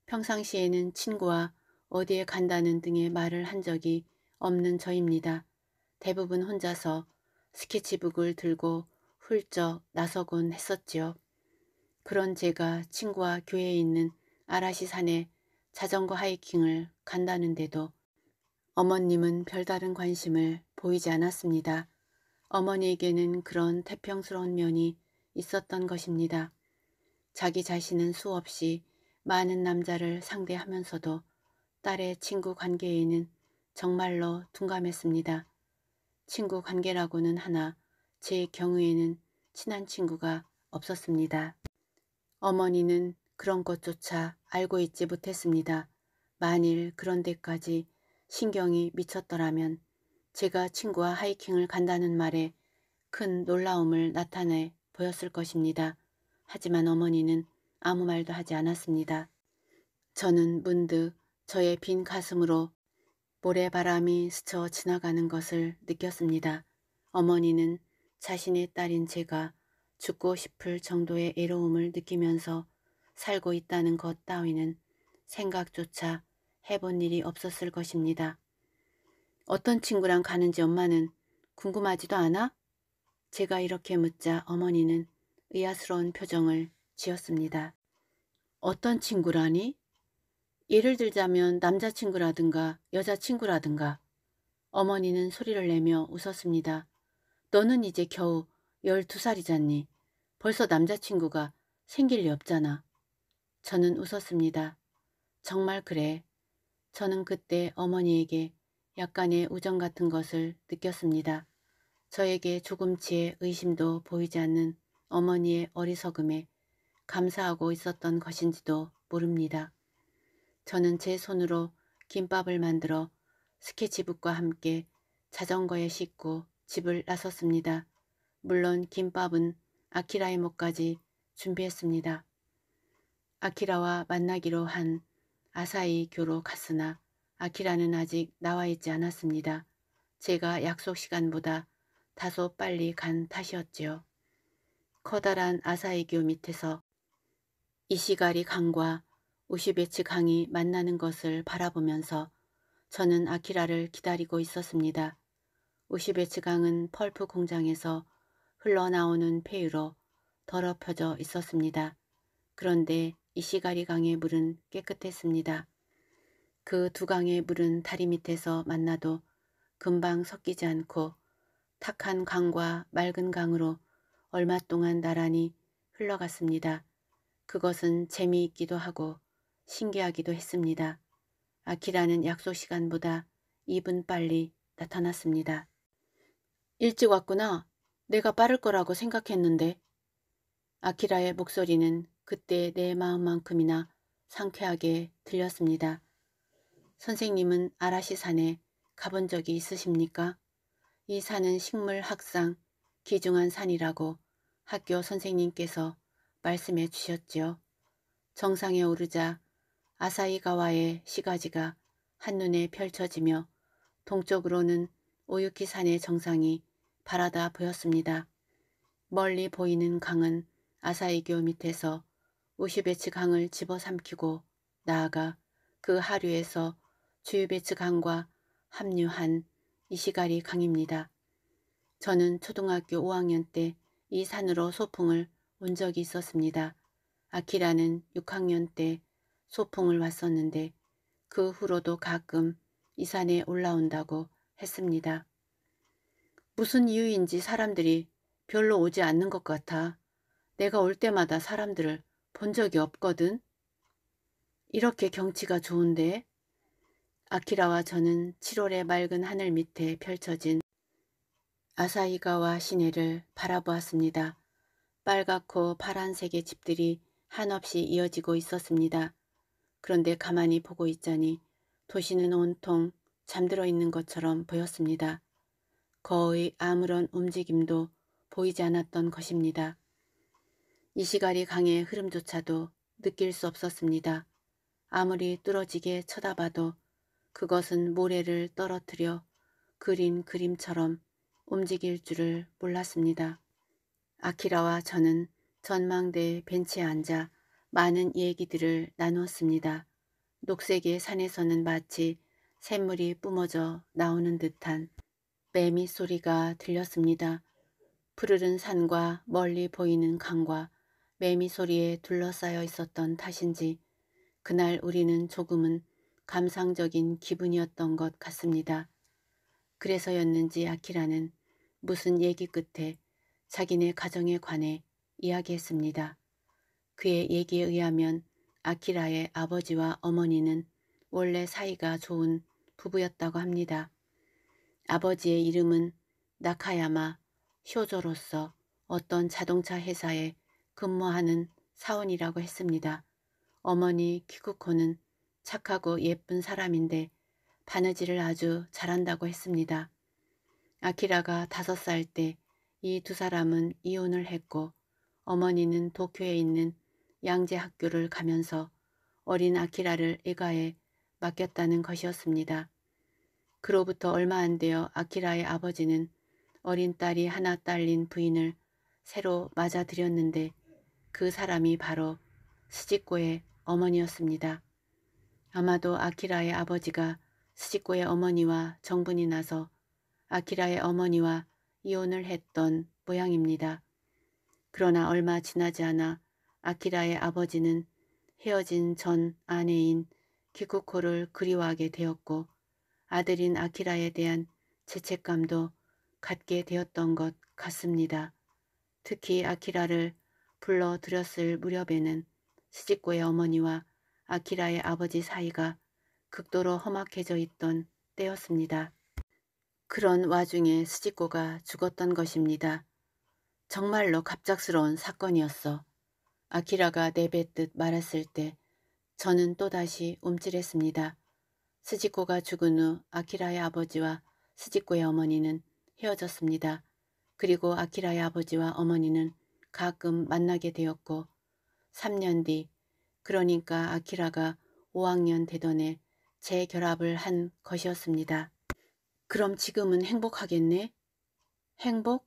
평상시에는 친구와 어디에 간다는 등의 말을 한 적이 없는 저입니다. 대부분 혼자서 스케치북을 들고 훌쩍 나서곤 했었지요. 그런 제가 친구와 교회에 있는 아라시산에 자전거 하이킹을 간다는데도 어머님은 별다른 관심을 보이지 않았습니다. 어머니에게는 그런 태평스러운 면이 있었던 것입니다. 자기 자신은 수없이 많은 남자를 상대하면서도 딸의 친구 관계에는 정말로 둔감했습니다. 친구 관계라고는 하나 제 경우에는 친한 친구가 없었습니다. 어머니는 그런 것조차 알고 있지 못했습니다. 만일 그런 데까지 신경이 미쳤더라면 제가 친구와 하이킹을 간다는 말에 큰 놀라움을 나타내 보였을 것입니다. 하지만 어머니는 아무 말도 하지 않았습니다. 저는 문득 저의 빈 가슴으로 모래바람이 스쳐 지나가는 것을 느꼈습니다. 어머니는 자신의 딸인 제가 죽고 싶을 정도의 애로움을 느끼면서 살고 있다는 것 따위는 생각조차 해본 일이 없었을 것입니다. 어떤 친구랑 가는지 엄마는 궁금하지도 않아? 제가 이렇게 묻자 어머니는 의아스러운 표정을 지었습니다. 어떤 친구라니? 예를 들자면 남자친구라든가 여자친구라든가 어머니는 소리를 내며 웃었습니다. 너는 이제 겨우 12살이잖니. 벌써 남자친구가 생길 리 없잖아. 저는 웃었습니다. 정말 그래. 저는 그때 어머니에게 약간의 우정 같은 것을 느꼈습니다. 저에게 조금치의 의심도 보이지 않는 어머니의 어리석음에 감사하고 있었던 것인지도 모릅니다. 저는 제 손으로 김밥을 만들어 스케치북과 함께 자전거에 싣고 집을 나섰습니다. 물론 김밥은 아키라의모까지 준비했습니다. 아키라와 만나기로 한 아사히 교로 갔으나 아키라는 아직 나와 있지 않았습니다. 제가 약속 시간보다 다소 빨리 간 탓이었지요. 커다란 아사히교 밑에서 이시가리 강과 우시베츠 강이 만나는 것을 바라보면서 저는 아키라를 기다리고 있었습니다. 우시베츠 강은 펄프 공장에서 흘러나오는 폐유로 더럽혀져 있었습니다. 그런데 이시가리 강의 물은 깨끗했습니다. 그 두 강의 물은 다리 밑에서 만나도 금방 섞이지 않고 탁한 강과 맑은 강으로 얼마 동안 나란히 흘러갔습니다. 그것은 재미있기도 하고 신기하기도 했습니다. 아키라는 약속 시간보다 2분 빨리 나타났습니다. 일찍 왔구나. 내가 빠를 거라고 생각했는데. 아키라의 목소리는 그때 내 마음만큼이나 상쾌하게 들렸습니다. 선생님은 아라시 산에 가본 적이 있으십니까? 이 산은 식물학상 기중한 산이라고 학교 선생님께서 말씀해 주셨지요. 정상에 오르자 아사이가와의 시가지가 한눈에 펼쳐지며 동쪽으로는 오유키 산의 정상이 바라다 보였습니다. 멀리 보이는 강은 아사이교 밑에서 50여치 강을 집어삼키고 나아가 그 하류에서 주유배츠 강과 합류한 이시가리 강입니다. 저는 초등학교 5학년 때 이 산으로 소풍을 온 적이 있었습니다. 아키라는 6학년 때 소풍을 왔었는데 그 후로도 가끔 이 산에 올라온다고 했습니다. 무슨 이유인지 사람들이 별로 오지 않는 것 같아 내가 올 때마다 사람들을 본 적이 없거든. 이렇게 경치가 좋은데 아키라와 저는 7월의 맑은 하늘 밑에 펼쳐진 아사히가와 시내를 바라보았습니다. 빨갛고 파란색의 집들이 한없이 이어지고 있었습니다. 그런데 가만히 보고 있자니 도시는 온통 잠들어 있는 것처럼 보였습니다. 거의 아무런 움직임도 보이지 않았던 것입니다. 이 시각이 강의 흐름조차도 느낄 수 없었습니다. 아무리 뚫어지게 쳐다봐도 그것은 모래를 떨어뜨려 그린 그림처럼 움직일 줄을 몰랐습니다. 아키라와 저는 전망대 벤치에 앉아 많은 얘기들을 나누었습니다. 녹색의 산에서는 마치 샘물이 뿜어져 나오는 듯한 매미 소리가 들렸습니다. 푸르른 산과 멀리 보이는 강과 매미 소리에 둘러싸여 있었던 탓인지 그날 우리는 조금은 감상적인 기분이었던 것 같습니다. 그래서였는지 아키라는 무슨 얘기 끝에 자기네 가정에 관해 이야기했습니다. 그의 얘기에 의하면 아키라의 아버지와 어머니는 원래 사이가 좋은 부부였다고 합니다. 아버지의 이름은 나카야마 효조로서 어떤 자동차 회사의 근무하는 사원이라고 했습니다. 어머니 키쿠코는 착하고 예쁜 사람인데 바느질을 아주 잘한다고 했습니다. 아키라가 다섯 살 때 이 두 사람은 이혼을 했고 어머니는 도쿄에 있는 양재 학교를 가면서 어린 아키라를 이가에 맡겼다는 것이었습니다. 그로부터 얼마 안 되어 아키라의 아버지는 어린 딸이 하나 딸린 부인을 새로 맞아들였는데 그 사람이 바로 스지코의 어머니였습니다. 아마도 아키라의 아버지가 스지코의 어머니와 정분이 나서 아키라의 어머니와 이혼을 했던 모양입니다. 그러나 얼마 지나지 않아 아키라의 아버지는 헤어진 전 아내인 기쿠코를 그리워하게 되었고 아들인 아키라에 대한 죄책감도 갖게 되었던 것 같습니다. 특히 아키라를 불러들였을 무렵에는 시집고의 어머니와 아키라의 아버지 사이가 극도로 험악해져 있던 때였습니다. 그런 와중에 스지코가 죽었던 것입니다. 정말로 갑작스러운 사건이었어. 아키라가 내뱉듯 말했을때 저는 또다시 움찔했습니다. 스지코가 죽은 후 아키라의 아버지와 스지코의 어머니는 헤어졌습니다. 그리고 아키라의 아버지와 어머니는 가끔 만나게 되었고 3년 뒤 그러니까 아키라가 5학년 되던 해 재결합을 한 것이었습니다. 그럼 지금은 행복하겠네? 행복?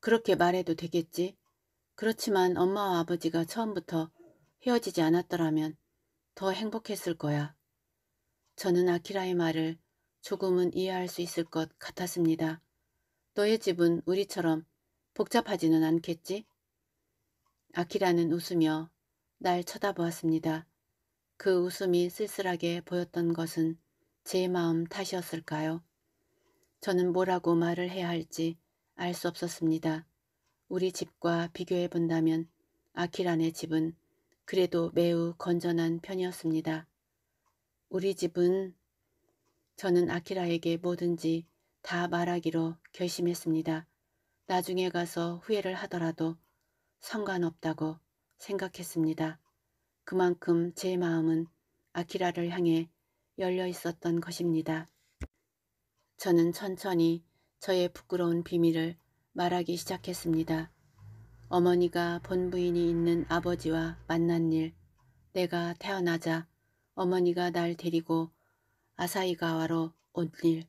그렇게 말해도 되겠지. 그렇지만 엄마와 아버지가 처음부터 헤어지지 않았더라면 더 행복했을 거야. 저는 아키라의 말을 조금은 이해할 수 있을 것 같았습니다. 너의 집은 우리처럼 복잡하지는 않겠지? 아키라는 웃으며 날 쳐다보았습니다. 그 웃음이 쓸쓸하게 보였던 것은 제 마음 탓이었을까요? 저는 뭐라고 말을 해야 할지 알 수 없었습니다. 우리 집과 비교해 본다면 아키란의 집은 그래도 매우 건전한 편이었습니다. 우리 집은 저는 아키라에게 뭐든지 다 말하기로 결심했습니다. 나중에 가서 후회를 하더라도 상관없다고 생각했습니다. 그만큼 제 마음은 아키라를 향해 열려 있었던 것입니다. 저는 천천히 저의 부끄러운 비밀을 말하기 시작했습니다. 어머니가 본부인이 있는 아버지와 만난 일, 내가 태어나자 어머니가 날 데리고 아사이가와로 온 일,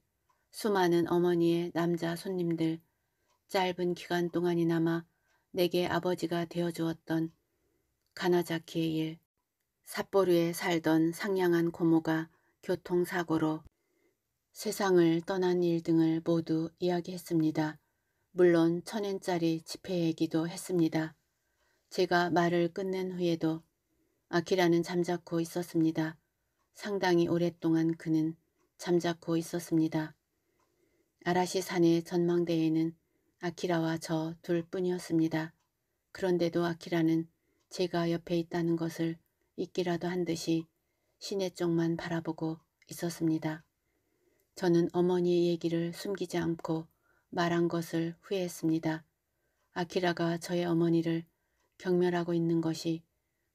수많은 어머니의 남자 손님들, 짧은 기간 동안이나마 내게 아버지가 되어주었던 가나자키의 일, 삿포르에 살던 상냥한 고모가 교통사고로 세상을 떠난 일 등을 모두 이야기했습니다. 물론 천엔짜리 지폐 이기도 했습니다. 제가 말을 끝낸 후에도 아키라는 잠자코 있었습니다. 상당히 오랫동안 그는 잠자코 있었습니다. 아라시산의 전망대에는 아키라와 저 둘뿐이었습니다. 그런데도 아키라는 제가 옆에 있다는 것을 잊기라도 한 듯이 시내 쪽만 바라보고 있었습니다. 저는 어머니의 얘기를 숨기지 않고 말한 것을 후회했습니다. 아키라가 저의 어머니를 경멸하고 있는 것이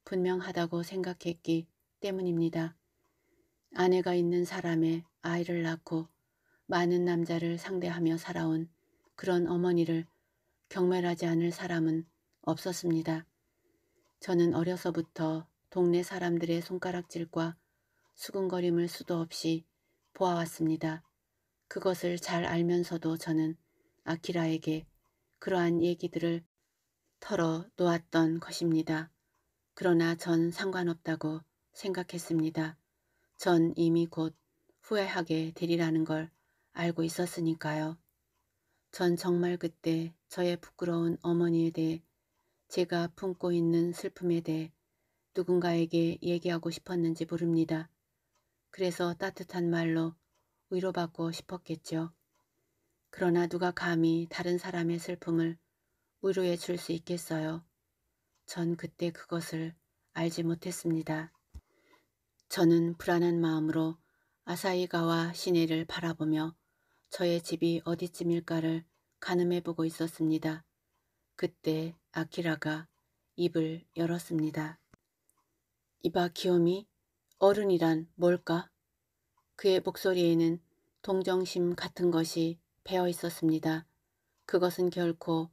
분명하다고 생각했기 때문입니다. 아내가 있는 사람의 아이를 낳고 많은 남자를 상대하며 살아온 그런 어머니를 경멸하지 않을 사람은 없었습니다. 저는 어려서부터 동네 사람들의 손가락질과 수근거림을 수도 없이 보아왔습니다. 그것을 잘 알면서도 저는 아키라에게 그러한 얘기들을 털어 놓았던 것입니다. 그러나 전 상관없다고 생각했습니다. 전 이미 곧 후회하게 되리라는 걸 알고 있었으니까요. 전 정말 그때 저의 부끄러운 어머니에 대해 제가 품고 있는 슬픔에 대해 누군가에게 얘기하고 싶었는지 모릅니다. 그래서 따뜻한 말로 위로받고 싶었겠죠. 그러나 누가 감히 다른 사람의 슬픔을 위로해 줄 수 있겠어요. 전 그때 그것을 알지 못했습니다. 저는 불안한 마음으로 아사히가와 시내를 바라보며 저의 집이 어디쯤일까를 가늠해 보고 있었습니다. 그때 아키라가 입을 열었습니다. 이봐 기욤이 어른이란 뭘까? 그의 목소리에는 동정심 같은 것이 배어 있었습니다. 그것은 결코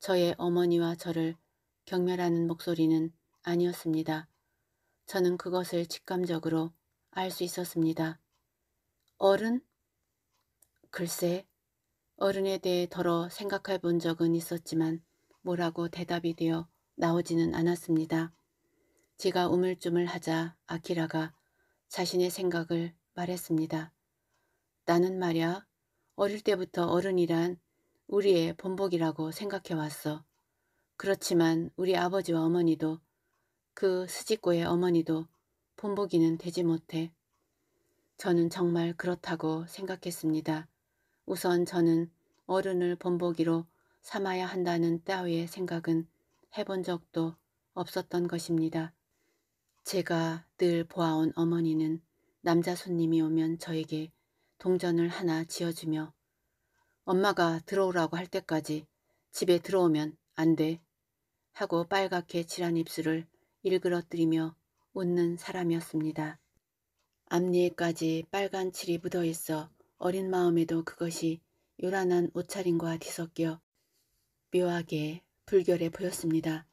저의 어머니와 저를 경멸하는 목소리는 아니었습니다. 저는 그것을 직감적으로 알 수 있었습니다. 어른? 글쎄 어른에 대해 더러 생각해 본 적은 있었지만 뭐라고 대답이 되어 나오지는 않았습니다. 제가 우물쭈물 하자 아키라가 자신의 생각을 말했습니다. 나는 말야 어릴 때부터 어른이란 우리의 본복이라고 생각해왔어. 그렇지만 우리 아버지와 어머니도 그 스지코의 어머니도 본보기는 되지 못해 저는 정말 그렇다고 생각했습니다. 우선 저는 어른을 본보기로 삼아야 한다는 따위의 생각은 해본 적도 없었던 것입니다. 제가 늘 보아온 어머니는 남자 손님이 오면 저에게 동전을 하나 지어주며 엄마가 들어오라고 할 때까지 집에 들어오면 안 돼. 하고 빨갛게 칠한 입술을 일그러뜨리며 웃는 사람이었습니다. 앞니에까지 빨간 칠이 묻어있어 어린 마음에도 그것이 요란한 옷차림과 뒤섞여 묘하게 불결해 보였습니다.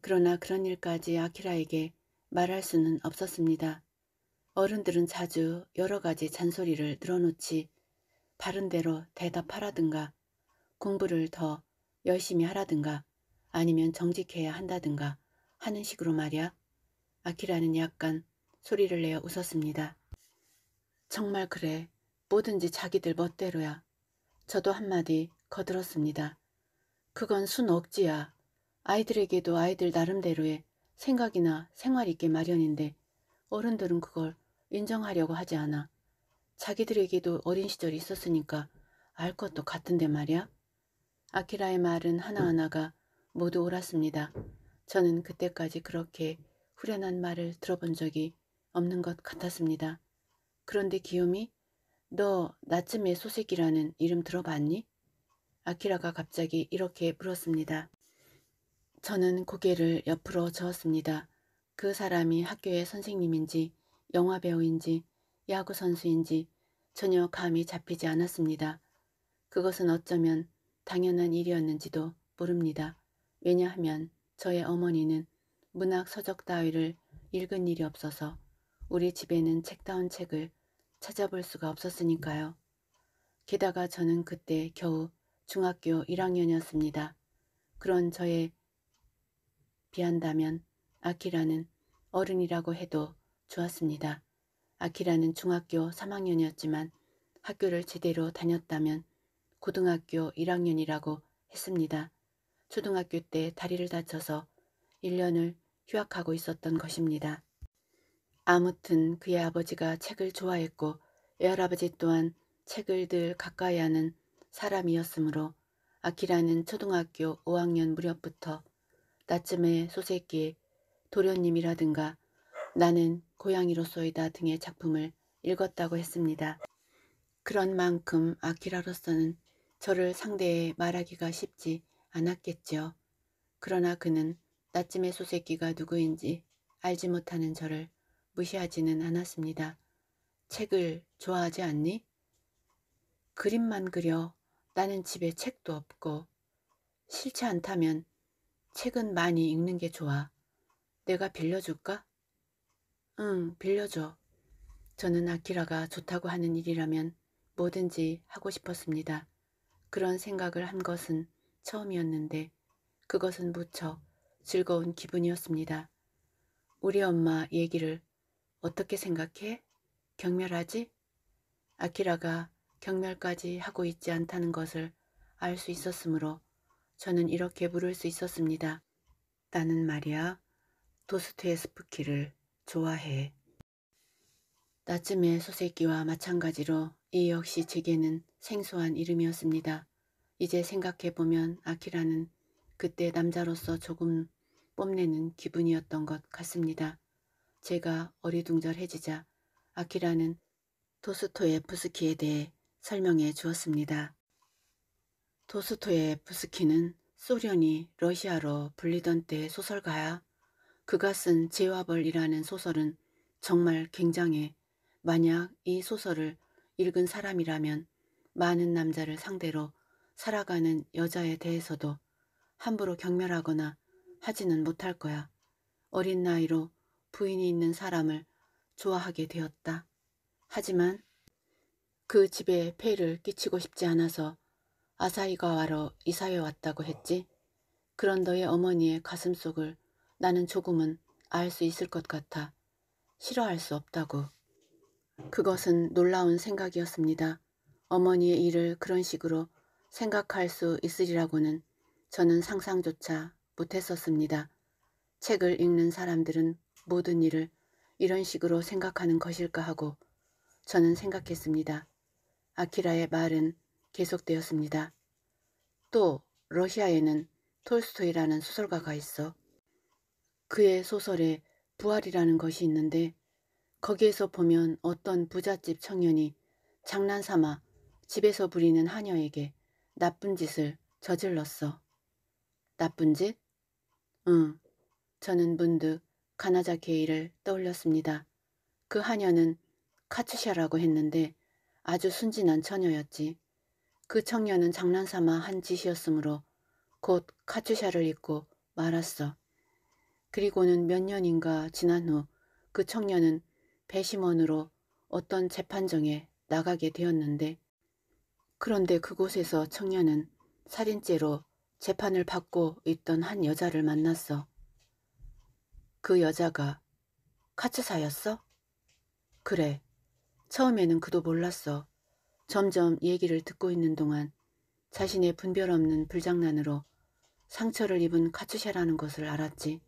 그러나 그런 일까지 아키라에게 말할 수는 없었습니다. 어른들은 자주 여러 가지 잔소리를 늘어놓지 바른대로 대답하라든가 공부를 더 열심히 하라든가 아니면 정직해야 한다든가 하는 식으로 말야 아키라는 약간 소리를 내어 웃었습니다. 정말 그래. 뭐든지 자기들 멋대로야. 저도 한마디 거들었습니다. 그건 순 억지야. 아이들에게도 아이들 나름대로의 생각이나 생활이 있게 마련인데 어른들은 그걸 인정하려고 하지 않아. 자기들에게도 어린 시절이 있었으니까 알 것도 같은데 말이야. 아키라의 말은 하나하나가 모두 옳았습니다. 저는 그때까지 그렇게 후련한 말을 들어본 적이 없는 것 같았습니다. 그런데 기욤이 너 나츠메 소세기라는 이름 들어봤니? 아키라가 갑자기 이렇게 물었습니다. 저는 고개를 옆으로 저었습니다. 그 사람이 학교의 선생님인지 영화배우인지 야구선수인지 전혀 감이 잡히지 않았습니다. 그것은 어쩌면 당연한 일이었는지도 모릅니다. 왜냐하면 저의 어머니는 문학 서적 따위를 읽은 일이 없어서 우리 집에는 책다운 책을 찾아볼 수가 없었으니까요. 게다가 저는 그때 겨우 중학교 1학년이었습니다. 그런 저에 비한다면 아키라는 어른이라고 해도 좋았습니다. 아키라는 중학교 3학년이었지만 학교를 제대로 다녔다면 고등학교 1학년이라고 했습니다. 초등학교 때 다리를 다쳐서 1년을 휴학하고 있었던 것입니다. 아무튼 그의 아버지가 책을 좋아했고 외할아버지 또한 책을 늘 가까이 하는 사람이었으므로 아키라는 초등학교 5학년 무렵부터 나쯤의 소세끼 도련님이라든가 나는 고양이로서이다 등의 작품을 읽었다고 했습니다. 그런 만큼 아키라로서는 저를 상대해 말하기가 쉽지 않았겠죠 그러나 그는 나쯤의 소세끼가 누구인지 알지 못하는 저를 무시하지는 않았습니다. 책을 좋아하지 않니? 그림만 그려 나는 집에 책도 없고 싫지 않다면 책은 많이 읽는 게 좋아. 내가 빌려줄까? 응, 빌려줘. 저는 아키라가 좋다고 하는 일이라면 뭐든지 하고 싶었습니다. 그런 생각을 한 것은 처음이었는데 그것은 무척 즐거운 기분이었습니다. 우리 엄마 얘기를 어떻게 생각해? 경멸하지? 아키라가 경멸까지 하고 있지 않다는 것을 알 수 있었으므로 저는 이렇게 부를 수 있었습니다. 나는 말이야 도스토예스프키를 좋아해. 나쯤의 소세끼와 마찬가지로 이 역시 제게는 생소한 이름이었습니다. 이제 생각해보면 아키라는 그때 남자로서 조금 뽐내는 기분이었던 것 같습니다. 제가 어리둥절해지자 아키라는 도스토예부스키에 대해 설명해 주었습니다. 도스토예부스키는 소련이 러시아로 불리던 때의 소설가야 그가 쓴 제와벌이라는 소설은 정말 굉장해 만약 이 소설을 읽은 사람이라면 많은 남자를 상대로 살아가는 여자에 대해서도 함부로 경멸하거나 하지는 못할 거야. 어린 나이로 부인이 있는 사람을 좋아하게 되었다. 하지만 그 집에 폐를 끼치고 싶지 않아서 아사히가와로 이사해 왔다고 했지. 그런 너의 어머니의 가슴속을 나는 조금은 알 수 있을 것 같아. 싫어할 수 없다고. 그것은 놀라운 생각이었습니다. 어머니의 일을 그런 식으로 생각할 수 있으리라고는 저는 상상조차 못했었습니다. 책을 읽는 사람들은 모든 일을 이런 식으로 생각하는 것일까 하고 저는 생각했습니다. 아키라의 말은 계속되었습니다. 또 러시아에는 톨스토이라는 소설가가 있어 그의 소설에 부활이라는 것이 있는데 거기에서 보면 어떤 부잣집 청년이 장난삼아 집에서 부리는 하녀에게 나쁜 짓을 저질렀어. 나쁜 짓? 응. 저는 문득 가나자 게이를 떠올렸습니다. 그 하녀는 카츠샤라고 했는데 아주 순진한 처녀였지. 그 청년은 장난삼아 한 짓이었으므로 곧 카츠샤를 입고 말았어. 그리고는 몇 년인가 지난 후 그 청년은 배심원으로 어떤 재판정에 나가게 되었는데 그런데 그곳에서 청년은 살인죄로 재판을 받고 있던 한 여자를 만났어. 그 여자가 카츠사였어? 그래. 처음에는 그도 몰랐어. 점점 얘기를 듣고 있는 동안 자신의 분별 없는 불장난으로 상처를 입은 카츠샤라는 것을 알았지.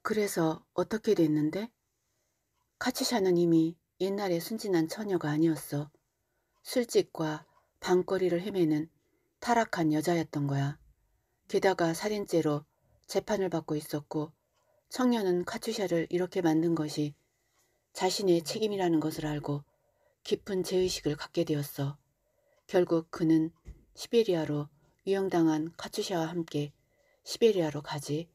그래서 어떻게 됐는데? 카츠샤는 이미 옛날에 순진한 처녀가 아니었어. 술집과 방거리를 헤매는 타락한 여자였던 거야. 게다가 살인죄로 재판을 받고 있었고 청년은 카투샤를 이렇게 만든 것이 자신의 책임이라는 것을 알고 깊은 죄의식을 갖게 되었어. 결국 그는 시베리아로 유형당한 카투샤와 함께 시베리아로 가지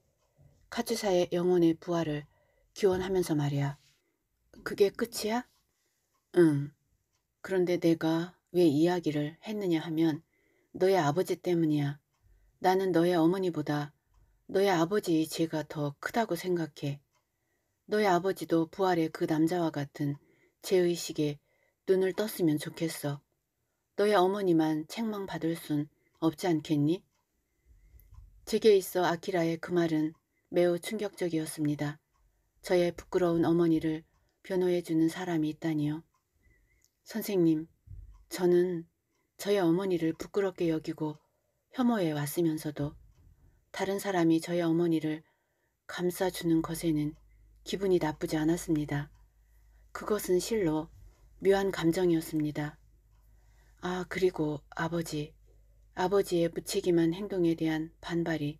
카투샤의 영혼의 부활을 기원하면서 말이야. 그게 끝이야? 응. 그런데 내가 왜 이야기를 했느냐 하면 너의 아버지 때문이야. 나는 너의 어머니보다 너의 아버지 죄가 더 크다고 생각해. 너의 아버지도 부활의 그 남자와 같은 죄의식에 눈을 떴으면 좋겠어. 너의 어머니만 책망받을 순 없지 않겠니? 제게 있어 아키라의 그 말은 매우 충격적이었습니다. 저의 부끄러운 어머니를 변호해주는 사람이 있다니요. 선생님, 저는 저의 어머니를 부끄럽게 여기고 혐오해 왔으면서도 다른 사람이 저의 어머니를 감싸주는 것에는 기분이 나쁘지 않았습니다. 그것은 실로 묘한 감정이었습니다. 아, 그리고 아버지, 아버지의 무책임한 행동에 대한 반발이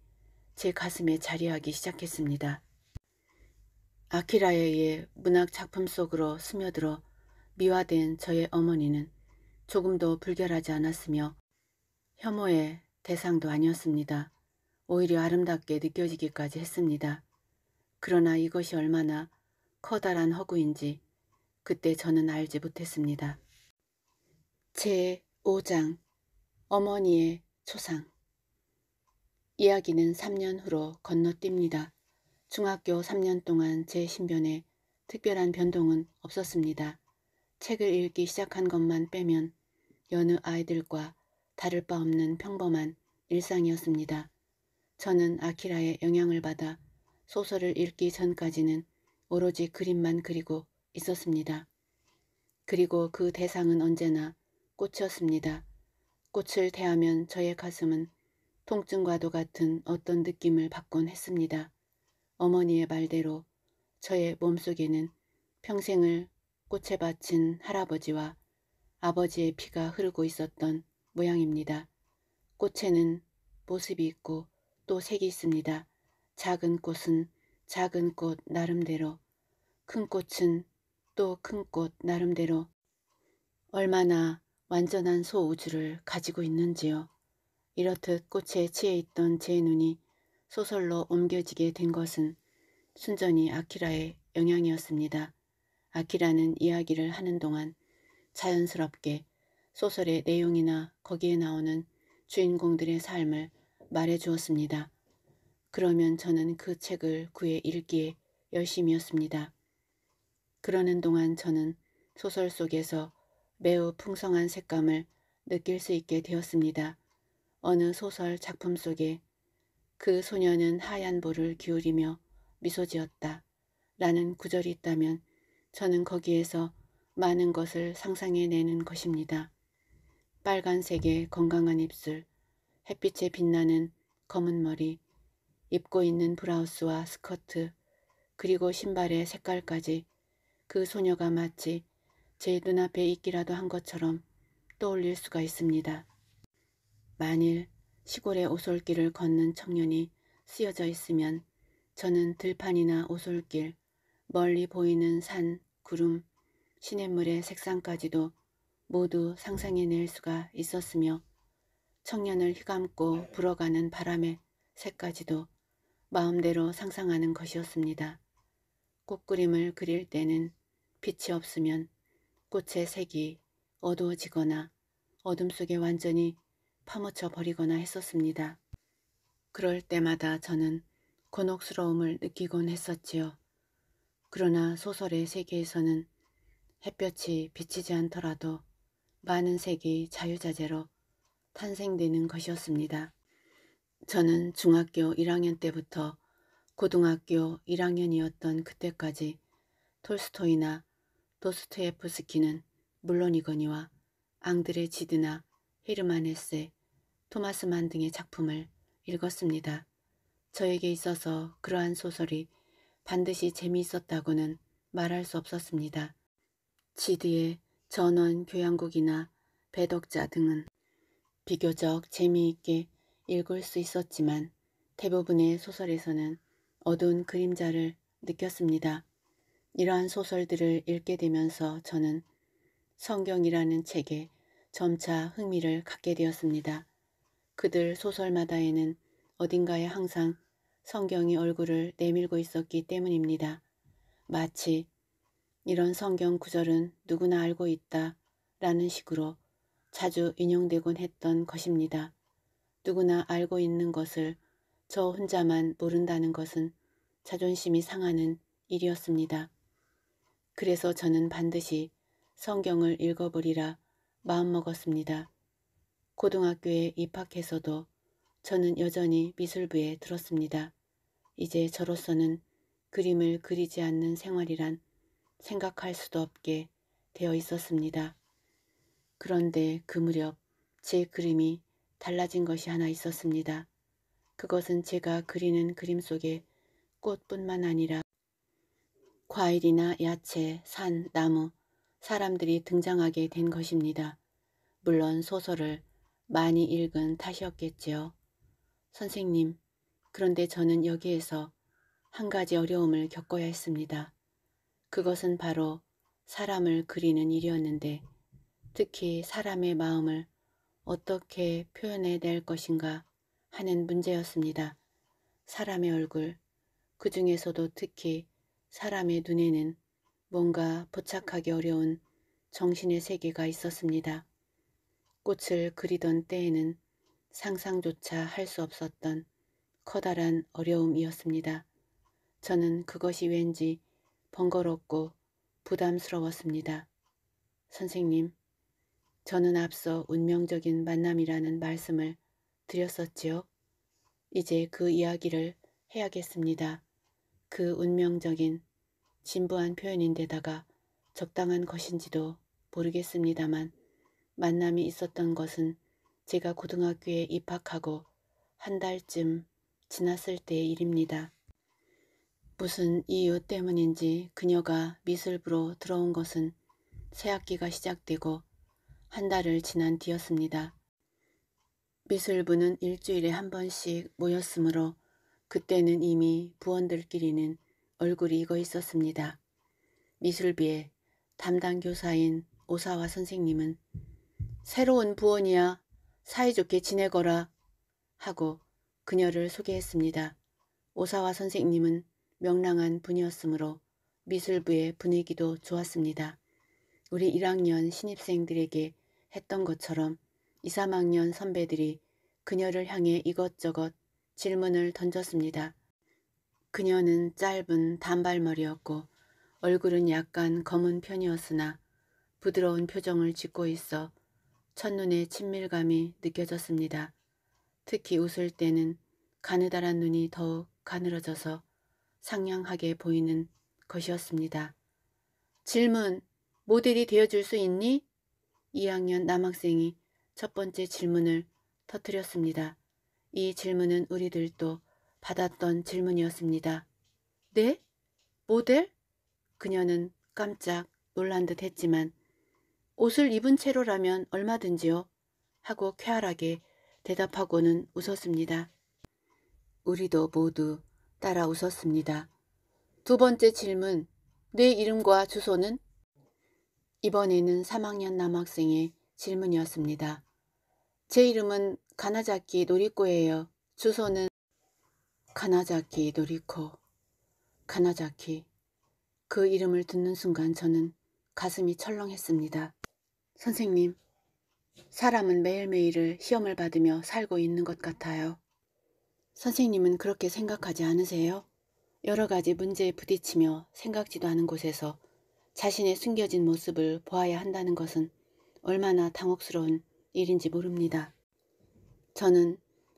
제 가슴에 자리하기 시작했습니다. 아키라에 의해 문학 작품 속으로 스며들어 미화된 저의 어머니는 조금도 불결하지 않았으며 혐오의 대상도 아니었습니다. 오히려 아름답게 느껴지기까지 했습니다. 그러나 이것이 얼마나 커다란 허구인지 그때 저는 알지 못했습니다. 제 5장 어머니의 초상 이야기는 3년 후로 건너뜁니다. 중학교 3년 동안 제 신변에 특별한 변동은 없었습니다. 책을 읽기 시작한 것만 빼면 여느 아이들과 다를 바 없는 평범한 일상이었습니다. 저는 아키라의 영향을 받아 소설을 읽기 전까지는 오로지 그림만 그리고 있었습니다. 그리고 그 대상은 언제나 꽃이었습니다. 꽃을 대하면 저의 가슴은 통증과도 같은 어떤 느낌을 받곤 했습니다. 어머니의 말대로 저의 몸속에는 평생을 꽃에 바친 할아버지와 아버지의 피가 흐르고 있었던 모양입니다. 꽃에는 모습이 있고 또 색이 있습니다. 작은 꽃은 작은 꽃 나름대로, 큰 꽃은 또 큰 꽃 나름대로 얼마나 완전한 소우주를 가지고 있는지요. 이렇듯 꽃에 취해 있던 제 눈이 소설로 옮겨지게 된 것은 순전히 아키라의 영향이었습니다. 아키라는 이야기를 하는 동안 자연스럽게 소설의 내용이나 거기에 나오는 주인공들의 삶을 말해 주었습니다. 그러면 저는 그 책을 그에 읽기에 열심이었습니다. 그러는 동안 저는 소설 속에서 매우 풍성한 색감을 느낄 수 있게 되었습니다. 어느 소설 작품 속에 그 소녀는 하얀 볼을 기울이며 미소 지었다 라는 구절이 있다면 저는 거기에서 많은 것을 상상해내는 것입니다. 빨간색의 건강한 입술, 햇빛에 빛나는 검은 머리, 입고 있는 브라우스와 스커트, 그리고 신발의 색깔까지 그 소녀가 마치 제 눈앞에 있기라도 한 것처럼 떠올릴 수가 있습니다. 만일 시골의 오솔길을 걷는 청년이 쓰여져 있으면 저는 들판이나 오솔길, 멀리 보이는 산, 구름, 시냇물의 색상까지도 모두 상상해낼 수가 있었으며 청년을 휘감고 네. 불어가는 바람의 새까지도 마음대로 상상하는 것이었습니다. 꽃그림을 그릴 때는 빛이 없으면 꽃의 색이 어두워지거나 어둠 속에 완전히 파묻혀 버리거나 했었습니다. 그럴 때마다 저는 곤혹스러움을 느끼곤 했었지요. 그러나 소설의 세계에서는 햇볕이 비치지 않더라도 많은 색이 자유자재로 탄생되는 것이었습니다. 저는 중학교 1학년 때부터 고등학교 1학년이었던 그때까지 톨스토이나 도스토예프스키는 물론이거니와 앙드레 지드나 히르만 헤세, 토마스만 등의 작품을 읽었습니다. 저에게 있어서 그러한 소설이 반드시 재미있었다고는 말할 수 없었습니다. 지드의 전원 교향곡이나 배덕자 등은 비교적 재미있게 읽을 수 있었지만 대부분의 소설에서는 어두운 그림자를 느꼈습니다. 이러한 소설들을 읽게 되면서 저는 성경이라는 책에 점차 흥미를 갖게 되었습니다. 그들 소설마다에는 어딘가에 항상 성경이 얼굴을 내밀고 있었기 때문입니다. 마치 이런 성경 구절은 누구나 알고 있다 라는 식으로 자주 인용되곤 했던 것입니다. 누구나 알고 있는 것을 저 혼자만 모른다는 것은 자존심이 상하는 일이었습니다. 그래서 저는 반드시 성경을 읽어보리라 마음먹었습니다. 고등학교에 입학해서도 저는 여전히 미술부에 들었습니다. 이제 저로서는 그림을 그리지 않는 생활이란 생각할 수도 없게 되어 있었습니다. 그런데 그 무렵 제 그림이 달라진 것이 하나 있었습니다. 그것은 제가 그리는 그림 속에 꽃뿐만 아니라 과일이나 야채, 산, 나무, 사람들이 등장하게 된 것입니다. 물론 소설을 많이 읽은 탓이었겠지요. 선생님, 그런데 저는 여기에서 한 가지 어려움을 겪어야 했습니다. 그것은 바로 사람을 그리는 일이었는데 특히 사람의 마음을 어떻게 표현해 낼 것인가 하는 문제였습니다. 사람의 얼굴, 그 중에서도 특히 사람의 눈에는 뭔가 포착하기 어려운 정신의 세계가 있었습니다. 꽃을 그리던 때에는 상상조차 할 수 없었던 커다란 어려움이었습니다. 저는 그것이 왠지 번거롭고 부담스러웠습니다. 선생님, 저는 앞서 운명적인 만남이라는 말씀을 드렸었지요. 이제 그 이야기를 해야겠습니다. 그 운명적인 진부한 표현인데다가 적당한 것인지도 모르겠습니다만 만남이 있었던 것은 제가 고등학교에 입학하고 한 달쯤 지났을 때의 일입니다. 무슨 이유 때문인지 그녀가 미술부로 들어온 것은 새학기가 시작되고 한 달을 지난 뒤였습니다. 미술부는 일주일에 한 번씩 모였으므로 그때는 이미 부원들끼리는 얼굴이 익어 있었습니다. 미술비에 담당 교사인 오사와 선생님은 새로운 부원이야 사이좋게 지내거라 하고 그녀를 소개했습니다. 오사와 선생님은 명랑한 분이었으므로 미술부의 분위기도 좋았습니다. 우리 1학년 신입생들에게 했던 것처럼 2, 3학년 선배들이 그녀를 향해 이것저것 질문을 던졌습니다. 그녀는 짧은 단발머리였고 얼굴은 약간 검은 편이었으나 부드러운 표정을 짓고 있어 첫눈에 친밀감이 느껴졌습니다. 특히 웃을 때는 가느다란 눈이 더욱 가늘어져서 상냥하게 보이는 것이었습니다. 질문! 모델이 되어줄 수 있니? 2학년 남학생이 첫 번째 질문을 터뜨렸습니다. 이 질문은 우리들도 받았던 질문이었습니다. 네? 모델? 그녀는 깜짝 놀란 듯 했지만 옷을 입은 채로라면 얼마든지요. 하고 쾌활하게 대답하고는 웃었습니다. 우리도 모두 따라 웃었습니다. 두 번째 질문. 내 이름과 주소는? 이번에는 3학년 남학생의 질문이었습니다. 제 이름은 가나자키 노리코예요. 주소는 가나자키 노리코. 가나자키. 그 이름을 듣는 순간 저는 가슴이 철렁했습니다. 선생님, 사람은 매일매일을 시험을 받으며 살고 있는 것 같아요. 선생님은 그렇게 생각하지 않으세요? 여러 가지 문제에 부딪히며 생각지도 않은 곳에서 자신의 숨겨진 모습을 보아야 한다는 것은 얼마나 당혹스러운 일인지 모릅니다. 저는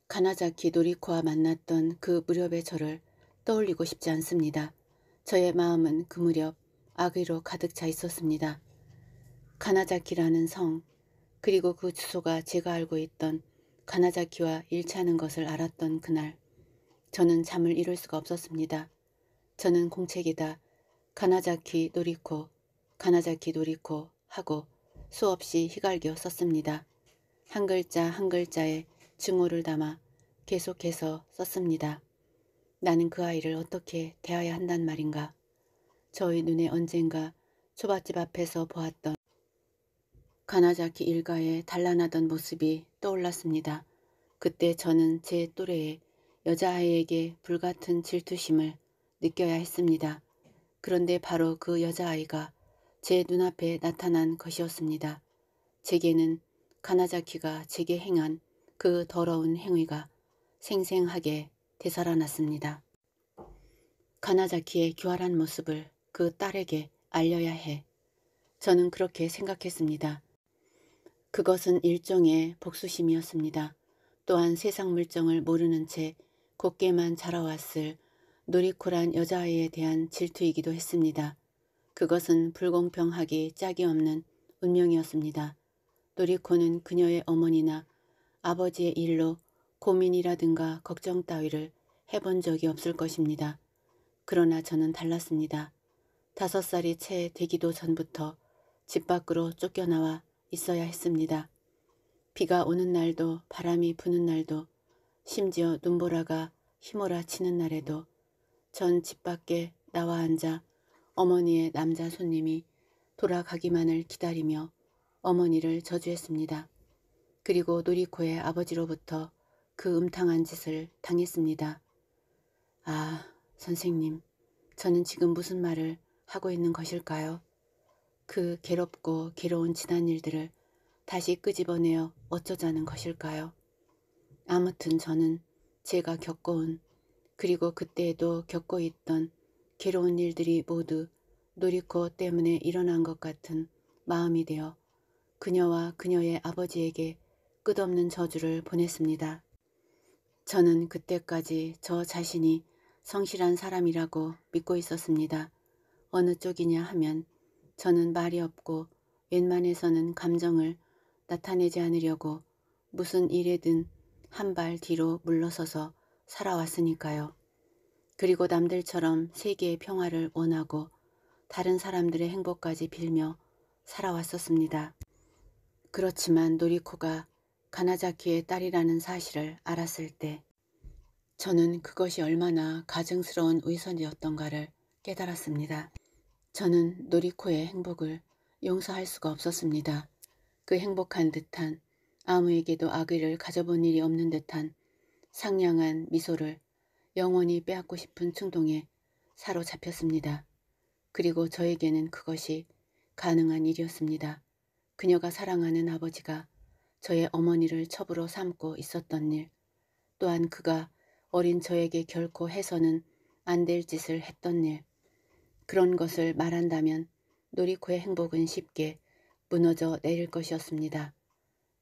가나자키 노리코와 만났던 그 무렵의 저를 떠올리고 싶지 않습니다. 저의 마음은 그 무렵 악의로 가득 차 있었습니다. 가나자키라는 성, 그리고 그 주소가 제가 알고 있던 가나자키와 일치하는 것을 알았던 그날, 저는 잠을 이룰 수가 없었습니다. 저는 공책이다. 가나자키 노리코, 가나자키 노리코 하고 수없이 희갈겨 썼습니다. 한 글자 한 글자에 증오를 담아 계속해서 썼습니다. 나는 그 아이를 어떻게 대해야 한단 말인가. 저희 눈에 언젠가 초밥집 앞에서 보았던 가나자키 일가의 단란하던 모습이 떠올랐습니다. 그때 저는 제 또래의 여자아이에게 불같은 질투심을 느껴야 했습니다. 그런데 바로 그 여자아이가 제 눈앞에 나타난 것이었습니다. 제게는 가나자키가 제게 행한 그 더러운 행위가 생생하게 되살아났습니다. 가나자키의 교활한 모습을 그 딸에게 알려야 해. 저는 그렇게 생각했습니다. 그것은 일종의 복수심이었습니다. 또한 세상 물정을 모르는 채 곱게만 자라왔을 누리코란 여자아이에 대한 질투이기도 했습니다. 그것은 불공평하기 짝이 없는 운명이었습니다. 누리코는 그녀의 어머니나 아버지의 일로 고민이라든가 걱정 따위를 해본 적이 없을 것입니다. 그러나 저는 달랐습니다. 다섯 살이 채 되기도 전부터 집 밖으로 쫓겨나와 있어야 했습니다. 비가 오는 날도 바람이 부는 날도 심지어 눈보라가 휘몰아 치는 날에도 전집 밖에 나와 앉아 어머니의 남자 손님이 돌아가기만을 기다리며 어머니를 저주했습니다. 그리고 놀이코의 아버지로부터 그 음탕한 짓을 당했습니다. 아, 선생님, 저는 지금 무슨 말을 하고 있는 것일까요? 그 괴롭고 괴로운 지난 일들을 다시 끄집어내어 어쩌자는 것일까요? 아무튼 저는 제가 겪어온 그리고 그때에도 겪고 있던 괴로운 일들이 모두 노리코 때문에 일어난 것 같은 마음이 되어 그녀와 그녀의 아버지에게 끝없는 저주를 보냈습니다. 저는 그때까지 저 자신이 성실한 사람이라고 믿고 있었습니다. 어느 쪽이냐 하면 저는 말이 없고 웬만해서는 감정을 나타내지 않으려고 무슨 일에든 한 발 뒤로 물러서서 살아왔으니까요. 그리고 남들처럼 세계의 평화를 원하고 다른 사람들의 행복까지 빌며 살아왔었습니다. 그렇지만 노리코가 가나자키의 딸이라는 사실을 알았을 때 저는 그것이 얼마나 가증스러운 의선이었던가를 깨달았습니다. 저는 노리코의 행복을 용서할 수가 없었습니다. 그 행복한 듯한 아무에게도 악의를 가져본 일이 없는 듯한 상냥한 미소를 영원히 빼앗고 싶은 충동에 사로잡혔습니다. 그리고 저에게는 그것이 가능한 일이었습니다. 그녀가 사랑하는 아버지가 저의 어머니를 첩으로 삼고 있었던 일, 또한 그가 어린 저에게 결코 해서는 안 될 짓을 했던 일, 그런 것을 말한다면 놀이코의 행복은 쉽게 무너져 내릴 것이었습니다.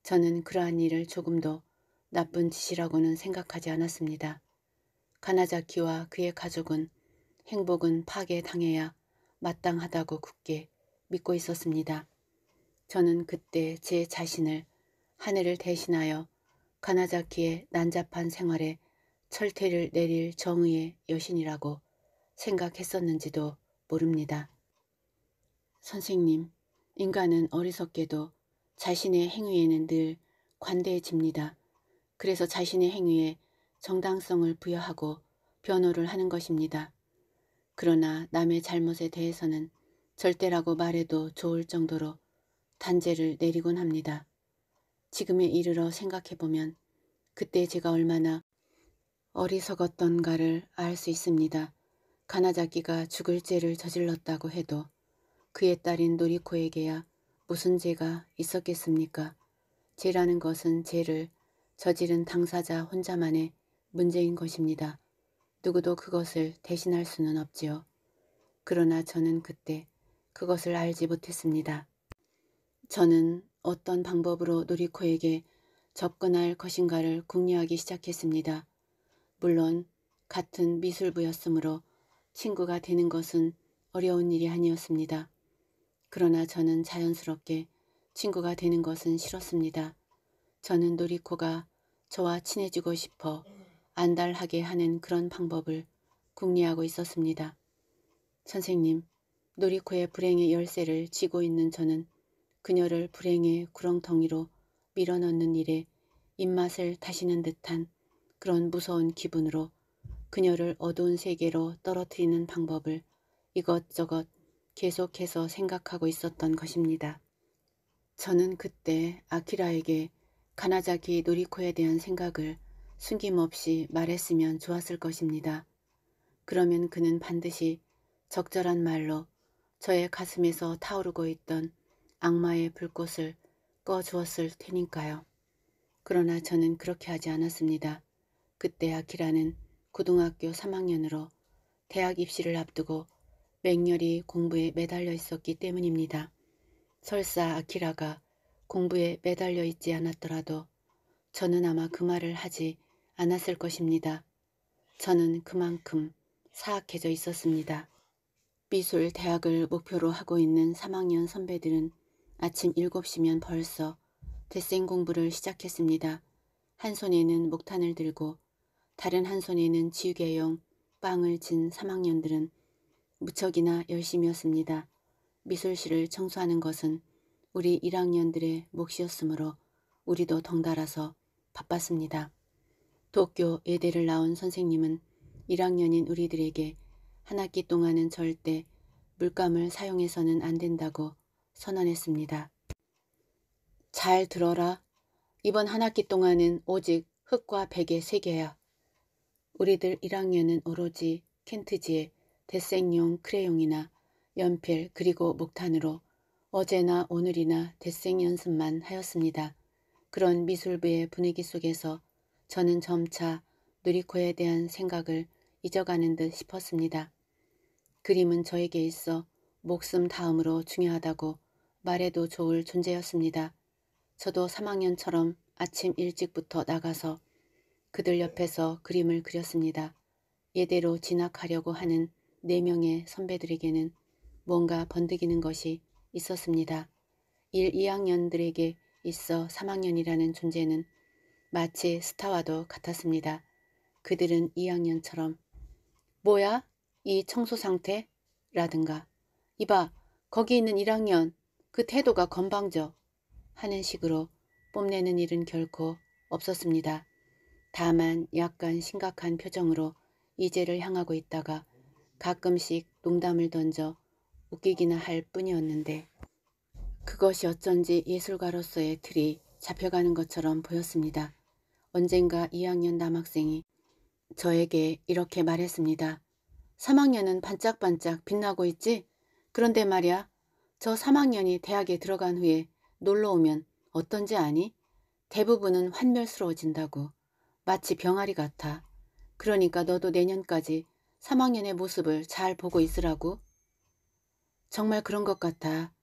저는 그러한 일을 조금도 나쁜 짓이라고는 생각하지 않았습니다. 가나자키와 그의 가족은 행복은 파괴당해야 마땅하다고 굳게 믿고 있었습니다. 저는 그때 제 자신을 하늘을 대신하여 가나자키의 난잡한 생활에 철퇴를 내릴 정의의 여신이라고 생각했었는지도 모릅니다. 선생님, 인간은 어리석게도 자신의 행위에는 늘 관대해집니다. 그래서 자신의 행위에 정당성을 부여하고 변호를 하는 것입니다. 그러나 남의 잘못에 대해서는 절대라고 말해도 좋을 정도로 단죄를 내리곤 합니다. 지금에 이르러 생각해보면 그때 제가 얼마나 어리석었던가를 알 수 있습니다. 가나자기가 죽을 죄를 저질렀다고 해도 그의 딸인 노리코에게야 무슨 죄가 있었겠습니까? 죄라는 것은 죄를 저질은 당사자 혼자만의 문제인 것입니다. 누구도 그것을 대신할 수는 없지요. 그러나 저는 그때 그것을 알지 못했습니다. 저는 어떤 방법으로 노리코에게 접근할 것인가를 궁리하기 시작했습니다. 물론 같은 미술부였으므로 친구가 되는 것은 어려운 일이 아니었습니다. 그러나 저는 자연스럽게 친구가 되는 것은 싫었습니다. 저는 누리코가 저와 친해지고 싶어 안달하게 하는 그런 방법을 궁리하고 있었습니다. 선생님, 누리코의 불행의 열쇠를 쥐고 있는 저는 그녀를 불행의 구렁텅이로 밀어넣는 일에 입맛을 다시는 듯한 그런 무서운 기분으로 그녀를 어두운 세계로 떨어뜨리는 방법을 이것저것 계속해서 생각하고 있었던 것입니다. 저는 그때 아키라에게 가나자키 노리코에 대한 생각을 숨김없이 말했으면 좋았을 것입니다. 그러면 그는 반드시 적절한 말로 저의 가슴에서 타오르고 있던 악마의 불꽃을 꺼주었을 테니까요. 그러나 저는 그렇게 하지 않았습니다. 그때 아키라는 고등학교 3학년으로 대학 입시를 앞두고 맹렬히 공부에 매달려 있었기 때문입니다. 설사 아키라가 공부에 매달려 있지 않았더라도 저는 아마 그 말을 하지 않았을 것입니다. 저는 그만큼 사악해져 있었습니다. 미술 대학을 목표로 하고 있는 3학년 선배들은 아침 7시면 벌써 대생 공부를 시작했습니다. 한 손에는 목탄을 들고 다른 한 손에는 지우개용 빵을 진 3학년들은 무척이나 열심이었습니다. 미술실을 청소하는 것은 우리 1학년들의 몫이었으므로 우리도 덩달아서 바빴습니다. 도쿄 예대를 나온 선생님은 1학년인 우리들에게 한 학기 동안은 절대 물감을 사용해서는 안 된다고 선언했습니다. 잘 들어라. 이번 한 학기 동안은 오직 흙과 백의 세계야 우리들 1학년은 오로지 켄트지에 대생용 크레용이나 연필 그리고 목탄으로 어제나 오늘이나 대생 연습만 하였습니다. 그런 미술부의 분위기 속에서 저는 점차 누리코에 대한 생각을 잊어가는 듯 싶었습니다. 그림은 저에게 있어 목숨 다음으로 중요하다고 말해도 좋을 존재였습니다. 저도 3학년처럼 아침 일찍부터 나가서 그들 옆에서 그림을 그렸습니다. 예대로 진학하려고 하는 4명의 선배들에게는 뭔가 번득이는 것이 있었습니다. 1, 2학년들에게 있어 3학년이라는 존재는 마치 스타와도 같았습니다. 그들은 2학년처럼 뭐야? 이 청소 상태? 라든가 이봐 거기 있는 1학년 그 태도가 건방져 하는 식으로 뽐내는 일은 결코 없었습니다. 다만 약간 심각한 표정으로 이제를 향하고 있다가 가끔씩 농담을 던져 웃기기나 할 뿐이었는데 그것이 어쩐지 예술가로서의 틀이 잡혀가는 것처럼 보였습니다. 언젠가 2학년 남학생이 저에게 이렇게 말했습니다. 3학년은 반짝반짝 빛나고 있지? 그런데 말이야, 저 3학년이 대학에 들어간 후에 놀러 오면 어떤지 아니? 대부분은 환멸스러워진다고. 마치 병아리 같아. 그러니까 너도 내년까지 3학년의 모습을 잘 보고 있으라고. 정말 그런 것 같아.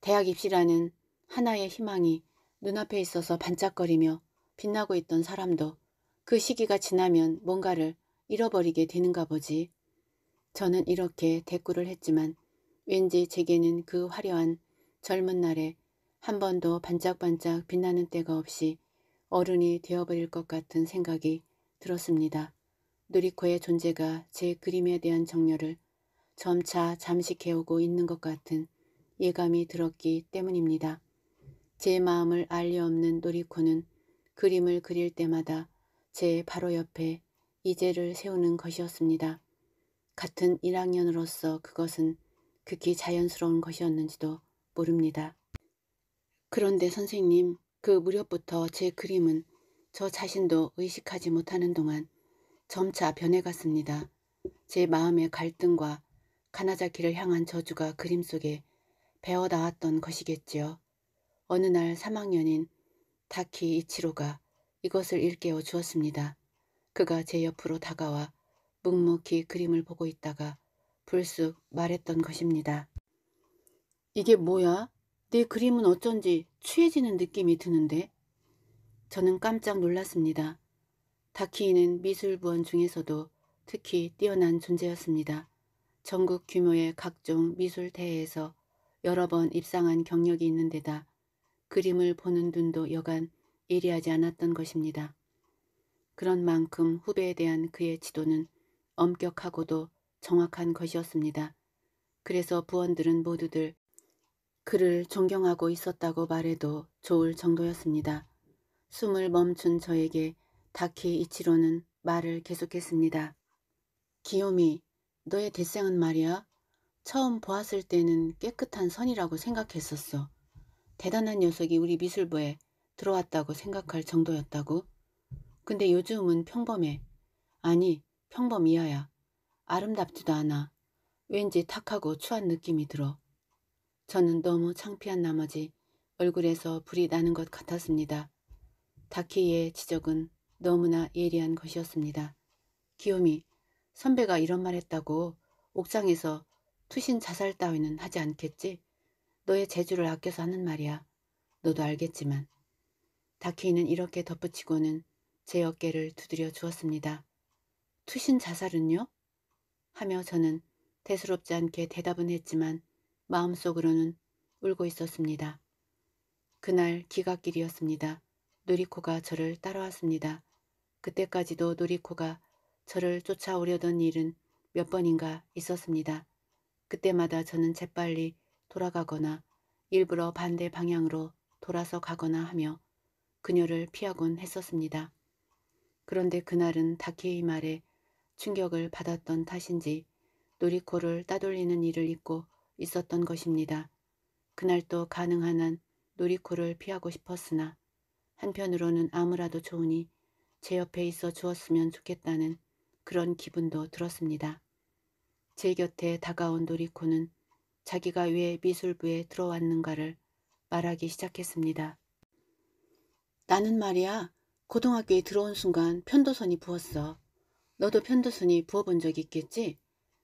대학 입시라는 하나의 희망이 눈앞에 있어서 반짝거리며 빛나고 있던 사람도 그 시기가 지나면 뭔가를 잃어버리게 되는가 보지. 저는 이렇게 대꾸를 했지만 왠지 제게는 그 화려한 젊은 날에 한 번도 반짝반짝 빛나는 때가 없이 어른이 되어버릴 것 같은 생각이 들었습니다. 누리코의 존재가 제 그림에 대한 정열을 점차 잠식해오고 있는 것 같은 예감이 들었기 때문입니다. 제 마음을 알리 없는 놀이코는 그림을 그릴 때마다 제 바로 옆에 이제를 세우는 것이었습니다. 같은 1학년으로서 그것은 극히 자연스러운 것이었는지도 모릅니다. 그런데 선생님, 그 무렵부터 제 그림은 저 자신도 의식하지 못하는 동안 점차 변해갔습니다. 제 마음의 갈등과 가나자키를 향한 저주가 그림 속에 배어 나왔던 것이겠지요. 어느 날 3학년인 다키 이치로가 이것을 일깨워 주었습니다. 그가 제 옆으로 다가와 묵묵히 그림을 보고 있다가 불쑥 말했던 것입니다. 이게 뭐야? 네 그림은 어쩐지 취해지는 느낌이 드는데? 저는 깜짝 놀랐습니다. 다키이는 미술부원 중에서도 특히 뛰어난 존재였습니다. 전국 규모의 각종 미술대회에서 여러 번 입상한 경력이 있는 데다 그림을 보는 눈도 여간 이리하지 않았던 것입니다. 그런 만큼 후배에 대한 그의 지도는 엄격하고도 정확한 것이었습니다. 그래서 부원들은 모두들 그를 존경하고 있었다고 말해도 좋을 정도였습니다. 숨을 멈춘 저에게 다키 이치로는 말을 계속했습니다. 기요미, 너의 대생은 말이야. 처음 보았을 때는 깨끗한 선이라고 생각했었어. 대단한 녀석이 우리 미술부에 들어왔다고 생각할 정도였다고. 근데 요즘은 평범해. 아니, 평범 이하야. 아름답지도 않아. 왠지 탁하고 추한 느낌이 들어. 저는 너무 창피한 나머지 얼굴에서 불이 나는 것 같았습니다. 다키의 지적은 너무나 예리한 것이었습니다. 기욤이 선배가 이런 말 했다고 옥상에서 투신 자살 따위는 하지 않겠지? 너의 재주를 아껴서 하는 말이야. 너도 알겠지만. 다케이는 이렇게 덧붙이고는 제 어깨를 두드려 주었습니다. 투신 자살은요? 하며 저는 대수롭지 않게 대답은 했지만 마음속으로는 울고 있었습니다. 그날 기갓길이었습니다. 누리코가 저를 따라왔습니다. 그때까지도 누리코가 저를 쫓아오려던 일은 몇 번인가 있었습니다. 그때마다 저는 재빨리 돌아가거나 일부러 반대 방향으로 돌아서 가거나 하며 그녀를 피하곤 했었습니다. 그런데 그날은 다케의 말에 충격을 받았던 탓인지 놀이코를 따돌리는 일을 잊고 있었던 것입니다. 그날도 가능한 한 놀이코를 피하고 싶었으나 한편으로는 아무라도 좋으니 제 옆에 있어 주었으면 좋겠다는 그런 기분도 들었습니다. 제 곁에 다가온 도리코는 자기가 왜 미술부에 들어왔는가를 말하기 시작했습니다. 나는 말이야 고등학교에 들어온 순간 편도선이 부었어. 너도 편도선이 부어본 적 있겠지?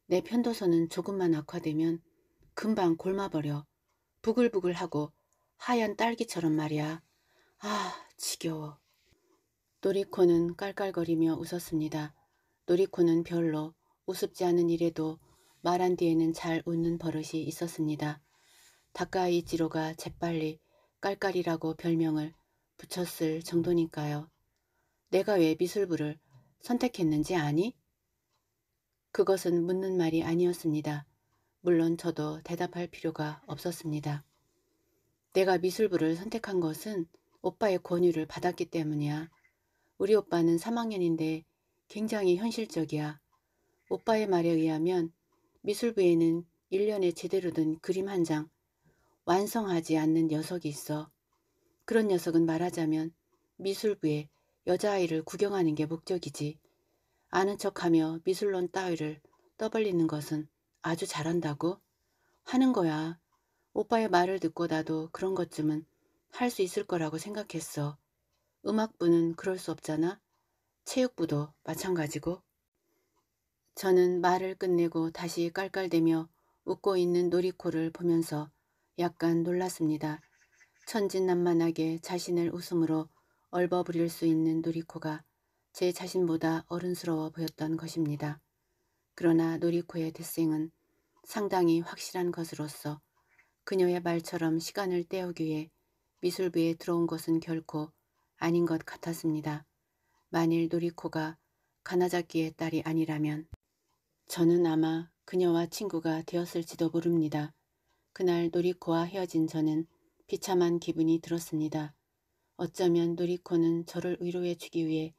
내 편도선은 조금만 악화되면 금방 골마버려. 부글부글하고 하얀 딸기처럼 말이야. 아 지겨워. 노리코는 깔깔거리며 웃었습니다. 놀이코는 별로 우습지 않은 일에도 말한 뒤에는 잘 웃는 버릇이 있었습니다. 다카이 지로가 재빨리 깔깔이라고 별명을 붙였을 정도니까요. 내가 왜 미술부를 선택했는지 아니? 그것은 묻는 말이 아니었습니다. 물론 저도 대답할 필요가 없었습니다. 내가 미술부를 선택한 것은 오빠의 권유를 받았기 때문이야. 우리 오빠는 3학년인데 굉장히 현실적이야. 오빠의 말에 의하면 미술부에는 1년에 제대로 된 그림 한 장 완성하지 않는 녀석이 있어. 그런 녀석은 말하자면 미술부에 여자아이를 구경하는 게 목적이지. 아는 척하며 미술론 따위를 떠벌리는 것은 아주 잘한다고? 하는 거야. 오빠의 말을 듣고 나도 그런 것쯤은 할 수 있을 거라고 생각했어. 음악부는 그럴 수 없잖아. 체육부도 마찬가지고 저는 말을 끝내고 다시 깔깔대며 웃고 있는 놀이코를 보면서 약간 놀랐습니다. 천진난만하게 자신을 웃음으로 얼버무릴 수 있는 놀이코가 제 자신보다 어른스러워 보였던 것입니다. 그러나 놀이코의 대생은 상당히 확실한 것으로서 그녀의 말처럼 시간을 때우기 위해 미술부에 들어온 것은 결코 아닌 것 같았습니다. 만일 노리코가 가나자키의 딸이 아니라면 저는 아마 그녀와 친구가 되었을지도 모릅니다. 그날 노리코와 헤어진 저는 비참한 기분이 들었습니다. 어쩌면 노리코는 저를 위로해 주기 위해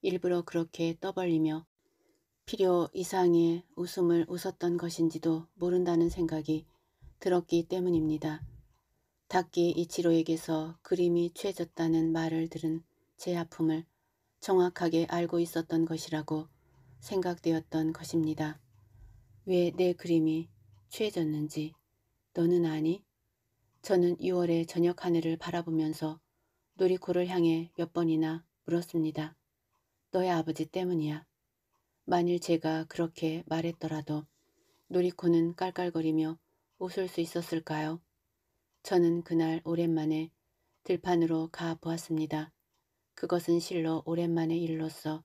일부러 그렇게 떠벌리며 필요 이상의 웃음을 웃었던 것인지도 모른다는 생각이 들었기 때문입니다. 닭기 이치로에게서 그림이 취졌다는 말을 들은 제 아픔을 정확하게 알고 있었던 것이라고 생각되었던 것입니다. 왜 내 그림이 취해졌는지 너는 아니? 저는 6월의 저녁 하늘을 바라보면서 놀이코를 향해 몇 번이나 물었습니다. 너의 아버지 때문이야. 만일 제가 그렇게 말했더라도 놀이코는 깔깔거리며 웃을 수 있었을까요? 저는 그날 오랜만에 들판으로 가 보았습니다. 그것은 실로 오랜만의 일로서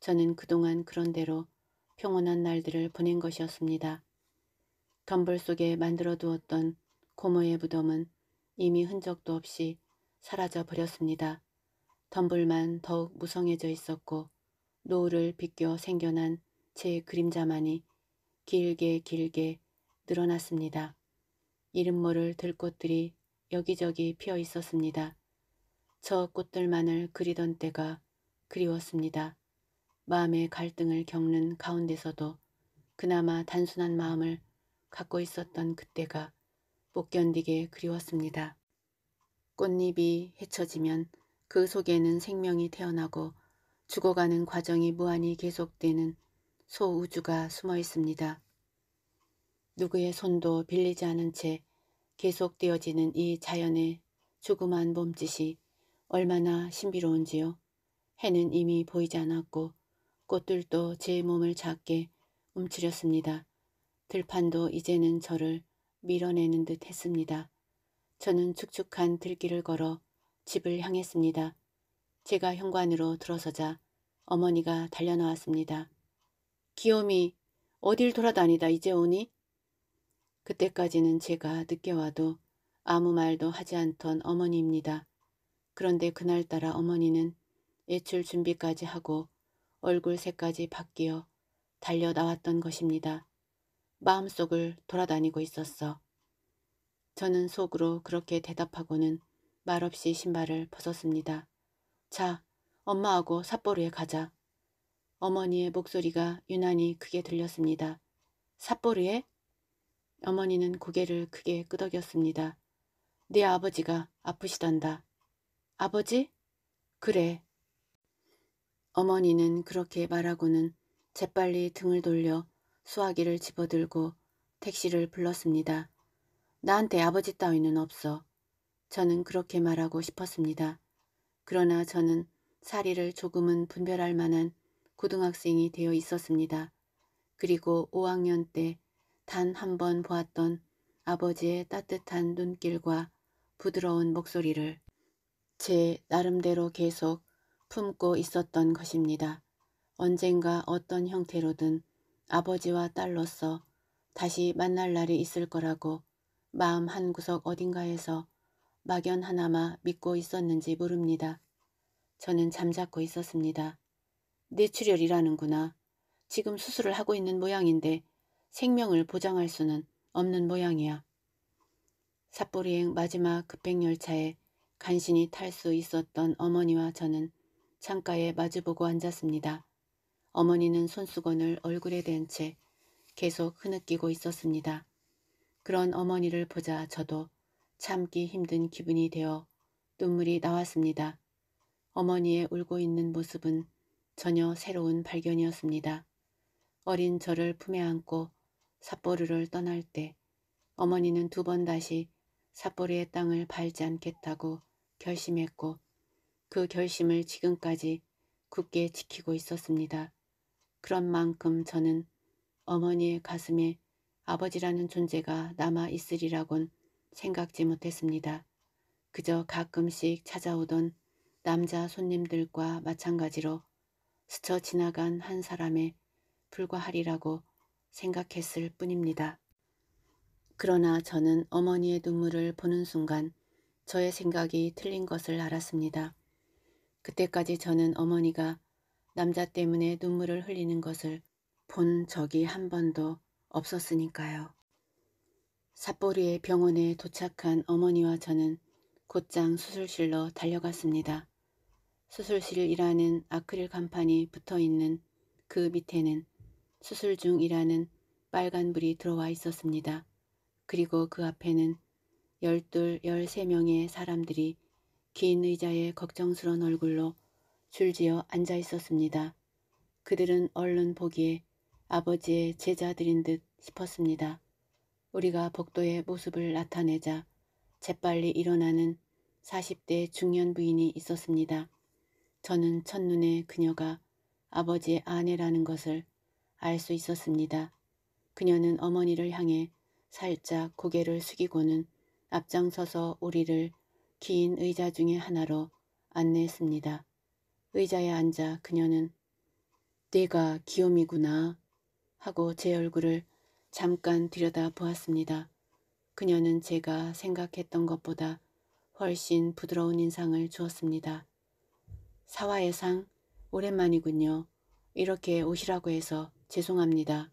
저는 그동안 그런대로 평온한 날들을 보낸 것이었습니다. 덤불 속에 만들어 두었던 고모의 무덤은 이미 흔적도 없이 사라져 버렸습니다. 덤불만 더욱 무성해져 있었고 노을을 비껴 생겨난 제 그림자만이 길게 길게 늘어났습니다. 이름 모를 들꽃들이 여기저기 피어 있었습니다. 저 꽃들만을 그리던 때가 그리웠습니다. 마음의 갈등을 겪는 가운데서도 그나마 단순한 마음을 갖고 있었던 그때가 못 견디게 그리웠습니다. 꽃잎이 헤쳐지면 그 속에는 생명이 태어나고 죽어가는 과정이 무한히 계속되는 소우주가 숨어 있습니다. 누구의 손도 빌리지 않은 채 계속되어지는 이 자연의 조그만 몸짓이 얼마나 신비로운지요. 해는 이미 보이지 않았고 꽃들도 제 몸을 작게 움츠렸습니다. 들판도 이제는 저를 밀어내는 듯 했습니다. 저는 축축한 들길을 걸어 집을 향했습니다. 제가 현관으로 들어서자 어머니가 달려나왔습니다. 기욤이 어딜 돌아다니다 이제 오니? 그때까지는 제가 늦게 와도 아무 말도 하지 않던 어머니입니다. 그런데 그날따라 어머니는 예출 준비까지 하고 얼굴색까지 바뀌어 달려 나왔던 것입니다. 마음속을 돌아다니고 있었어. 저는 속으로 그렇게 대답하고는 말없이 신발을 벗었습니다. 자, 엄마하고 삿포로에 가자. 어머니의 목소리가 유난히 크게 들렸습니다. 삿포로에? 어머니는 고개를 크게 끄덕였습니다. 네 아버지가 아프시단다. 아버지? 그래. 어머니는 그렇게 말하고는 재빨리 등을 돌려 수화기를 집어들고 택시를 불렀습니다. 나한테 아버지 따위는 없어. 저는 그렇게 말하고 싶었습니다. 그러나 저는 사리를 조금은 분별할 만한 고등학생이 되어 있었습니다. 그리고 5학년 때 단 한 번 보았던 아버지의 따뜻한 눈길과 부드러운 목소리를 제 나름대로 계속 품고 있었던 것입니다. 언젠가 어떤 형태로든 아버지와 딸로서 다시 만날 날이 있을 거라고 마음 한구석 어딘가에서 막연하나마 믿고 있었는지 모릅니다. 저는 잠자코 있었습니다. 뇌출혈이라는구나. 지금 수술을 하고 있는 모양인데 생명을 보장할 수는 없는 모양이야. 삿포리행 마지막 급행열차에 간신히 탈 수 있었던 어머니와 저는 창가에 마주보고 앉았습니다. 어머니는 손수건을 얼굴에 댄 채 계속 흐느끼고 있었습니다. 그런 어머니를 보자 저도 참기 힘든 기분이 되어 눈물이 나왔습니다. 어머니의 울고 있는 모습은 전혀 새로운 발견이었습니다. 어린 저를 품에 안고 삿포르를 떠날 때 어머니는 두 번 다시 삿포르의 땅을 밟지 않겠다고 결심했고 그 결심을 지금까지 굳게 지키고 있었습니다. 그런 만큼 저는 어머니의 가슴에 아버지라는 존재가 남아 있으리라곤 생각지 못했습니다. 그저 가끔씩 찾아오던 남자 손님들과 마찬가지로 스쳐 지나간 한 사람에 불과하리라고 생각했을 뿐입니다. 그러나 저는 어머니의 눈물을 보는 순간 저의 생각이 틀린 것을 알았습니다. 그때까지 저는 어머니가 남자 때문에 눈물을 흘리는 것을 본 적이 한 번도 없었으니까요. 삿포리의 병원에 도착한 어머니와 저는 곧장 수술실로 달려갔습니다. 수술실이라는 아크릴 간판이 붙어있는 그 밑에는 수술 중이라는 빨간 불이 들어와 있었습니다. 그리고 그 앞에는 열둘, 열세명의 사람들이 긴 의자에 걱정스러운 얼굴로 줄지어 앉아 있었습니다. 그들은 얼른 보기에 아버지의 제자들인 듯 싶었습니다. 우리가 복도의 모습을 나타내자 재빨리 일어나는 40대 중년 부인이 있었습니다. 저는 첫눈에 그녀가 아버지의 아내라는 것을 알 수 있었습니다. 그녀는 어머니를 향해 살짝 고개를 숙이고는 앞장서서 우리를 긴 의자 중에 하나로 안내했습니다. 의자에 앉아 그녀는 네가 기욤이구나 하고 제 얼굴을 잠깐 들여다 보았습니다. 그녀는 제가 생각했던 것보다 훨씬 부드러운 인상을 주었습니다. 사화의 상 오랜만이군요. 이렇게 오시라고 해서 죄송합니다.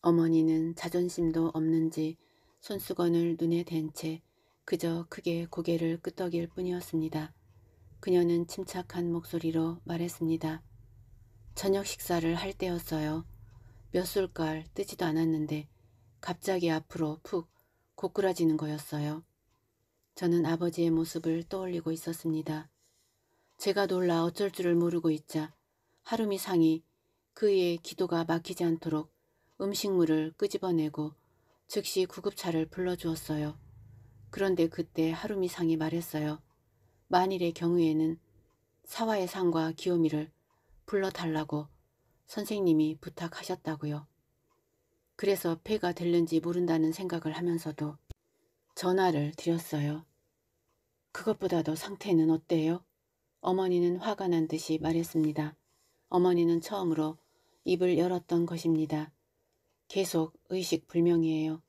어머니는 자존심도 없는지 손수건을 눈에 댄 채 그저 크게 고개를 끄덕일 뿐이었습니다. 그녀는 침착한 목소리로 말했습니다. 저녁 식사를 할 때였어요. 몇 술갈 뜨지도 않았는데 갑자기 앞으로 푹 고꾸라지는 거였어요. 저는 아버지의 모습을 떠올리고 있었습니다. 제가 놀라 어쩔 줄을 모르고 있자 하루미 상이 그의 기도가 막히지 않도록 음식물을 끄집어내고 즉시 구급차를 불러주었어요. 그런데 그때 하루미 상이 말했어요. 만일의 경우에는 사화의 상과 기요미를 불러달라고 선생님이 부탁하셨다고요. 그래서 폐가 될는지 모른다는 생각을 하면서도 전화를 드렸어요. 그것보다도 상태는 어때요? 어머니는 화가 난 듯이 말했습니다. 어머니는 처음으로 입을 열었던 것입니다. 계속 의식 불명이에요.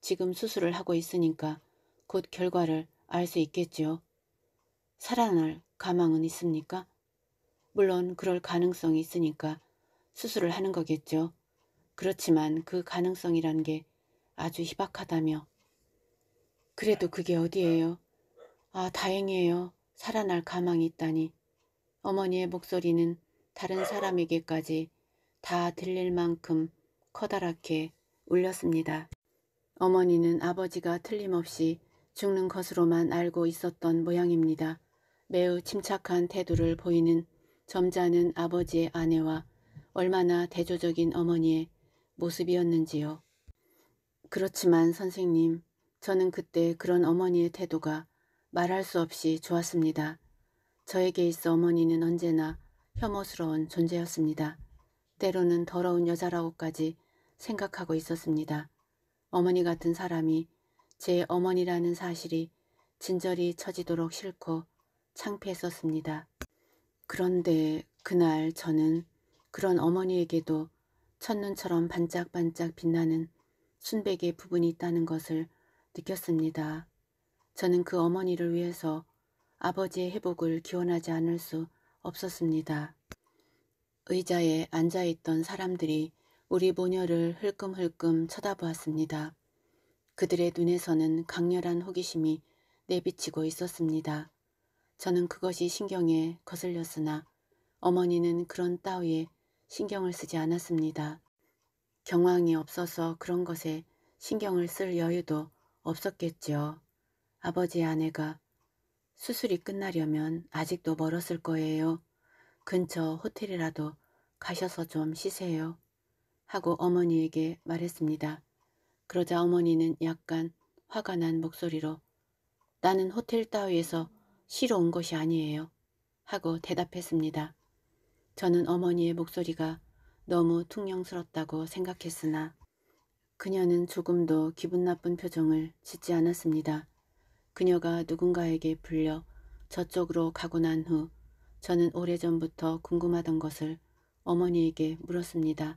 지금 수술을 하고 있으니까 곧 결과를 알 수 있겠지요. 살아날 가망은 있습니까? 물론 그럴 가능성이 있으니까 수술을 하는 거겠죠. 그렇지만 그 가능성이란 게 아주 희박하다며. 그래도 그게 어디예요? 아 다행이에요. 살아날 가망이 있다니. 어머니의 목소리는 다른 사람에게까지 다 들릴 만큼 커다랗게 울렸습니다. 어머니는 아버지가 틀림없이 죽는 것으로만 알고 있었던 모양입니다. 매우 침착한 태도를 보이는 점잖은 아버지의 아내와 얼마나 대조적인 어머니의 모습이었는지요. 그렇지만 선생님, 저는 그때 그런 어머니의 태도가 말할 수 없이 좋았습니다. 저에게 있어 어머니는 언제나 혐오스러운 존재였습니다. 때로는 더러운 여자라고까지 생각하고 있었습니다. 어머니 같은 사람이 제 어머니라는 사실이 진절이 처지도록 싫고 창피했었습니다. 그런데 그날 저는 그런 어머니에게도 첫눈처럼 반짝반짝 빛나는 순백의 부분이 있다는 것을 느꼈습니다. 저는 그 어머니를 위해서 아버지의 회복을 기원하지 않을 수 없었습니다. 의자에 앉아있던 사람들이 우리 모녀를 흘끔흘끔 쳐다보았습니다. 그들의 눈에서는 강렬한 호기심이 내비치고 있었습니다. 저는 그것이 신경에 거슬렸으나 어머니는 그런 따위에 신경을 쓰지 않았습니다. 경황이 없어서 그런 것에 신경을 쓸 여유도 없었겠지요. 아버지의 아내가 수술이 끝나려면 아직도 멀었을 거예요. 근처 호텔이라도 가셔서 좀 쉬세요. 하고 어머니에게 말했습니다. 그러자 어머니는 약간 화가 난 목소리로 나는 호텔 따위에서 쉬러 온 것이 아니에요. 하고 대답했습니다. 저는 어머니의 목소리가 너무 퉁명스럽다고 생각했으나 그녀는 조금도 기분 나쁜 표정을 짓지 않았습니다. 그녀가 누군가에게 불려 저쪽으로 가고 난 후 저는 오래전부터 궁금하던 것을 어머니에게 물었습니다.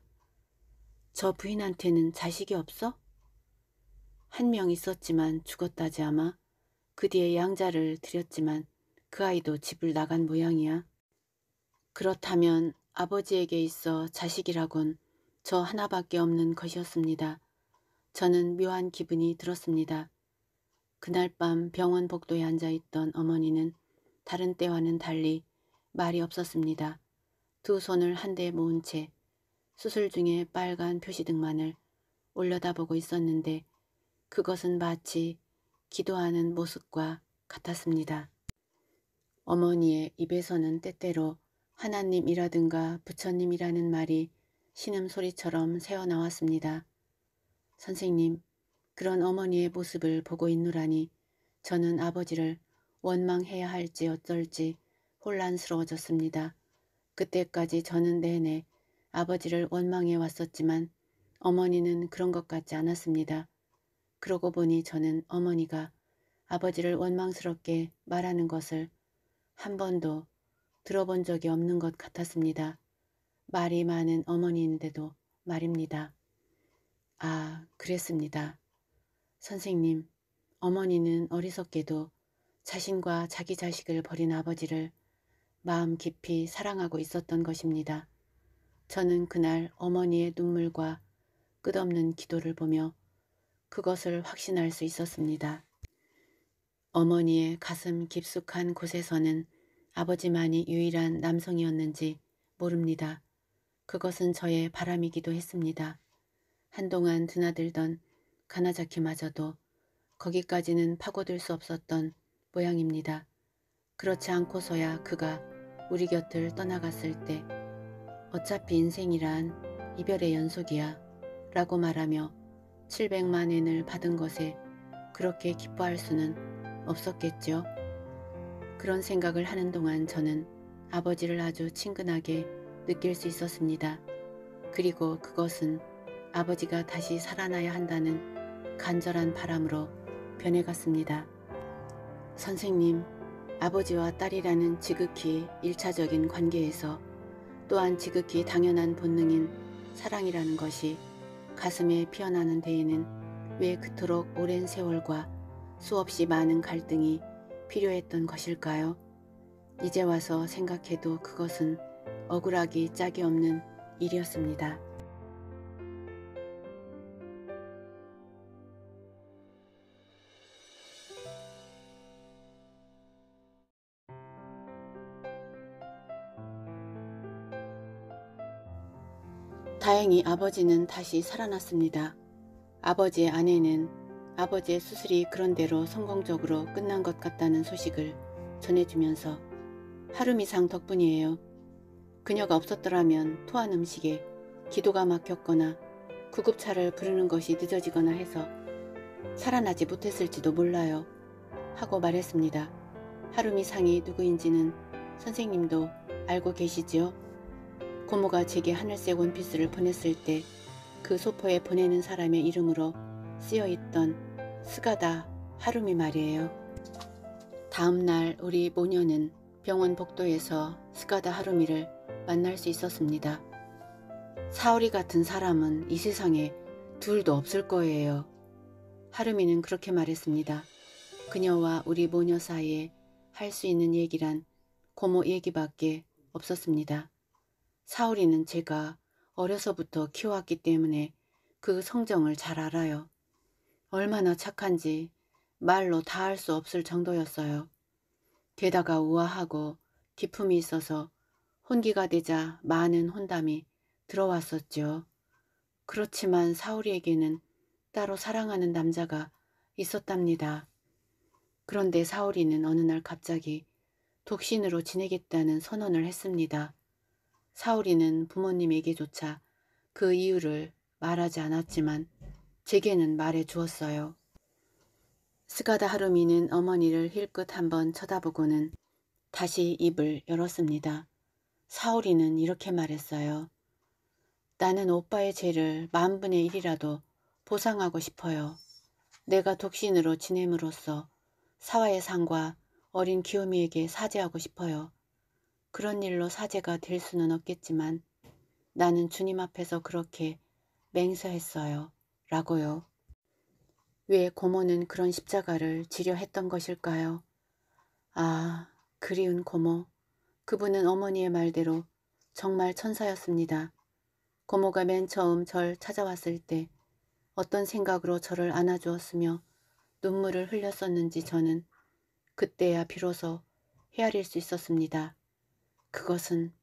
저 부인한테는 자식이 없어? 한 명 있었지만 죽었다지 아마. 그 뒤에 양자를 들였지만 그 아이도 집을 나간 모양이야. 그렇다면 아버지에게 있어 자식이라곤 저 하나밖에 없는 것이었습니다. 저는 묘한 기분이 들었습니다. 그날 밤 병원 복도에 앉아있던 어머니는 다른 때와는 달리 말이 없었습니다. 두 손을 한데 모은 채 수술 중에 빨간 표시등만을 올려다보고 있었는데 그것은 마치 기도하는 모습과 같았습니다. 어머니의 입에서는 때때로 하나님이라든가 부처님이라는 말이 신음소리처럼 새어나왔습니다. 선생님, 그런 어머니의 모습을 보고 있노라니 저는 아버지를 원망해야 할지 어쩔지 혼란스러워졌습니다. 그때까지 저는 내내 아버지를 원망해 왔었지만 어머니는 그런 것 같지 않았습니다. 그러고 보니 저는 어머니가 아버지를 원망스럽게 말하는 것을 한 번도 들어본 적이 없는 것 같았습니다. 말이 많은 어머니인데도 말입니다. 아, 그랬습니다. 선생님, 어머니는 어리석게도 자신과 자기 자식을 버린 아버지를 마음 깊이 사랑하고 있었던 것입니다. 저는 그날 어머니의 눈물과 끝없는 기도를 보며 그것을 확신할 수 있었습니다. 어머니의 가슴 깊숙한 곳에서는 아버지만이 유일한 남성이었는지 모릅니다. 그것은 저의 바람이기도 했습니다. 한동안 드나들던 가나자키마저도 거기까지는 파고들 수 없었던 모양입니다. 그렇지 않고서야 그가 우리 곁을 떠나갔을 때 어차피 인생이란 이별의 연속이야 라고 말하며 700만 엔을 받은 것에 그렇게 기뻐할 수는 없었겠죠. 그런 생각을 하는 동안 저는 아버지를 아주 친근하게 느낄 수 있었습니다. 그리고 그것은 아버지가 다시 살아나야 한다는 간절한 바람으로 변해갔습니다. 선생님, 아버지와 딸이라는 지극히 일차적인 관계에서 또한 지극히 당연한 본능인 사랑이라는 것이 가슴에 피어나는 데에는 왜 그토록 오랜 세월과 수없이 많은 갈등이 필요했던 것일까요? 이제 와서 생각해도 그것은 억울하기 짝이 없는 일이었습니다. 다행히 아버지는 다시 살아났습니다. 아버지의 아내는 아버지의 수술이 그런대로 성공적으로 끝난 것 같다는 소식을 전해주면서 하루미상 덕분이에요. 그녀가 없었더라면 토한 음식에 기도가 막혔거나 구급차를 부르는 것이 늦어지거나 해서 살아나지 못했을지도 몰라요. 하고 말했습니다. 하루미 상이 누구인지는 선생님도 알고 계시지요? 고모가 제게 하늘색 원피스를 보냈을 때 그 소포에 보내는 사람의 이름으로 쓰여있던 스가다 하루미 말이에요. 다음 날 우리 모녀는 병원 복도에서 스가다 하루미를 만날 수 있었습니다. 사오리 같은 사람은 이 세상에 둘도 없을 거예요. 하루미는 그렇게 말했습니다. 그녀와 우리 모녀 사이에 할 수 있는 얘기란 고모 얘기밖에 없었습니다. 사울이는 제가 어려서부터 키워왔기 때문에 그 성정을 잘 알아요. 얼마나 착한지 말로 다 할 수 없을 정도였어요. 게다가 우아하고 기품이 있어서 혼기가 되자 많은 혼담이 들어왔었죠. 그렇지만 사울이에게는 따로 사랑하는 남자가 있었답니다. 그런데 사울이는 어느 날 갑자기 독신으로 지내겠다는 선언을 했습니다. 사울이는 부모님에게조차 그 이유를 말하지 않았지만 제게는 말해 주었어요. 스가다 하루미는 어머니를 힐끗 한번 쳐다보고는 다시 입을 열었습니다. 사울이는 이렇게 말했어요. 나는 오빠의 죄를 만분의 일이라도 보상하고 싶어요. 내가 독신으로 지냄으로써 사와의 상과 어린 기요미에게 사죄하고 싶어요. 그런 일로 사제가 될 수는 없겠지만 나는 주님 앞에서 그렇게 맹세했어요. 라고요. 왜 고모는 그런 십자가를 지려 했던 것일까요? 아, 그리운 고모. 그분은 어머니의 말대로 정말 천사였습니다. 고모가 맨 처음 절 찾아왔을 때 어떤 생각으로 저를 안아주었으며 눈물을 흘렸었는지 저는 그때야 비로소 헤아릴 수 있었습니다. 그것은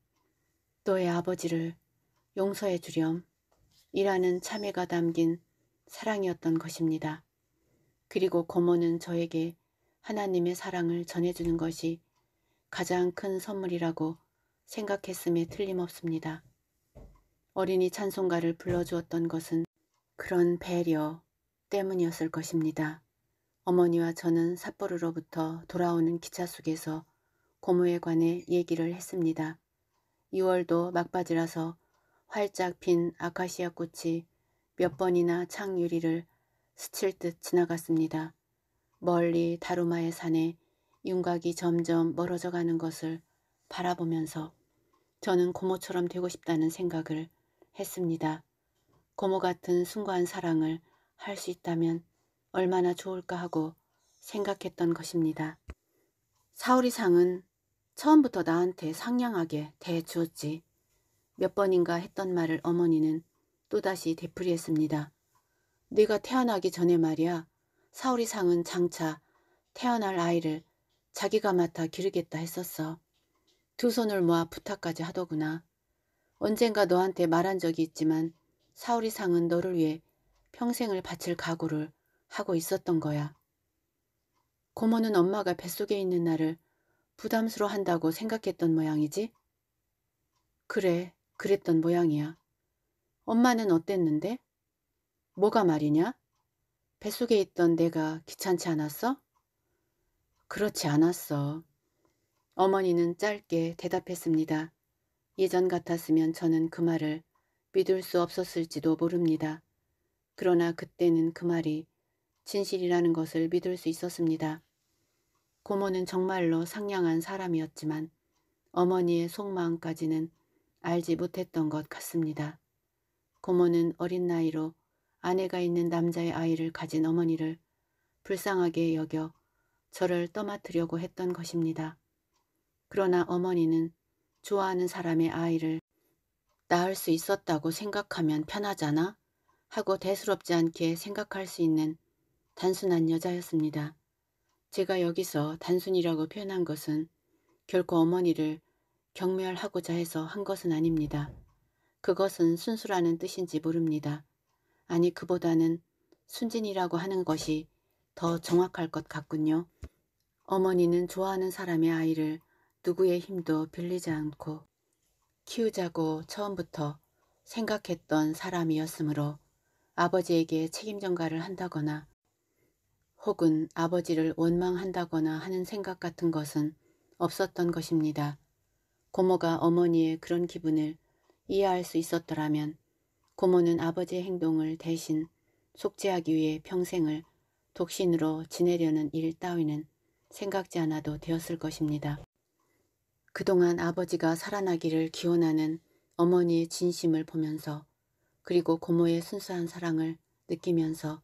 너의 아버지를 용서해 주렴 이라는 참회가 담긴 사랑이었던 것입니다. 그리고 고모는 저에게 하나님의 사랑을 전해주는 것이 가장 큰 선물이라고 생각했음에 틀림없습니다. 어린이 찬송가를 불러주었던 것은 그런 배려 때문이었을 것입니다. 어머니와 저는 삿포로로부터 돌아오는 기차 속에서 고무에 관해 얘기를 했습니다. 2월도 막바지라서 활짝 핀 아카시아 꽃이 몇 번이나 창유리를 스칠 듯 지나갔습니다. 멀리 다루마의 산에 윤곽이 점점 멀어져 가는 것을 바라보면서 저는 고모처럼 되고 싶다는 생각을 했습니다. 고모 같은 순고한 사랑을 할 수 있다면 얼마나 좋을까 하고 생각했던 것입니다. 사오리상은 처음부터 나한테 상냥하게 대해주었지. 몇 번인가 했던 말을 어머니는 또다시 되풀이했습니다. 네가 태어나기 전에 말이야. 사오리 상은 장차 태어날 아이를 자기가 맡아 기르겠다 했었어. 두 손을 모아 부탁까지 하더구나. 언젠가 너한테 말한 적이 있지만 사오리 상은 너를 위해 평생을 바칠 각오를 하고 있었던 거야. 고모는 엄마가 뱃속에 있는 나를 부담스러워한다고 생각했던 모양이지? 그래, 그랬던 모양이야. 엄마는 어땠는데? 뭐가 말이냐? 뱃속에 있던 내가 귀찮지 않았어? 그렇지 않았어. 어머니는 짧게 대답했습니다. 예전 같았으면 저는 그 말을 믿을 수 없었을지도 모릅니다. 그러나 그때는 그 말이 진실이라는 것을 믿을 수 있었습니다. 고모는 정말로 상냥한 사람이었지만 어머니의 속마음까지는 알지 못했던 것 같습니다. 고모는 어린 나이로 아내가 있는 남자의 아이를 가진 어머니를 불쌍하게 여겨 저를 떠맡으려고 했던 것입니다. 그러나 어머니는 좋아하는 사람의 아이를 낳을 수 있었다고 생각하면 편하잖아 하고 대수롭지 않게 생각할 수 있는 단순한 여자였습니다. 제가 여기서 단순이라고 표현한 것은 결코 어머니를 경멸하고자 해서 한 것은 아닙니다. 그것은 순수라는 뜻인지 모릅니다. 아니 그보다는 순진이라고 하는 것이 더 정확할 것 같군요. 어머니는 좋아하는 사람의 아이를 누구의 힘도 빌리지 않고 키우자고 처음부터 생각했던 사람이었으므로 아버지에게 책임 전가를 한다거나 혹은 아버지를 원망한다거나 하는 생각 같은 것은 없었던 것입니다. 고모가 어머니의 그런 기분을 이해할 수 있었더라면 고모는 아버지의 행동을 대신 속죄하기 위해 평생을 독신으로 지내려는 일 따위는 생각지 않아도 되었을 것입니다. 그동안 아버지가 살아나기를 기원하는 어머니의 진심을 보면서 그리고 고모의 순수한 사랑을 느끼면서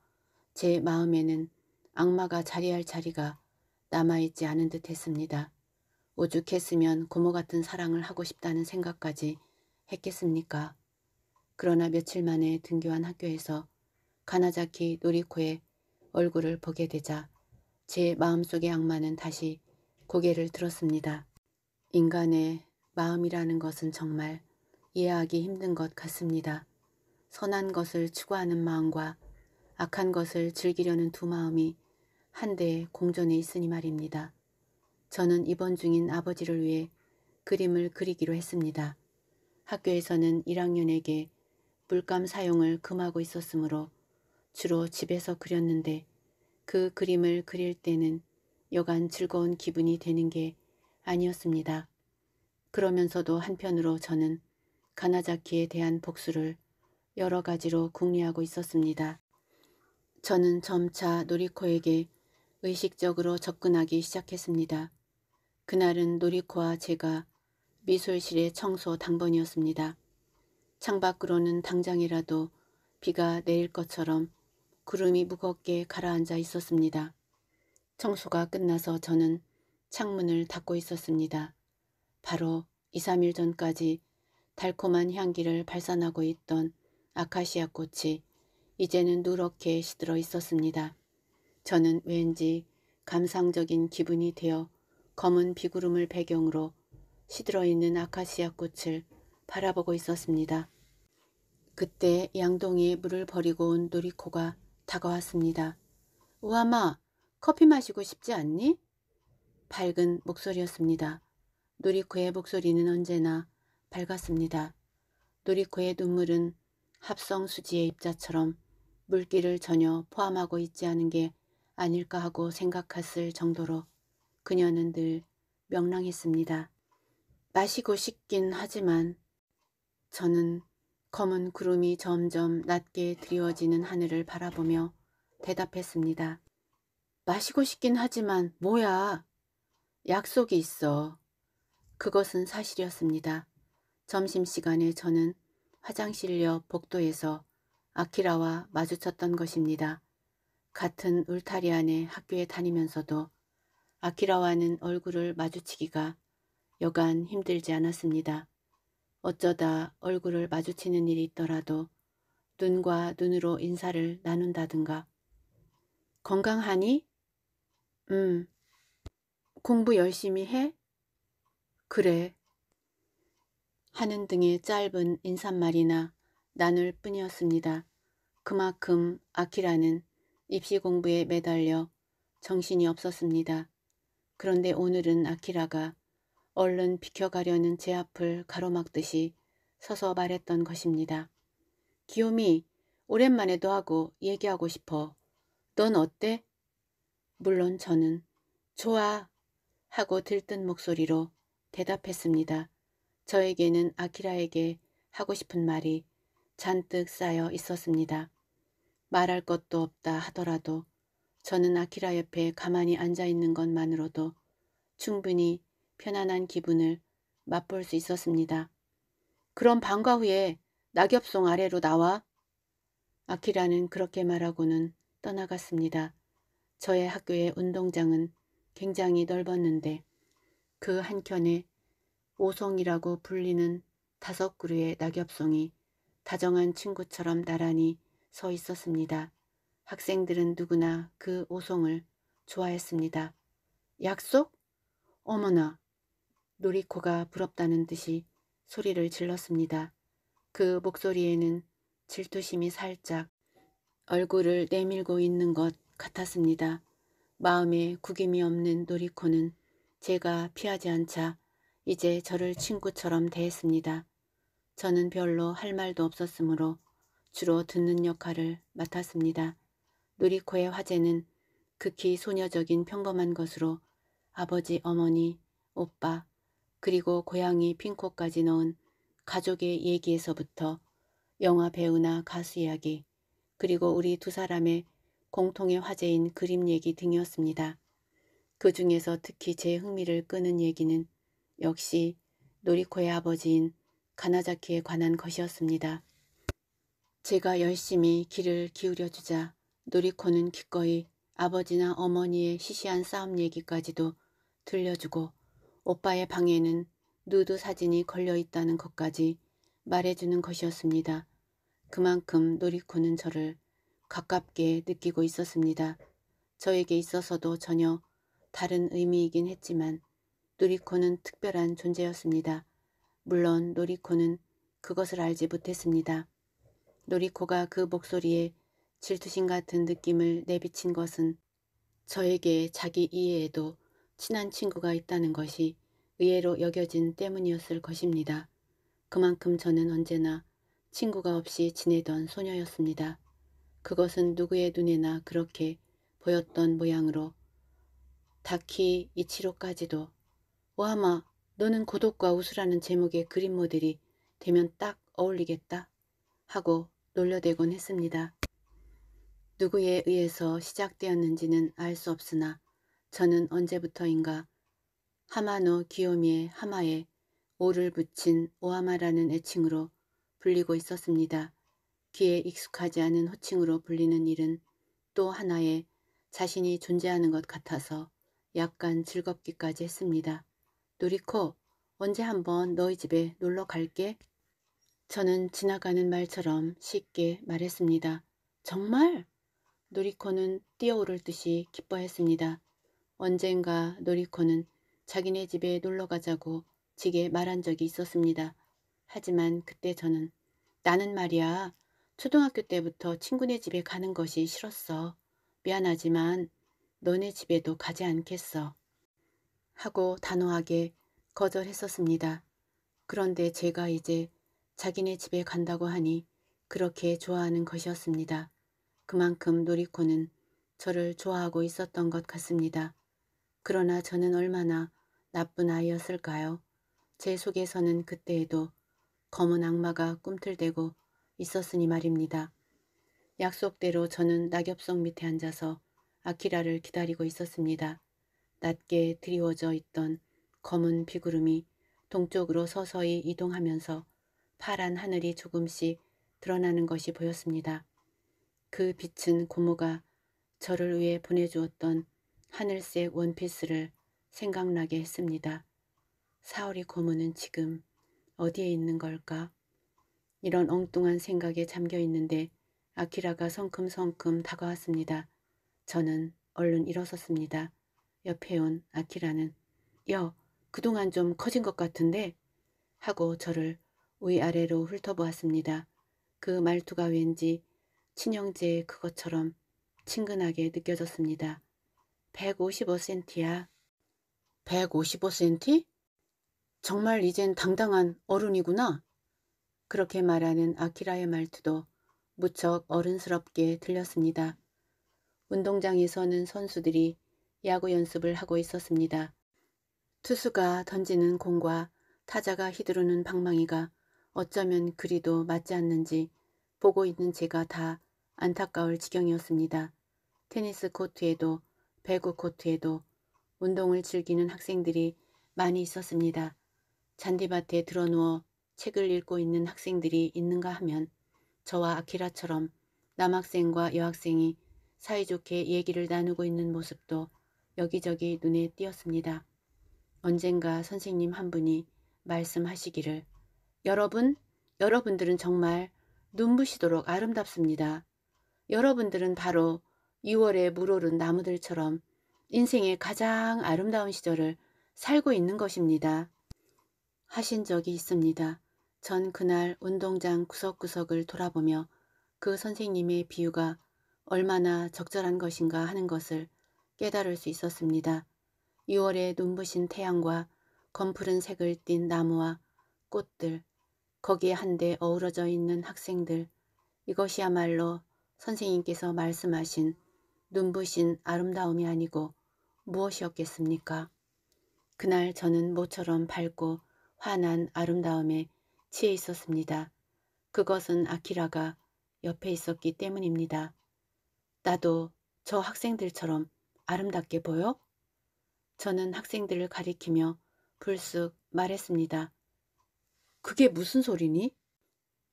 제 마음에는 악마가 자리할 자리가 남아있지 않은 듯 했습니다. 오죽했으면 고모 같은 사랑을 하고 싶다는 생각까지 했겠습니까? 그러나 며칠 만에 등교한 학교에서 가나자키 노리코의 얼굴을 보게 되자 제 마음속의 악마는 다시 고개를 들었습니다. 인간의 마음이라는 것은 정말 이해하기 힘든 것 같습니다. 선한 것을 추구하는 마음과 악한 것을 즐기려는 두 마음이 한데 공전에 있으니 말입니다. 저는 입원 중인 아버지를 위해 그림을 그리기로 했습니다. 학교에서는 1학년에게 물감 사용을 금하고 있었으므로 주로 집에서 그렸는데 그 그림을 그릴 때는 여간 즐거운 기분이 되는 게 아니었습니다. 그러면서도 한편으로 저는 가나자키에 대한 복수를 여러 가지로 궁리하고 있었습니다. 저는 점차 노리코에게 의식적으로 접근하기 시작했습니다. 그날은 놀이코와 제가 미술실의 청소 당번이었습니다. 창밖으로는 당장이라도 비가 내릴 것처럼 구름이 무겁게 가라앉아 있었습니다. 청소가 끝나서 저는 창문을 닫고 있었습니다. 바로 2, 3일 전까지 달콤한 향기를 발산하고 있던 아카시아 꽃이 이제는 누렇게 시들어 있었습니다. 저는 왠지 감상적인 기분이 되어 검은 비구름을 배경으로 시들어 있는 아카시아 꽃을 바라보고 있었습니다. 그때 양동이에 물을 버리고 온 놀이코가 다가왔습니다. 우아마, 커피 마시고 싶지 않니? 밝은 목소리였습니다. 놀이코의 목소리는 언제나 밝았습니다. 놀이코의 눈물은 합성수지의 입자처럼 물기를 전혀 포함하고 있지 않은 게 아닐까 하고 생각했을 정도로 그녀는 늘 명랑했습니다. 마시고 싶긴 하지만 저는 검은 구름이 점점 낮게 드리워지는 하늘을 바라보며 대답했습니다. 마시고 싶긴 하지만 뭐야 약속이 있어. 그것은 사실이었습니다. 점심시간에 저는 화장실옆 복도에서 아키라와 마주쳤던 것입니다. 같은 울타리 안에 학교에 다니면서도 아키라와는 얼굴을 마주치기가 여간 힘들지 않았습니다. 어쩌다 얼굴을 마주치는 일이 있더라도 눈과 눈으로 인사를 나눈다든가. 건강하니? 음. 공부 열심히 해? 그래. 하는 등의 짧은 인사말이나 나눌 뿐이었습니다. 그만큼 아키라는 입시 공부에 매달려 정신이 없었습니다. 그런데 오늘은 아키라가 얼른 비켜가려는 제 앞을 가로막듯이 서서 말했던 것입니다. 기욤이 오랜만에 도하고 얘기하고 싶어. 넌 어때? 물론 저는 좋아 하고 들뜬 목소리로 대답했습니다. 저에게는 아키라에게 하고 싶은 말이 잔뜩 쌓여 있었습니다. 말할 것도 없다 하더라도 저는 아키라 옆에 가만히 앉아있는 것만으로도 충분히 편안한 기분을 맛볼 수 있었습니다. 그럼 방과 후에 낙엽송 아래로 나와. 아키라는 그렇게 말하고는 떠나갔습니다. 저의 학교의 운동장은 굉장히 넓었는데 그 한켠에 오송이라고 불리는 다섯 그루의 낙엽송이 다정한 친구처럼 나란히 서 있었습니다. 학생들은 누구나 그 오송을 좋아했습니다. 약속? 어머나! 노리코가 부럽다는 듯이 소리를 질렀습니다. 그 목소리에는 질투심이 살짝 얼굴을 내밀고 있는 것 같았습니다. 마음에 구김이 없는 노리코는 제가 피하지 않자 이제 저를 친구처럼 대했습니다. 저는 별로 할 말도 없었으므로 주로 듣는 역할을 맡았습니다. 누리코의 화제는 극히 소녀적인 평범한 것으로 아버지, 어머니, 오빠, 그리고 고양이 핑코까지 넣은 가족의 얘기에서부터 영화 배우나 가수 이야기, 그리고 우리 두 사람의 공통의 화제인 그림 얘기 등이었습니다. 그 중에서 특히 제 흥미를 끄는 얘기는 역시 노리코의 아버지인 가나자키에 관한 것이었습니다. 제가 열심히 귀를 기울여 주자 놀이코는 기꺼이 아버지나 어머니의 시시한 싸움 얘기까지도 들려주고 오빠의 방에는 누드 사진이 걸려있다는 것까지 말해주는 것이었습니다. 그만큼 놀이코는 저를 가깝게 느끼고 있었습니다. 저에게 있어서도 전혀 다른 의미이긴 했지만 놀이코는 특별한 존재였습니다. 물론 놀이코는 그것을 알지 못했습니다. 노리코가 그 목소리에 질투심 같은 느낌을 내비친 것은 저에게 자기 이해에도 친한 친구가 있다는 것이 의외로 여겨진 때문이었을 것입니다. 그만큼 저는 언제나 친구가 없이 지내던 소녀였습니다. 그것은 누구의 눈에나 그렇게 보였던 모양으로 다키 이치로까지도 오하마 너는 고독과 우수라는 제목의 그림 모델이 되면 딱 어울리겠다 하고 놀려대곤 했습니다. 누구에 의해서 시작되었는지는 알 수 없으나 저는 언제부터인가 하마노 기요미의 하마에 오를 붙인 오하마라는 애칭으로 불리고 있었습니다. 귀에 익숙하지 않은 호칭으로 불리는 일은 또 하나의 자신이 존재하는 것 같아서 약간 즐겁기까지 했습니다. 누리코 언제 한번 너희 집에 놀러 갈게? 저는 지나가는 말처럼 쉽게 말했습니다. 정말? 노리코는 뛰어오를 듯이 기뻐했습니다. 언젠가 노리코는 자기네 집에 놀러가자고 지게 말한 적이 있었습니다. 하지만 그때 저는 나는 말이야 초등학교 때부터 친구네 집에 가는 것이 싫었어. 미안하지만 너네 집에도 가지 않겠어. 하고 단호하게 거절했었습니다. 그런데 제가 이제 자기네 집에 간다고 하니 그렇게 좋아하는 것이었습니다. 그만큼 노리코는 저를 좋아하고 있었던 것 같습니다. 그러나 저는 얼마나 나쁜 아이였을까요? 제 속에서는 그때에도 검은 악마가 꿈틀대고 있었으니 말입니다. 약속대로 저는 낙엽석 밑에 앉아서 아키라를 기다리고 있었습니다. 낮게 드리워져 있던 검은 비구름이 동쪽으로 서서히 이동하면서 파란 하늘이 조금씩 드러나는 것이 보였습니다. 그 빛은 고모가 저를 위해 보내주었던 하늘색 원피스를 생각나게 했습니다. 사오리 고모는 지금 어디에 있는 걸까? 이런 엉뚱한 생각에 잠겨 있는데 아키라가 성큼성큼 다가왔습니다. 저는 얼른 일어섰습니다. 옆에 온 아키라는 여, 그동안 좀 커진 것 같은데? 하고 저를 위아래로 훑어보았습니다. 그 말투가 왠지 친형제의 그것처럼 친근하게 느껴졌습니다. 155cm야. 155cm? 정말 이젠 당당한 어른이구나. 그렇게 말하는 아키라의 말투도 무척 어른스럽게 들렸습니다. 운동장에 서는 선수들이 야구 연습을 하고 있었습니다. 투수가 던지는 공과 타자가 휘두르는 방망이가 어쩌면 그리도 맞지 않는지 보고 있는 제가 다 안타까울 지경이었습니다. 테니스 코트에도 배구 코트에도 운동을 즐기는 학생들이 많이 있었습니다. 잔디밭에 드러누워 책을 읽고 있는 학생들이 있는가 하면 저와 아키라처럼 남학생과 여학생이 사이좋게 얘기를 나누고 있는 모습도 여기저기 눈에 띄었습니다. 언젠가 선생님 한 분이 말씀하시기를 여러분, 여러분들은 정말 눈부시도록 아름답습니다. 여러분들은 바로 6월에 물오른 나무들처럼 인생의 가장 아름다운 시절을 살고 있는 것입니다. 하신 적이 있습니다. 전 그날 운동장 구석구석을 돌아보며 그 선생님의 비유가 얼마나 적절한 것인가 하는 것을 깨달을 수 있었습니다. 6월의 눈부신 태양과 검푸른 색을 띤 나무와 꽃들, 거기에 한데 어우러져 있는 학생들 이것이야말로 선생님께서 말씀하신 눈부신 아름다움이 아니고 무엇이었겠습니까? 그날 저는 모처럼 밝고 환한 아름다움에 취해 있었습니다. 그것은 아키라가 옆에 있었기 때문입니다. 나도 저 학생들처럼 아름답게 보여? 저는 학생들을 가리키며 불쑥 말했습니다. 그게 무슨 소리니?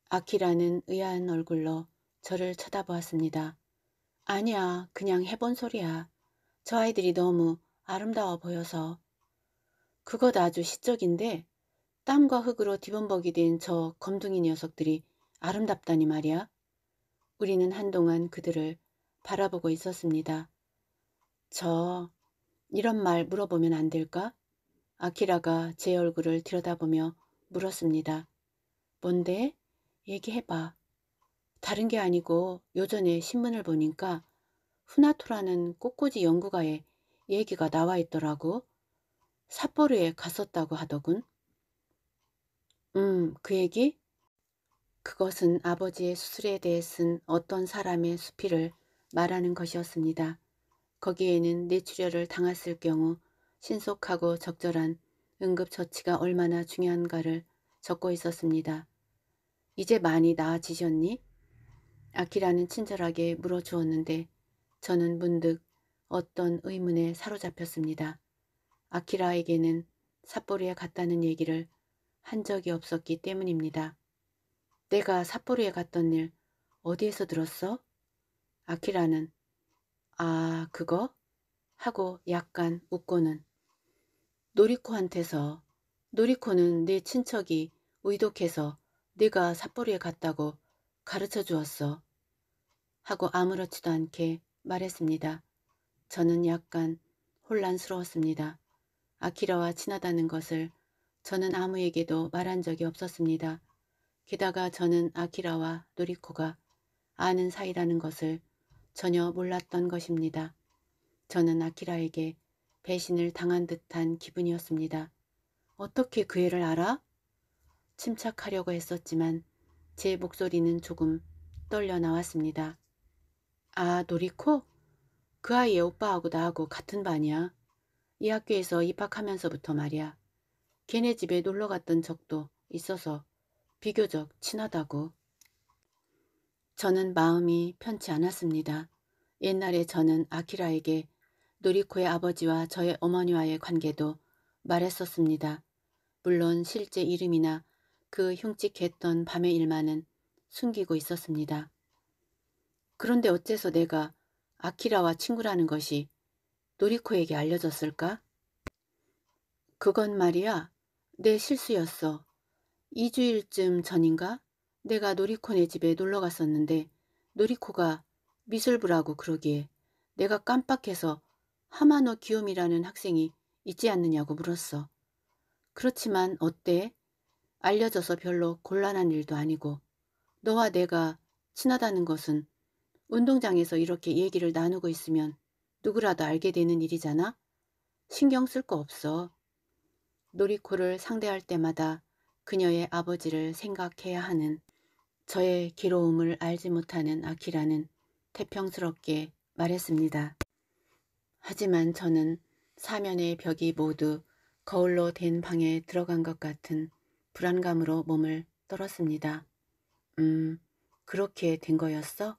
아키라는 의아한 얼굴로 저를 쳐다보았습니다. 아니야, 그냥 해본 소리야. 저 아이들이 너무 아름다워 보여서. 그것 아주 시적인데 땀과 흙으로 뒤범벅이 된 저 검둥이 녀석들이 아름답다니 말이야. 우리는 한동안 그들을 바라보고 있었습니다. 저 이런 말 물어보면 안 될까? 아키라가 제 얼굴을 들여다보며 물었습니다. 뭔데? 얘기해봐. 다른 게 아니고 요전에 신문을 보니까 후나토라는 꽃꽂이 연구가에 얘기가 나와 있더라고. 삿포르에 갔었다고 하더군. 음, 그 얘기? 그것은 아버지의 수술에 대해 쓴 어떤 사람의 수필을 말하는 것이었습니다. 거기에는 뇌출혈을 당했을 경우 신속하고 적절한 응급처치가 얼마나 중요한가를 적고 있었습니다. 이제 많이 나아지셨니? 아키라는 친절하게 물어주었는데 저는 문득 어떤 의문에 사로잡혔습니다. 아키라에게는 삿포리에 갔다는 얘기를 한 적이 없었기 때문입니다. 내가 삿포리에 갔던 일 어디에서 들었어? 아키라는 아 그거? 하고 약간 웃고는 노리코한테서 노리코는 네 친척이 의독해서 네가 삿포리에 갔다고 가르쳐 주었어. 하고 아무렇지도 않게 말했습니다. 저는 약간 혼란스러웠습니다. 아키라와 친하다는 것을 저는 아무에게도 말한 적이 없었습니다. 게다가 저는 아키라와 노리코가 아는 사이라는 것을 전혀 몰랐던 것입니다. 저는 아키라에게 배신을 당한 듯한 기분이었습니다. 어떻게 그 애를 알아? 침착하려고 했었지만 제 목소리는 조금 떨려 나왔습니다. 아, 노리코? 그 아이의 오빠하고 나하고 같은 반이야. 이 학교에서 입학하면서부터 말이야. 걔네 집에 놀러 갔던 적도 있어서 비교적 친하다고. 저는 마음이 편치 않았습니다. 옛날에 저는 아키라에게 노리코의 아버지와 저의 어머니와의 관계도 말했었습니다. 물론 실제 이름이나 그 흉측했던 밤의 일만은 숨기고 있었습니다. 그런데 어째서 내가 아키라와 친구라는 것이 노리코에게 알려졌을까? 그건 말이야 내 실수였어. 2주일쯤 전인가 내가 노리코네 집에 놀러 갔었는데 노리코가 미술부라고 그러기에 내가 깜빡해서 하마노 기욤이라는 학생이 있지 않느냐고 물었어. 그렇지만 어때? 알려져서 별로 곤란한 일도 아니고 너와 내가 친하다는 것은 운동장에서 이렇게 얘기를 나누고 있으면 누구라도 알게 되는 일이잖아? 신경 쓸 거 없어. 노리코를 상대할 때마다 그녀의 아버지를 생각해야 하는 저의 괴로움을 알지 못하는 아키라는 태평스럽게 말했습니다. 하지만 저는 사면의 벽이 모두 거울로 된 방에 들어간 것 같은 불안감으로 몸을 떨었습니다. 음, 그렇게 된 거였어?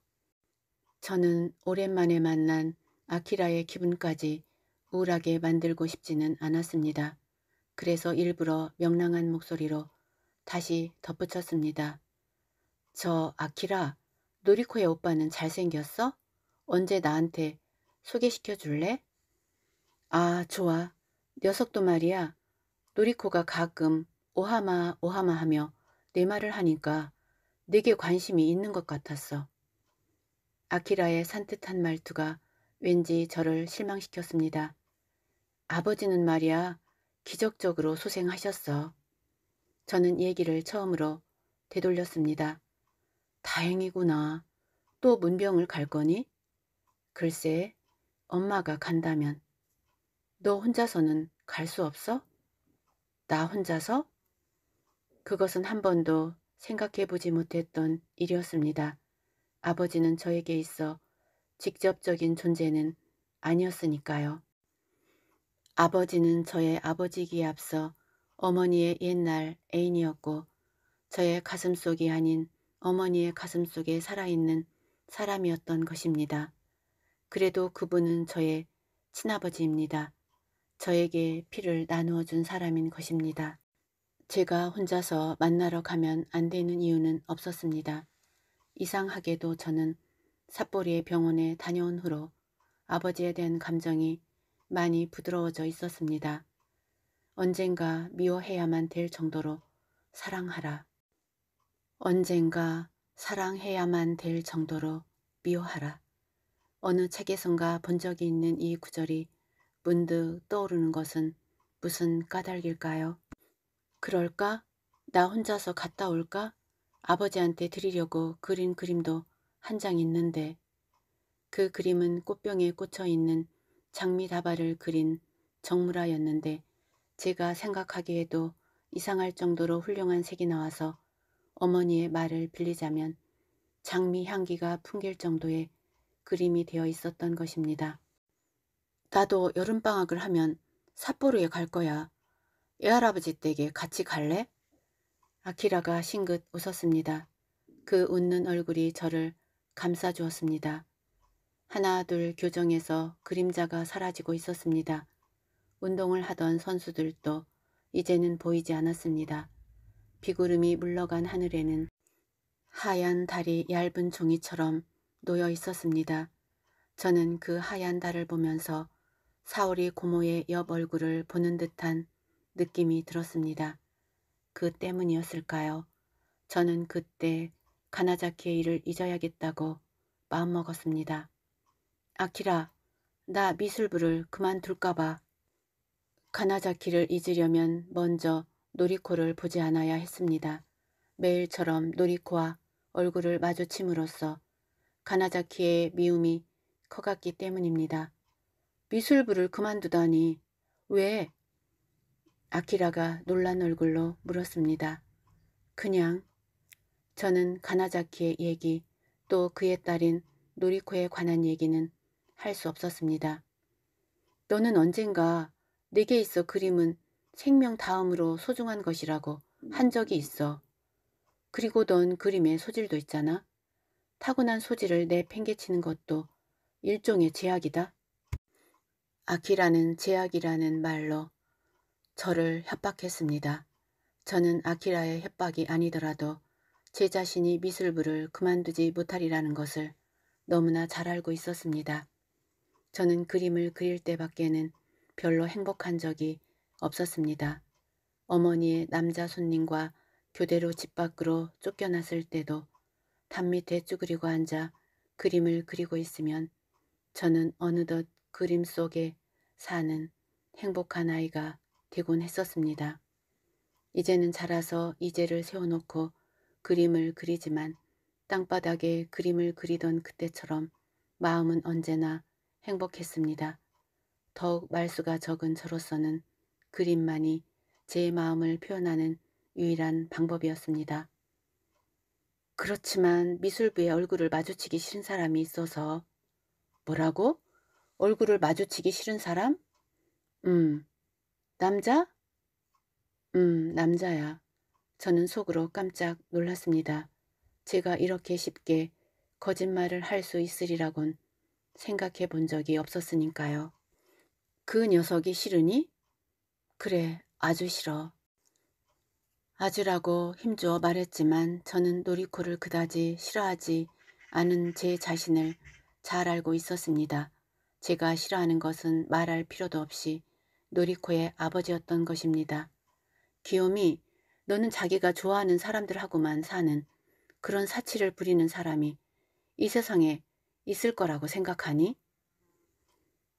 저는 오랜만에 만난 아키라의 기분까지 우울하게 만들고 싶지는 않았습니다. 그래서 일부러 명랑한 목소리로 다시 덧붙였습니다. 저 아키라, 노리코의 오빠는 잘생겼어? 언제 나한테 소개시켜 줄래? 아, 좋아. 녀석도 말이야. 노리코가 가끔 오하마 오하마 하며 내 말을 하니까 내게 관심이 있는 것 같았어. 아키라의 산뜻한 말투가 왠지 저를 실망시켰습니다. 아버지는 말이야 기적적으로 소생하셨어. 저는 얘기를 처음으로 되돌렸습니다. 다행이구나. 또 문병을 갈 거니? 글쎄 엄마가 간다면 너 혼자서는 갈 수 없어? 나 혼자서? 그것은 한 번도 생각해보지 못했던 일이었습니다. 아버지는 저에게 있어 직접적인 존재는 아니었으니까요. 아버지는 저의 아버지기에 앞서 어머니의 옛날 애인이었고 저의 가슴속이 아닌 어머니의 가슴속에 살아있는 사람이었던 것입니다. 그래도 그분은 저의 친아버지입니다. 저에게 피를 나누어 준 사람인 것입니다. 제가 혼자서 만나러 가면 안 되는 이유는 없었습니다. 이상하게도 저는 삿포리의 병원에 다녀온 후로 아버지에 대한 감정이 많이 부드러워져 있었습니다. 언젠가 미워해야만 될 정도로 사랑하라. 언젠가 사랑해야만 될 정도로 미워하라. 어느 책에선가 본 적이 있는 이 구절이 문득 떠오르는 것은 무슨 까닭일까요? 그럴까? 나 혼자서 갔다 올까? 아버지한테 드리려고 그린 그림도 한 장 있는데 그 그림은 꽃병에 꽂혀 있는 장미 다발을 그린 정물화였는데 제가 생각하기에도 이상할 정도로 훌륭한 색이 나와서 어머니의 말을 빌리자면 장미 향기가 풍길 정도의 그림이 되어 있었던 것입니다. 나도 여름방학을 하면 삿포로에 갈 거야. 애할아버지 댁에 같이 갈래? 아키라가 싱긋 웃었습니다. 그 웃는 얼굴이 저를 감싸주었습니다. 하나 둘 교정에서 그림자가 사라지고 있었습니다. 운동을 하던 선수들도 이제는 보이지 않았습니다. 비구름이 물러간 하늘에는 하얀 달이 얇은 종이처럼 놓여 있었습니다. 저는 그 하얀 달을 보면서 사울이 고모의 옆 얼굴을 보는 듯한 느낌이 들었습니다. 그 때문이었을까요? 저는 그때 가나자키의 일을 잊어야겠다고 마음먹었습니다. 아키라, 나 미술부를 그만둘까봐. 가나자키를 잊으려면 먼저 노리코를 보지 않아야 했습니다. 매일처럼 노리코와 얼굴을 마주침으로써 가나자키의 미움이 커갔기 때문입니다. 미술부를 그만두다니 왜? 아키라가 놀란 얼굴로 물었습니다. 그냥 저는 가나자키의 얘기 또 그의 딸인 노리코에 관한 얘기는 할 수 없었습니다. 너는 언젠가 내게 있어 그림은 생명 다음으로 소중한 것이라고 한 적이 있어. 그리고 넌그림에 소질도 있잖아. 타고난 소질을 내팽개치는 것도 일종의 제약이다. 아키라는 제약이라는 말로 저를 협박했습니다. 저는 아키라의 협박이 아니더라도 제 자신이 미술부를 그만두지 못하리라는 것을 너무나 잘 알고 있었습니다. 저는 그림을 그릴 때밖에는 별로 행복한 적이 없었습니다. 어머니의 남자 손님과 교대로 집 밖으로 쫓겨났을 때도 담 밑에 쭈그리고 앉아 그림을 그리고 있으면 저는 어느덧 그림 속에 사는 행복한 아이가 되곤 했었습니다. 이제는 자라서 이제를 세워놓고 그림을 그리지만 땅바닥에 그림을 그리던 그때처럼 마음은 언제나 행복했습니다. 더욱 말수가 적은 저로서는 그림만이 제 마음을 표현하는 유일한 방법이었습니다. 그렇지만 미술부에 얼굴을 마주치기 싫은 사람이 있어서 뭐라고? 얼굴을 마주치기 싫은 사람? 음, 남자? 음, 남자야. 저는 속으로 깜짝 놀랐습니다. 제가 이렇게 쉽게 거짓말을 할 수 있으리라곤 생각해 본 적이 없었으니까요. 그 녀석이 싫으니? 그래, 아주 싫어. 아주라고 힘주어 말했지만 저는 놀이코를 그다지 싫어하지 않은 제 자신을 잘 알고 있었습니다. 제가 싫어하는 것은 말할 필요도 없이 놀이코의 아버지였던 것입니다. 귀요미, 너는 자기가 좋아하는 사람들하고만 사는 그런 사치를 부리는 사람이 이 세상에 있을 거라고 생각하니?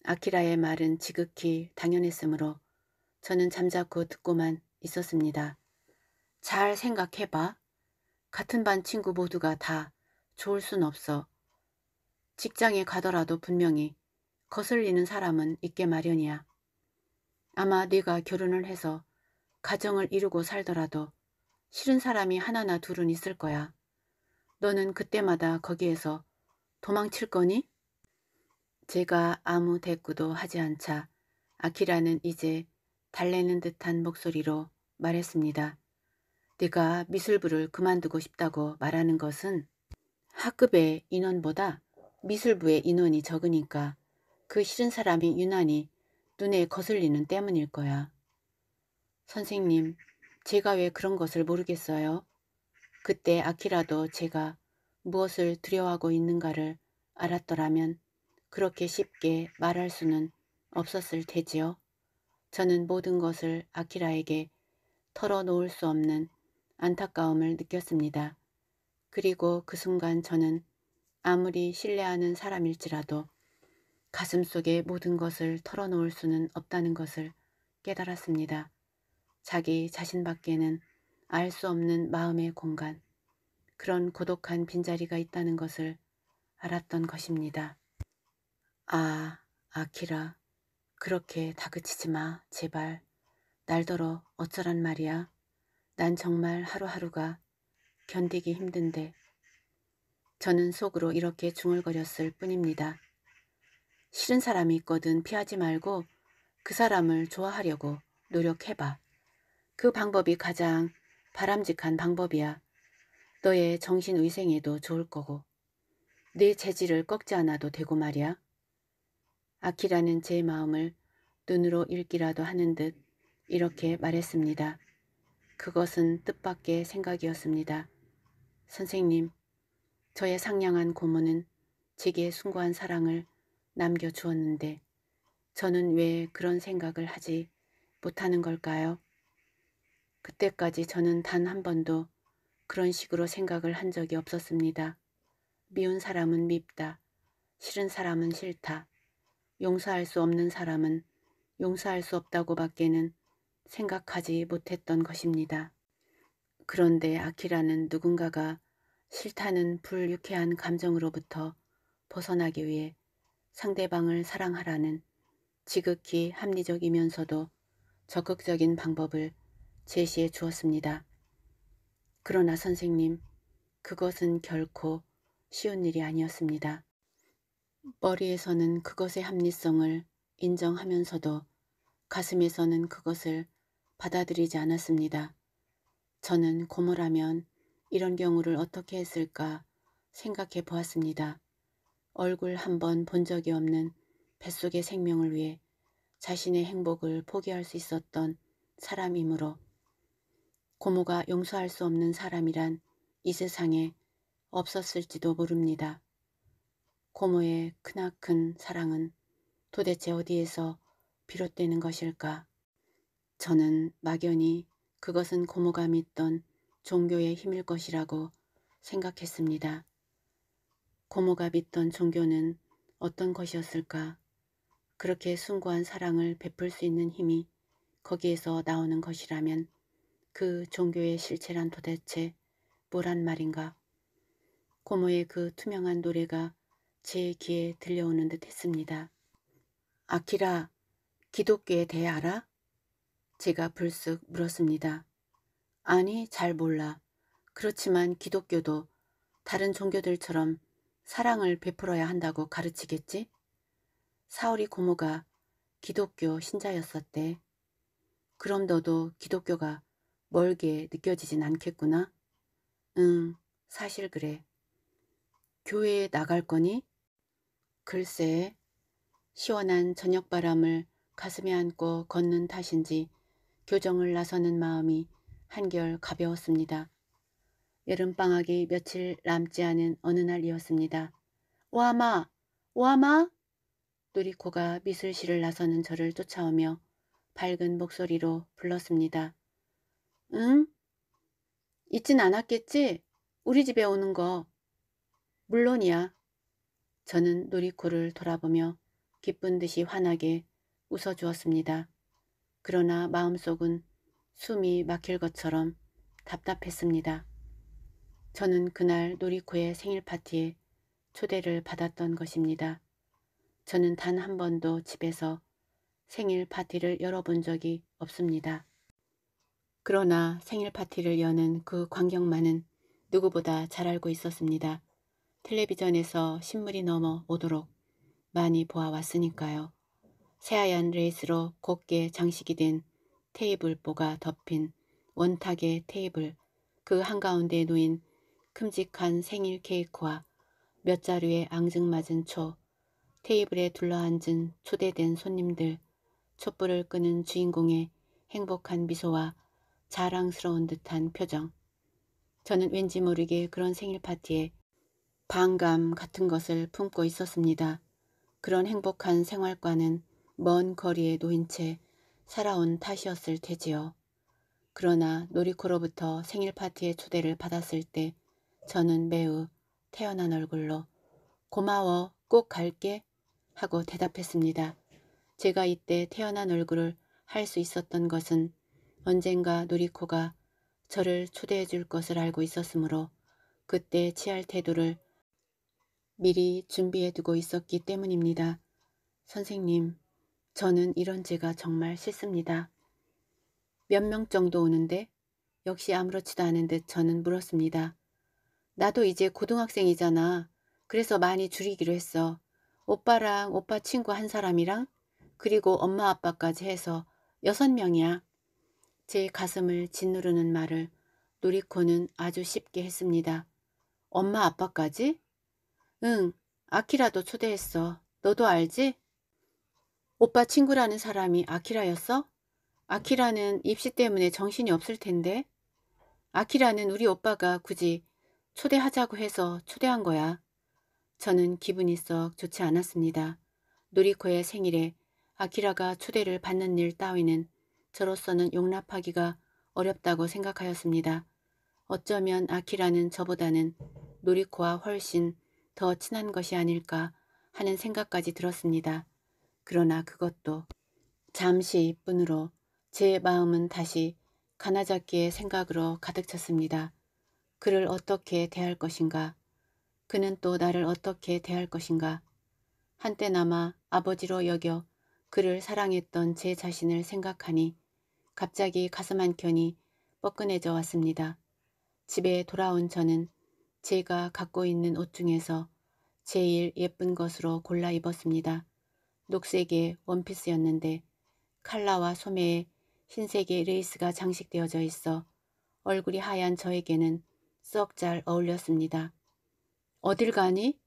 아키라의 말은 지극히 당연했으므로 저는 잠자코 듣고만 있었습니다. 잘 생각해봐. 같은 반 친구 모두가 다 좋을 순 없어. 직장에 가더라도 분명히 거슬리는 사람은 있게 마련이야. 아마 네가 결혼을 해서 가정을 이루고 살더라도 싫은 사람이 하나나 둘은 있을 거야. 너는 그때마다 거기에서 도망칠 거니? 제가 아무 대꾸도 하지 않자 아키라는 이제 달래는 듯한 목소리로 말했습니다. 내가 미술부를 그만두고 싶다고 말하는 것은 학급의 인원보다 미술부의 인원이 적으니까 그 싫은 사람이 유난히 눈에 거슬리는 때문일 거야. 선생님, 제가 왜 그런 것을 모르겠어요? 그때 아키라도 제가 무엇을 두려워하고 있는가를 알았더라면 그렇게 쉽게 말할 수는 없었을 테지요. 저는 모든 것을 아키라에게 털어놓을 수 없는 안타까움을 느꼈습니다. 그리고 그 순간 저는 아무리 신뢰하는 사람일지라도 가슴 속에 모든 것을 털어놓을 수는 없다는 것을 깨달았습니다. 자기 자신밖에는 알 수 없는 마음의 공간, 그런 고독한 빈자리가 있다는 것을 알았던 것입니다. 아, 아키라, 그렇게 다그치지 마, 제발. 날더러 어쩌란 말이야. 난 정말 하루하루가 견디기 힘든데 저는 속으로 이렇게 중얼거렸을 뿐입니다. 싫은 사람이 있거든 피하지 말고 그 사람을 좋아하려고 노력해봐. 그 방법이 가장 바람직한 방법이야. 너의 정신위생에도 좋을 거고 네 재질을 꺾지 않아도 되고 말이야. 아키라는 제 마음을 눈으로 읽기라도 하는 듯 이렇게 말했습니다. 그것은 뜻밖의 생각이었습니다. 선생님, 저의 상냥한 고모는 제게 숭고한 사랑을 남겨주었는데 저는 왜 그런 생각을 하지 못하는 걸까요? 그때까지 저는 단 한 번도 그런 식으로 생각을 한 적이 없었습니다. 미운 사람은 밉다. 싫은 사람은 싫다. 용서할 수 없는 사람은 용서할 수 없다고 밖에는 생각하지 못했던 것입니다. 그런데 아키라는 누군가가 싫다는 불유쾌한 감정으로부터 벗어나기 위해 상대방을 사랑하라는 지극히 합리적이면서도 적극적인 방법을 제시해 주었습니다. 그러나 선생님, 그것은 결코 쉬운 일이 아니었습니다. 머리에서는 그것의 합리성을 인정하면서도 가슴에서는 그것을 받아들이지 않았습니다. 저는 고모라면 이런 경우를 어떻게 했을까 생각해 보았습니다. 얼굴 한번 본 적이 없는 뱃속의 생명을 위해 자신의 행복을 포기할 수 있었던 사람이므로 고모가 용서할 수 없는 사람이란 이 세상에 없었을지도 모릅니다. 고모의 크나큰 사랑은 도대체 어디에서 비롯되는 것일까? 저는 막연히 그것은 고모가 믿던 종교의 힘일 것이라고 생각했습니다. 고모가 믿던 종교는 어떤 것이었을까? 그렇게 숭고한 사랑을 베풀 수 있는 힘이 거기에서 나오는 것이라면 그 종교의 실체란 도대체 뭐란 말인가? 고모의 그 투명한 노래가 제 귀에 들려오는 듯 했습니다. 아키라, 기독교에 대해 알아? 제가 불쑥 물었습니다. 아니, 잘 몰라. 그렇지만 기독교도 다른 종교들처럼 사랑을 베풀어야 한다고 가르치겠지? 사울이 고모가 기독교 신자였었대. 그럼 너도 기독교가 멀게 느껴지진 않겠구나? 응, 사실 그래. 교회에 나갈 거니? 글쎄, 시원한 저녁바람을 가슴에 안고 걷는 탓인지 교정을 나서는 마음이 한결 가벼웠습니다. 여름방학이 며칠 남지 않은 어느 날이었습니다. 와마! 와마! 누리코가 미술실을 나서는 저를 쫓아오며 밝은 목소리로 불렀습니다. 응? 잊진 않았겠지? 우리 집에 오는 거. 물론이야. 저는 누리코를 돌아보며 기쁜 듯이 환하게 웃어주었습니다. 그러나 마음속은 숨이 막힐 것처럼 답답했습니다. 저는 그날 놀이코의 생일 파티에 초대를 받았던 것입니다. 저는 단 한 번도 집에서 생일 파티를 열어본 적이 없습니다. 그러나 생일 파티를 여는 그 광경만은 누구보다 잘 알고 있었습니다. 텔레비전에서 신물이 넘어 오도록 많이 보아왔으니까요. 새하얀 레이스로 곱게 장식이 된 테이블보가 덮인 원탁의 테이블 그 한가운데 놓인 큼직한 생일 케이크와 몇 자루의 앙증맞은 초 테이블에 둘러앉은 초대된 손님들 촛불을 끄는 주인공의 행복한 미소와 자랑스러운 듯한 표정 저는 왠지 모르게 그런 생일 파티에 반감 같은 것을 품고 있었습니다. 그런 행복한 생활과는 먼 거리에 놓인 채 살아온 탓이었을 테지요. 그러나 노리코로부터 생일 파티에 초대를 받았을 때 저는 매우 태연한 얼굴로 고마워 꼭 갈게 하고 대답했습니다. 제가 이때 태연한 얼굴을 할 수 있었던 것은 언젠가 누리코가 저를 초대해 줄 것을 알고 있었으므로 그때 취할 태도를 미리 준비해 두고 있었기 때문입니다. 선생님, 저는 이런 제가 정말 싫습니다. 몇 명 정도 오는데 역시 아무렇지도 않은 듯 저는 물었습니다. 나도 이제 고등학생이잖아. 그래서 많이 줄이기로 했어. 오빠랑 오빠 친구 한 사람이랑 그리고 엄마 아빠까지 해서 여섯 명이야. 제 가슴을 짓누르는 말을 놀이코는 아주 쉽게 했습니다. 엄마 아빠까지? 응, 아키라도 초대했어. 너도 알지? 오빠 친구라는 사람이 아키라였어? 아키라는 입시 때문에 정신이 없을 텐데. 아키라는 우리 오빠가 굳이 초대하자고 해서 초대한 거야. 저는 기분이 썩 좋지 않았습니다. 노리코의 생일에 아키라가 초대를 받는 일 따위는 저로서는 용납하기가 어렵다고 생각하였습니다. 어쩌면 아키라는 저보다는 노리코와 훨씬 더 친한 것이 아닐까 하는 생각까지 들었습니다. 그러나 그것도 잠시 뿐으로 제 마음은 다시 가나잡기의 생각으로 가득 찼습니다. 그를 어떻게 대할 것인가? 그는 또 나를 어떻게 대할 것인가? 한때나마 아버지로 여겨 그를 사랑했던 제 자신을 생각하니 갑자기 가슴 한켠이 뻐근해져 왔습니다. 집에 돌아온 저는 제가 갖고 있는 옷 중에서 제일 예쁜 것으로 골라 입었습니다. 녹색의 원피스였는데 칼라와 소매에 흰색의 레이스가 장식되어져 있어 얼굴이 하얀 저에게는 썩 잘 어울렸습니다. 어딜 가니?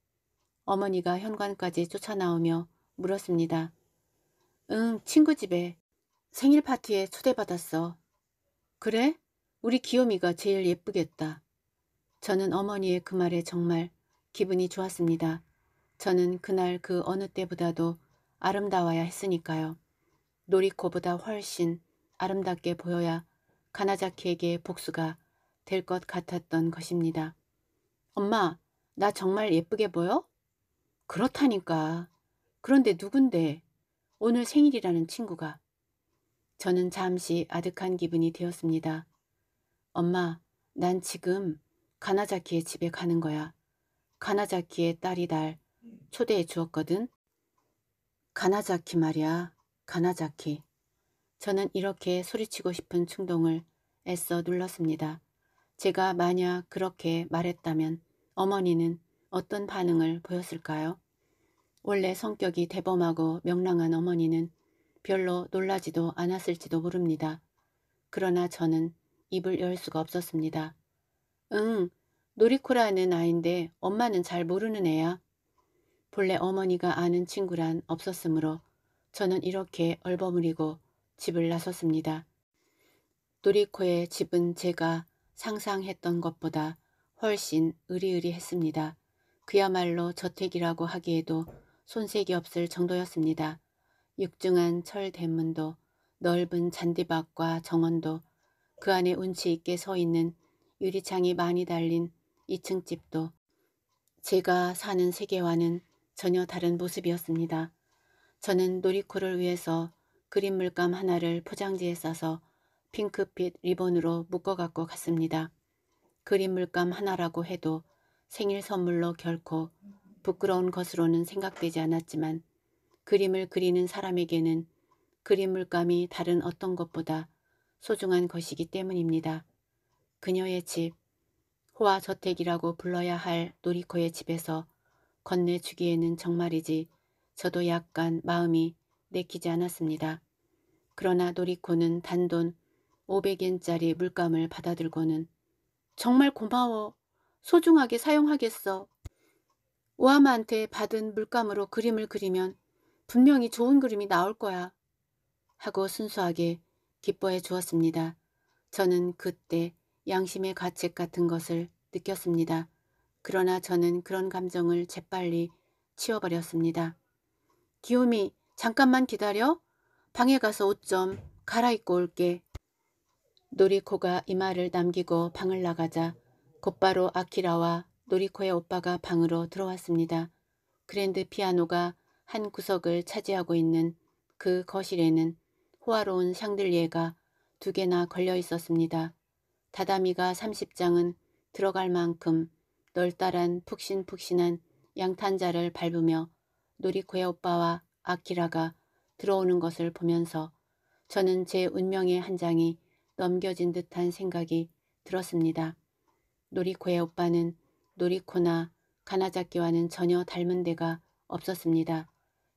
어머니가 현관까지 쫓아나오며 물었습니다. 응, 친구 집에 생일 파티에 초대받았어. 그래? 우리 귀요미가 제일 예쁘겠다. 저는 어머니의 그 말에 정말 기분이 좋았습니다. 저는 그날 그 어느 때보다도 아름다워야 했으니까요. 노리코보다 훨씬 아름답게 보여야 가나자키에게 복수가 될 것 같았던 것입니다. 엄마, 나 정말 예쁘게 보여? 그렇다니까. 그런데 누군데? 오늘 생일이라는 친구가. 저는 잠시 아득한 기분이 되었습니다. 엄마, 난 지금 가나자키의 집에 가는 거야. 가나자키의 딸이 날 초대해 주었거든. 가나자키 말이야. 가나자키. 저는 이렇게 소리치고 싶은 충동을 애써 눌렀습니다. 제가 만약 그렇게 말했다면 어머니는 어떤 반응을 보였을까요? 원래 성격이 대범하고 명랑한 어머니는 별로 놀라지도 않았을지도 모릅니다. 그러나 저는 입을 열 수가 없었습니다. 응, 노리코라는 아인데 엄마는 잘 모르는 애야. 본래 어머니가 아는 친구란 없었으므로 저는 이렇게 얼버무리고 집을 나섰습니다. 놀이코의 집은 제가 상상했던 것보다 훨씬 으리으리했습니다. 그야말로 저택이라고 하기에도 손색이 없을 정도였습니다. 육중한 철 대문도 넓은 잔디밭과 정원도 그 안에 운치 있게 서 있는 유리창이 많이 달린 2층 집도 제가 사는 세계와는 전혀 다른 모습이었습니다. 저는 놀이코를 위해서 그림 물감 하나를 포장지에 싸서 핑크빛 리본으로 묶어 갖고 갔습니다. 그림 물감 하나라고 해도 생일 선물로 결코 부끄러운 것으로는 생각되지 않았지만 그림을 그리는 사람에게는 그림 물감이 다른 어떤 것보다 소중한 것이기 때문입니다. 그녀의 집, 호화저택이라고 불러야 할놀이코의 집에서 건네주기에는 정말이지 저도 약간 마음이 내키지 않았습니다. 그러나 노리코는 단돈 500엔짜리 물감을 받아들고는 정말 고마워. 소중하게 사용하겠어. 오아마한테 받은 물감으로 그림을 그리면 분명히 좋은 그림이 나올 거야. 하고 순수하게 기뻐해 주었습니다. 저는 그때 양심의 가책 같은 것을 느꼈습니다. 그러나 저는 그런 감정을 재빨리 치워버렸습니다. 기움이 잠깐만 기다려. 방에 가서 옷 좀 갈아입고 올게. 노리코가 이 말을 남기고 방을 나가자 곧바로 아키라와 노리코의 오빠가 방으로 들어왔습니다. 그랜드 피아노가 한 구석을 차지하고 있는 그 거실에는 호화로운 샹들리에가 두 개나 걸려 있었습니다. 다다미가 30장은 들어갈 만큼 널따란 푹신푹신한 양탄자를 밟으며 놀이코의 오빠와 아키라가 들어오는 것을 보면서 저는 제 운명의 한 장이 넘겨진 듯한 생각이 들었습니다. 놀이코의 오빠는 놀이코나 가나자키와는 전혀 닮은 데가 없었습니다.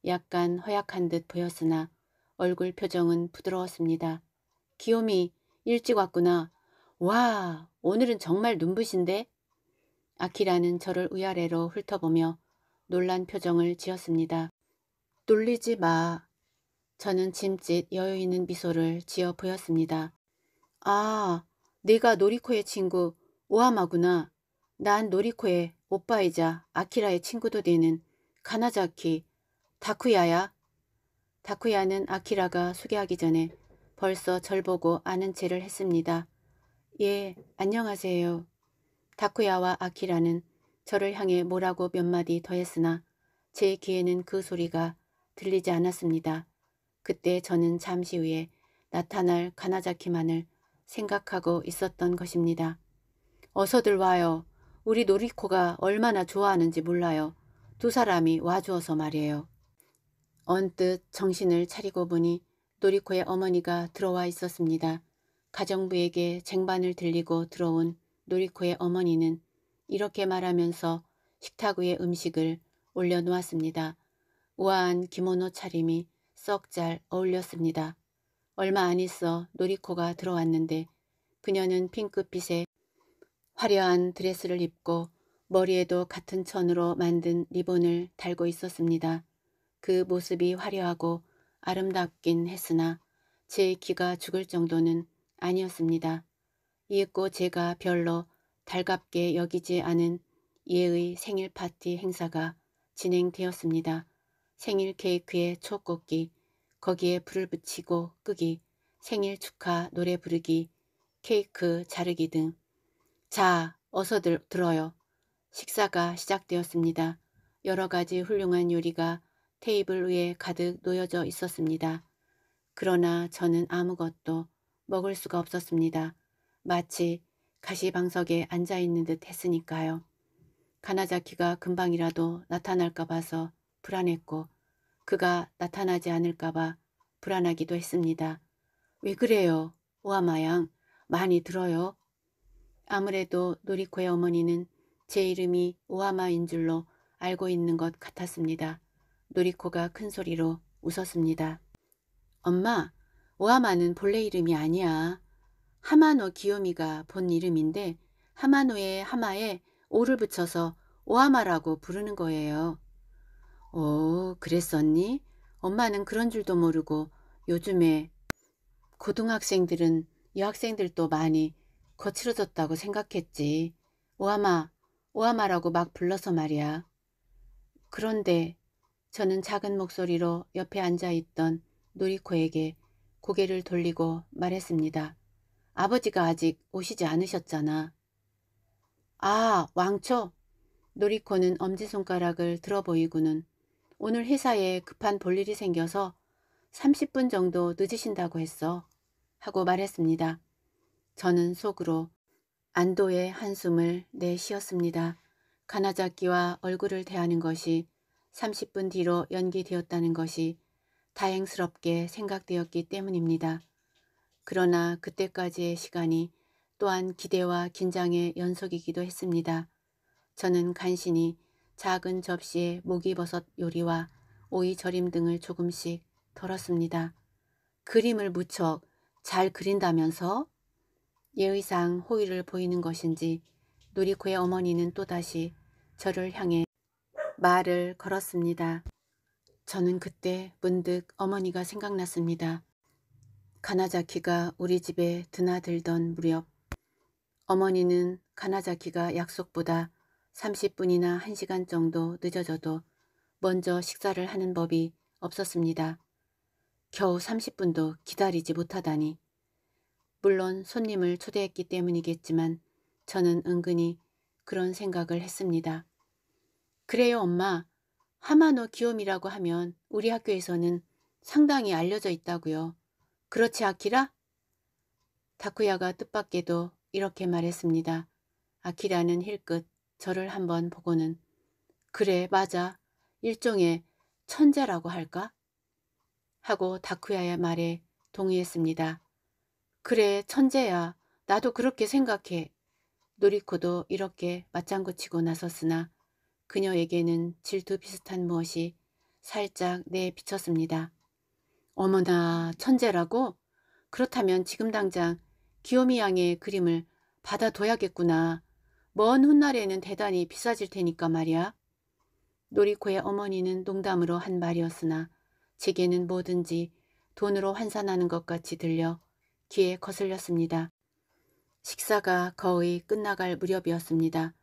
약간 허약한 듯 보였으나 얼굴 표정은 부드러웠습니다. 기욤이 일찍 왔구나. 와 오늘은 정말 눈부신데? 아키라는 저를 위아래로 훑어보며 놀란 표정을 지었습니다. 놀리지 마. 저는 짐짓 여유있는 미소를 지어 보였습니다. 아, 네가 노리코의 친구 오하마구나. 난 노리코의 오빠이자 아키라의 친구도 되는 가나자키 다쿠야야. 다쿠야는 아키라가 소개하기 전에 벌써 절 보고 아는 체를 했습니다. 예, 안녕하세요. 다쿠야와 아키라는 저를 향해 뭐라고 몇 마디 더했으나 제 귀에는 그 소리가 들리지 않았습니다. 그때 저는 잠시 후에 나타날 가나자키만을 생각하고 있었던 것입니다. 어서들 와요. 우리 노리코가 얼마나 좋아하는지 몰라요. 두 사람이 와주어서 말이에요. 언뜻 정신을 차리고 보니 노리코의 어머니가 들어와 있었습니다. 가정부에게 쟁반을 들리고 들어온 노리코의 어머니는 이렇게 말하면서 식탁 위에 음식을 올려놓았습니다. 우아한 기모노 차림이 썩 잘 어울렸습니다. 얼마 안 있어 노리코가 들어왔는데 그녀는 핑크빛의 화려한 드레스를 입고 머리에도 같은 천으로 만든 리본을 달고 있었습니다. 그 모습이 화려하고 아름답긴 했으나 제 귀가 죽을 정도는 아니었습니다. 이윽고 제가 별로 달갑게 여기지 않은 예의 생일 파티 행사가 진행되었습니다. 생일 케이크에 초꽂기, 거기에 불을 붙이고 끄기, 생일 축하 노래 부르기, 케이크 자르기 등. 자, 어서 들, 들어요. 식사가 시작되었습니다. 여러 가지 훌륭한 요리가 테이블 위에 가득 놓여져 있었습니다. 그러나 저는 아무것도 먹을 수가 없었습니다. 마치 가시방석에 앉아있는 듯 했으니까요. 가나자키가 금방이라도 나타날까 봐서 불안했고 그가 나타나지 않을까 봐 불안하기도 했습니다. 왜 그래요? 오아마양 많이 들어요? 아무래도 노리코의 어머니는 제 이름이 오아마인 줄로 알고 있는 것 같았습니다. 노리코가 큰 소리로 웃었습니다. 엄마, 오아마는 본래 이름이 아니야. 하마노 기요미가 본 이름인데 하마노의 하마에 오를 붙여서 오하마라고 부르는 거예요. 오, 어, 그랬었니? 엄마는 그런 줄도 모르고 요즘에 고등학생들은 여학생들도 많이 거칠어졌다고 생각했지. 오하마, 오하마라고 막 불러서 말이야. 그런데 저는 작은 목소리로 옆에 앉아있던 노리코에게 고개를 돌리고 말했습니다. 아버지가 아직 오시지 않으셨잖아. 아, 왕초. 노리코는 엄지손가락을 들어 보이고는 오늘 회사에 급한 볼일이 생겨서 30분 정도 늦으신다고 했어. 하고 말했습니다. 저는 속으로 안도의 한숨을 내쉬었습니다. 가나자키와 얼굴을 대하는 것이 30분 뒤로 연기되었다는 것이 다행스럽게 생각되었기 때문입니다. 그러나 그때까지의 시간이 또한 기대와 긴장의 연속이기도 했습니다. 저는 간신히 작은 접시에 목이버섯 요리와 오이 절임 등을 조금씩 덜었습니다. 그림을 무척 잘 그린다면서 예의상 호의를 보이는 것인지 누리코의 어머니는 또다시 저를 향해 말을 걸었습니다. 저는 그때 문득 어머니가 생각났습니다. 가나자키가 우리 집에 드나들던 무렵 어머니는 가나자키가 약속보다 30분이나 1시간 정도 늦어져도 먼저 식사를 하는 법이 없었습니다. 겨우 30분도 기다리지 못하다니. 물론 손님을 초대했기 때문이겠지만 저는 은근히 그런 생각을 했습니다. 그래요 엄마. 하마노 기욤이라고 하면 우리 학교에서는 상당히 알려져 있다고요. 그렇지 아키라? 다쿠야가 뜻밖에도 이렇게 말했습니다. 아키라는 힐끗 저를 한번 보고는 그래 맞아 일종의 천재라고 할까? 하고 다쿠야의 말에 동의했습니다. 그래 천재야 나도 그렇게 생각해. 노리코도 이렇게 맞장구치고 나섰으나 그녀에게는 질투 비슷한 무엇이 살짝 내비쳤습니다. 어머나 천재라고? 그렇다면 지금 당장 기요미 양의 그림을 받아둬야겠구나. 먼 훗날에는 대단히 비싸질 테니까 말이야. 놀이코의 어머니는 농담으로 한 말이었으나 제게는 뭐든지 돈으로 환산하는 것 같이 들려 귀에 거슬렸습니다. 식사가 거의 끝나갈 무렵이었습니다.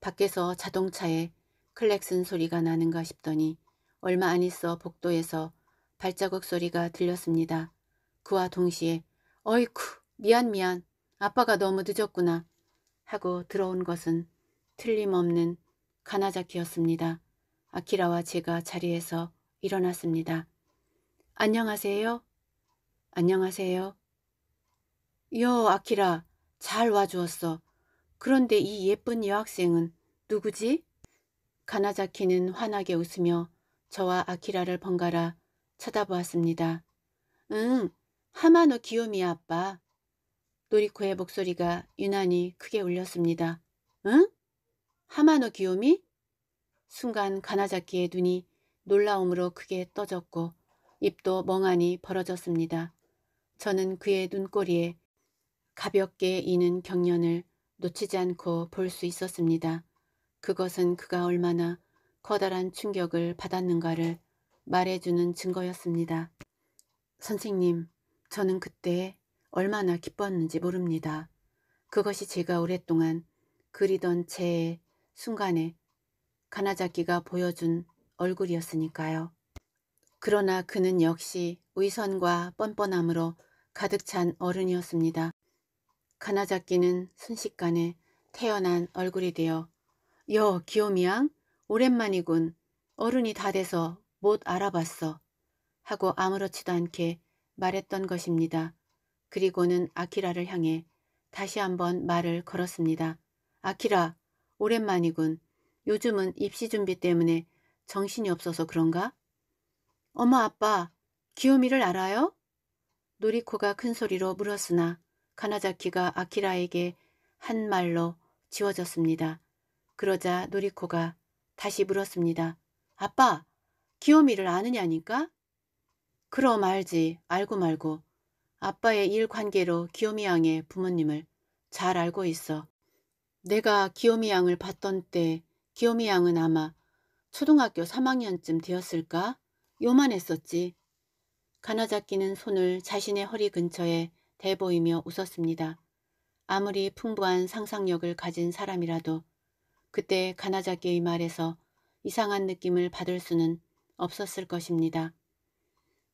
밖에서 자동차에 클렉슨 소리가 나는가 싶더니 얼마 안 있어 복도에서 발자국 소리가 들렸습니다. 그와 동시에 어이쿠 미안 미안 아빠가 너무 늦었구나 하고 들어온 것은 틀림없는 가나자키였습니다. 아키라와 제가 자리에서 일어났습니다. 안녕하세요. 안녕하세요. 여 아키라 잘 와주었어. 그런데 이 예쁜 여학생은 누구지? 가나자키는 환하게 웃으며 저와 아키라를 번갈아 쳐다보았습니다. 응, 하마노 기요미 아빠. 노리코의 목소리가 유난히 크게 울렸습니다. 응? 하마노 기요미? 순간 가나자키의 눈이 놀라움으로 크게 떠졌고 입도 멍하니 벌어졌습니다. 저는 그의 눈꼬리에 가볍게 이는 경련을 놓치지 않고 볼 수 있었습니다. 그것은 그가 얼마나 커다란 충격을 받았는가를 말해주는 증거였습니다. 선생님, 저는 그때 얼마나 기뻤는지 모릅니다. 그것이 제가 오랫동안 그리던 제 순간에 가나자기가 보여준 얼굴이었으니까요. 그러나 그는 역시 의선과 뻔뻔함으로 가득 찬 어른이었습니다. 가나자기는 순식간에 태어난 얼굴이 되어 여 기요미양 오랜만이군 어른이 다 돼서 못 알아봤어. 하고 아무렇지도 않게 말했던 것입니다. 그리고는 아키라를 향해 다시 한번 말을 걸었습니다. 아키라, 오랜만이군. 요즘은 입시 준비 때문에 정신이 없어서 그런가? 엄마, 아빠, 기요미를 알아요? 노리코가 큰 소리로 물었으나 가나자키가 아키라에게 한 말로 지워졌습니다. 그러자 노리코가 다시 물었습니다. 아빠, 기요미를 아느냐니까? 그럼 알지. 알고 말고. 아빠의 일 관계로 기요미 양의 부모님을 잘 알고 있어. 내가 기요미 양을 봤던 때 기요미 양은 아마 초등학교 3학년쯤 되었을까? 요만했었지. 가나자끼는 손을 자신의 허리 근처에 대보이며 웃었습니다. 아무리 풍부한 상상력을 가진 사람이라도 그때 가나자끼의 말에서 이상한 느낌을 받을 수는 없었을 것입니다.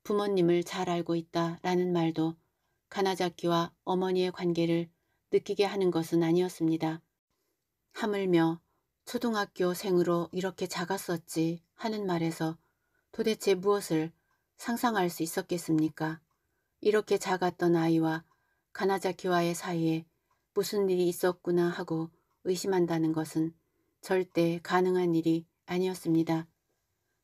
부모님을 잘 알고 있다라는 말도 가나자키와 어머니의 관계를 느끼게 하는 것은 아니었습니다. 하물며 초등학교 생으로 이렇게 작았었지 하는 말에서 도대체 무엇을 상상할 수 있었겠습니까? 이렇게 작았던 아이와 가나자키와의 사이에 무슨 일이 있었구나 하고 의심한다는 것은 절대 가능한 일이 아니었습니다.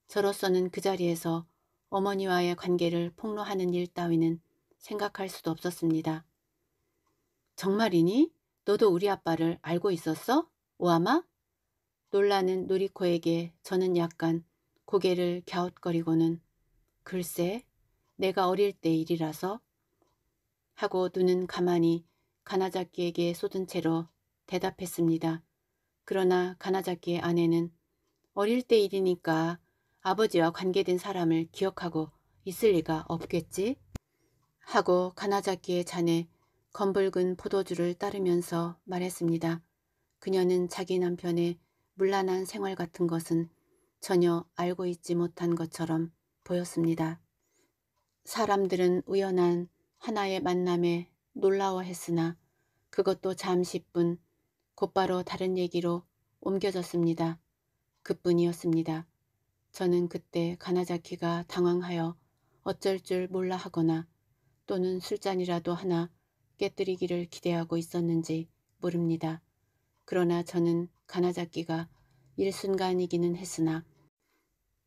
저로서는 그 자리에서 어머니와의 관계를 폭로하는 일 따위는 생각할 수도 없었습니다. 정말이니? 너도 우리 아빠를 알고 있었어? 오아마? 놀라는 노리코에게 저는 약간 고개를 갸웃거리고는 글쎄 내가 어릴 때 일이라서 하고 눈은 가만히 가나자키에게 쏟은 채로 대답했습니다. 그러나 가나자키의 아내는 어릴 때 일이니까 아버지와 관계된 사람을 기억하고 있을 리가 없겠지? 하고 가나자키의 자네 검붉은 포도주를 따르면서 말했습니다. 그녀는 자기 남편의 물란한 생활 같은 것은 전혀 알고 있지 못한 것처럼 보였습니다. 사람들은 우연한 하나의 만남에 놀라워했으나 그것도 잠시뿐 곧바로 다른 얘기로 옮겨졌습니다. 그뿐이었습니다. 저는 그때 가나자키가 당황하여 어쩔 줄 몰라 하거나 또는 술잔이라도 하나 깨뜨리기를 기대하고 있었는지 모릅니다. 그러나 저는 가나자키가 일순간이기는 했으나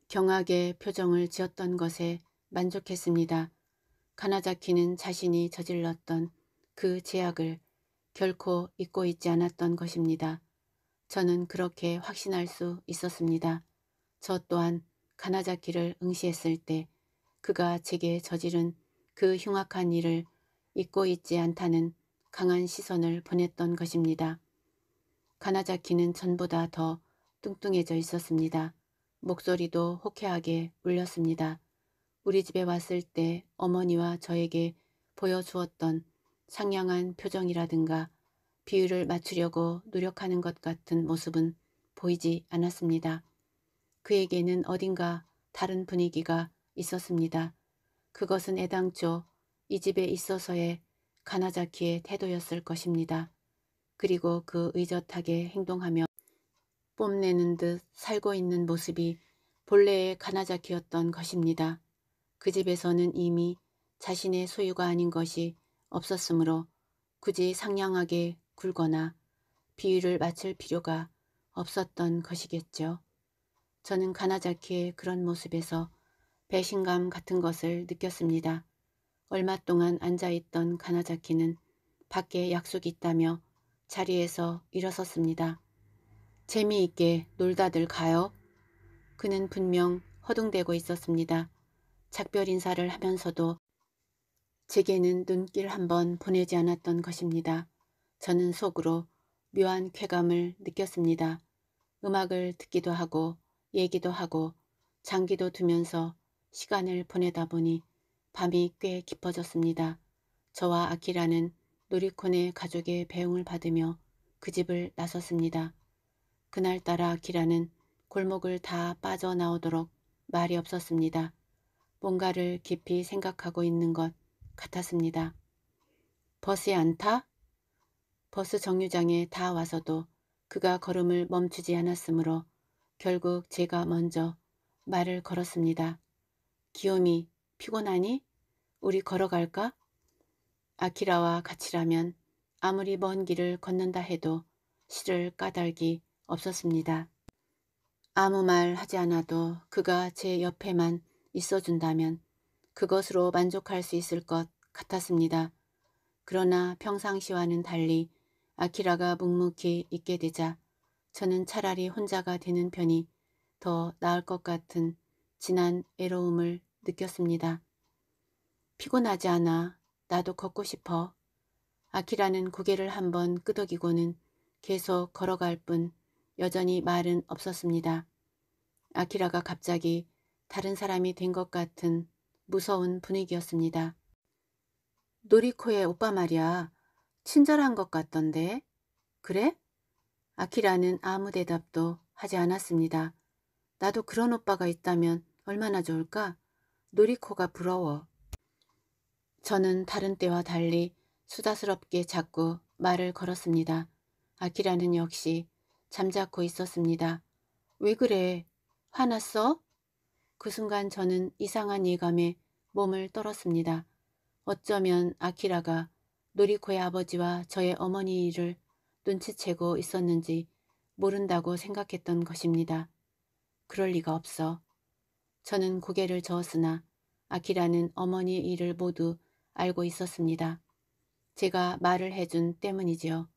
경악의 표정을 지었던 것에 만족했습니다. 가나자키는 자신이 저질렀던 그 제약을 결코 잊고 있지 않았던 것입니다. 저는 그렇게 확신할 수 있었습니다. 저 또한 가나자키를 응시했을 때 그가 제게 저지른 그 흉악한 일을 잊고 있지 않다는 강한 시선을 보냈던 것입니다. 가나자키는 전보다 더 뚱뚱해져 있었습니다. 목소리도 호쾌하게 울렸습니다. 우리 집에 왔을 때 어머니와 저에게 보여주었던 상냥한 표정이라든가 비율을 맞추려고 노력하는 것 같은 모습은 보이지 않았습니다. 그에게는 어딘가 다른 분위기가 있었습니다. 그것은 애당초 이 집에 있어서의 가나자키의 태도였을 것입니다. 그리고 그 의젓하게 행동하며 뽐내는 듯 살고 있는 모습이 본래의 가나자키였던 것입니다. 그 집에서는 이미 자신의 소유가 아닌 것이 없었으므로 굳이 상냥하게 굴거나 비위를 맞출 필요가 없었던 것이겠죠. 저는 가나자키의 그런 모습에서 배신감 같은 것을 느꼈습니다. 얼마 동안 앉아있던 가나자키는 밖에 약속이 있다며 자리에서 일어섰습니다. 재미있게 놀다들 가요? 그는 분명 허둥대고 있었습니다. 작별 인사를 하면서도 제게는 눈길 한번 보내지 않았던 것입니다. 저는 속으로 묘한 쾌감을 느꼈습니다. 음악을 듣기도 하고 얘기도 하고 장기도 두면서 시간을 보내다 보니 밤이 꽤 깊어졌습니다. 저와 아키라는 놀이콘의 가족의 배웅을 받으며 그 집을 나섰습니다. 그날따라 아키라는 골목을 다 빠져나오도록 말이 없었습니다. 뭔가를 깊이 생각하고 있는 것 같았습니다. 버스에 안 타? 버스 정류장에 다 와서도 그가 걸음을 멈추지 않았으므로 결국 제가 먼저 말을 걸었습니다. 기욤이 피곤하니? 우리 걸어갈까? 아키라와 같이라면 아무리 먼 길을 걷는다 해도 실을 까닭이 없었습니다. 아무 말 하지 않아도 그가 제 옆에만 있어준다면 그것으로 만족할 수 있을 것 같았습니다. 그러나 평상시와는 달리 아키라가 묵묵히 있게 되자 저는 차라리 혼자가 되는 편이 더 나을 것 같은 진한 외로움을 느꼈습니다. 피곤하지 않아. 나도 걷고 싶어. 아키라는 고개를 한번 끄덕이고는 계속 걸어갈 뿐 여전히 말은 없었습니다. 아키라가 갑자기 다른 사람이 된 것 같은 무서운 분위기였습니다. 노리코의 오빠 말이야. 친절한 것 같던데. 그래? 아키라는 아무 대답도 하지 않았습니다. 나도 그런 오빠가 있다면 얼마나 좋을까? 노리코가 부러워. 저는 다른 때와 달리 수다스럽게 자꾸 말을 걸었습니다. 아키라는 역시 잠자코 있었습니다. 왜 그래? 화났어? 그 순간 저는 이상한 예감에 몸을 떨었습니다. 어쩌면 아키라가 노리코의 아버지와 저의 어머니를 눈치채고 있었는지 모른다고 생각했던 것입니다. 그럴 리가 없어. 저는 고개를 저었으나 아키라는 어머니의 일을 모두 알고 있었습니다. 제가 말을 해준 때문이지요.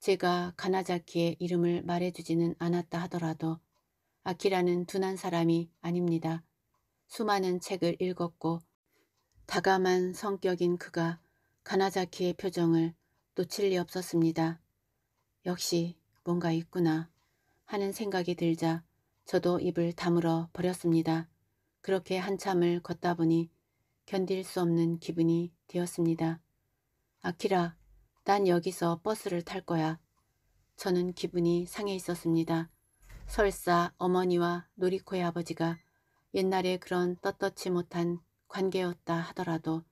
제가 가나자키의 이름을 말해주지는 않았다 하더라도 아키라는 둔한 사람이 아닙니다. 수많은 책을 읽었고 다감한 성격인 그가 가나자키의 표정을 놓칠 리 없었습니다. 역시 뭔가 있구나 하는 생각이 들자 저도 입을 다물어 버렸습니다. 그렇게 한참을 걷다 보니 견딜 수 없는 기분이 되었습니다. 아키라, 난 여기서 버스를 탈 거야. 저는 기분이 상해 있었습니다. 설사 어머니와 노리코의 아버지가 옛날에 그런 떳떳지 못한 관계였다 하더라도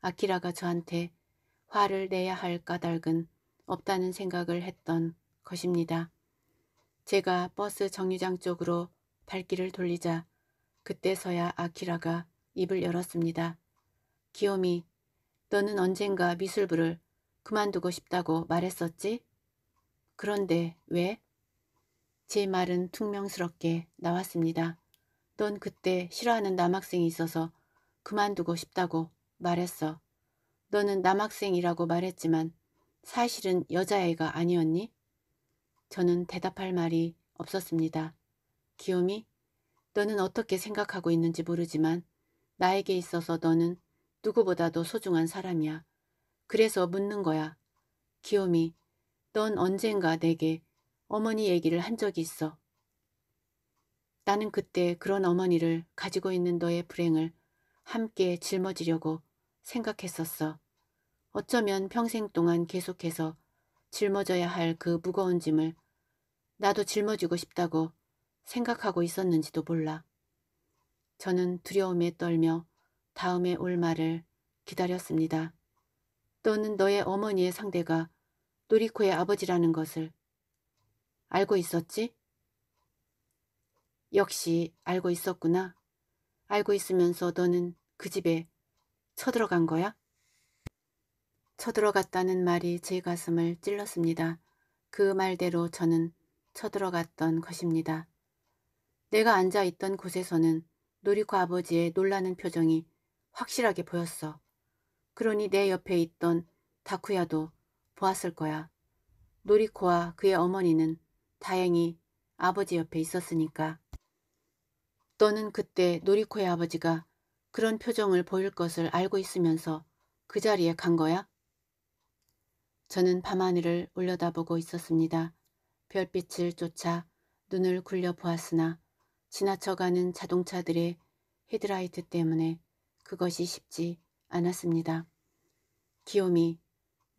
아키라가 저한테 화를 내야 할 까닭은 없다는 생각을 했던 것입니다. 제가 버스 정류장 쪽으로 발길을 돌리자 그때서야 아키라가 입을 열었습니다. 기요미, 너는 언젠가 미술부를 그만두고 싶다고 말했었지? 그런데 왜? 제 말은 퉁명스럽게 나왔습니다. 넌 그때 싫어하는 남학생이 있어서 그만두고 싶다고 말했어. 너는 남학생이라고 말했지만 사실은 여자애가 아니었니? 저는 대답할 말이 없었습니다. 기욤이 너는 어떻게 생각하고 있는지 모르지만 나에게 있어서 너는 누구보다도 소중한 사람이야. 그래서 묻는 거야. 기욤이 넌 언젠가 내게 어머니 얘기를 한 적이 있어. 나는 그때 그런 어머니를 가지고 있는 너의 불행을 함께 짊어지려고 생각했었어. 어쩌면 평생 동안 계속해서 짊어져야 할 그 무거운 짐을 나도 짊어지고 싶다고 생각하고 있었는지도 몰라. 저는 두려움에 떨며 다음에 올 말을 기다렸습니다. 너는 너의 어머니의 상대가 노리코의 아버지라는 것을 알고 있었지? 역시 알고 있었구나. 알고 있으면서 너는 그 집에 쳐들어간 거야? 쳐들어갔다는 말이 제 가슴을 찔렀습니다. 그 말대로 저는 쳐들어갔던 것입니다. 내가 앉아있던 곳에서는 놀이코 아버지의 놀라는 표정이 확실하게 보였어. 그러니 내 옆에 있던 다쿠야도 보았을 거야. 노리코와 그의 어머니는 다행히 아버지 옆에 있었으니까. 너는 그때 노리코의 아버지가 그런 표정을 보일 것을 알고 있으면서 그 자리에 간 거야? 저는 밤하늘을 올려다보고 있었습니다. 별빛을 쫓아 눈을 굴려 보았으나 지나쳐가는 자동차들의 헤드라이트 때문에 그것이 쉽지 않았습니다. 기욤이,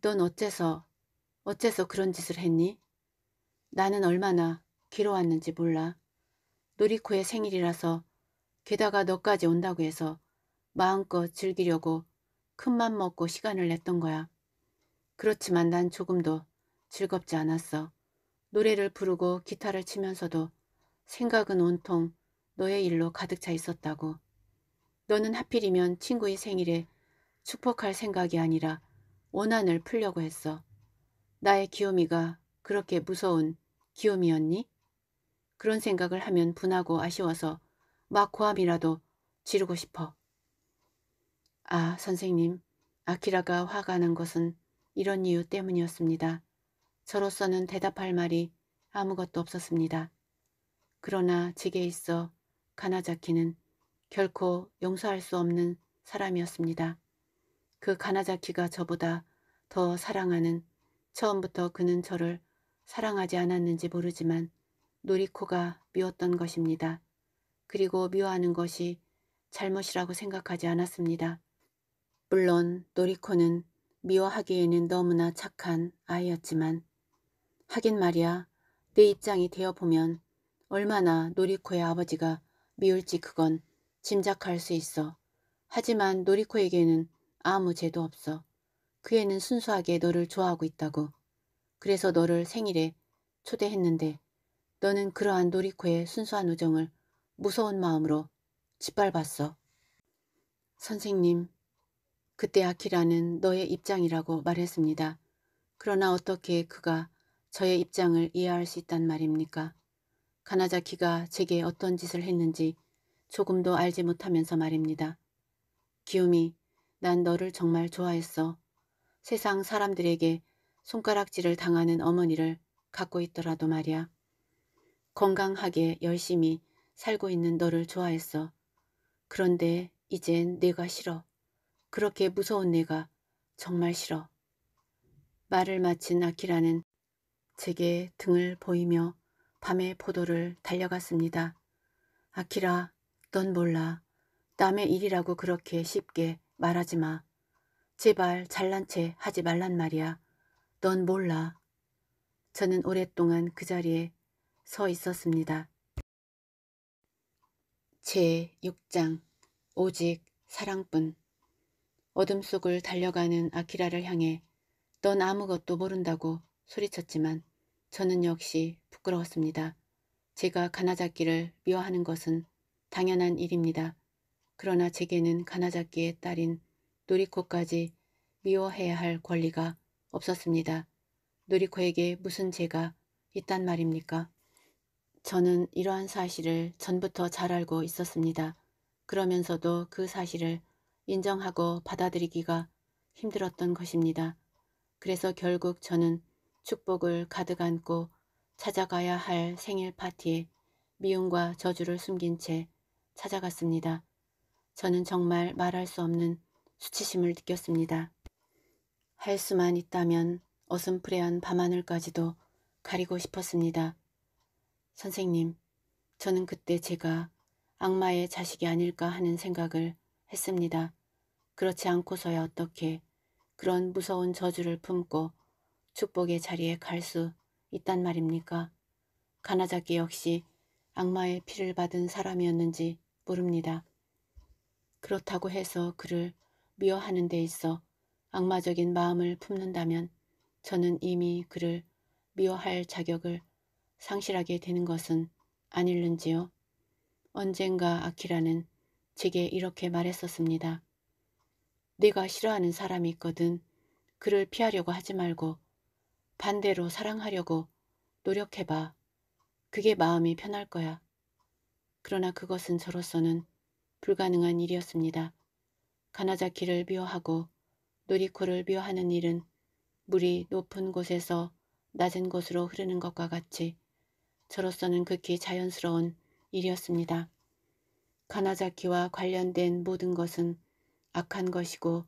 넌 어째서, 어째서 그런 짓을 했니? 나는 얼마나 괴로웠는지 몰라. 노리코의 생일이라서 게다가 너까지 온다고 해서 마음껏 즐기려고 큰 맘 먹고 시간을 냈던 거야. 그렇지만 난 조금도 즐겁지 않았어. 노래를 부르고 기타를 치면서도 생각은 온통 너의 일로 가득 차 있었다고. 너는 하필이면 친구의 생일에 축복할 생각이 아니라 원한을 풀려고 했어. 나의 기요미가 그렇게 무서운 기요미였니 그런 생각을 하면 분하고 아쉬워서 막 고함이라도 지르고 싶어. 아, 선생님. 아키라가 화가 난 것은 이런 이유 때문이었습니다. 저로서는 대답할 말이 아무것도 없었습니다. 그러나 제게 있어 가나자키는 결코 용서할 수 없는 사람이었습니다. 그 가나자키가 저보다 더 사랑하는 처음부터 그는 저를 사랑하지 않았는지 모르지만 노리코가 미웠던 것입니다. 그리고 미워하는 것이 잘못이라고 생각하지 않았습니다. 물론 노리코는 미워하기에는 너무나 착한 아이였지만 하긴 말이야 내 입장이 되어보면 얼마나 노리코의 아버지가 미울지 그건 짐작할 수 있어. 하지만 노리코에게는 아무 죄도 없어. 그 애는 순수하게 너를 좋아하고 있다고. 그래서 너를 생일에 초대했는데 너는 그러한 노리코의 순수한 우정을 무서운 마음으로 짓밟았어. 선생님, 그때 아키라는 너의 입장이라고 말했습니다. 그러나 어떻게 그가 저의 입장을 이해할 수 있단 말입니까? 가나자키가 제게 어떤 짓을 했는지 조금도 알지 못하면서 말입니다. 기욤이, 난 너를 정말 좋아했어. 세상 사람들에게 손가락질을 당하는 어머니를 갖고 있더라도 말이야. 건강하게 열심히 살고 있는 너를 좋아했어. 그런데 이젠 내가 싫어. 그렇게 무서운 내가 정말 싫어. 말을 마친 아키라는 제게 등을 보이며 밤에 포도를 달려갔습니다. 아키라, 넌 몰라. 남의 일이라고 그렇게 쉽게 말하지 마. 제발 잘난 채 하지 말란 말이야. 넌 몰라. 저는 오랫동안 그 자리에 서 있었습니다. 제 6장 오직 사랑뿐 어둠 속을 달려가는 아키라를 향해 넌 아무것도 모른다고 소리쳤지만 저는 역시 부끄러웠습니다. 제가 가나잡기를 미워하는 것은 당연한 일입니다. 그러나 제게는 가나잡기의 딸인 노리코까지 미워해야 할 권리가 없었습니다. 노리코에게 무슨 죄가 있단 말입니까? 저는 이러한 사실을 전부터 잘 알고 있었습니다. 그러면서도 그 사실을 인정하고 받아들이기가 힘들었던 것입니다. 그래서 결국 저는 축복을 가득 안고 찾아가야 할 생일 파티에 미움과 저주를 숨긴 채 찾아갔습니다. 저는 정말 말할 수 없는 수치심을 느꼈습니다. 할 수만 있다면 어슴프레한 밤하늘까지도 가리고 싶었습니다. 선생님, 저는 그때 제가 악마의 자식이 아닐까 하는 생각을 했습니다. 그렇지 않고서야 어떻게 그런 무서운 저주를 품고 축복의 자리에 갈 수 있단 말입니까? 가나자기 역시 악마의 피를 받은 사람이었는지 모릅니다. 그렇다고 해서 그를 미워하는 데 있어 악마적인 마음을 품는다면 저는 이미 그를 미워할 자격을 상실하게 되는 것은 아닐는지요. 언젠가 아키라는 제게 이렇게 말했었습니다. 네가 싫어하는 사람이 있거든 그를 피하려고 하지 말고 반대로 사랑하려고 노력해봐. 그게 마음이 편할 거야. 그러나 그것은 저로서는 불가능한 일이었습니다. 가나자키를 미워하고 노리코를 미워하는 일은 물이 높은 곳에서 낮은 곳으로 흐르는 것과 같이 저로서는 극히 자연스러운 일이었습니다. 가나자키와 관련된 모든 것은 악한 것이고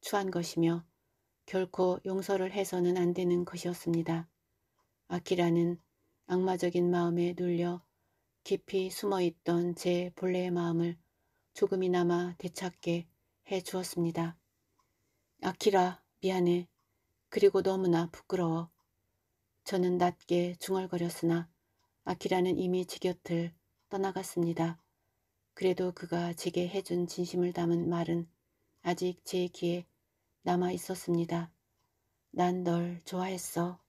추한 것이며 결코 용서를 해서는 안 되는 것이었습니다. 아키라는 악마적인 마음에 눌려 깊이 숨어있던 제 본래의 마음을 조금이나마 되찾게 해주었습니다. 아키라 미안해. 그리고 너무나 부끄러워. 저는 낮게 중얼거렸으나 아키라는 이미 제 곁을 떠나갔습니다. 그래도 그가 제게 해준 진심을 담은 말은 아직 제 귀에 남아 있었습니다. 난 널 좋아했어.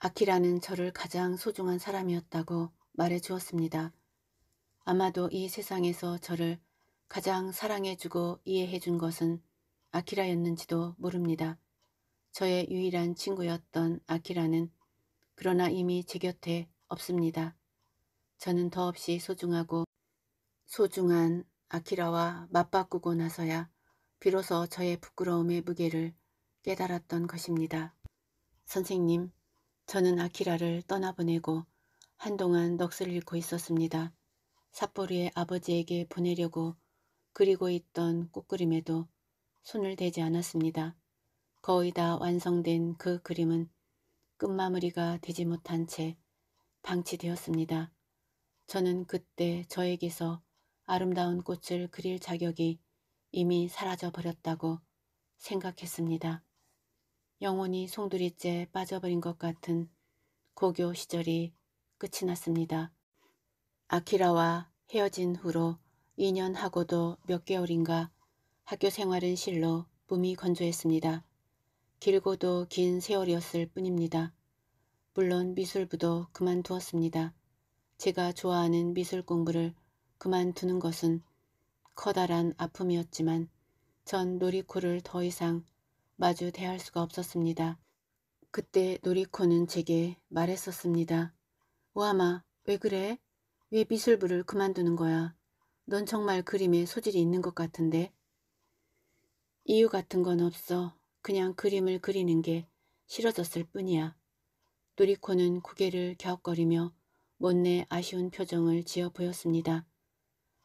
아키라는 저를 가장 소중한 사람이었다고 말해 주었습니다. 아마도 이 세상에서 저를 가장 사랑해주고 이해해준 것은 아키라였는지도 모릅니다. 저의 유일한 친구였던 아키라는 그러나 이미 제 곁에 없습니다. 저는 더없이 소중하고 소중한 아키라와 맞바꾸고 나서야 비로소 저의 부끄러움의 무게를 깨달았던 것입니다. 선생님, 저는 아키라를 떠나보내고 한동안 넋을 잃고 있었습니다. 삿포리의 아버지에게 보내려고 그리고 있던 꽃그림에도 손을 대지 않았습니다. 거의 다 완성된 그 그림은 끝마무리가 되지 못한 채 방치되었습니다. 저는 그때 저에게서 아름다운 꽃을 그릴 자격이 이미 사라져 버렸다고 생각했습니다. 영원히 송두리째 빠져버린 것 같은 고교 시절이 끝이 났습니다. 아키라와 헤어진 후로 2년 하고도 몇 개월인가 학교 생활은 실로 몸이 건조했습니다. 길고도 긴 세월이었을 뿐입니다. 물론 미술부도 그만두었습니다. 제가 좋아하는 미술 공부를 그만두는 것은 커다란 아픔이었지만 전 노리코를 더 이상 마주 대할 수가 없었습니다. 그때 노리코는 제게 말했었습니다. 오하마, 왜 그래? 왜 미술부를 그만두는 거야? 넌 정말 그림에 소질이 있는 것 같은데? 이유 같은 건 없어. 그냥 그림을 그리는 게 싫어졌을 뿐이야. 노리코는 고개를 갸웃거리며 못내 아쉬운 표정을 지어 보였습니다.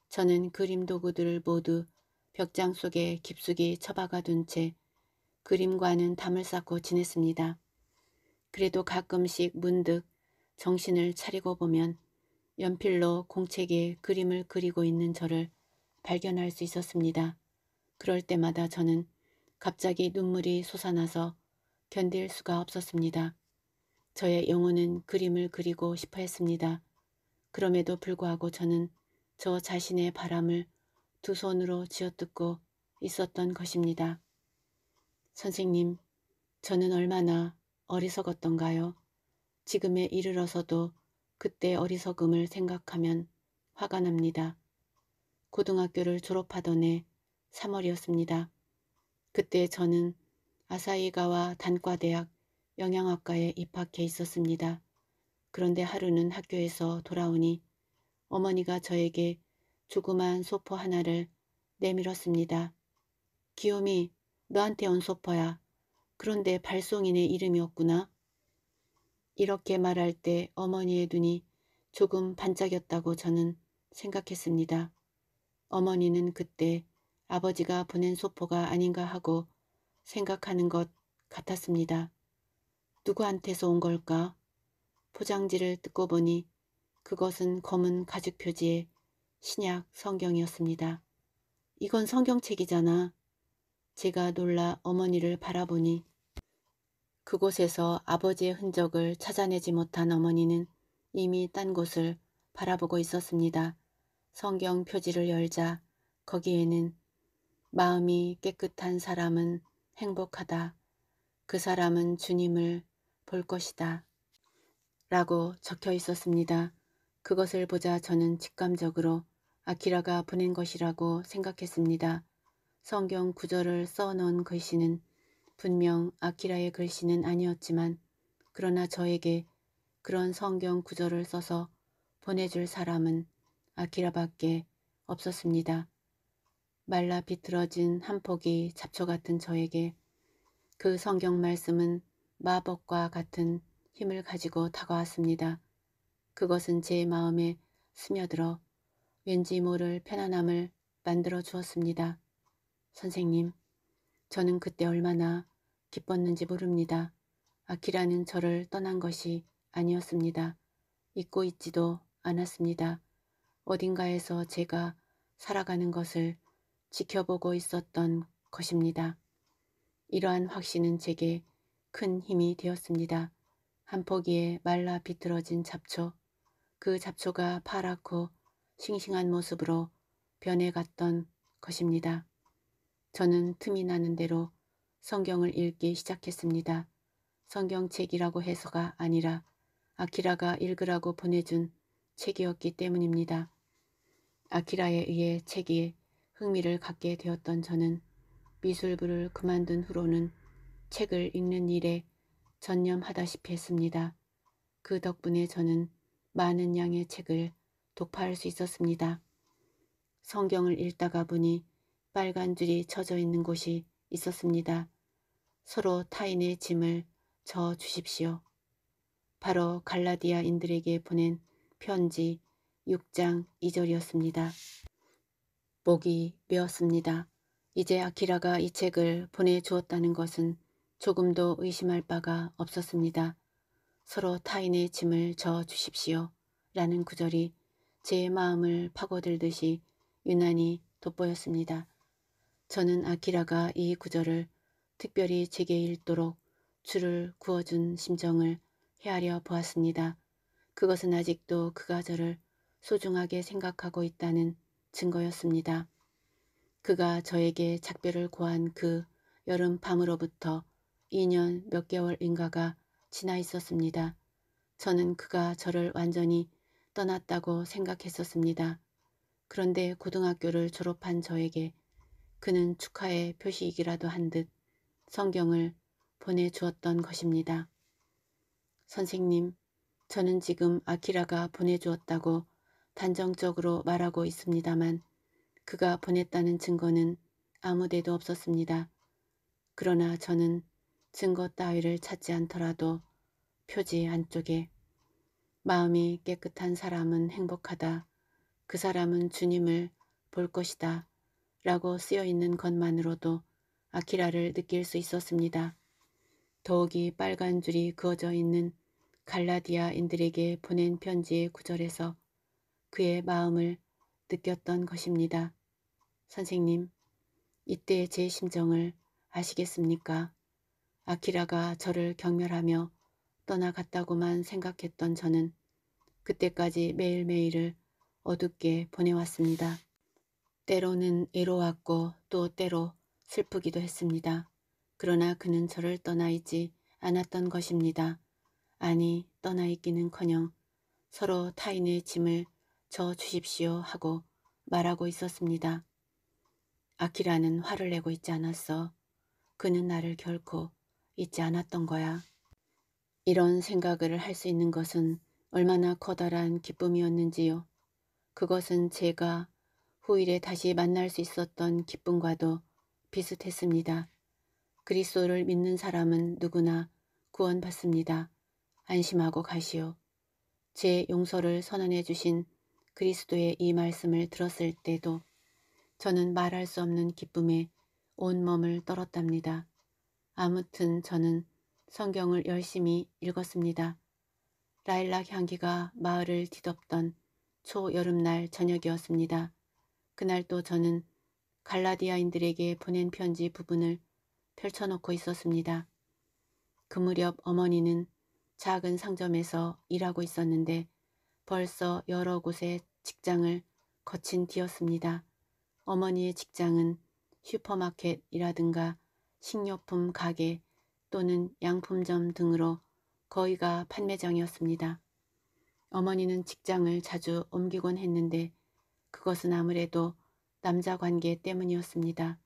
저는 그림 도구들을 모두 벽장 속에 깊숙이 처박아 둔 채 그림과는 담을 쌓고 지냈습니다. 그래도 가끔씩 문득 정신을 차리고 보면 연필로 공책에 그림을 그리고 있는 저를 발견할 수 있었습니다. 그럴 때마다 저는 갑자기 눈물이 솟아나서 견딜 수가 없었습니다. 저의 영혼은 그림을 그리고 싶어 했습니다. 그럼에도 불구하고 저는 저 자신의 바람을 두 손으로 쥐어뜯고 있었던 것입니다. 선생님, 저는 얼마나 어리석었던가요? 지금에 이르러서도 그때 어리석음을 생각하면 화가 납니다. 고등학교를 졸업하던 해 3월이었습니다. 그때 저는 아사히가와 단과대학 영양학과에 입학해 있었습니다. 그런데 하루는 학교에서 돌아오니 어머니가 저에게 조그만 소포 하나를 내밀었습니다. 기욤이 너한테 온 소포야. 그런데 발송인의 이름이었구나. 이렇게 말할 때 어머니의 눈이 조금 반짝였다고 저는 생각했습니다. 어머니는 그때 아버지가 보낸 소포가 아닌가 하고 생각하는 것 같았습니다. 누구한테서 온 걸까? 포장지를 뜯고 보니 그것은 검은 가죽 표지의 신약 성경이었습니다. 이건 성경책이잖아. 제가 놀라 어머니를 바라보니 그곳에서 아버지의 흔적을 찾아내지 못한 어머니는 이미 딴 곳을 바라보고 있었습니다. 성경 표지를 열자 거기에는 마음이 깨끗한 사람은 행복하다. 그 사람은 주님을 볼 것이다. 라고 적혀 있었습니다. 그것을 보자 저는 직감적으로 아키라가 보낸 것이라고 생각했습니다. 성경 구절을 써놓은 글씨는 분명 아키라의 글씨는 아니었지만 그러나 저에게 그런 성경 구절을 써서 보내줄 사람은 아키라밖에 없었습니다. 말라 비틀어진 한 폭이 잡초 같은 저에게 그 성경 말씀은 마법과 같은 힘을 가지고 다가왔습니다. 그것은 제 마음에 스며들어 왠지 모를 편안함을 만들어 주었습니다. 선생님, 저는 그때 얼마나 기뻤는지 모릅니다. 아키라는 저를 떠난 것이 아니었습니다. 잊고 있지도 않았습니다. 어딘가에서 제가 살아가는 것을 지켜보고 있었던 것입니다. 이러한 확신은 제게 큰 힘이 되었습니다. 한 포기에 말라 비틀어진 잡초, 그 잡초가 파랗고 싱싱한 모습으로 변해갔던 것입니다. 저는 틈이 나는 대로 성경을 읽기 시작했습니다. 성경책이라고 해서가 아니라 아키라가 읽으라고 보내준 책이었기 때문입니다. 아키라에 의해 책이 흥미를 갖게 되었던 저는 미술부를 그만둔 후로는 책을 읽는 일에 전념하다시피 했습니다. 그 덕분에 저는 많은 양의 책을 독파할 수 있었습니다. 성경을 읽다가 보니 빨간 줄이 쳐져 있는 곳이 있었습니다. 서로 타인의 짐을 져 주십시오. 바로 갈라디아인들에게 보낸 편지 6장 2절이었습니다. 목이 메었습니다. 이제 아키라가 이 책을 보내주었다는 것은 조금도 의심할 바가 없었습니다. 서로 타인의 짐을 져 주십시오. 라는 구절이 제 마음을 파고들듯이 유난히 돋보였습니다. 저는 아키라가 이 구절을 특별히 제게 읽도록 줄을 구워준 심정을 헤아려 보았습니다. 그것은 아직도 그가 저를 소중하게 생각하고 있다는 증거였습니다. 그가 저에게 작별을 고한 그 여름 밤으로부터 2년 몇 개월인가가 지나 있었습니다. 저는 그가 저를 완전히 떠났다고 생각했었습니다. 그런데 고등학교를 졸업한 저에게 그는 축하의 표시이기라도 한 듯 성경을 보내주었던 것입니다. 선생님, 저는 지금 아키라가 보내주었다고 단정적으로 말하고 있습니다만 그가 보냈다는 증거는 아무데도 없었습니다. 그러나 저는 증거 따위를 찾지 않더라도 표지 안쪽에 마음이 깨끗한 사람은 행복하다. 그 사람은 주님을 볼 것이다. 라고 쓰여 있는 것만으로도 아키라를 느낄 수 있었습니다. 더욱이 빨간 줄이 그어져 있는 갈라디아인들에게 보낸 편지의 구절에서 그의 마음을 느꼈던 것입니다. 선생님, 이때 제 심정을 아시겠습니까? 아키라가 저를 경멸하며 떠나갔다고만 생각했던 저는 그때까지 매일매일을 어둡게 보내왔습니다. 때로는 애로웠고 또 때로 슬프기도 했습니다. 그러나 그는 저를 떠나 있지 않았던 것입니다. 아니 떠나 있기는커녕 서로 타인의 짐을 저 주십시오 하고 말하고 있었습니다. 아키라는 화를 내고 있지 않았어. 그는 나를 결코 있지 않았던 거야. 이런 생각을 할 수 있는 것은 얼마나 커다란 기쁨이었는지요. 그것은 제가 후일에 다시 만날 수 있었던 기쁨과도 비슷했습니다. 그리스도를 믿는 사람은 누구나 구원받습니다. 안심하고 가시오. 제 용서를 선언해 주신 그리스도의 이 말씀을 들었을 때도 저는 말할 수 없는 기쁨에 온몸을 떨었답니다. 아무튼 저는 성경을 열심히 읽었습니다. 라일락 향기가 마을을 뒤덮던 초여름날 저녁이었습니다. 그날 도 저는 갈라디아인들에게 보낸 편지 부분을 펼쳐놓고 있었습니다. 그 무렵 어머니는 작은 상점에서 일하고 있었는데 벌써 여러 곳에 직장을 거친 뒤였습니다. 어머니의 직장은 슈퍼마켓이라든가 식료품 가게 또는 양품점 등으로 거의가 판매장이었습니다. 어머니는 직장을 자주 옮기곤 했는데 그것은 아무래도 남자 관계 때문이었습니다.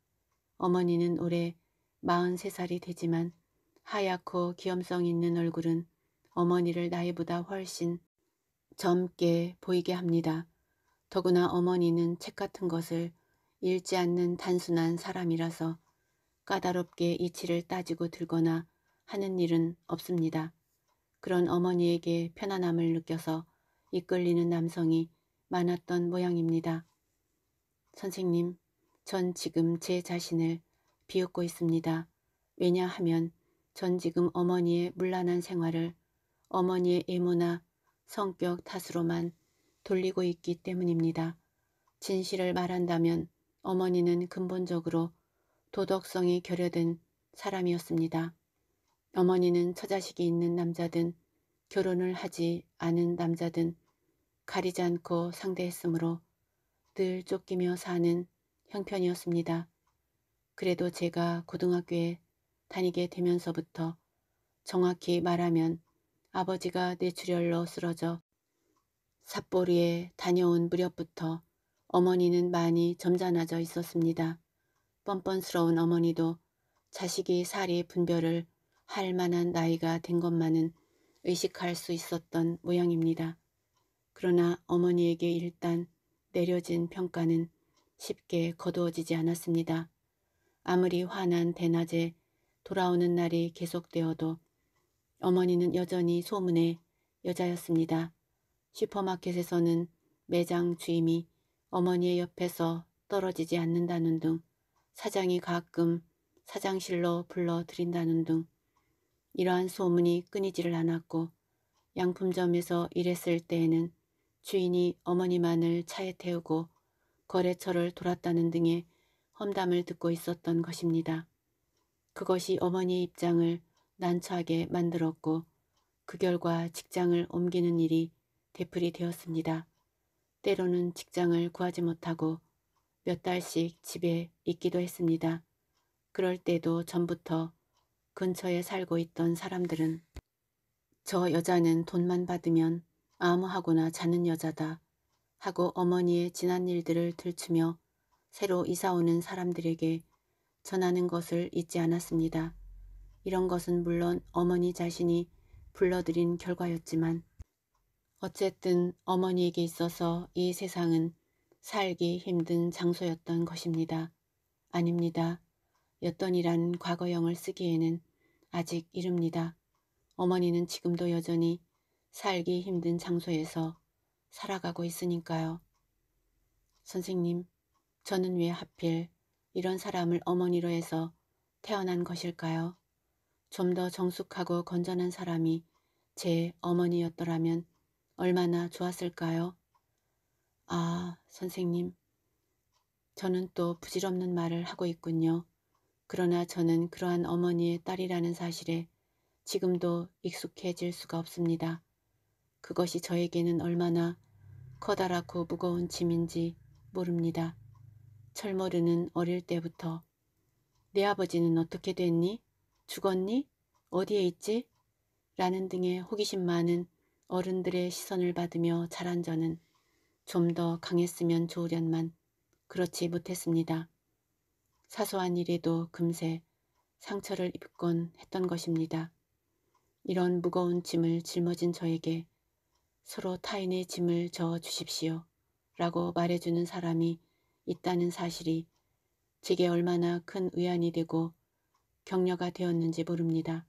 어머니는 올해 43살이 되지만 하얗고 귀염성 있는 얼굴은 어머니를 나이보다 훨씬 젊게 보이게 합니다. 더구나 어머니는 책 같은 것을 읽지 않는 단순한 사람이라서 까다롭게 이치를 따지고 들거나 하는 일은 없습니다. 그런 어머니에게 편안함을 느껴서 이끌리는 남성이 많았던 모양입니다. 선생님, 전 지금 제 자신을 비웃고 있습니다. 왜냐하면 전 지금 어머니의 물란한 생활을 어머니의 애모나 성격 탓으로만 돌리고 있기 때문입니다. 진실을 말한다면 어머니는 근본적으로 도덕성이 결여된 사람이었습니다. 어머니는 처자식이 있는 남자든 결혼을 하지 않은 남자든 가리지 않고 상대했으므로 늘 쫓기며 사는 형편이었습니다. 그래도 제가 고등학교에 다니게 되면서부터 정확히 말하면 아버지가 뇌출혈로 쓰러져 삿포리에 다녀온 무렵부터 어머니는 많이 점잖아져 있었습니다. 뻔뻔스러운 어머니도 자식이 살이 분별을 할 만한 나이가 된 것만은 의식할 수 있었던 모양입니다. 그러나 어머니에게 일단 내려진 평가는 쉽게 거두어지지 않았습니다. 아무리 화난 대낮에 돌아오는 날이 계속되어도 어머니는 여전히 소문의 여자였습니다. 슈퍼마켓에서는 매장 주임이 어머니의 옆에서 떨어지지 않는다는 등 사장이 가끔 사장실로 불러들인다는 등 이러한 소문이 끊이지를 않았고 양품점에서 일했을 때에는 주인이 어머니만을 차에 태우고 거래처를 돌았다는 등의 험담을 듣고 있었던 것입니다. 그것이 어머니의 입장을 난처하게 만들었고 그 결과 직장을 옮기는 일이 되풀이 되었습니다. 때로는 직장을 구하지 못하고 몇 달씩 집에 있기도 했습니다. 그럴 때도 전부터 근처에 살고 있던 사람들은 저 여자는 돈만 받으면 아무하고나 자는 여자다 하고 어머니의 지난 일들을 들추며 새로 이사오는 사람들에게 전하는 것을 잊지 않았습니다. 이런 것은 물론 어머니 자신이 불러들인 결과였지만 어쨌든 어머니에게 있어서 이 세상은 살기 힘든 장소였던 것입니다. 아닙니다. 였던이란 과거형을 쓰기에는 아직 이릅니다. 어머니는 지금도 여전히 살기 힘든 장소에서 살아가고 있으니까요. 선생님, 저는 왜 하필 이런 사람을 어머니로 해서 태어난 것일까요? 좀 더 정숙하고 건전한 사람이 제 어머니였더라면 얼마나 좋았을까요? 아, 선생님. 저는 또 부질없는 말을 하고 있군요. 그러나 저는 그러한 어머니의 딸이라는 사실에 지금도 익숙해질 수가 없습니다. 그것이 저에게는 얼마나 커다랗고 무거운 짐인지 모릅니다. 철모르는 어릴 때부터 내 아버지는 어떻게 됐니? 죽었니? 어디에 있지? 라는 등의 호기심 많은 어른들의 시선을 받으며 자란 저는 좀더 강했으면 좋으련만 그렇지 못했습니다. 사소한 일에도 금세 상처를 입곤 했던 것입니다. 이런 무거운 짐을 짊어진 저에게 서로 타인의 짐을 저어 주십시오 라고 말해주는 사람이 있다는 사실이 제게 얼마나 큰 의안이 되고 격려가 되었는지 모릅니다.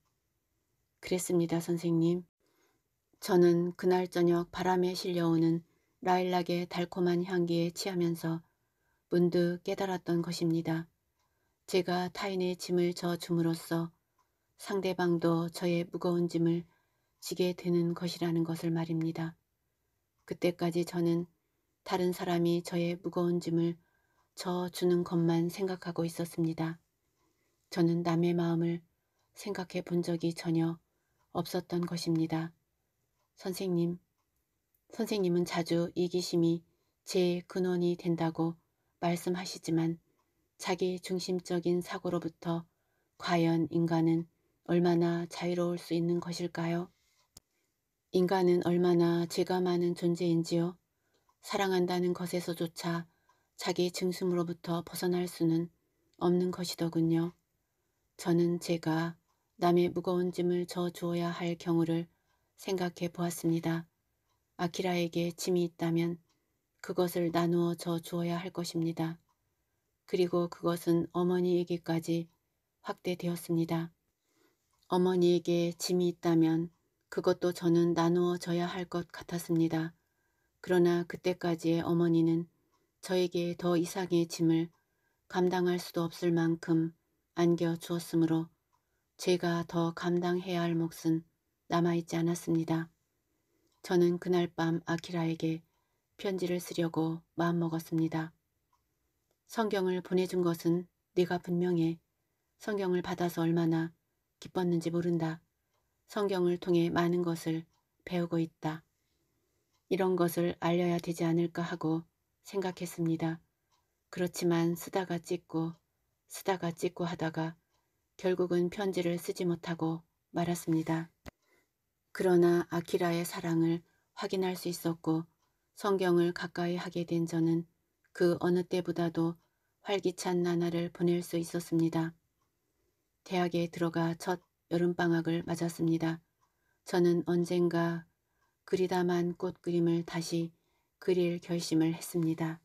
그랬습니다, 선생님. 저는 그날 저녁 바람에 실려오는 라일락의 달콤한 향기에 취하면서 문득 깨달았던 것입니다. 제가 타인의 짐을 져줌으로써 상대방도 저의 무거운 짐을 지게 되는 것이라는 것을 말입니다. 그때까지 저는 다른 사람이 저의 무거운 짐을 져주는 것만 생각하고 있었습니다. 저는 남의 마음을 생각해 본 적이 전혀 없었던 것입니다. 선생님, 선생님은 자주 이기심이 제 근원이 된다고 말씀하시지만 자기 중심적인 사고로부터 과연 인간은 얼마나 자유로울 수 있는 것일까요? 인간은 얼마나 죄가 많은 존재인지요. 사랑한다는 것에서조차 자기 증심으로부터 벗어날 수는 없는 것이더군요. 저는 제가 남의 무거운 짐을 져주어야 할 경우를 생각해 보았습니다. 아키라에게 짐이 있다면 그것을 나누어 져 주어야 할 것입니다. 그리고 그것은 어머니에게까지 확대되었습니다. 어머니에게 짐이 있다면 그것도 저는 나누어 져야 할 것 같았습니다. 그러나 그때까지의 어머니는 저에게 더 이상의 짐을 감당할 수도 없을 만큼 안겨 주었으므로 제가 더 감당해야 할 몫은 남아있지 않았습니다. 저는 그날 밤 아키라에게 편지를 쓰려고 마음먹었습니다. 성경을 보내준 것은 네가 분명해. 성경을 받아서 얼마나 기뻤는지 모른다. 성경을 통해 많은 것을 배우고 있다. 이런 것을 알려야 되지 않을까 하고 생각했습니다. 그렇지만 쓰다가 찢고 쓰다가 찢고 하다가 결국은 편지를 쓰지 못하고 말았습니다. 그러나 아키라의 사랑을 확인할 수 있었고 성경을 가까이 하게 된 저는 그 어느 때보다도 활기찬 나날을 보낼 수 있었습니다. 대학에 들어가 첫 여름방학을 맞았습니다. 저는 언젠가 그리다만 꽃 그림을 다시 그릴 결심을 했습니다.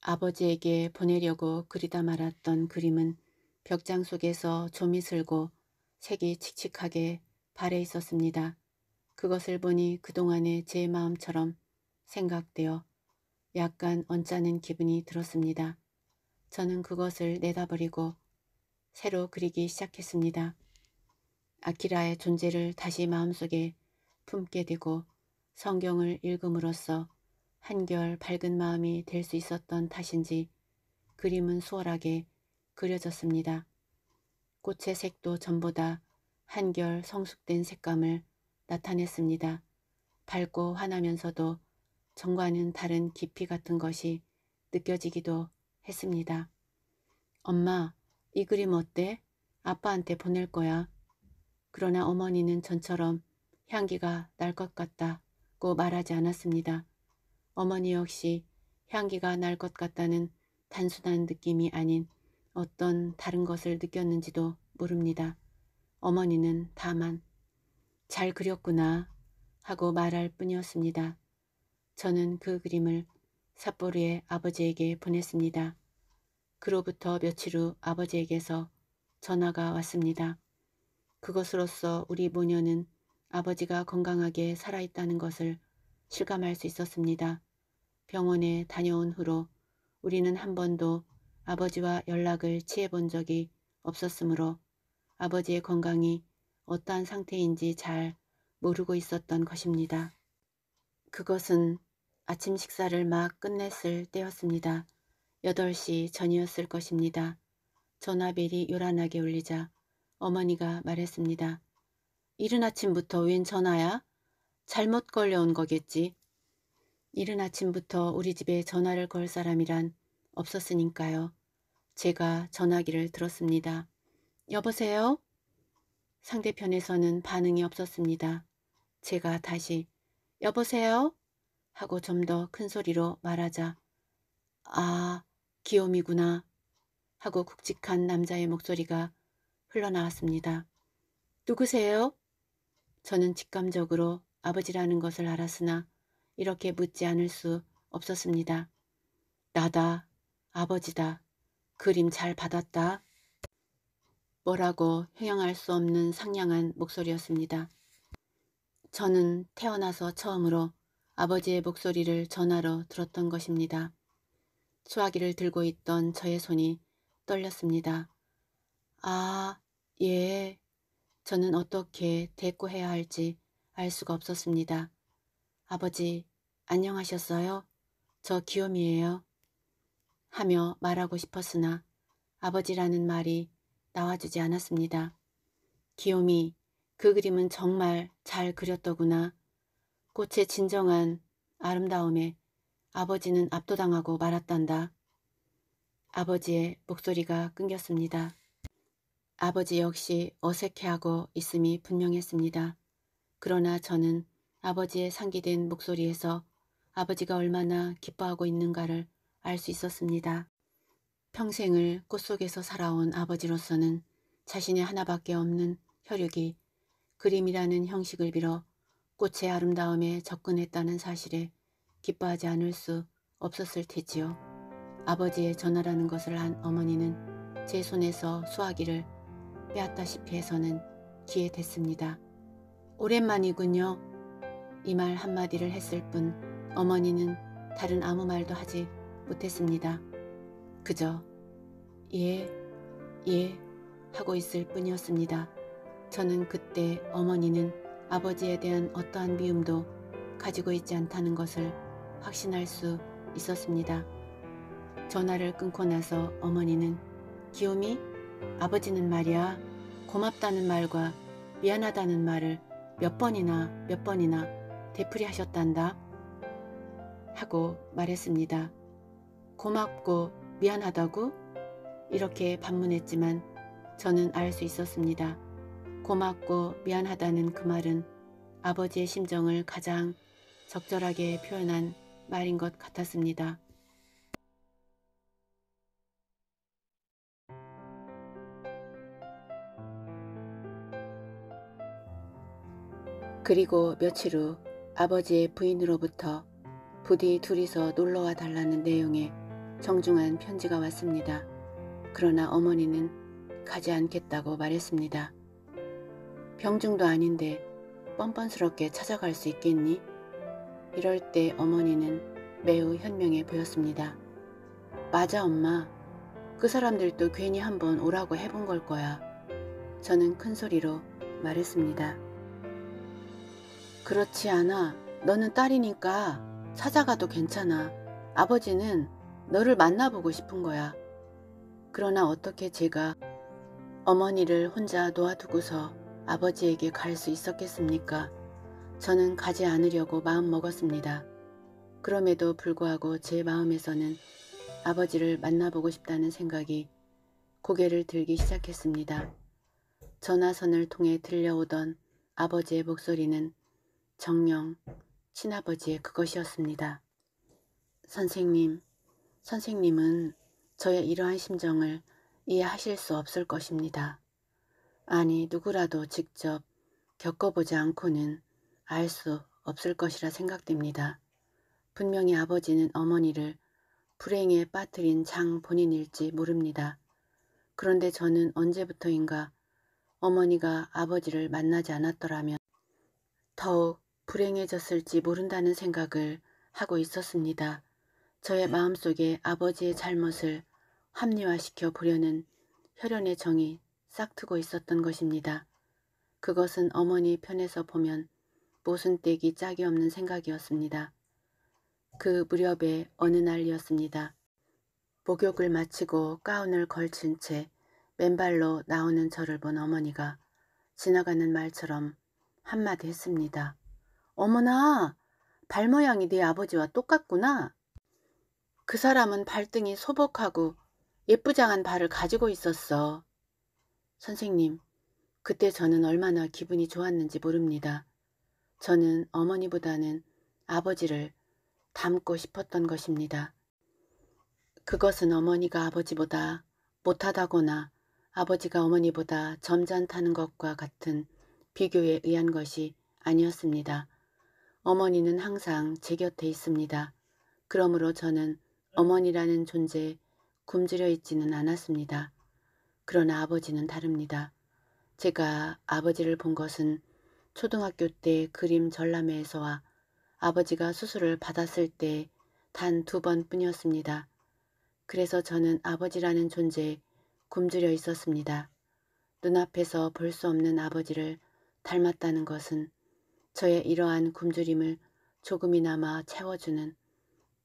아버지에게 보내려고 그리다 말았던 그림은 벽장 속에서 조미 슬고 색이 칙칙하게 발해 있었습니다. 그것을 보니 그동안의 제 마음처럼 생각되어 약간 언짢은 기분이 들었습니다. 저는 그것을 내다버리고 새로 그리기 시작했습니다. 아키라의 존재를 다시 마음속에 품게 되고 성경을 읽음으로써 한결 밝은 마음이 될 수 있었던 탓인지 그림은 수월하게 그려졌습니다. 꽃의 색도 전보다 한결 성숙된 색감을 나타냈습니다. 밝고 환하면서도 정과는 다른 깊이 같은 것이 느껴지기도 했습니다. 엄마, 이 그림 어때? 아빠한테 보낼 거야. 그러나 어머니는 전처럼 향기가 날 것 같다고 말하지 않았습니다. 어머니 역시 향기가 날 것 같다는 단순한 느낌이 아닌 어떤 다른 것을 느꼈는지도 모릅니다. 어머니는 다만 잘 그렸구나 하고 말할 뿐이었습니다. 저는 그 그림을 삿포로의 아버지에게 보냈습니다. 그로부터 며칠 후 아버지에게서 전화가 왔습니다. 그것으로써 우리 모녀는 아버지가 건강하게 살아있다는 것을 실감할 수 있었습니다. 병원에 다녀온 후로 우리는 한 번도 아버지와 연락을 취해본 적이 없었으므로 아버지의 건강이 어떠한 상태인지 잘 모르고 있었던 것입니다. 그것은 아침 식사를 막 끝냈을 때였습니다. 8시 전이었을 것입니다. 전화벨이 요란하게 울리자 어머니가 말했습니다. 이른 아침부터 웬 전화야? 잘못 걸려온 거겠지. 이른 아침부터 우리 집에 전화를 걸 사람이란 없었으니까요. 제가 전화기를 들었습니다. 여보세요? 상대편에서는 반응이 없었습니다. 제가 다시 여보세요? 하고 좀 더 큰 소리로 말하자 아, 기요미구나 하고 굵직한 남자의 목소리가 흘러나왔습니다. 누구세요? 저는 직감적으로 아버지라는 것을 알았으나 이렇게 묻지 않을 수 없었습니다. 나다. 아버지다. 그림 잘 받았다. 뭐라고 형용할수 없는 상냥한 목소리였습니다. 저는 태어나서 처음으로 아버지의 목소리를 전화로 들었던 것입니다. 수화기를 들고 있던 저의 손이 떨렸습니다. 아, 예. 저는 어떻게 대꾸해야 할지 알 수가 없었습니다. 아버지, 안녕하셨어요? 저 기욤이에요. 하며 말하고 싶었으나 아버지라는 말이 나와주지 않았습니다. 기욤이 그 그림은 정말 잘 그렸더구나. 꽃의 진정한 아름다움에 아버지는 압도당하고 말았단다. 아버지의 목소리가 끊겼습니다. 아버지 역시 어색해하고 있음이 분명했습니다. 그러나 저는 아버지의 상기된 목소리에서 아버지가 얼마나 기뻐하고 있는가를 알 수 있었습니다. 평생을 꽃속에서 살아온 아버지로서는 자신의 하나밖에 없는 혈육이 그림이라는 형식을 빌어 꽃의 아름다움에 접근했다는 사실에 기뻐하지 않을 수 없었을 테지요. 아버지의 전화라는 것을 한 어머니는 제 손에서 수화기를 빼앗다시피 해서는 귀에 댔습니다. 오랜만이군요. 이 말 한마디를 했을 뿐 어머니는 다른 아무 말도 하지 못했습니다. 그저 예, 예 하고 있을 뿐이었습니다. 저는 그때 어머니는 아버지에 대한 어떠한 미움도 가지고 있지 않다는 것을 확신할 수 있었습니다. 전화를 끊고 나서 어머니는 기욤이 아버지는 말이야 고맙다는 말과 미안하다는 말을 몇 번이나 몇 번이나 되풀이하셨단다 하고 말했습니다. 고맙고 미안하다고? 이렇게 반문했지만 저는 알 수 있었습니다. 고맙고 미안하다는 그 말은 아버지의 심정을 가장 적절하게 표현한 말인 것 같았습니다. 그리고 며칠 후 아버지의 부인으로부터 부디 둘이서 놀러와 달라는 내용의 정중한 편지가 왔습니다. 그러나 어머니는 가지 않겠다고 말했습니다. 병중도 아닌데 뻔뻔스럽게 찾아갈 수 있겠니? 이럴 때 어머니는 매우 현명해 보였습니다. 맞아 엄마. 그 사람들도 괜히 한번 오라고 해본 걸 거야. 저는 큰 소리로 말했습니다. 그렇지 않아. 너는 딸이니까 찾아가도 괜찮아. 아버지는 너를 만나보고 싶은 거야. 그러나 어떻게 제가 어머니를 혼자 놓아두고서 아버지에게 갈 수 있었겠습니까? 저는 가지 않으려고 마음먹었습니다. 그럼에도 불구하고 제 마음에서는 아버지를 만나보고 싶다는 생각이 고개를 들기 시작했습니다. 전화선을 통해 들려오던 아버지의 목소리는 정령 친아버지의 그것이었습니다. 선생님, 선생님은 저의 이러한 심정을 이해하실 수 없을 것입니다. 아니 누구라도 직접 겪어보지 않고는 알 수 없을 것이라 생각됩니다. 분명히 아버지는 어머니를 불행에 빠뜨린 장 본인일지 모릅니다. 그런데 저는 언제부터인가 어머니가 아버지를 만나지 않았더라면 더욱 불행해졌을지 모른다는 생각을 하고 있었습니다. 저의 마음속에 아버지의 잘못을 합리화시켜 보려는 혈연의 정이 싹트고 있었던 것입니다. 그것은 어머니 편에서 보면 모순떼기 짝이 없는 생각이었습니다. 그 무렵의 어느 날이었습니다. 목욕을 마치고 가운을 걸친 채 맨발로 나오는 저를 본 어머니가 지나가는 말처럼 한마디 했습니다. 어머나! 발 모양이 네 아버지와 똑같구나! 그 사람은 발등이 소복하고 예쁘장한 발을 가지고 있었어. 선생님, 그때 저는 얼마나 기분이 좋았는지 모릅니다. 저는 어머니보다는 아버지를 닮고 싶었던 것입니다. 그것은 어머니가 아버지보다 못하다거나 아버지가 어머니보다 점잖다는 것과 같은 비교에 의한 것이 아니었습니다. 어머니는 항상 제 곁에 있습니다. 그러므로 저는 어머니라는 존재에 굶주려 있지는 않았습니다. 그러나 아버지는 다릅니다. 제가 아버지를 본 것은 초등학교 때 그림 전람회에서와 아버지가 수술을 받았을 때 단 두 번뿐이었습니다. 그래서 저는 아버지라는 존재에 굶주려 있었습니다. 눈앞에서 볼 수 없는 아버지를 닮았다는 것은 저의 이러한 굶주림을 조금이나마 채워주는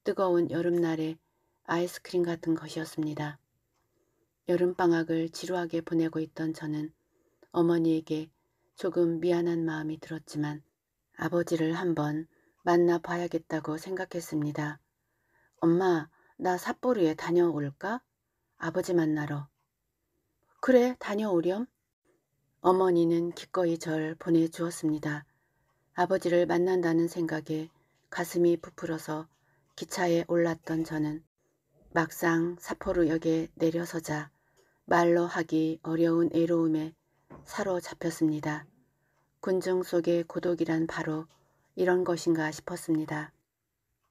뜨거운 여름날의 아이스크림 같은 것이었습니다. 여름방학을 지루하게 보내고 있던 저는 어머니에게 조금 미안한 마음이 들었지만 아버지를 한번 만나봐야겠다고 생각했습니다. 엄마, 나 삿포로에 다녀올까? 아버지 만나러. 그래, 다녀오렴. 어머니는 기꺼이 절 보내주었습니다. 아버지를 만난다는 생각에 가슴이 부풀어서 기차에 올랐던 저는 막상 사포로역에 내려서자 말로 하기 어려운 애로움에 사로잡혔습니다. 군중 속의 고독이란 바로 이런 것인가 싶었습니다.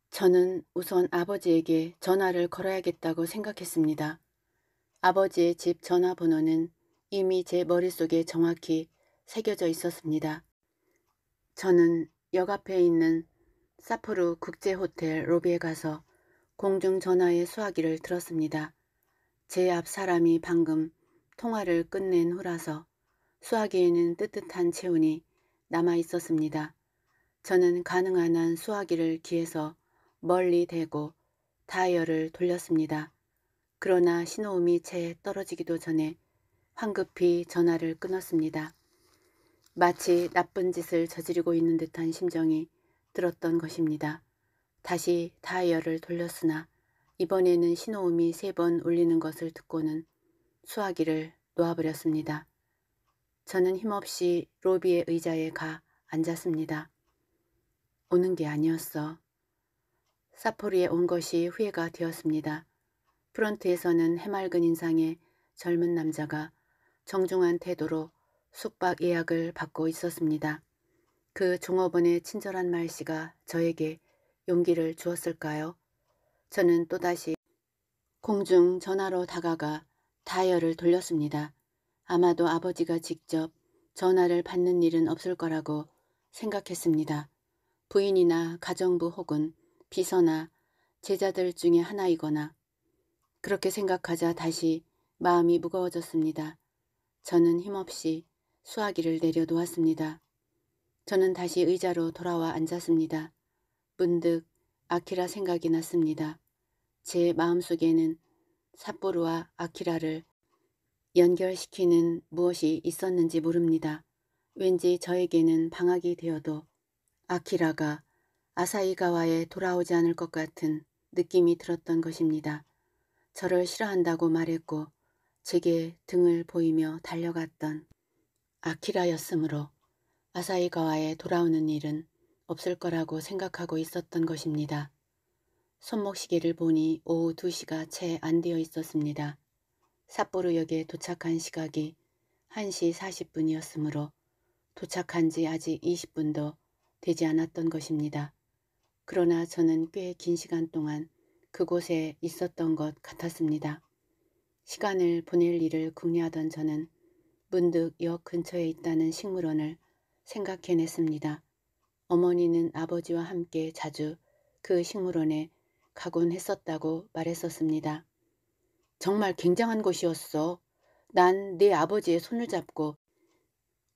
저는 우선 아버지에게 전화를 걸어야겠다고 생각했습니다. 아버지의 집 전화번호는 이미 제 머릿속에 정확히 새겨져 있었습니다. 저는 역 앞에 있는 사포르 국제호텔 로비에 가서 공중전화의 수화기를 들었습니다. 제 앞 사람이 방금 통화를 끝낸 후라서 수화기에는 뜨뜻한 체온이 남아 있었습니다. 저는 가능한 한 수화기를 기에서 멀리 대고 다이얼을 돌렸습니다. 그러나 신호음이 채 떨어지기도 전에 황급히 전화를 끊었습니다. 마치 나쁜 짓을 저지르고 있는 듯한 심정이 들었던 것입니다. 다시 다이얼을 돌렸으나 이번에는 신호음이 세 번 울리는 것을 듣고는 수화기를 놓아버렸습니다. 저는 힘없이 로비의 의자에 가 앉았습니다. 오는 게 아니었어. 사포리에 온 것이 후회가 되었습니다. 프런트에서는 해맑은 인상의 젊은 남자가 정중한 태도로 숙박 예약을 받고 있었습니다. 그 종업원의 친절한 말씨가 저에게 용기를 주었을까요? 저는 또다시 공중 전화로 다가가 다이얼을 돌렸습니다. 아마도 아버지가 직접 전화를 받는 일은 없을 거라고 생각했습니다. 부인이나 가정부 혹은 비서나 제자들 중에 하나이거나 그렇게 생각하자 다시 마음이 무거워졌습니다. 저는 힘없이 수화기를 내려놓았습니다. 저는 다시 의자로 돌아와 앉았습니다. 문득 아키라 생각이 났습니다. 제 마음속에는 삿포로와 아키라를 연결시키는 무엇이 있었는지 모릅니다. 왠지 저에게는 방학이 되어도 아키라가 아사이가와에 돌아오지 않을 것 같은 느낌이 들었던 것입니다. 저를 싫어한다고 말했고 제게 등을 보이며 달려갔던 아키라였으므로 아사히가와에 돌아오는 일은 없을 거라고 생각하고 있었던 것입니다. 손목 시계를 보니 오후 2시가 채 안 되어 있었습니다. 삿포로역에 도착한 시각이 1시 40분이었으므로 도착한 지 아직 20분도 되지 않았던 것입니다. 그러나 저는 꽤 긴 시간 동안 그곳에 있었던 것 같았습니다. 시간을 보낼 일을 궁리하던 저는 문득 역 근처에 있다는 식물원을 생각해냈습니다. 어머니는 아버지와 함께 자주 그 식물원에 가곤 했었다고 말했었습니다. 정말 굉장한 곳이었어. 난 네 아버지의 손을 잡고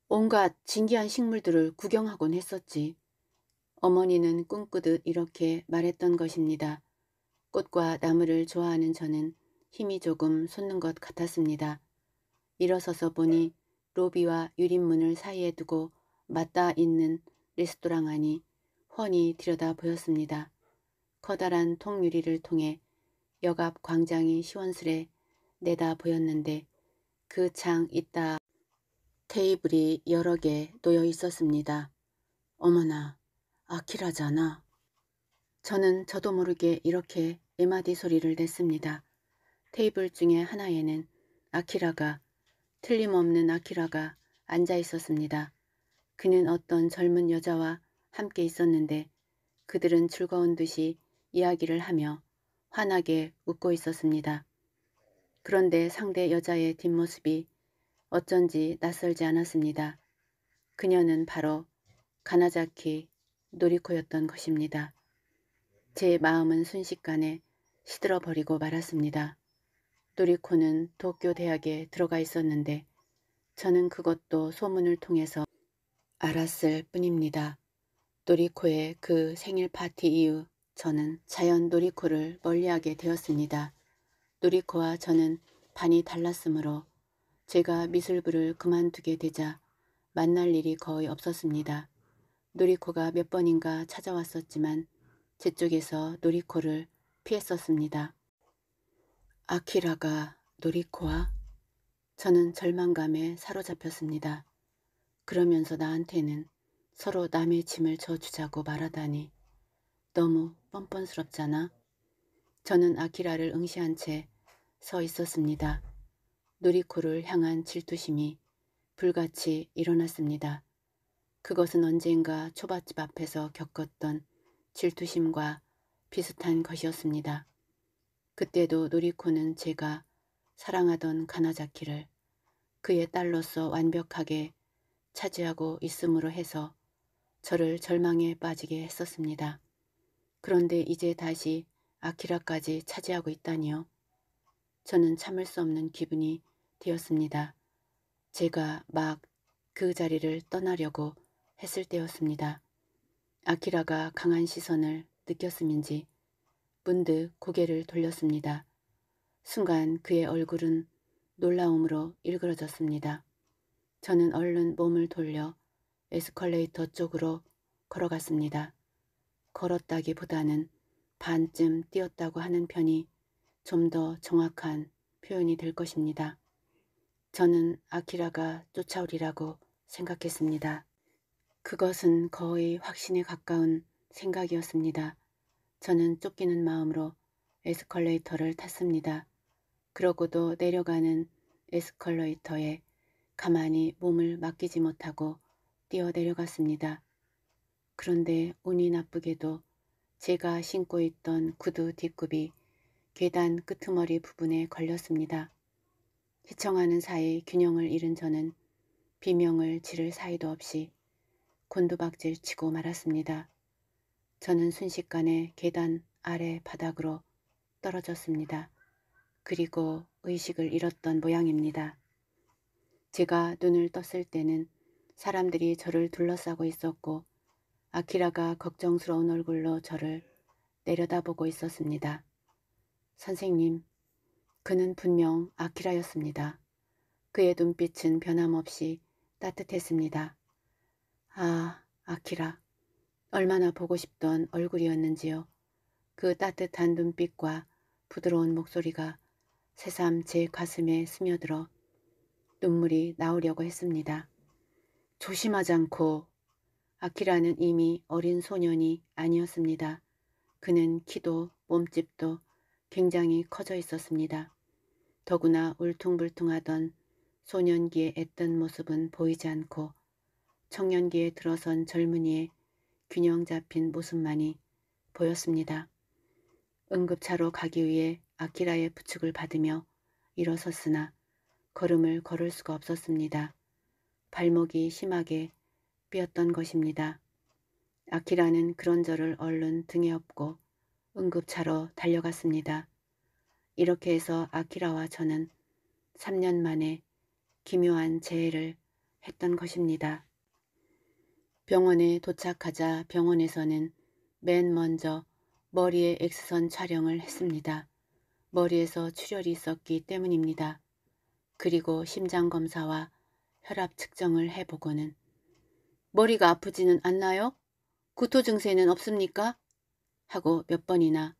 온갖 진기한 식물들을 구경하곤 했었지. 어머니는 꿈꾸듯 이렇게 말했던 것입니다. 꽃과 나무를 좋아하는 저는 힘이 조금 솟는 것 같았습니다. 일어서서 보니 로비와 유림문을 사이에 두고 맞닿아 있는 레스토랑 안이 훤히 들여다 보였습니다. 커다란 통유리를 통해 역앞 광장이 시원스레 내다 보였는데 그 창 있다 테이블이 여러 개 놓여 있었습니다. 어머나 아키라잖아. 저는 저도 모르게 이렇게 에마디 소리를 냈습니다. 테이블 중에 하나에는 아키라가 틀림없는 아키라가 앉아 있었습니다. 그는 어떤 젊은 여자와 함께 있었는데 그들은 즐거운 듯이 이야기를 하며 환하게 웃고 있었습니다. 그런데 상대 여자의 뒷모습이 어쩐지 낯설지 않았습니다. 그녀는 바로 가나자키 노리코였던 것입니다. 제 마음은 순식간에 시들어버리고 말았습니다. 노리코는 도쿄 대학에 들어가 있었는데 저는 그것도 소문을 통해서 알았을 뿐입니다. 노리코의 그 생일 파티 이후 저는 자연 노리코를 멀리하게 되었습니다. 노리코와 저는 반이 달랐으므로 제가 미술부를 그만두게 되자 만날 일이 거의 없었습니다. 노리코가 몇 번인가 찾아왔었지만 제 쪽에서 노리코를 피했었습니다. 아키라가 노리코와 저는 절망감에 사로잡혔습니다. 그러면서 나한테는 서로 남의 짐을 져주자고 말하다니 너무 뻔뻔스럽잖아. 저는 아키라를 응시한 채 서 있었습니다. 누리코를 향한 질투심이 불같이 일어났습니다. 그것은 언젠가 초밥집 앞에서 겪었던 질투심과 비슷한 것이었습니다. 그때도 누리코는 제가 사랑하던 가나자키를 그의 딸로서 완벽하게 차지하고 있음으로 해서 저를 절망에 빠지게 했었습니다. 그런데 이제 다시 아키라까지 차지하고 있다니요. 저는 참을 수 없는 기분이 되었습니다. 제가 막 그 자리를 떠나려고 했을 때였습니다. 아키라가 강한 시선을 느꼈음인지 문득 고개를 돌렸습니다. 순간 그의 얼굴은 놀라움으로 일그러졌습니다. 저는 얼른 몸을 돌려 에스컬레이터 쪽으로 걸어갔습니다. 걸었다기보다는 반쯤 뛰었다고 하는 편이 좀 더 정확한 표현이 될 것입니다. 저는 아키라가 쫓아오리라고 생각했습니다. 그것은 거의 확신에 가까운 생각이었습니다. 저는 쫓기는 마음으로 에스컬레이터를 탔습니다. 그러고도 내려가는 에스컬레이터에 가만히 몸을 맡기지 못하고 뛰어내려갔습니다. 그런데 운이 나쁘게도 제가 신고 있던 구두 뒷굽이 계단 끄트머리 부분에 걸렸습니다. 시청하는 사이 균형을 잃은 저는 비명을 지를 사이도 없이 곤두박질 치고 말았습니다. 저는 순식간에 계단 아래 바닥으로 떨어졌습니다. 그리고 의식을 잃었던 모양입니다. 제가 눈을 떴을 때는 사람들이 저를 둘러싸고 있었고 아키라가 걱정스러운 얼굴로 저를 내려다보고 있었습니다. 선생님, 그는 분명 아키라였습니다. 그의 눈빛은 변함없이 따뜻했습니다. 아, 아키라. 얼마나 보고 싶던 얼굴이었는지요. 그 따뜻한 눈빛과 부드러운 목소리가 새삼 제 가슴에 스며들어 눈물이 나오려고 했습니다. 조심하지 않고 아키라는 이미 어린 소년이 아니었습니다. 그는 키도 몸집도 굉장히 커져 있었습니다. 더구나 울퉁불퉁하던 소년기에 앳던 모습은 보이지 않고 청년기에 들어선 젊은이의 균형 잡힌 모습만이 보였습니다. 응급차로 가기 위해 아키라의 부축을 받으며 일어섰으나 걸음을 걸을 수가 없었습니다. 발목이 심하게 삐었던 것입니다. 아키라는 그런 저를 얼른 등에 업고 응급차로 달려갔습니다. 이렇게 해서 아키라와 저는 3년 만에 기묘한 재해를 했던 것입니다. 병원에 도착하자 병원에서는 맨 먼저 머리에 엑스선 촬영을 했습니다. 머리에서 출혈이 있었기 때문입니다. 그리고 심장검사와 혈압 측정을 해보고는 머리가 아프지는 않나요? 구토 증세는 없습니까? 하고 몇 번이나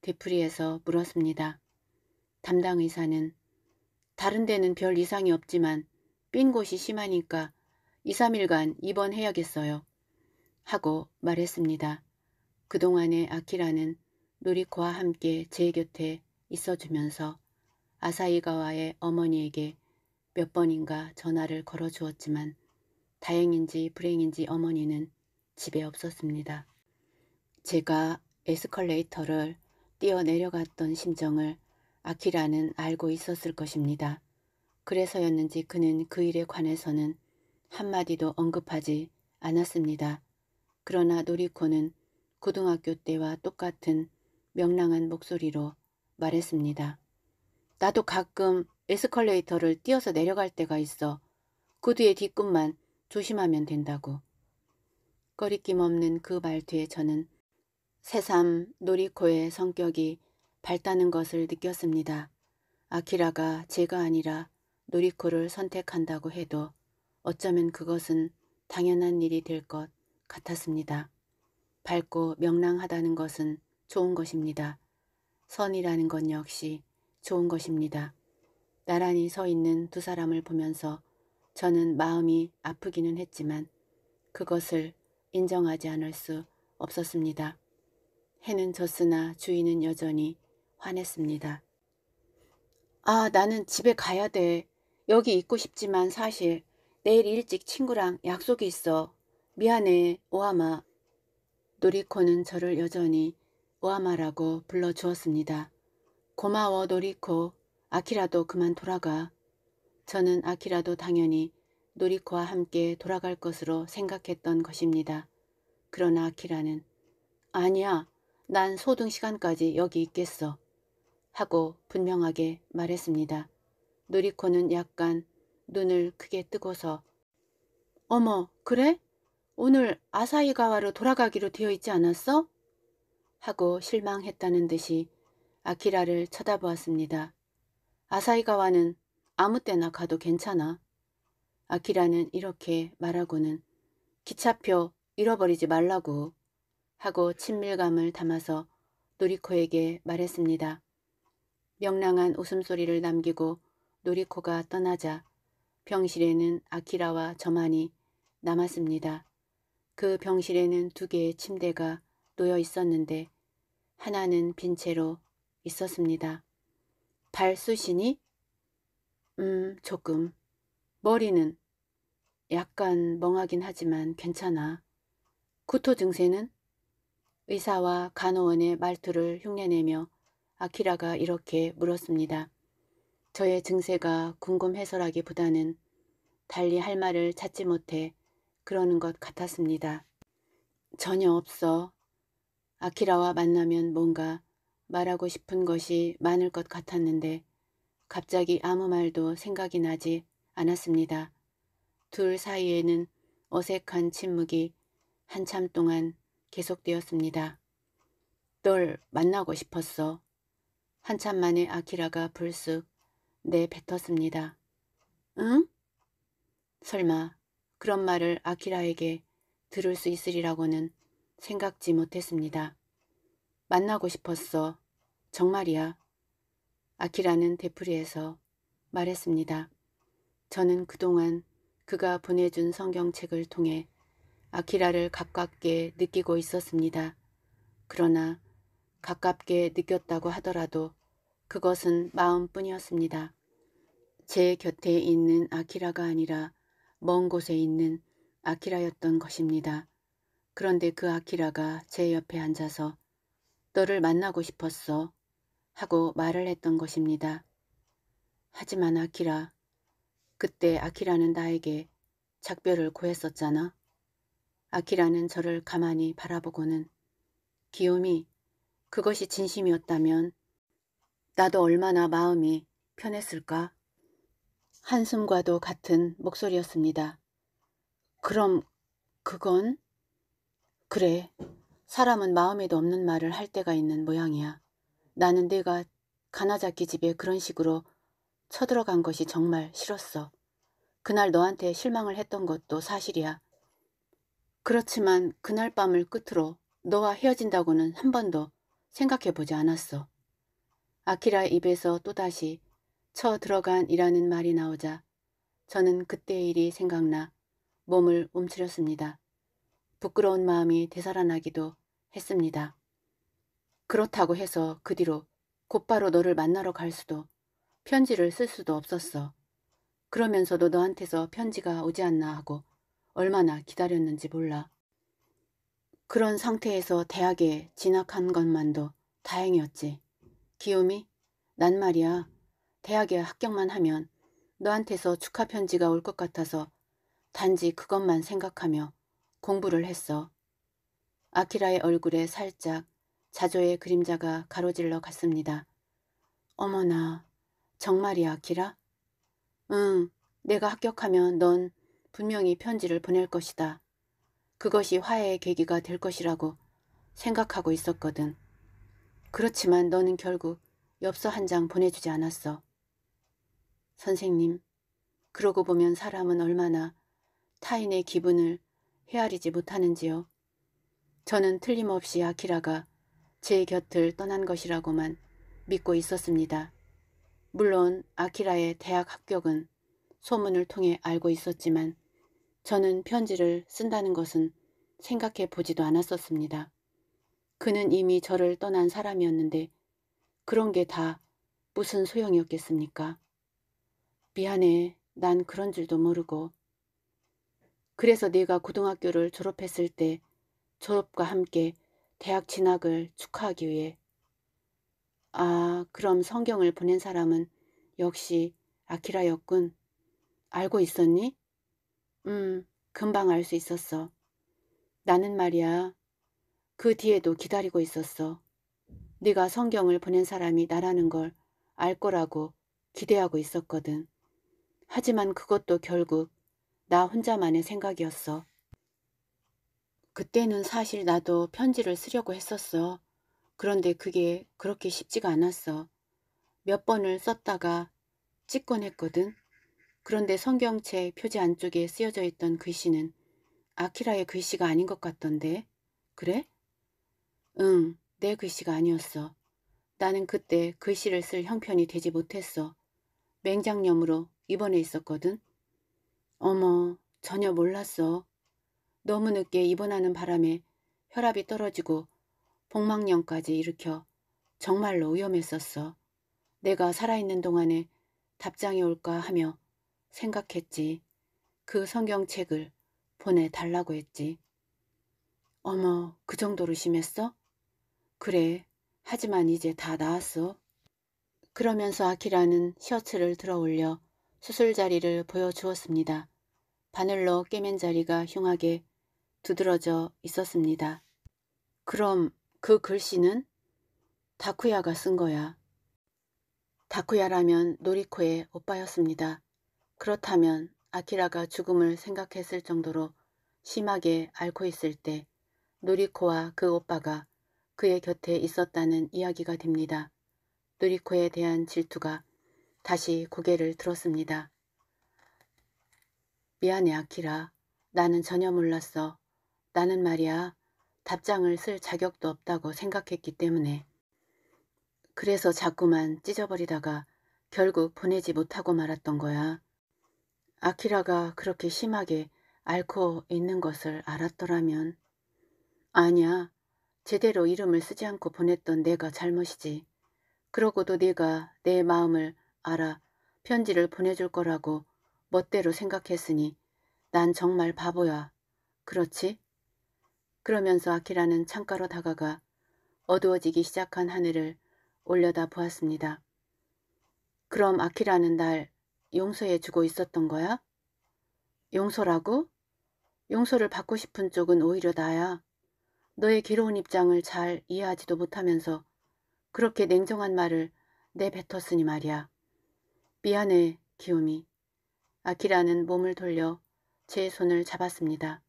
되풀이해서 물었습니다. 담당 의사는 다른 데는 별 이상이 없지만 삔 곳이 심하니까 2, 3일간 입원해야겠어요. 하고 말했습니다. 그동안의 아키라는 놀이코와 함께 제 곁에 있어주면서 아사이가와의 어머니에게 몇 번인가 전화를 걸어주었지만 다행인지 불행인지 어머니는 집에 없었습니다. 제가 에스컬레이터를 뛰어내려갔던 심정을 아키라는 알고 있었을 것입니다. 그래서였는지 그는 그 일에 관해서는 한마디도 언급하지 않았습니다. 그러나 노리코는 고등학교 때와 똑같은 명랑한 목소리로 말했습니다. 나도 가끔 에스컬레이터를 뛰어서 내려갈 때가 있어. 그 뒤에 뒷꿈만 조심하면 된다고. 거리낌 없는 그 말투에 저는 새삼 놀이코의 성격이 밝다는 것을 느꼈습니다. 아키라가 제가 아니라 놀이코를 선택한다고 해도 어쩌면 그것은 당연한 일이 될 것 같았습니다. 밝고 명랑하다는 것은 좋은 것입니다. 선이라는 건 역시 좋은 것입니다. 나란히 서 있는 두 사람을 보면서 저는 마음이 아프기는 했지만 그것을 인정하지 않을 수 없었습니다. 해는 졌으나 주인은 여전히 화냈습니다. 아, 나는 집에 가야 돼. 여기 있고 싶지만 사실 내일 일찍 친구랑 약속이 있어. 미안해, 오하마. 노리코는 저를 여전히 오하마라고 불러주었습니다. 고마워 노리코. 아키라도 그만 돌아가. 저는 아키라도 당연히 노리코와 함께 돌아갈 것으로 생각했던 것입니다. 그러나 아키라는 아니야. 난 소등 시간까지 여기 있겠어. 하고 분명하게 말했습니다. 노리코는 약간 눈을 크게 뜨고서 어머 그래? 오늘 아사히가와로 돌아가기로 되어 있지 않았어? 하고 실망했다는 듯이 아키라를 쳐다보았습니다. 아사이가와는 아무 때나 가도 괜찮아. 아키라는 이렇게 말하고는 기차표 잃어버리지 말라고 하고 친밀감을 담아서 노리코에게 말했습니다. 명랑한 웃음소리를 남기고 노리코가 떠나자 병실에는 아키라와 저만이 남았습니다. 그 병실에는 두 개의 침대가 놓여 있었는데 하나는 빈 채로 있었습니다. 발수신이 음 조금 머리는 약간 멍하긴 하지만 괜찮아. 구토 증세는 의사와 간호원의 말투를 흉내내며 아키라가 이렇게 물었습니다. 저의 증세가 궁금해서라기보다는 달리 할 말을 찾지 못해 그러는 것 같았습니다. 전혀 없어. 아키라와 만나면 뭔가 말하고 싶은 것이 많을 것 같았는데 갑자기 아무 말도 생각이 나지 않았습니다. 둘 사이에는 어색한 침묵이 한참 동안 계속되었습니다. 널 만나고 싶었어. 한참 만에 아키라가 불쑥 내뱉었습니다. 응? 설마 그런 말을 아키라에게 들을 수 있으리라고는 생각지 못했습니다. 만나고 싶었어. 정말이야. 아키라는 대풀이에서 말했습니다. 저는 그동안 그가 보내준 성경책을 통해 아키라를 가깝게 느끼고 있었습니다. 그러나 가깝게 느꼈다고 하더라도 그것은 마음뿐이었습니다. 제 곁에 있는 아키라가 아니라 먼 곳에 있는 아키라였던 것입니다. 그런데 그 아키라가 제 옆에 앉아서 너를 만나고 싶었어. 하고 말을 했던 것입니다. 하지만 아키라, 그때 아키라는 나에게 작별을 고했었잖아. 아키라는 저를 가만히 바라보고는 기욤이 그것이 진심이었다면 나도 얼마나 마음이 편했을까? 한숨과도 같은 목소리였습니다. 그럼 그건? 그래, 사람은 마음에도 없는 말을 할 때가 있는 모양이야. 나는 내가 가나자키 집에 그런 식으로 쳐들어간 것이 정말 싫었어. 그날 너한테 실망을 했던 것도 사실이야. 그렇지만 그날 밤을 끝으로 너와 헤어진다고는 한 번도 생각해보지 않았어. 아키라 입에서 또다시 쳐 들어간이라는 말이 나오자 저는 그때 일이 생각나 몸을 움츠렸습니다. 부끄러운 마음이 되살아나기도 했습니다. 그렇다고 해서 그 뒤로 곧바로 너를 만나러 갈 수도 편지를 쓸 수도 없었어. 그러면서도 너한테서 편지가 오지 않나 하고 얼마나 기다렸는지 몰라. 그런 상태에서 대학에 진학한 것만도 다행이었지. 기욤이, 난 말이야. 대학에 합격만 하면 너한테서 축하 편지가 올 것 같아서 단지 그것만 생각하며 공부를 했어. 아키라의 얼굴에 살짝 자조의 그림자가 가로질러 갔습니다. 어머나, 정말이야, 아키라? 응, 내가 합격하면 넌 분명히 편지를 보낼 것이다. 그것이 화해의 계기가 될 것이라고 생각하고 있었거든. 그렇지만 너는 결국 엽서 한 장 보내주지 않았어. 선생님, 그러고 보면 사람은 얼마나 타인의 기분을 헤아리지 못하는지요. 저는 틀림없이 아키라가 제 곁을 떠난 것이라고만 믿고 있었습니다. 물론 아키라의 대학 합격은 소문을 통해 알고 있었지만 저는 편지를 쓴다는 것은 생각해 보지도 않았었습니다. 그는 이미 저를 떠난 사람이었는데 그런 게 다 무슨 소용이었겠습니까? 미안해. 난 그런 줄도 모르고 그래서 네가 고등학교를 졸업했을 때 졸업과 함께 대학 진학을 축하하기 위해 아 그럼 성경을 보낸 사람은 역시 아키라였군. 알고 있었니? 음 금방 알 수 있었어. 나는 말이야 그 뒤에도 기다리고 있었어. 네가 성경을 보낸 사람이 나라는 걸 알 거라고 기대하고 있었거든. 하지만 그것도 결국 나 혼자만의 생각이었어. 그때는 사실 나도 편지를 쓰려고 했었어. 그런데 그게 그렇게 쉽지가 않았어. 몇 번을 썼다가 찍곤 했거든. 그런데 성경책 표지 안쪽에 쓰여져 있던 글씨는 아키라의 글씨가 아닌 것 같던데. 그래? 응, 내 글씨가 아니었어. 나는 그때 글씨를 쓸 형편이 되지 못했어. 맹장염으로 입원해 있었거든. 어머, 전혀 몰랐어. 너무 늦게 입원하는 바람에 혈압이 떨어지고 복막염까지 일으켜 정말로 위험했었어. 내가 살아있는 동안에 답장이 올까 하며 생각했지. 그 성경책을 보내달라고 했지. 어머, 그 정도로 심했어? 그래, 하지만 이제 다 나았어. 그러면서 아키라는 셔츠를 들어 올려 수술 자리를 보여주었습니다. 바늘로 깨맨 자리가 흉하게 두드러져 있었습니다. 그럼 그 글씨는 다쿠야가 쓴 거야. 다쿠야라면 노리코의 오빠였습니다. 그렇다면 아키라가 죽음을 생각했을 정도로 심하게 앓고 있을 때 노리코와 그 오빠가 그의 곁에 있었다는 이야기가 됩니다. 노리코에 대한 질투가 다시 고개를 들었습니다. 미안해 아키라. 나는 전혀 몰랐어. 나는 말이야 답장을 쓸 자격도 없다고 생각했기 때문에. 그래서 자꾸만 찢어버리다가 결국 보내지 못하고 말았던 거야. 아키라가 그렇게 심하게 앓고 있는 것을 알았더라면 아니야. 제대로 이름을 쓰지 않고 보냈던 내가 잘못이지. 그러고도 네가 내 마음을 알아 편지를 보내줄 거라고 멋대로 생각했으니 난 정말 바보야. 그렇지? 그러면서 아키라는 창가로 다가가 어두워지기 시작한 하늘을 올려다 보았습니다. 그럼 아키라는 날 용서해주고 있었던 거야? 용서라고? 용서를 받고 싶은 쪽은 오히려 나야. 너의 괴로운 입장을 잘 이해하지도 못하면서 그렇게 냉정한 말을 내뱉었으니 말이야. 미안해, 기욤이. 아키라는 몸을 돌려 제 손을 잡았습니다.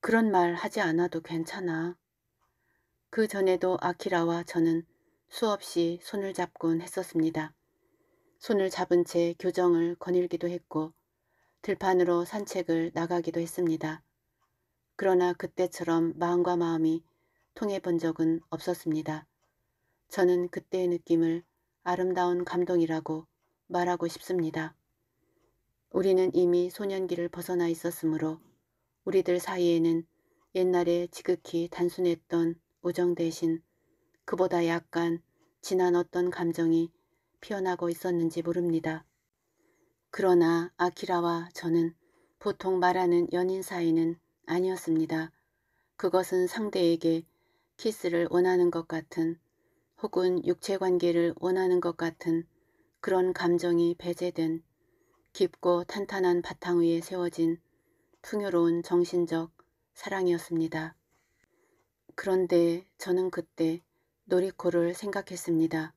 그런 말 하지 않아도 괜찮아. 그 전에도 아키라와 저는 수없이 손을 잡곤 했었습니다. 손을 잡은 채 교정을 거닐기도 했고 들판으로 산책을 나가기도 했습니다. 그러나 그때처럼 마음과 마음이 통해 본 적은 없었습니다. 저는 그때의 느낌을 아름다운 감동이라고 말하고 싶습니다. 우리는 이미 소년기를 벗어나 있었으므로 우리들 사이에는 옛날에 지극히 단순했던 우정 대신 그보다 약간 진한 어떤 감정이 피어나고 있었는지 모릅니다. 그러나 아키라와 저는 보통 말하는 연인 사이는 아니었습니다. 그것은 상대에게 키스를 원하는 것 같은 혹은 육체관계를 원하는 것 같은 그런 감정이 배제된 깊고 탄탄한 바탕 위에 세워진 풍요로운 정신적 사랑이었습니다. 그런데 저는 그때 노리코를 생각했습니다.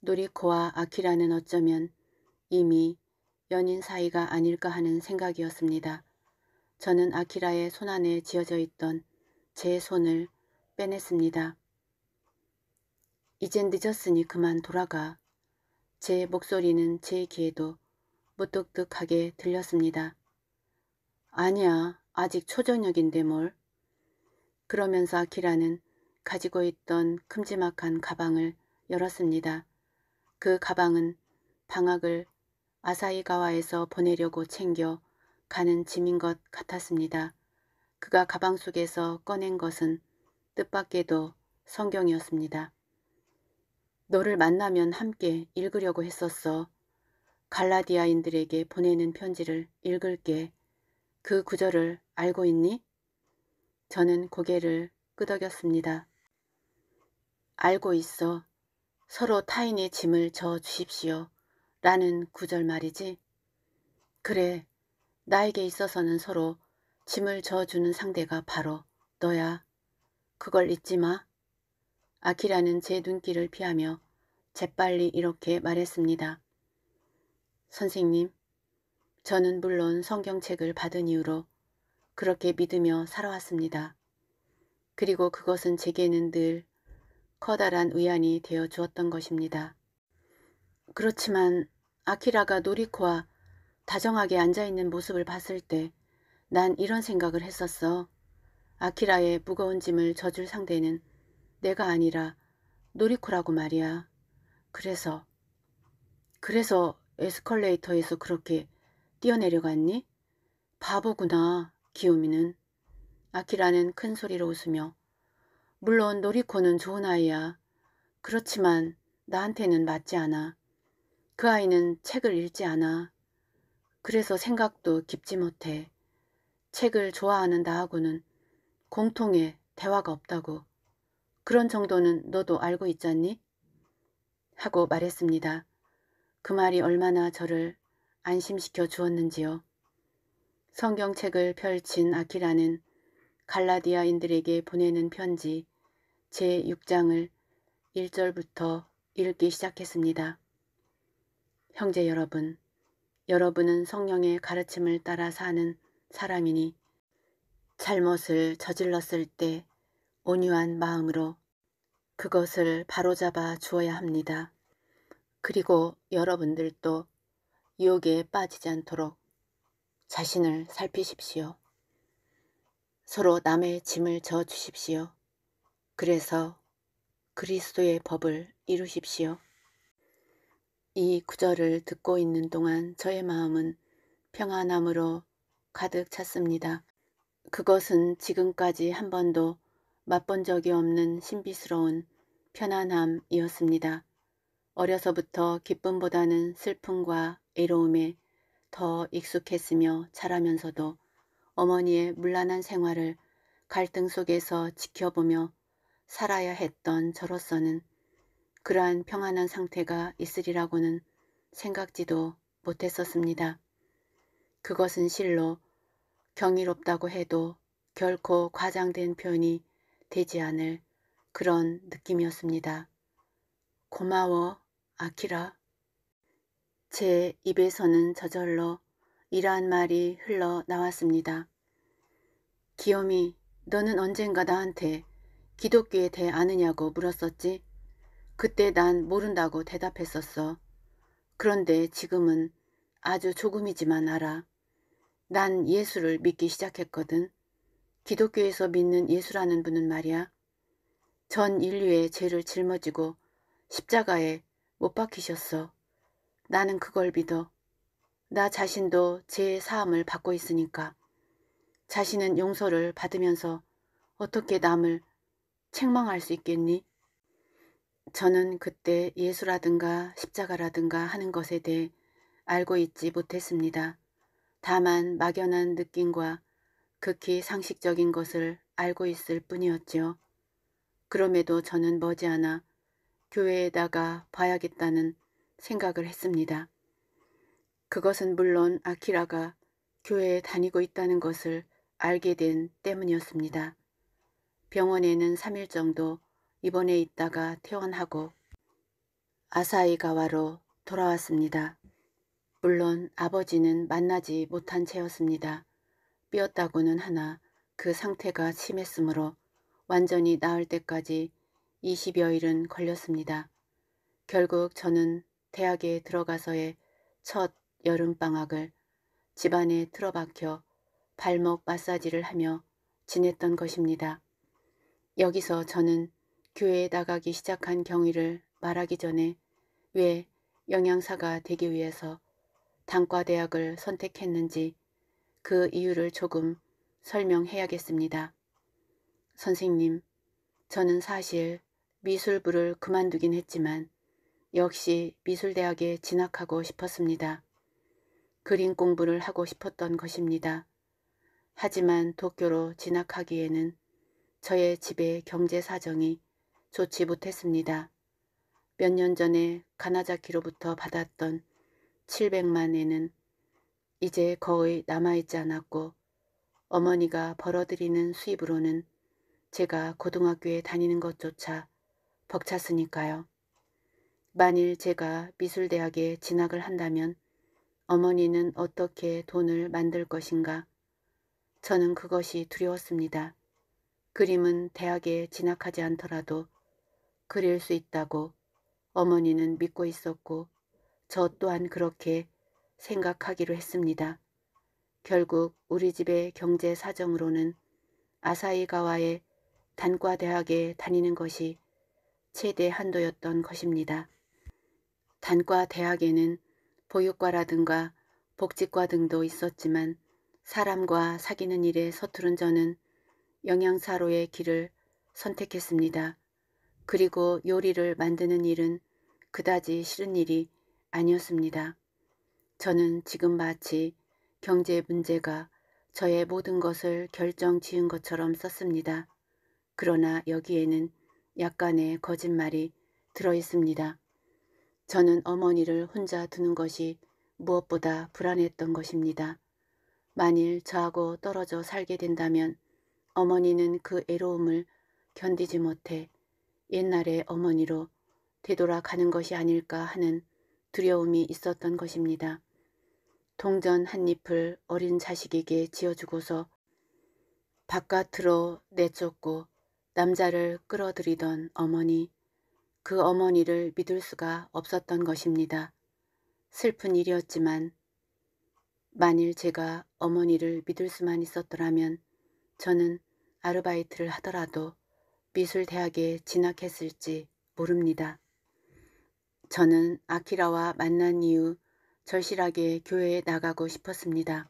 노리코와 아키라는 어쩌면 이미 연인 사이가 아닐까 하는 생각이었습니다. 저는 아키라의 손안에 지어져 있던 제 손을 빼냈습니다. 이젠 늦었으니 그만 돌아가. 제 목소리는 제 귀에도 무뚝뚝하게 들렸습니다. 아니야, 아직 초저녁인데 뭘. 그러면서 아키라는 가지고 있던 큼지막한 가방을 열었습니다. 그 가방은 방학을 아사이가와에서 보내려고 챙겨 가는 짐인 것 같았습니다. 그가 가방 속에서 꺼낸 것은 뜻밖에도 성경이었습니다. 너를 만나면 함께 읽으려고 했었어. 갈라디아인들에게 보내는 편지를 읽을게. 그 구절을 알고 있니? 저는 고개를 끄덕였습니다. 알고 있어. 서로 타인의 짐을 져 주십시오. 라는 구절 말이지. 그래. 나에게 있어서는 서로 짐을 져주는 상대가 바로 너야. 그걸 잊지 마. 아키라는 제 눈길을 피하며 재빨리 이렇게 말했습니다. 선생님, 저는 물론 성경책을 받은 이후로 그렇게 믿으며 살아왔습니다. 그리고 그것은 제게는 늘 커다란 위안이 되어 주었던 것입니다. 그렇지만 아키라가 노리코와 다정하게 앉아있는 모습을 봤을 때 난 이런 생각을 했었어. 아키라의 무거운 짐을 져줄 상대는 내가 아니라 노리코라고 말이야. 그래서 그래서 에스컬레이터에서 그렇게 뛰어내려갔니? 바보구나 기요미는 아키라는 큰 소리로 웃으며 물론 노리코는 좋은 아이야. 그렇지만 나한테는 맞지 않아. 그 아이는 책을 읽지 않아. 그래서 생각도 깊지 못해. 책을 좋아하는 나하고는 공통의 대화가 없다고. 그런 정도는 너도 알고 있잖니? 하고 말했습니다. 그 말이 얼마나 저를 안심시켜 주었는지요. 성경책을 펼친 아키라는 갈라디아인들에게 보내는 편지 제6장을 1절부터 읽기 시작했습니다. 형제 여러분, 여러분은 성령의 가르침을 따라 사는 사람이니 잘못을 저질렀을 때 온유한 마음으로 그것을 바로잡아 주어야 합니다. 그리고 여러분들도 유혹에 빠지지 않도록 자신을 살피십시오. 서로 남의 짐을 져 주십시오. 그래서 그리스도의 법을 이루십시오. 이 구절을 듣고 있는 동안 저의 마음은 평안함으로 가득 찼습니다. 그것은 지금까지 한 번도 맛본 적이 없는 신비스러운 편안함이었습니다. 어려서부터 기쁨보다는 슬픔과 애로움에 더 익숙했으며 자라면서도 어머니의 문란한 생활을 갈등 속에서 지켜보며 살아야 했던 저로서는 그러한 평안한 상태가 있으리라고는 생각지도 못했었습니다. 그것은 실로 경이롭다고 해도 결코 과장된 표현이 되지 않을 그런 느낌이었습니다. 고마워, 아키라. 제 입에서는 저절로 이러한 말이 흘러 나왔습니다. 기욤이 너는 언젠가 나한테 기독교에 대해 아느냐고 물었었지? 그때 난 모른다고 대답했었어. 그런데 지금은 아주 조금이지만 알아. 난 예수를 믿기 시작했거든. 기독교에서 믿는 예수라는 분은 말이야 전 인류의 죄를 짊어지고 십자가에 못 박히셨어. 나는 그걸 믿어. 나 자신도 제 사함을 받고 있으니까. 자신은 용서를 받으면서 어떻게 남을 책망할 수 있겠니? 저는 그때 예수라든가 십자가라든가 하는 것에 대해 알고 있지 못했습니다. 다만 막연한 느낌과 극히 상식적인 것을 알고 있을 뿐이었지요. 그럼에도 저는 머지않아 교회에다가 봐야겠다는 생각을 했습니다. 그것은 물론 아키라가 교회에 다니고 있다는 것을 알게 된 때문이었습니다. 병원에는 3일 정도 입원해 있다가 퇴원하고 아사이가와로 돌아왔습니다. 물론 아버지는 만나지 못한 채였습니다. 삐었다고는 하나 그 상태가 심했으므로 완전히 나을 때까지 20여일은 걸렸습니다. 결국 저는 대학에 들어가서의 첫 여름방학을 집안에 틀어박혀 발목 마사지를 하며 지냈던 것입니다. 여기서 저는 교회에 나가기 시작한 경위를 말하기 전에 왜 영양사가 되기 위해서 단과대학을 선택했는지 그 이유를 조금 설명해야겠습니다. 선생님, 저는 사실 미술부를 그만두긴 했지만 역시 미술대학에 진학하고 싶었습니다. 그림 공부를 하고 싶었던 것입니다. 하지만 도쿄로 진학하기에는 저의 집의 경제 사정이 좋지 못했습니다. 몇 년 전에 가나자키로부터 받았던 700만엔은 이제 거의 남아있지 않았고 어머니가 벌어들이는 수입으로는 제가 고등학교에 다니는 것조차 벅찼으니까요. 만일 제가 미술대학에 진학을 한다면 어머니는 어떻게 돈을 만들 것인가 저는 그것이 두려웠습니다. 그림은 대학에 진학하지 않더라도 그릴 수 있다고 어머니는 믿고 있었고 저 또한 그렇게 생각하기로 했습니다. 결국 우리 집의 경제 사정으로는 아사히가와의 단과대학에 다니는 것이 최대 한도였던 것입니다. 단과대학에는 보육과라든가 복지과 등도 있었지만 사람과 사귀는 일에 서투른 저는 영양사로의 길을 선택했습니다. 그리고 요리를 만드는 일은 그다지 싫은 일이 아니었습니다. 저는 지금 마치 경제 문제가 저의 모든 것을 결정 지은 것처럼 썼습니다. 그러나 여기에는 약간의 거짓말이 들어 있습니다. 저는 어머니를 혼자 두는 것이 무엇보다 불안했던 것입니다. 만일 저하고 떨어져 살게 된다면 어머니는 그 애로움을 견디지 못해 옛날의 어머니로 되돌아가는 것이 아닐까 하는 두려움이 있었던 것입니다. 동전 한 잎을 어린 자식에게 지어주고서 바깥으로 내쫓고 남자를 끌어들이던 어머니, 그 어머니를 믿을 수가 없었던 것입니다. 슬픈 일이었지만 만일 제가 어머니를 믿을 수만 있었더라면 저는 아르바이트를 하더라도 미술대학에 진학했을지 모릅니다. 저는 아키라와 만난 이후 절실하게 교회에 나가고 싶었습니다.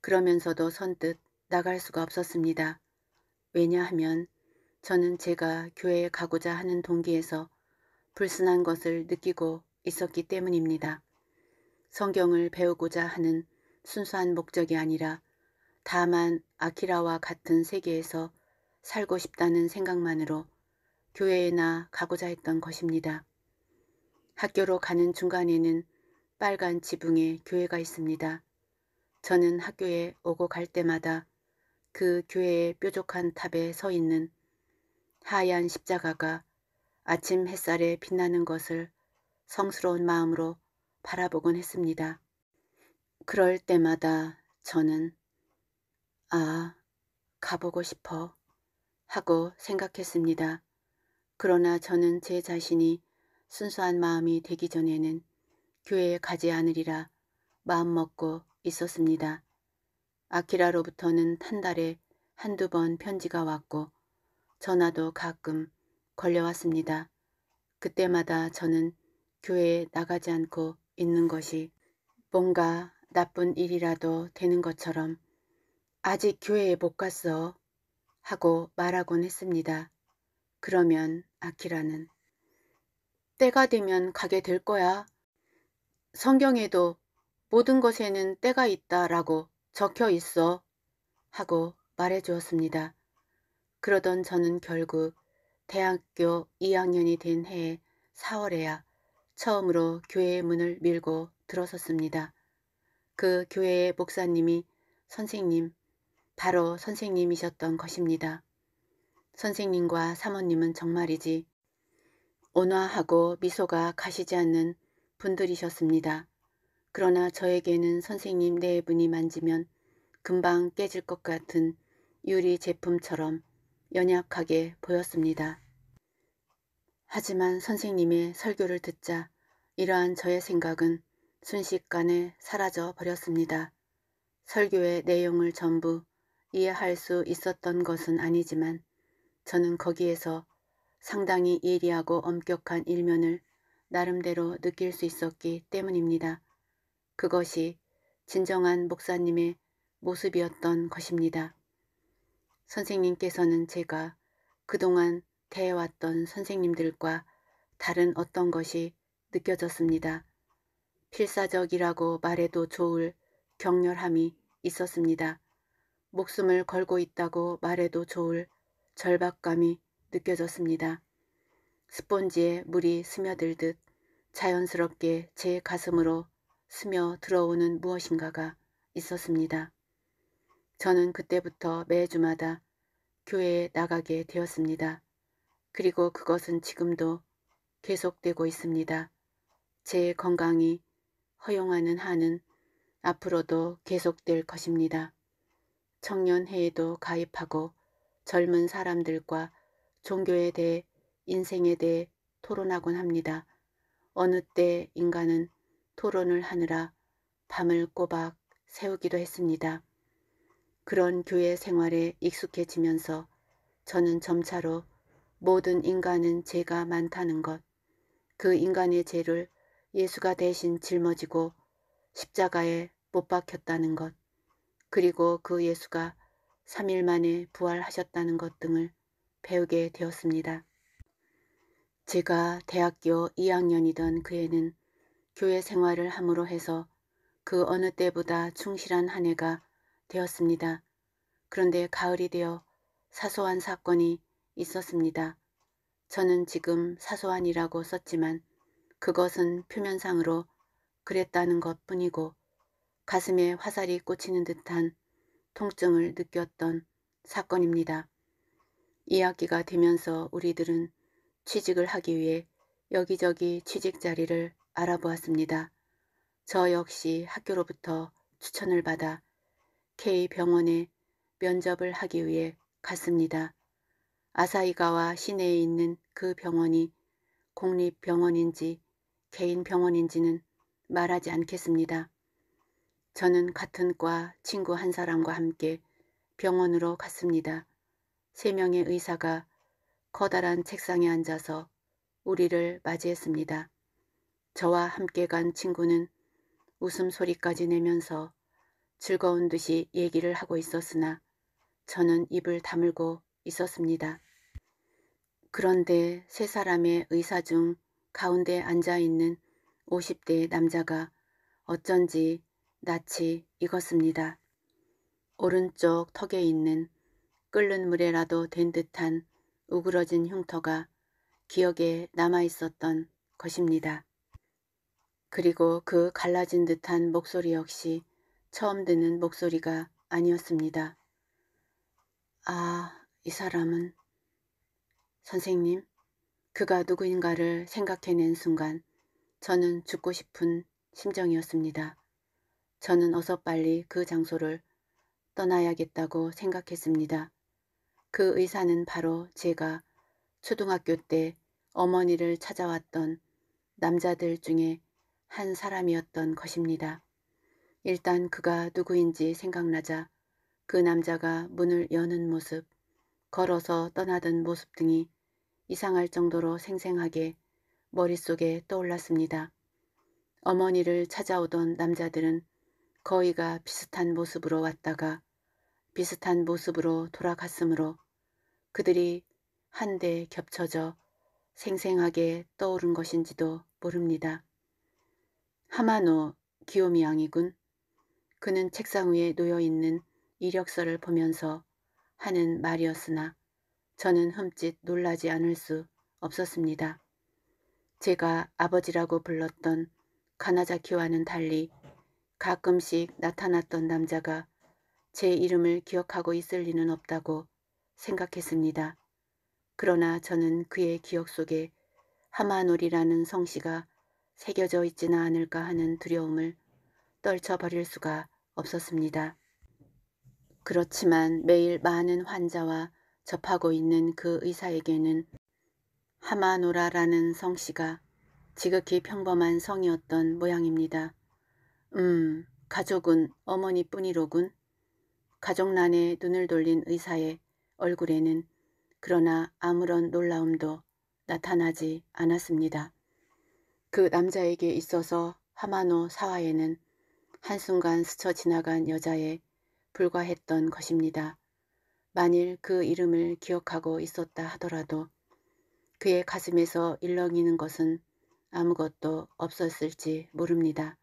그러면서도 선뜻 나갈 수가 없었습니다. 왜냐하면 저는 제가 교회에 가고자 하는 동기에서 불순한 것을 느끼고 있었기 때문입니다. 성경을 배우고자 하는 순수한 목적이 아니라 다만 아키라와 같은 세계에서 살고 싶다는 생각만으로 교회에나 가고자 했던 것입니다. 학교로 가는 중간에는 빨간 지붕에 교회가 있습니다. 저는 학교에 오고 갈 때마다 그 교회의 뾰족한 탑에 서 있는 하얀 십자가가 아침 햇살에 빛나는 것을 성스러운 마음으로 바라보곤 했습니다. 그럴 때마다 저는 아, 가보고 싶어 하고 생각했습니다. 그러나 저는 제 자신이 순수한 마음이 되기 전에는 교회에 가지 않으리라 마음먹고 있었습니다. 아키라로부터는 한 달에 한두 번 편지가 왔고 전화도 가끔 걸려왔습니다. 그때마다 저는 교회에 나가지 않고 있는 것이 뭔가 나쁜 일이라도 되는 것처럼 아직 교회에 못 갔어 하고 말하곤 했습니다. 그러면 아키라는 때가 되면 가게 될 거야 성경에도 모든 것에는 때가 있다라고 적혀 있어 하고 말해 주었습니다. 그러던 저는 결국 대학교 2학년이 된 해에 4월에야 처음으로 교회의 문을 밀고 들어섰습니다. 그 교회의 목사님이 선생님, 바로 선생님이셨던 것입니다. 선생님과 사모님은 정말이지 온화하고 미소가 가시지 않는 분들이셨습니다. 그러나 저에게는 선생님 네 분이 만지면 금방 깨질 것 같은 유리 제품처럼 연약하게 보였습니다. 하지만 선생님의 설교를 듣자 이러한 저의 생각은 순식간에 사라져 버렸습니다. 설교의 내용을 전부 이해할 수 있었던 것은 아니지만 저는 거기에서 상당히 예리하고 엄격한 일면을 나름대로 느낄 수 있었기 때문입니다. 그것이 진정한 목사님의 모습이었던 것입니다. 선생님께서는 제가 그동안 대해왔던 선생님들과 다른 어떤 것이 느껴졌습니다. 필사적이라고 말해도 좋을 격렬함이 있었습니다. 목숨을 걸고 있다고 말해도 좋을 절박감이 느껴졌습니다. 스폰지에 물이 스며들듯 자연스럽게 제 가슴으로 스며 들어오는 무엇인가가 있었습니다. 저는 그때부터 매주마다 교회에 나가게 되었습니다. 그리고 그것은 지금도 계속되고 있습니다. 제 건강이 허용하는 한은 앞으로도 계속될 것입니다. 청년회에도 가입하고 젊은 사람들과 종교에 대해 인생에 대해 토론하곤 합니다. 어느 때 인간은 토론을 하느라 밤을 꼬박 새우기도 했습니다. 그런 교회 생활에 익숙해지면서 저는 점차로 모든 인간은 죄가 많다는 것, 그 인간의 죄를 예수가 대신 짊어지고 십자가에 못 박혔다는 것, 그리고 그 예수가 3일 만에 부활하셨다는 것 등을 배우게 되었습니다. 제가 대학교 2학년이던 그해는 교회 생활을 함으로 해서 그 어느 때보다 충실한 한 해가 되었습니다. 그런데 가을이 되어 사소한 사건이 있었습니다. 저는 지금 사소한이라고 썼지만 그것은 표면상으로 그랬다는 것 뿐이고 가슴에 화살이 꽂히는 듯한 통증을 느꼈던 사건입니다. 이 학기가 되면서 우리들은 취직을 하기 위해 여기저기 취직 자리를 알아보았습니다. 저 역시 학교로부터 추천을 받아 K 병원에 면접을 하기 위해 갔습니다. 아사이가와 시내에 있는 그 병원이 공립병원인지 개인병원인지는 말하지 않겠습니다. 저는 같은 과 친구 한 사람과 함께 병원으로 갔습니다. 세 명의 의사가 커다란 책상에 앉아서 우리를 맞이했습니다. 저와 함께 간 친구는 웃음소리까지 내면서 즐거운 듯이 얘기를 하고 있었으나 저는 입을 다물고 있었습니다. 그런데 세 사람의 의사 중 가운데 앉아있는 50대 남자가 어쩐지 낯이 익었습니다. 오른쪽 턱에 있는 끓는 물에라도 된 듯한 우그러진 흉터가 기억에 남아있었던 것입니다. 그리고 그 갈라진 듯한 목소리 역시 처음 듣는 목소리가 아니었습니다. 아, 이 사람은... 선생님, 그가 누구인가를 생각해낸 순간 저는 죽고 싶은 심정이었습니다. 저는 어서 빨리 그 장소를 떠나야겠다고 생각했습니다. 그 의사는 바로 제가 초등학교 때 어머니를 찾아왔던 남자들 중에 한 사람이었던 것입니다. 일단 그가 누구인지 생각나자 그 남자가 문을 여는 모습, 걸어서 떠나던 모습 등이 이상할 정도로 생생하게 머릿속에 떠올랐습니다. 어머니를 찾아오던 남자들은 거의가 비슷한 모습으로 왔다가 비슷한 모습으로 돌아갔으므로 그들이 한데 겹쳐져 생생하게 떠오른 것인지도 모릅니다. 하마노 기요미 양이군. 그는 책상 위에 놓여있는 이력서를 보면서 하는 말이었으나 저는 흠칫 놀라지 않을 수 없었습니다. 제가 아버지라고 불렀던 가나자키와는 달리 가끔씩 나타났던 남자가 제 이름을 기억하고 있을 리는 없다고 생각했습니다. 그러나 저는 그의 기억 속에 하마놀이라는 성씨가 새겨져 있지는 않을까 하는 두려움을 떨쳐버릴 수가 없었습니다. 그렇지만 매일 많은 환자와 접하고 있는 그 의사에게는 하마노라라는 성씨가 지극히 평범한 성이었던 모양입니다. 음, 가족은 어머니뿐이로군. 가족난에 눈을 돌린 의사의 얼굴에는 그러나 아무런 놀라움도 나타나지 않았습니다. 그 남자에게 있어서 하마노 사화에는 한순간 스쳐 지나간 여자에 불과했던 것입니다. 만일 그 이름을 기억하고 있었다 하더라도 그의 가슴에서 일렁이는 것은 아무것도 없었을지 모릅니다.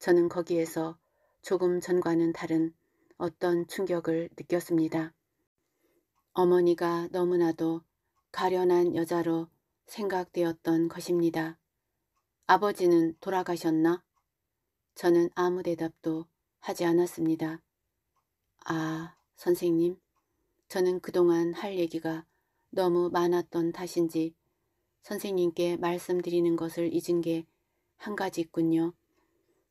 저는 거기에서 조금 전과는 다른 어떤 충격을 느꼈습니다. 어머니가 너무나도 가련한 여자로 생각되었던 것입니다. 아버지는 돌아가셨나? 저는 아무 대답도 하지 않았습니다. 아, 선생님. 저는 그동안 할 얘기가 너무 많았던 탓인지 선생님께 말씀드리는 것을 잊은 게 한 가지 있군요.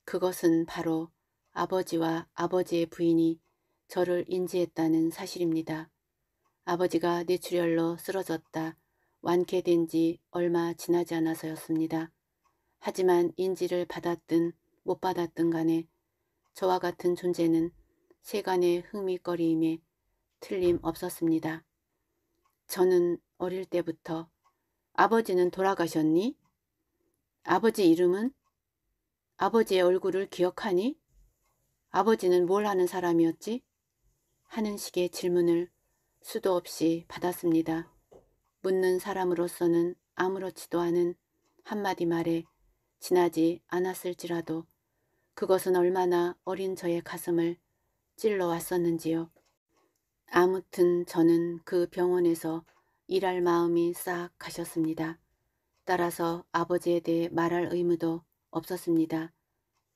그것은 바로 아버지와 아버지의 부인이 저를 인지했다는 사실입니다. 아버지가 뇌출혈로 쓰러졌다. 완쾌된 지 얼마 지나지 않아서였습니다. 하지만 인지를 받았든 못 받았든 간에 저와 같은 존재는 세간의 흥미거리임에 틀림없었습니다. 저는 어릴 때부터 아버지는 돌아가셨니? 아버지 이름은? 아버지의 얼굴을 기억하니? 아버지는 뭘 하는 사람이었지? 하는 식의 질문을 수도 없이 받았습니다. 묻는 사람으로서는 아무렇지도 않은 한마디 말에 지나지 않았을지라도 그것은 얼마나 어린 저의 가슴을 찔러 왔었는지요. 아무튼 저는 그 병원에서 일할 마음이 싹 가셨습니다. 따라서 아버지에 대해 말할 의무도 없었습니다.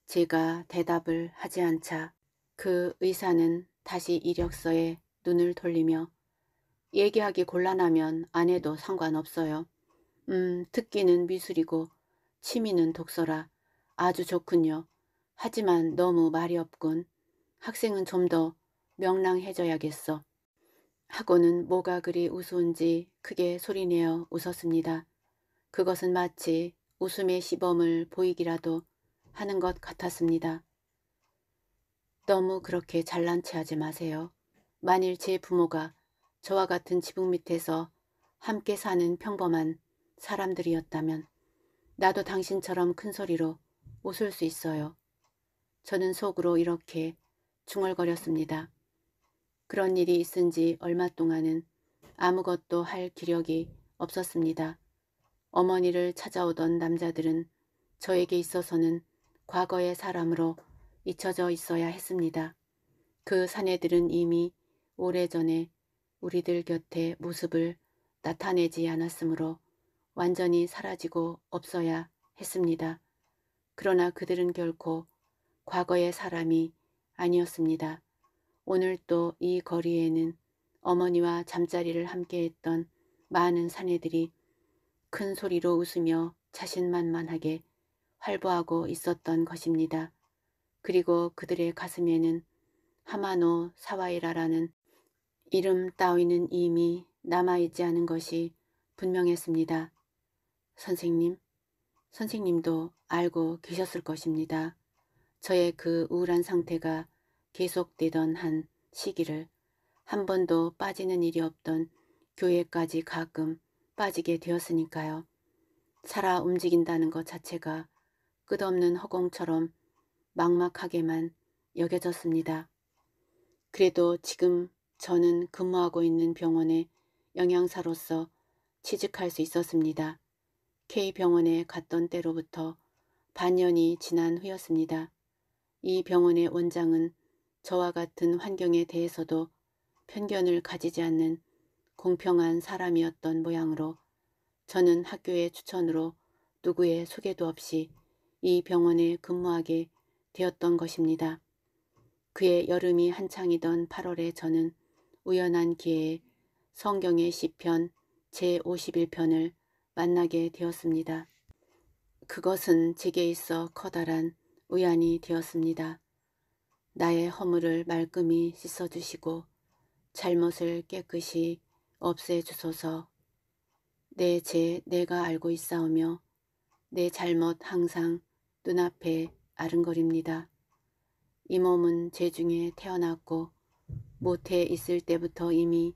제가 대답을 하지 않자 그 의사는 다시 이력서에 눈을 돌리며 얘기하기 곤란하면 안 해도 상관없어요. 음, 듣기는 미술이고 취미는 독서라. 아주 좋군요. 하지만 너무 말이 없군. 학생은 좀 더 명랑해져야겠어. 학원은 뭐가 그리 우스운지 크게 소리내어 웃었습니다. 그것은 마치 웃음의 시범을 보이기라도 하는 것 같았습니다. 너무 그렇게 잘난 체하지 마세요. 만일 제 부모가 저와 같은 지붕 밑에서 함께 사는 평범한 사람들이었다면 나도 당신처럼 큰 소리로 웃을 수 있어요. 저는 속으로 이렇게 중얼거렸습니다. 그런 일이 있은 지 얼마 동안은 아무것도 할 기력이 없었습니다. 어머니를 찾아오던 남자들은 저에게 있어서는 과거의 사람으로 잊혀져 있어야 했습니다. 그 사내들은 이미 오래전에 우리들 곁에 모습을 나타내지 않았으므로 완전히 사라지고 없어야 했습니다. 그러나 그들은 결코 과거의 사람이 아니었습니다. 오늘 또 이 거리에는 어머니와 잠자리를 함께했던 많은 사내들이 큰 소리로 웃으며 자신만만하게 활보하고 있었던 것입니다. 그리고 그들의 가슴에는 하마노 사와이라라는 이름 따위는 이미 남아있지 않은 것이 분명했습니다. 선생님, 선생님도 알고 계셨을 것입니다. 저의 그 우울한 상태가 계속되던 한 시기를 한 번도 빠지는 일이 없던 교회까지 가끔 빠지게 되었으니까요. 살아 움직인다는 것 자체가 끝없는 허공처럼 막막하게만 여겨졌습니다. 그래도 지금 저는 근무하고 있는 병원에 영양사로서 취직할 수 있었습니다. K병원에 갔던 때로부터 반년이 지난 후였습니다. 이 병원의 원장은 저와 같은 환경에 대해서도 편견을 가지지 않는 공평한 사람이었던 모양으로 저는 학교의 추천으로 누구의 소개도 없이 이 병원에 근무하게 되었던 것입니다. 그의 여름이 한창이던 8월에 저는 우연한 기회에 성경의 시편 제51편을 만나게 되었습니다. 그것은 제게 있어 커다란 우연이 되었습니다. 나의 허물을 말끔히 씻어주시고 잘못을 깨끗이 없애주소서 내 죄 내가 알고 있사오며 내 잘못 항상 눈앞에 아른거립니다. 이 몸은 죄 중에 태어났고 모태 있을 때부터 이미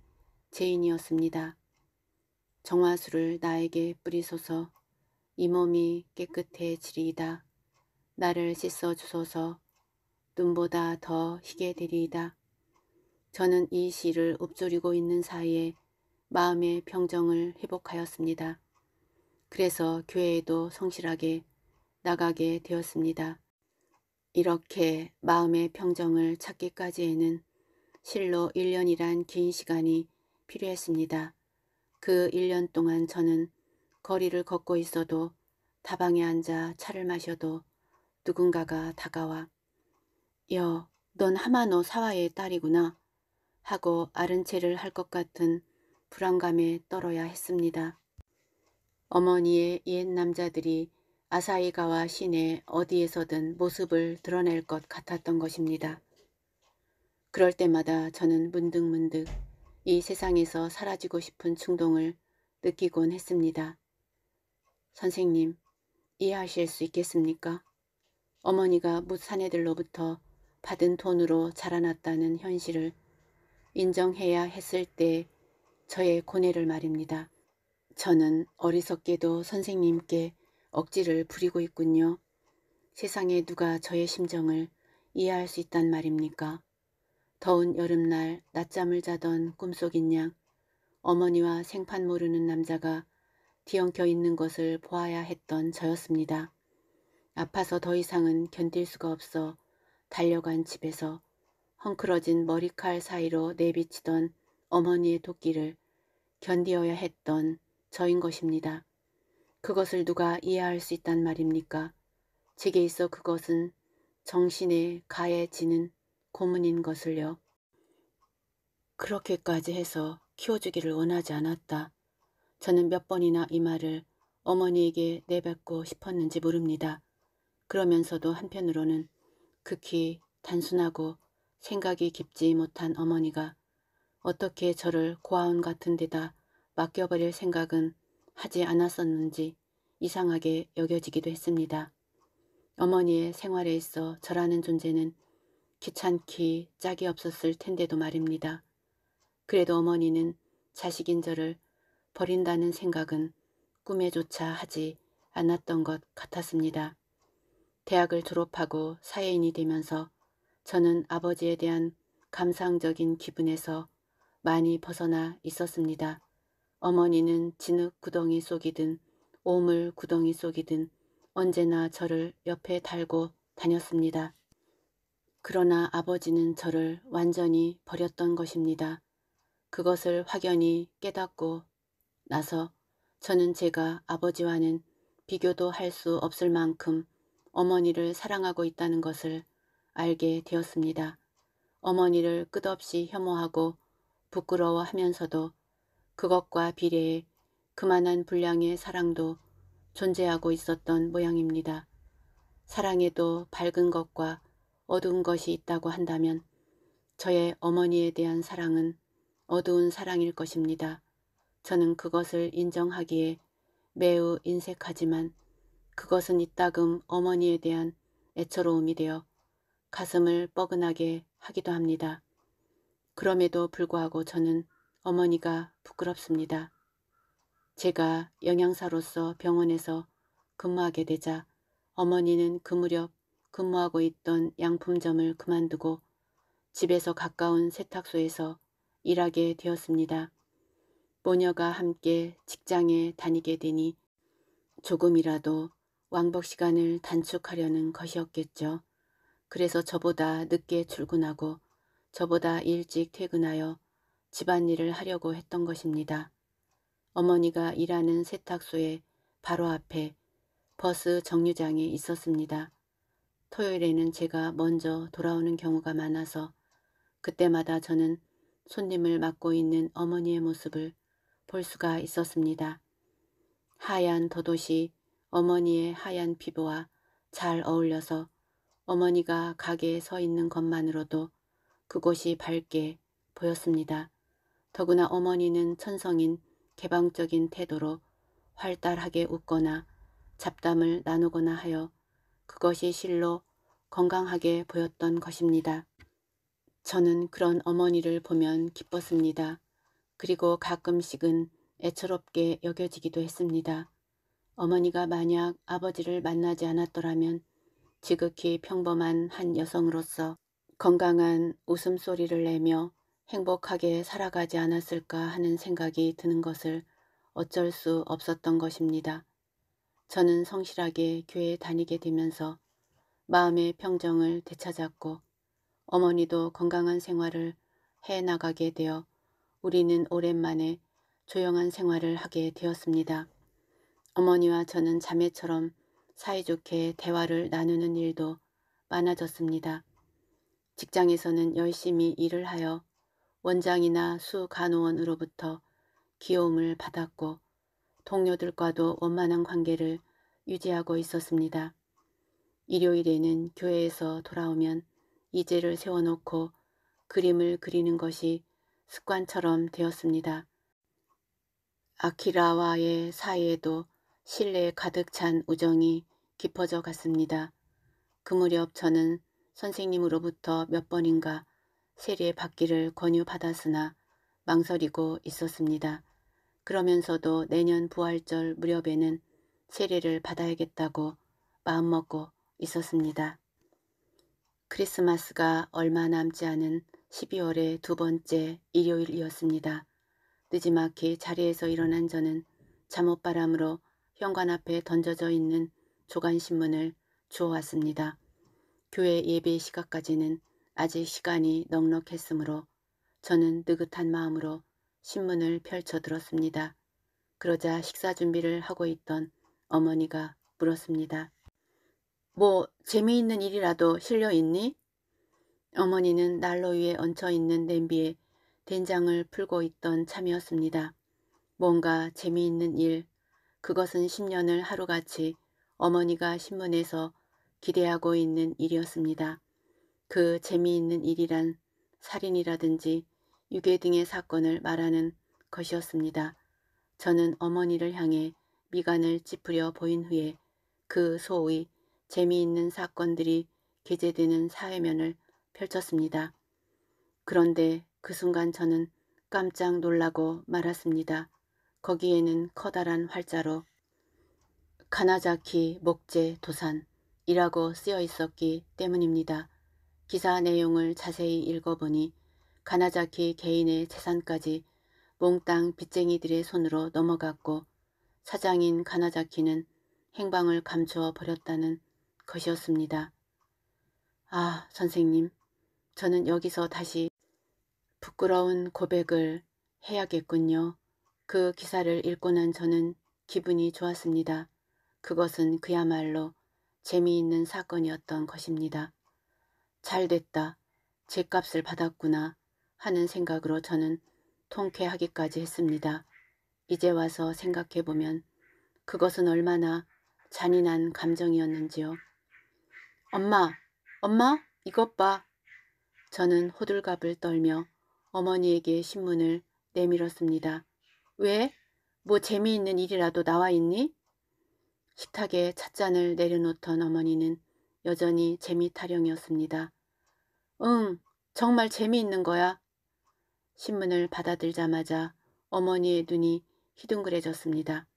죄인이었습니다. 정화수를 나에게 뿌리소서 이 몸이 깨끗해지리이다. 나를 씻어주소서 눈보다 더 희게 되리이다. 저는 이 시를 읊조리고 있는 사이에 마음의 평정을 회복하였습니다. 그래서 교회에도 성실하게 나가게 되었습니다. 이렇게 마음의 평정을 찾기까지에는 실로 1년이란 긴 시간이 필요했습니다. 그 1년 동안 저는 거리를 걷고 있어도 다방에 앉아 차를 마셔도 누군가가 다가와 여, 넌 하마노 사와의 딸이구나 하고 아른채를 할 것 같은 불안감에 떨어야 했습니다. 어머니의 옛 남자들이 아사히가와 시내 어디에서든 모습을 드러낼 것 같았던 것입니다. 그럴 때마다 저는 문득문득 이 세상에서 사라지고 싶은 충동을 느끼곤 했습니다. 선생님, 이해하실 수 있겠습니까? 어머니가 무사애들로부터 받은 돈으로 자라났다는 현실을 인정해야 했을 때 저의 고뇌를 말입니다. 저는 어리석게도 선생님께 억지를 부리고 있군요. 세상에 누가 저의 심정을 이해할 수 있단 말입니까? 더운 여름날 낮잠을 자던 꿈속인 양 어머니와 생판 모르는 남자가 뒤엉켜 있는 것을 보아야 했던 저였습니다. 아파서 더 이상은 견딜 수가 없어 달려간 집에서 헝클어진 머리칼 사이로 내비치던 어머니의 도끼를 견디어야 했던 저인 것입니다. 그것을 누가 이해할 수 있단 말입니까? 제게 있어 그것은 정신에 가해지는 고문인 것을요. 그렇게까지 해서 키워주기를 원하지 않았다. 저는 몇 번이나 이 말을 어머니에게 내뱉고 싶었는지 모릅니다. 그러면서도 한편으로는 극히 단순하고 생각이 깊지 못한 어머니가 어떻게 저를 고아원 같은 데다 맡겨버릴 생각은 하지 않았었는지 이상하게 여겨지기도 했습니다. 어머니의 생활에 있어 저라는 존재는 귀찮기 짝이 없었을 텐데도 말입니다. 그래도 어머니는 자식인 저를 버린다는 생각은 꿈에조차 하지 않았던 것 같았습니다. 대학을 졸업하고 사회인이 되면서 저는 아버지에 대한 감상적인 기분에서 많이 벗어나 있었습니다. 어머니는 진흙 구덩이 속이든 오물 구덩이 속이든 언제나 저를 옆에 달고 다녔습니다. 그러나 아버지는 저를 완전히 버렸던 것입니다. 그것을 확연히 깨닫고 나서 저는 제가 아버지와는 비교도 할 수 없을 만큼 어머니를 사랑하고 있다는 것을 알게 되었습니다. 어머니를 끝없이 혐오하고 부끄러워하면서도 그것과 비례해 그만한 분량의 사랑도 존재하고 있었던 모양입니다. 사랑에도 밝은 것과 어두운 것이 있다고 한다면 저의 어머니에 대한 사랑은 어두운 사랑일 것입니다. 저는 그것을 인정하기에 매우 인색하지만 그것은 이따금 어머니에 대한 애처로움이 되어 가슴을 뻐근하게 하기도 합니다. 그럼에도 불구하고 저는 어머니가 부끄럽습니다. 제가 영양사로서 병원에서 근무하게 되자 어머니는 그 무렵 근무하고 있던 양품점을 그만두고 집에서 가까운 세탁소에서 일하게 되었습니다. 모녀가 함께 직장에 다니게 되니 조금이라도 왕복 시간을 단축하려는 것이었겠죠. 그래서 저보다 늦게 출근하고 저보다 일찍 퇴근하여 집안일을 하려고 했던 것입니다. 어머니가 일하는 세탁소의 바로 앞에 버스 정류장에 있었습니다. 토요일에는 제가 먼저 돌아오는 경우가 많아서 그때마다 저는 손님을 맡고 있는 어머니의 모습을 볼 수가 있었습니다. 하얀 도도시 어머니의 하얀 피부와 잘 어울려서 어머니가 가게에 서 있는 것만으로도 그곳이 밝게 보였습니다. 더구나 어머니는 천성인 개방적인 태도로 활달하게 웃거나 잡담을 나누거나 하여 그것이 실로 건강하게 보였던 것입니다. 저는 그런 어머니를 보면 기뻤습니다. 그리고 가끔씩은 애처롭게 여겨지기도 했습니다. 어머니가 만약 아버지를 만나지 않았더라면 지극히 평범한 한 여성으로서 건강한 웃음소리를 내며 행복하게 살아가지 않았을까 하는 생각이 드는 것을 어쩔 수 없었던 것입니다. 저는 성실하게 교회에 다니게 되면서 마음의 평정을 되찾았고 어머니도 건강한 생활을 해나가게 되어 우리는 오랜만에 조용한 생활을 하게 되었습니다. 어머니와 저는 자매처럼 사이좋게 대화를 나누는 일도 많아졌습니다. 직장에서는 열심히 일을 하여 원장이나 수 간호원으로부터 귀여움을 받았고 동료들과도 원만한 관계를 유지하고 있었습니다. 일요일에는 교회에서 돌아오면 이제를 세워놓고 그림을 그리는 것이 습관처럼 되었습니다. 아키라와의 사이에도 신뢰에 가득 찬 우정이 깊어져 갔습니다. 그 무렵 저는 선생님으로부터 몇 번인가 세례 받기를 권유받았으나 망설이고 있었습니다. 그러면서도 내년 부활절 무렵에는 세례를 받아야겠다고 마음먹고 있었습니다. 크리스마스가 얼마 남지 않은 12월의 두 번째 일요일이었습니다. 늦지막히 자리에서 일어난 저는 잠옷바람으로 현관 앞에 던져져 있는 조간신문을 주워왔습니다. 교회 예배 시각까지는 아직 시간이 넉넉했으므로 저는 느긋한 마음으로 신문을 펼쳐 들었습니다. 그러자 식사 준비를 하고 있던 어머니가 물었습니다. 뭐 재미있는 일이라도 실려 있니? 어머니는 난로 위에 얹혀 있는 냄비에 된장을 풀고 있던 참이었습니다. 뭔가 재미있는 일, 그것은 10년을 하루같이 어머니가 신문에서 기대하고 있는 일이었습니다. 그 재미있는 일이란 살인이라든지 유괴 등의 사건을 말하는 것이었습니다. 저는 어머니를 향해 미간을 찌푸려 보인 후에 그 소의 재미있는 사건들이 게재되는 사회면을 펼쳤습니다. 그런데 그 순간 저는 깜짝 놀라고 말았습니다. 거기에는 커다란 활자로 가나자키 목재 도산이라고 쓰여 있었기 때문입니다. 기사 내용을 자세히 읽어보니 가나자키 개인의 재산까지 몽땅 빚쟁이들의 손으로 넘어갔고 사장인 가나자키는 행방을 감추어 버렸다는 것이었습니다. 아, 선생님, 저는 여기서 다시 부끄러운 고백을 해야겠군요. 그 기사를 읽고 난 저는 기분이 좋았습니다. 그것은 그야말로 재미있는 사건이었던 것입니다. 잘 됐다. 제 값을 받았구나. 하는 생각으로 저는 통쾌하기까지 했습니다. 이제 와서 생각해보면 그것은 얼마나 잔인한 감정이었는지요. 엄마! 엄마! 이것 봐! 저는 호들갑을 떨며 어머니에게 신문을 내밀었습니다. 왜? 뭐 재미있는 일이라도 나와 있니? 식탁에 찻잔을 내려놓던 어머니는 여전히 재미 타령이었습니다. 응, 정말 재미있는 거야. 신문을 받아들자마자 어머니의 눈이 희둥그레졌습니다.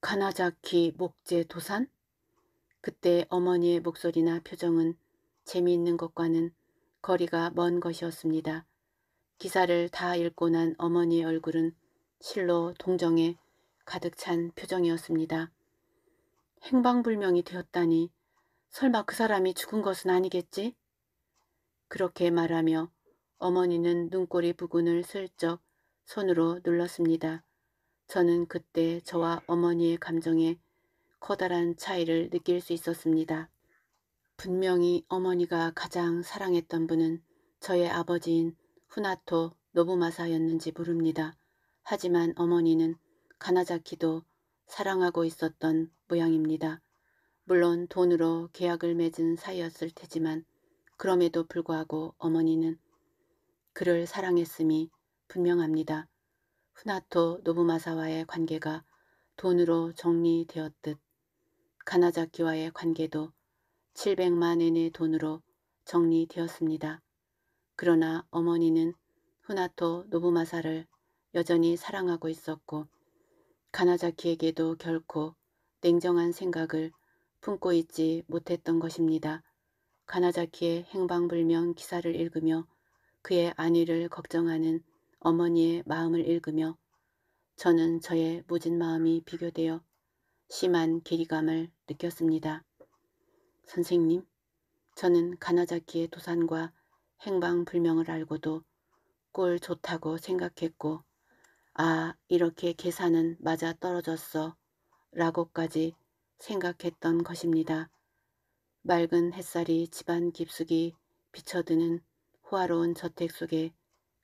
가나자키 목재 도산? 그때 어머니의 목소리나 표정은 재미있는 것과는 거리가 먼 것이었습니다. 기사를 다 읽고 난 어머니의 얼굴은 실로 동정에 가득 찬 표정이었습니다. 행방불명이 되었다니 설마 그 사람이 죽은 것은 아니겠지? 그렇게 말하며 어머니는 눈꼬리 부근을 슬쩍 손으로 눌렀습니다. 저는 그때 저와 어머니의 감정에 커다란 차이를 느낄 수 있었습니다. 분명히 어머니가 가장 사랑했던 분은 저의 아버지인 후나토 노부마사였는지 모릅니다. 하지만 어머니는 가나자키도 사랑하고 있었던 모양입니다. 물론 돈으로 계약을 맺은 사이였을 테지만 그럼에도 불구하고 어머니는 그를 사랑했음이 분명합니다. 후나토 노부마사와의 관계가 돈으로 정리되었듯 가나자키와의 관계도 700만 엔의 돈으로 정리되었습니다. 그러나 어머니는 후나토 노부마사를 여전히 사랑하고 있었고 가나자키에게도 결코 냉정한 생각을 품고 있지 못했던 것입니다. 가나자키의 행방불명 기사를 읽으며 그의 안위를 걱정하는 어머니의 마음을 읽으며 저는 저의 무진 마음이 비교되어 심한 괴리감을 느꼈습니다. 선생님, 저는 가나자키의 도산과 행방불명을 알고도 꼴 좋다고 생각했고 아 이렇게 계산은 맞아 떨어졌어 라고까지 생각했던 것입니다. 맑은 햇살이 집안 깊숙이 비쳐드는 호화로운 저택 속에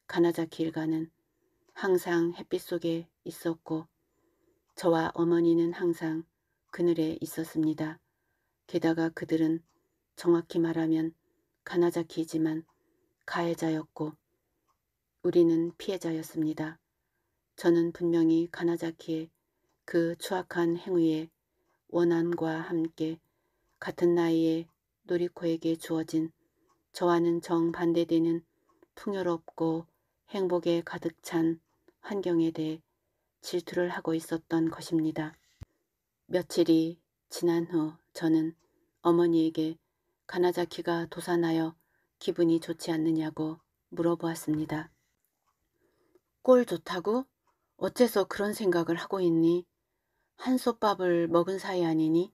가나자키 일가는 항상 햇빛 속에 있었고 저와 어머니는 항상 그늘에 있었습니다. 게다가 그들은 정확히 말하면 가나자키이지만 가해자였고 우리는 피해자였습니다. 저는 분명히 가나자키의 그 추악한 행위에 원한과 함께 같은 나이에 노리코에게 주어진 저와는 정반대되는 풍요롭고 행복에 가득 찬 환경에 대해 질투를 하고 있었던 것입니다. 며칠이 지난 후 저는 어머니에게 가나자키가 도산하여 기분이 좋지 않느냐고 물어보았습니다. 꼴 좋다고? 어째서 그런 생각을 하고 있니? 한솥밥을 먹은 사이 아니니?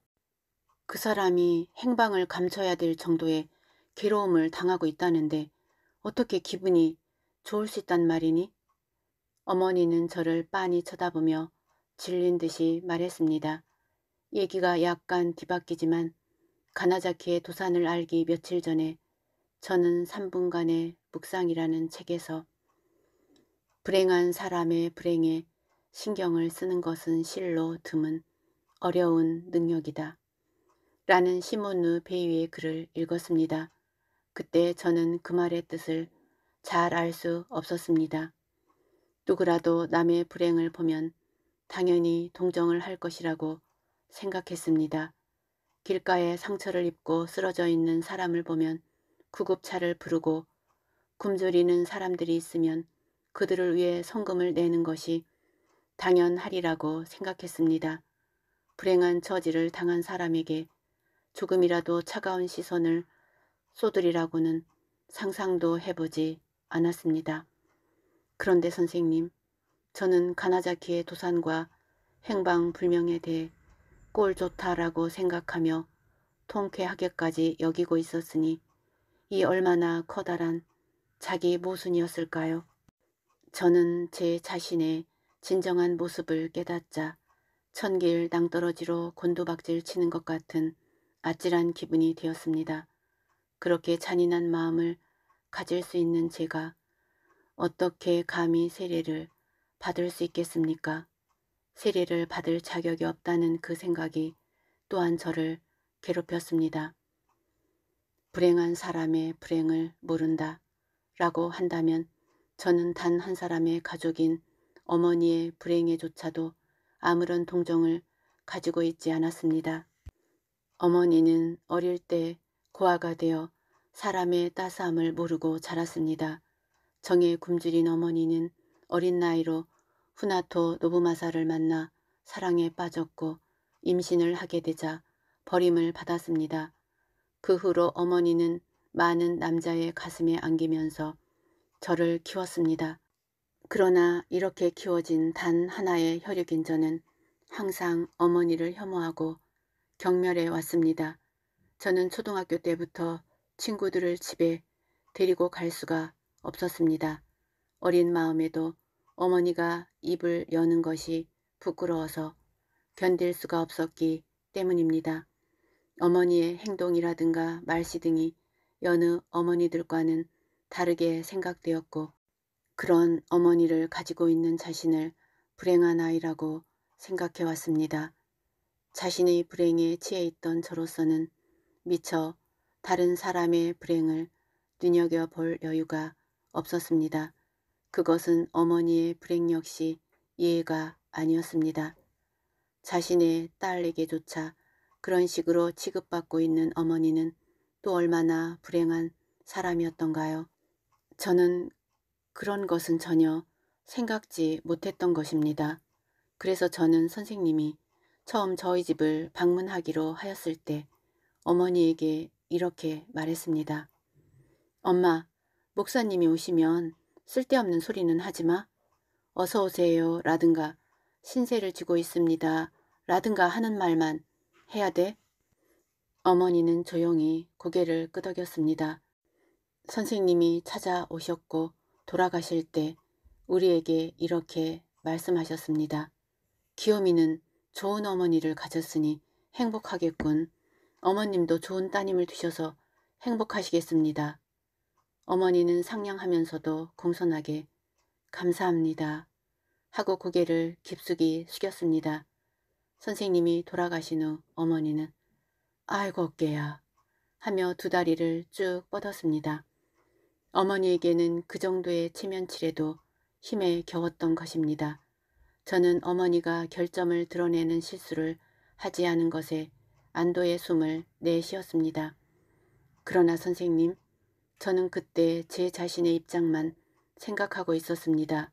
그 사람이 행방을 감춰야 될 정도의 괴로움을 당하고 있다는데 어떻게 기분이 좋을 수 있단 말이니? 어머니는 저를 빤히 쳐다보며 질린 듯이 말했습니다. 얘기가 약간 뒤바뀌지만 가나자키의 도산을 알기 며칠 전에 저는 3분간의 묵상이라는 책에서 불행한 사람의 불행에 신경을 쓰는 것은 실로 드문 어려운 능력이다. 라는 시몬느 베이의 글을 읽었습니다. 그때 저는 그 말의 뜻을 잘 알 수 없었습니다. 누구라도 남의 불행을 보면 당연히 동정을 할 것이라고 생각했습니다. 길가에 상처를 입고 쓰러져 있는 사람을 보면 구급차를 부르고 굶주리는 사람들이 있으면 그들을 위해 송금을 내는 것이 당연하리라고 생각했습니다. 불행한 처지를 당한 사람에게 조금이라도 차가운 시선을 소들이라고는 상상도 해보지 않았습니다. 그런데 선생님, 저는 가나자키의 도산과 행방불명에 대해 꼴 좋다라고 생각하며 통쾌하게까지 여기고 있었으니 이 얼마나 커다란 자기 모순이었을까요? 저는 제 자신의 진정한 모습을 깨닫자 천길 낭떠러지로 곤두박질 치는 것 같은 아찔한 기분이 되었습니다. 그렇게 잔인한 마음을 가질 수 있는 제가 어떻게 감히 세례를 받을 수 있겠습니까? 세례를 받을 자격이 없다는 그 생각이 또한 저를 괴롭혔습니다. 불행한 사람의 불행을 모른다 라고 한다면 저는 단 한 사람의 가족인 어머니의 불행에조차도 아무런 동정을 가지고 있지 않았습니다. 어머니는 어릴 때 고아가 되어 사람의 따스함을 모르고 자랐습니다. 정의 굶주린 어머니는 어린 나이로 후나토 노부마사를 만나 사랑에 빠졌고 임신을 하게 되자 버림을 받았습니다. 그 후로 어머니는 많은 남자의 가슴에 안기면서 저를 키웠습니다. 그러나 이렇게 키워진 단 하나의 혈육인 저는 항상 어머니를 혐오하고 경멸해 왔습니다. 저는 초등학교 때부터 친구들을 집에 데리고 갈 수가 없었습니다. 어린 마음에도 어머니가 입을 여는 것이 부끄러워서 견딜 수가 없었기 때문입니다. 어머니의 행동이라든가 말씨 등이 여느 어머니들과는 다르게 생각되었고 그런 어머니를 가지고 있는 자신을 불행한 아이라고 생각해왔습니다. 자신의 불행에 취해 있던 저로서는 미처 다른 사람의 불행을 눈여겨볼 여유가 없었습니다. 그것은 어머니의 불행 역시 이해가 아니었습니다. 자신의 딸에게조차 그런 식으로 취급받고 있는 어머니는 또 얼마나 불행한 사람이었던가요? 저는 그런 것은 전혀 생각지 못했던 것입니다. 그래서 저는 선생님이 처음 저희 집을 방문하기로 하였을 때 어머니에게 이렇게 말했습니다. 엄마, 목사님이 오시면 쓸데없는 소리는 하지 마. 어서 오세요 라든가 신세를 지고 있습니다 라든가 하는 말만 해야 돼. 어머니는 조용히 고개를 끄덕였습니다. 선생님이 찾아오셨고 돌아가실 때 우리에게 이렇게 말씀하셨습니다. 기요미는 좋은 어머니를 가졌으니 행복하겠군. 어머님도 좋은 따님을 두셔서 행복하시겠습니다. 어머니는 상냥하면서도 공손하게 감사합니다. 하고 고개를 깊숙이 숙였습니다. 선생님이 돌아가신 후 어머니는 아이고 어깨야 하며 두 다리를 쭉 뻗었습니다. 어머니에게는 그 정도의 체면치레도 힘에 겨웠던 것입니다. 저는 어머니가 결점을 드러내는 실수를 하지 않은 것에 안도의 숨을 내쉬었습니다. 그러나 선생님, 저는 그때 제 자신의 입장만 생각하고 있었습니다.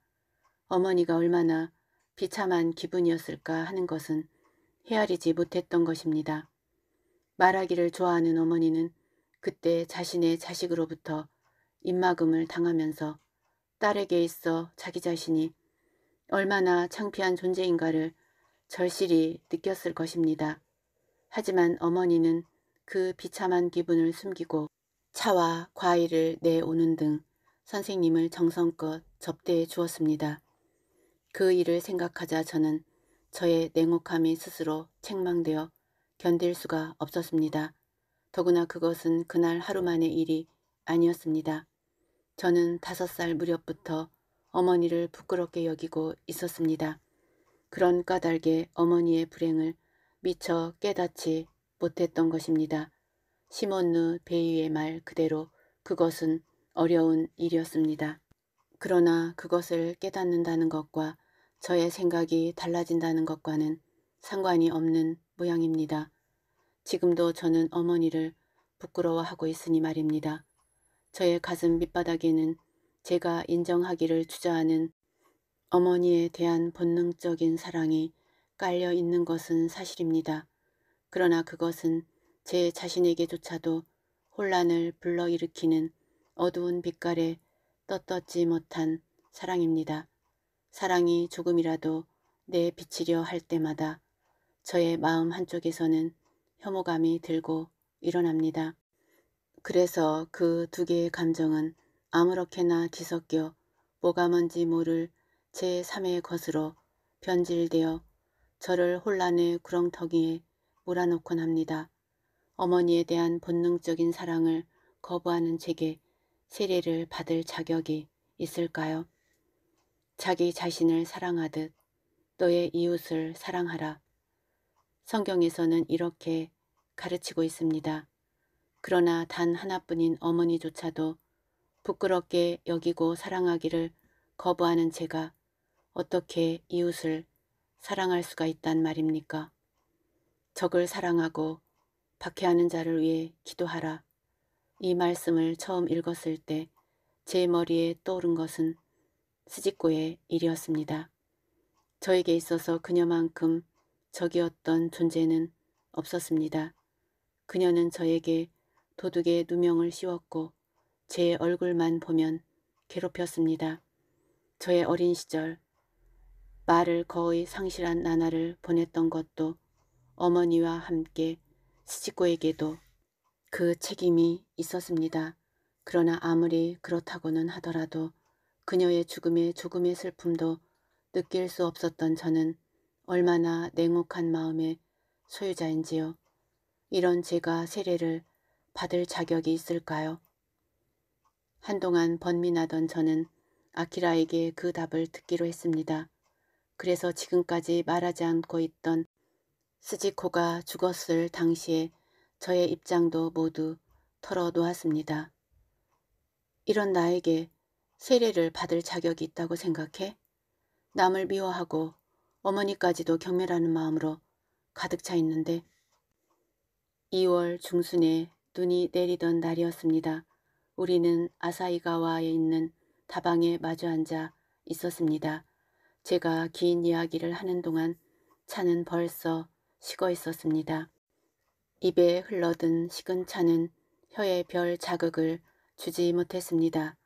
어머니가 얼마나 비참한 기분이었을까 하는 것은 헤아리지 못했던 것입니다. 말하기를 좋아하는 어머니는 그때 자신의 자식으로부터 입막음을 당하면서 딸에게 있어 자기 자신이 얼마나 창피한 존재인가를 절실히 느꼈을 것입니다. 하지만 어머니는 그 비참한 기분을 숨기고 차와 과일을 내오는 등 선생님을 정성껏 접대해 주었습니다. 그 일을 생각하자 저는 저의 냉혹함이 스스로 책망되어 견딜 수가 없었습니다. 더구나 그것은 그날 하루만의 일이 아니었습니다. 저는 다섯 살 무렵부터 어머니를 부끄럽게 여기고 있었습니다. 그런 까닭에 어머니의 불행을 미처 깨닫지 못했던 것입니다. 시몬느 베이의 말 그대로 그것은 어려운 일이었습니다. 그러나 그것을 깨닫는다는 것과 저의 생각이 달라진다는 것과는 상관이 없는 모양입니다. 지금도 저는 어머니를 부끄러워하고 있으니 말입니다. 저의 가슴 밑바닥에는 제가 인정하기를 주저하는 어머니에 대한 본능적인 사랑이 깔려 있는 것은 사실입니다. 그러나 그것은 제 자신에게조차도 혼란을 불러일으키는 어두운 빛깔에 떳떳지 못한 사랑입니다. 사랑이 조금이라도 내 비치려 할 때마다 저의 마음 한쪽에서는 혐오감이 들고 일어납니다. 그래서 그 두 개의 감정은 아무렇게나 뒤섞여 뭐가 뭔지 모를 제3의 것으로 변질되어 저를 혼란의 구렁텅이에 몰아넣곤 합니다. 어머니에 대한 본능적인 사랑을 거부하는 제게 세례를 받을 자격이 있을까요? 자기 자신을 사랑하듯 너의 이웃을 사랑하라. 성경에서는 이렇게 가르치고 있습니다. 그러나 단 하나뿐인 어머니조차도 부끄럽게 여기고 사랑하기를 거부하는 제가 어떻게 이웃을 사랑할 수가 있단 말입니까? 적을 사랑하고 박해하는 자를 위해 기도하라. 이 말씀을 처음 읽었을 때 제 머리에 떠오른 것은 스지코의 일이었습니다. 저에게 있어서 그녀만큼 적이었던 존재는 없었습니다. 그녀는 저에게 도둑의 누명을 씌웠고 제 얼굴만 보면 괴롭혔습니다. 저의 어린 시절 말을 거의 상실한 나나를 보냈던 것도 어머니와 함께 시지코에게도그 책임이 있었습니다. 그러나 아무리 그렇다고는 하더라도 그녀의 죽음에 조금의 슬픔도 느낄 수 없었던 저는 얼마나 냉혹한 마음의 소유자인지요. 이런 제가 세례를 받을 자격이 있을까요? 한동안 번민하던 저는 아키라에게 그 답을 듣기로 했습니다. 그래서 지금까지 말하지 않고 있던 스지코가 죽었을 당시에 저의 입장도 모두 털어놓았습니다. 이런 나에게 세례를 받을 자격이 있다고 생각해? 남을 미워하고 어머니까지도 경멸하는 마음으로 가득 차 있는데 2월 중순에 눈이 내리던 날이었습니다. 우리는 아사이가와에 있는 다방에 마주 앉아 있었습니다. 제가 긴 이야기를 하는 동안 차는 벌써 식어 있었습니다. 입에 흘러든 식은 차는 혀에 별 자극을 주지 못했습니다.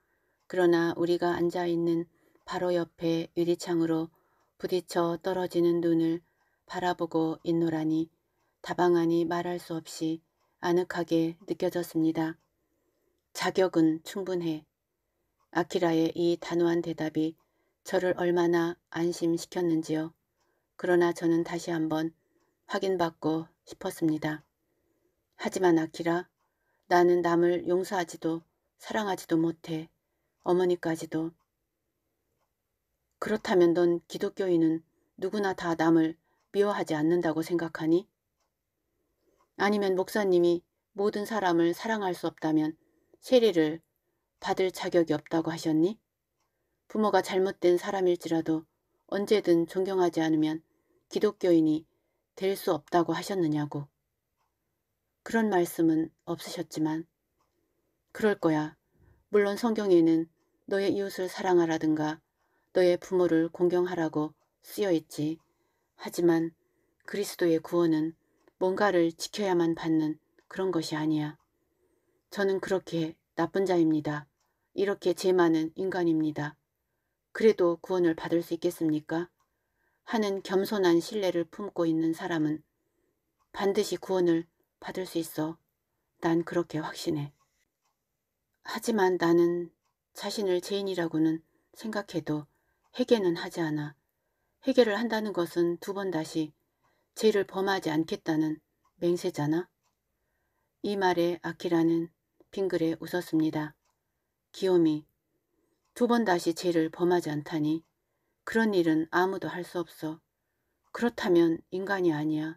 그러나 우리가 앉아있는 바로 옆에 유리창으로 부딪혀 떨어지는 눈을 바라보고 있노라니 다방안니 말할 수 없이 아늑하게 느껴졌습니다. 자격은 충분해. 아키라의 이 단호한 대답이 저를 얼마나 안심시켰는지요. 그러나 저는 다시 한번 확인받고 싶었습니다. 하지만 아키라 나는 남을 용서하지도 사랑하지도 못해 어머니까지도 그렇다면 넌 기독교인은 누구나 다 남을 미워하지 않는다고 생각하니? 아니면 목사님이 모든 사람을 사랑할 수 없다면 세리를 받을 자격이 없다고 하셨니? 부모가 잘못된 사람일지라도 언제든 존경하지 않으면 기독교인이 될 수 없다고 하셨느냐고. 그런 말씀은 없으셨지만 그럴 거야. 물론 성경에는 너의 이웃을 사랑하라든가 너의 부모를 공경하라고 쓰여있지. 하지만 그리스도의 구원은 뭔가를 지켜야만 받는 그런 것이 아니야. 저는 그렇게 나쁜 자입니다. 이렇게 제 많은 인간입니다. 그래도 구원을 받을 수 있겠습니까? 하는 겸손한 신뢰를 품고 있는 사람은 반드시 구원을 받을 수 있어. 난 그렇게 확신해. 하지만 나는 자신을 죄인이라고는 생각해도 회개는 하지 않아. 회개를 한다는 것은 두 번 다시 죄를 범하지 않겠다는 맹세잖아. 이 말에 아키라는 빙그레 웃었습니다. 기욤이 두번 다시 죄를 범하지 않다니 그런 일은 아무도 할 수 없어. 그렇다면 인간이 아니야.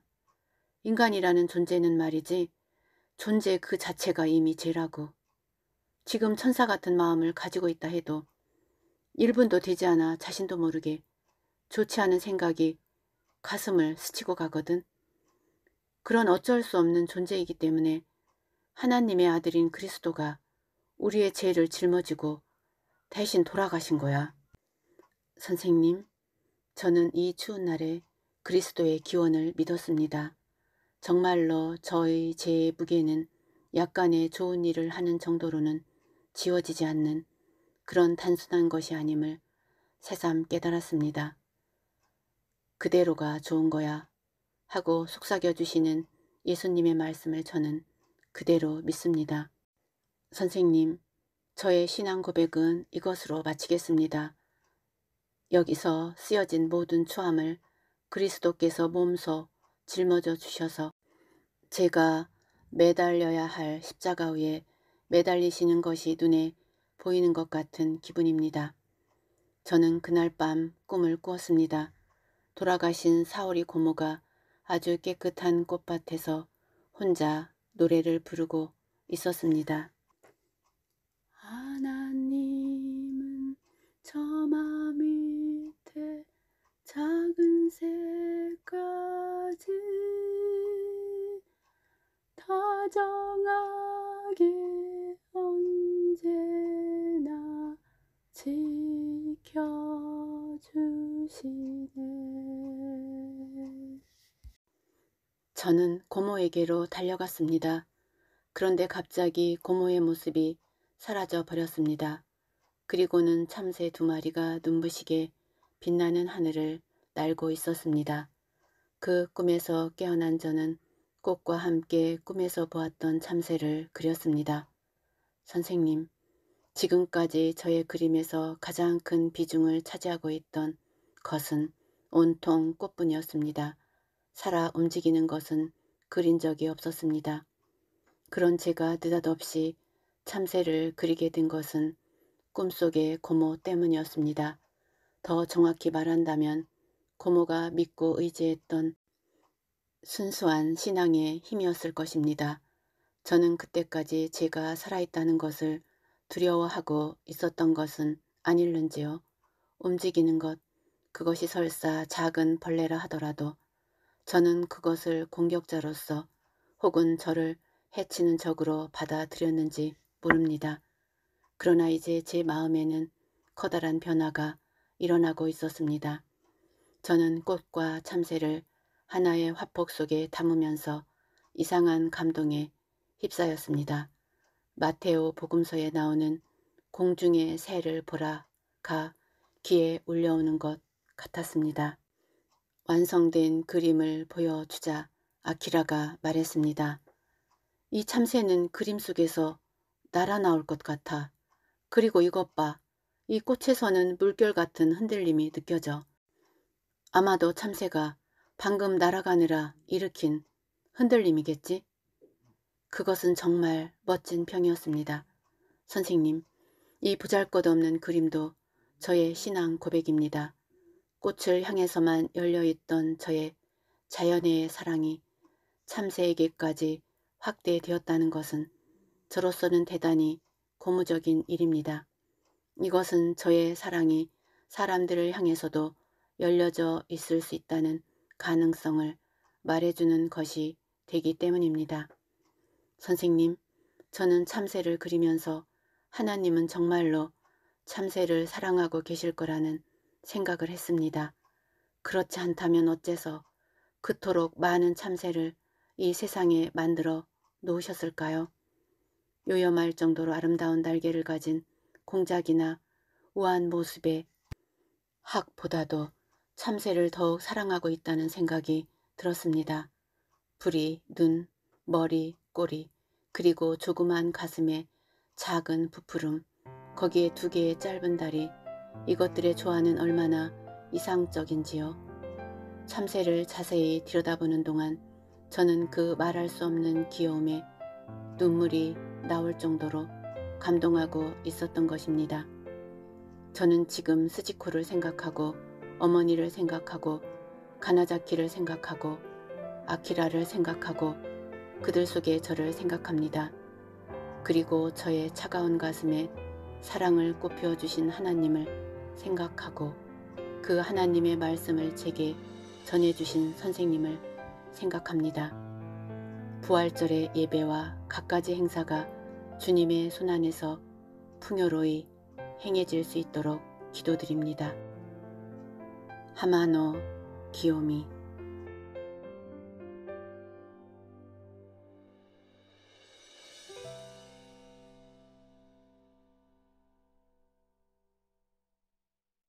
인간이라는 존재는 말이지 존재 그 자체가 이미 죄라고. 지금 천사 같은 마음을 가지고 있다 해도 1분도 되지 않아 자신도 모르게 좋지 않은 생각이 가슴을 스치고 가거든. 그런 어쩔 수 없는 존재이기 때문에 하나님의 아들인 그리스도가 우리의 죄를 짊어지고 대신 돌아가신 거야. 선생님, 저는 이 추운 날에 그리스도의 기원을 믿었습니다. 정말로 저의 제 무게는 약간의 좋은 일을 하는 정도로는 지워지지 않는 그런 단순한 것이 아님을 새삼 깨달았습니다. 그대로가 좋은 거야 하고 속삭여 주시는 예수님의 말씀을 저는 그대로 믿습니다. 선생님, 저의 신앙 고백은 이것으로 마치겠습니다. 여기서 쓰여진 모든 초함을 그리스도께서 몸소 짊어져 주셔서 제가 매달려야 할 십자가 위에 매달리시는 것이 눈에 보이는 것 같은 기분입니다. 저는 그날 밤 꿈을 꾸었습니다. 돌아가신 사오리 고모가 아주 깨끗한 꽃밭에서 혼자 노래를 부르고 있었습니다. 작은 새까지 다정하게 언제나 지켜주시네. 저는 고모에게로 달려갔습니다. 그런데 갑자기 고모의 모습이 사라져 버렸습니다. 그리고는 참새 두 마리가 눈부시게 빛나는 하늘을 날고 있었습니다. 그 꿈에서 깨어난 저는 꽃과 함께 꿈에서 보았던 참새를 그렸습니다. 선생님, 지금까지 저의 그림에서 가장 큰 비중을 차지하고 있던 것은 온통 꽃뿐이었습니다. 살아 움직이는 것은 그린 적이 없었습니다. 그런 제가 느닷없이 참새를 그리게 된 것은 꿈속의 고모 때문이었습니다. 더 정확히 말한다면 고모가 믿고 의지했던 순수한 신앙의 힘이었을 것입니다. 저는 그때까지 제가 살아있다는 것을 두려워하고 있었던 것은 아닐는지요. 움직이는 것, 그것이 설사 작은 벌레라 하더라도 저는 그것을 공격자로서 혹은 저를 해치는 적으로 받아들였는지 모릅니다. 그러나 이제 제 마음에는 커다란 변화가 일어나고 있었습니다. 저는 꽃과 참새를 하나의 화폭 속에 담으면서 이상한 감동에 휩싸였습니다. 마테오 복음서에 나오는 공중의 새를 보라가 귀에 울려오는 것 같았습니다. 완성된 그림을 보여주자 아키라가 말했습니다. 이 참새는 그림 속에서 날아나올 것 같아. 그리고 이것 봐. 이 꽃에서는 물결 같은 흔들림이 느껴져 아마도 참새가 방금 날아가느라 일으킨 흔들림이겠지? 그것은 정말 멋진 평이었습니다. 선생님, 이 보잘것없는 그림도 저의 신앙 고백입니다. 꽃을 향해서만 열려있던 저의 자연의 사랑이 참새에게까지 확대되었다는 것은 저로서는 대단히 고무적인 일입니다. 이것은 저의 사랑이 사람들을 향해서도 열려져 있을 수 있다는 가능성을 말해주는 것이 되기 때문입니다. 선생님, 저는 참새를 그리면서 하나님은 정말로 참새를 사랑하고 계실 거라는 생각을 했습니다. 그렇지 않다면 어째서 그토록 많은 참새를 이 세상에 만들어 놓으셨을까요? 요염할 정도로 아름다운 날개를 가진 공작이나 우아한 모습에 학보다도 참새를 더욱 사랑하고 있다는 생각이 들었습니다. 불이 눈, 머리, 꼬리 그리고 조그만 가슴에 작은 부풀음 거기에 두 개의 짧은 다리 이것들의 조화는 얼마나 이상적인지요. 참새를 자세히 들여다보는 동안 저는 그 말할 수 없는 귀여움에 눈물이 나올 정도로 감동하고 있었던 것입니다. 저는 지금 스지코를 생각하고 어머니를 생각하고 가나자키를 생각하고 아키라를 생각하고 그들 속에 저를 생각합니다. 그리고 저의 차가운 가슴에 사랑을 꽃피워 주신 하나님을 생각하고 그 하나님의 말씀을 제게 전해주신 선생님을 생각합니다. 부활절의 예배와 갖가지 행사가 주님의 손안에서 풍요로이 행해질 수 있도록 기도드립니다. 하마노 기요미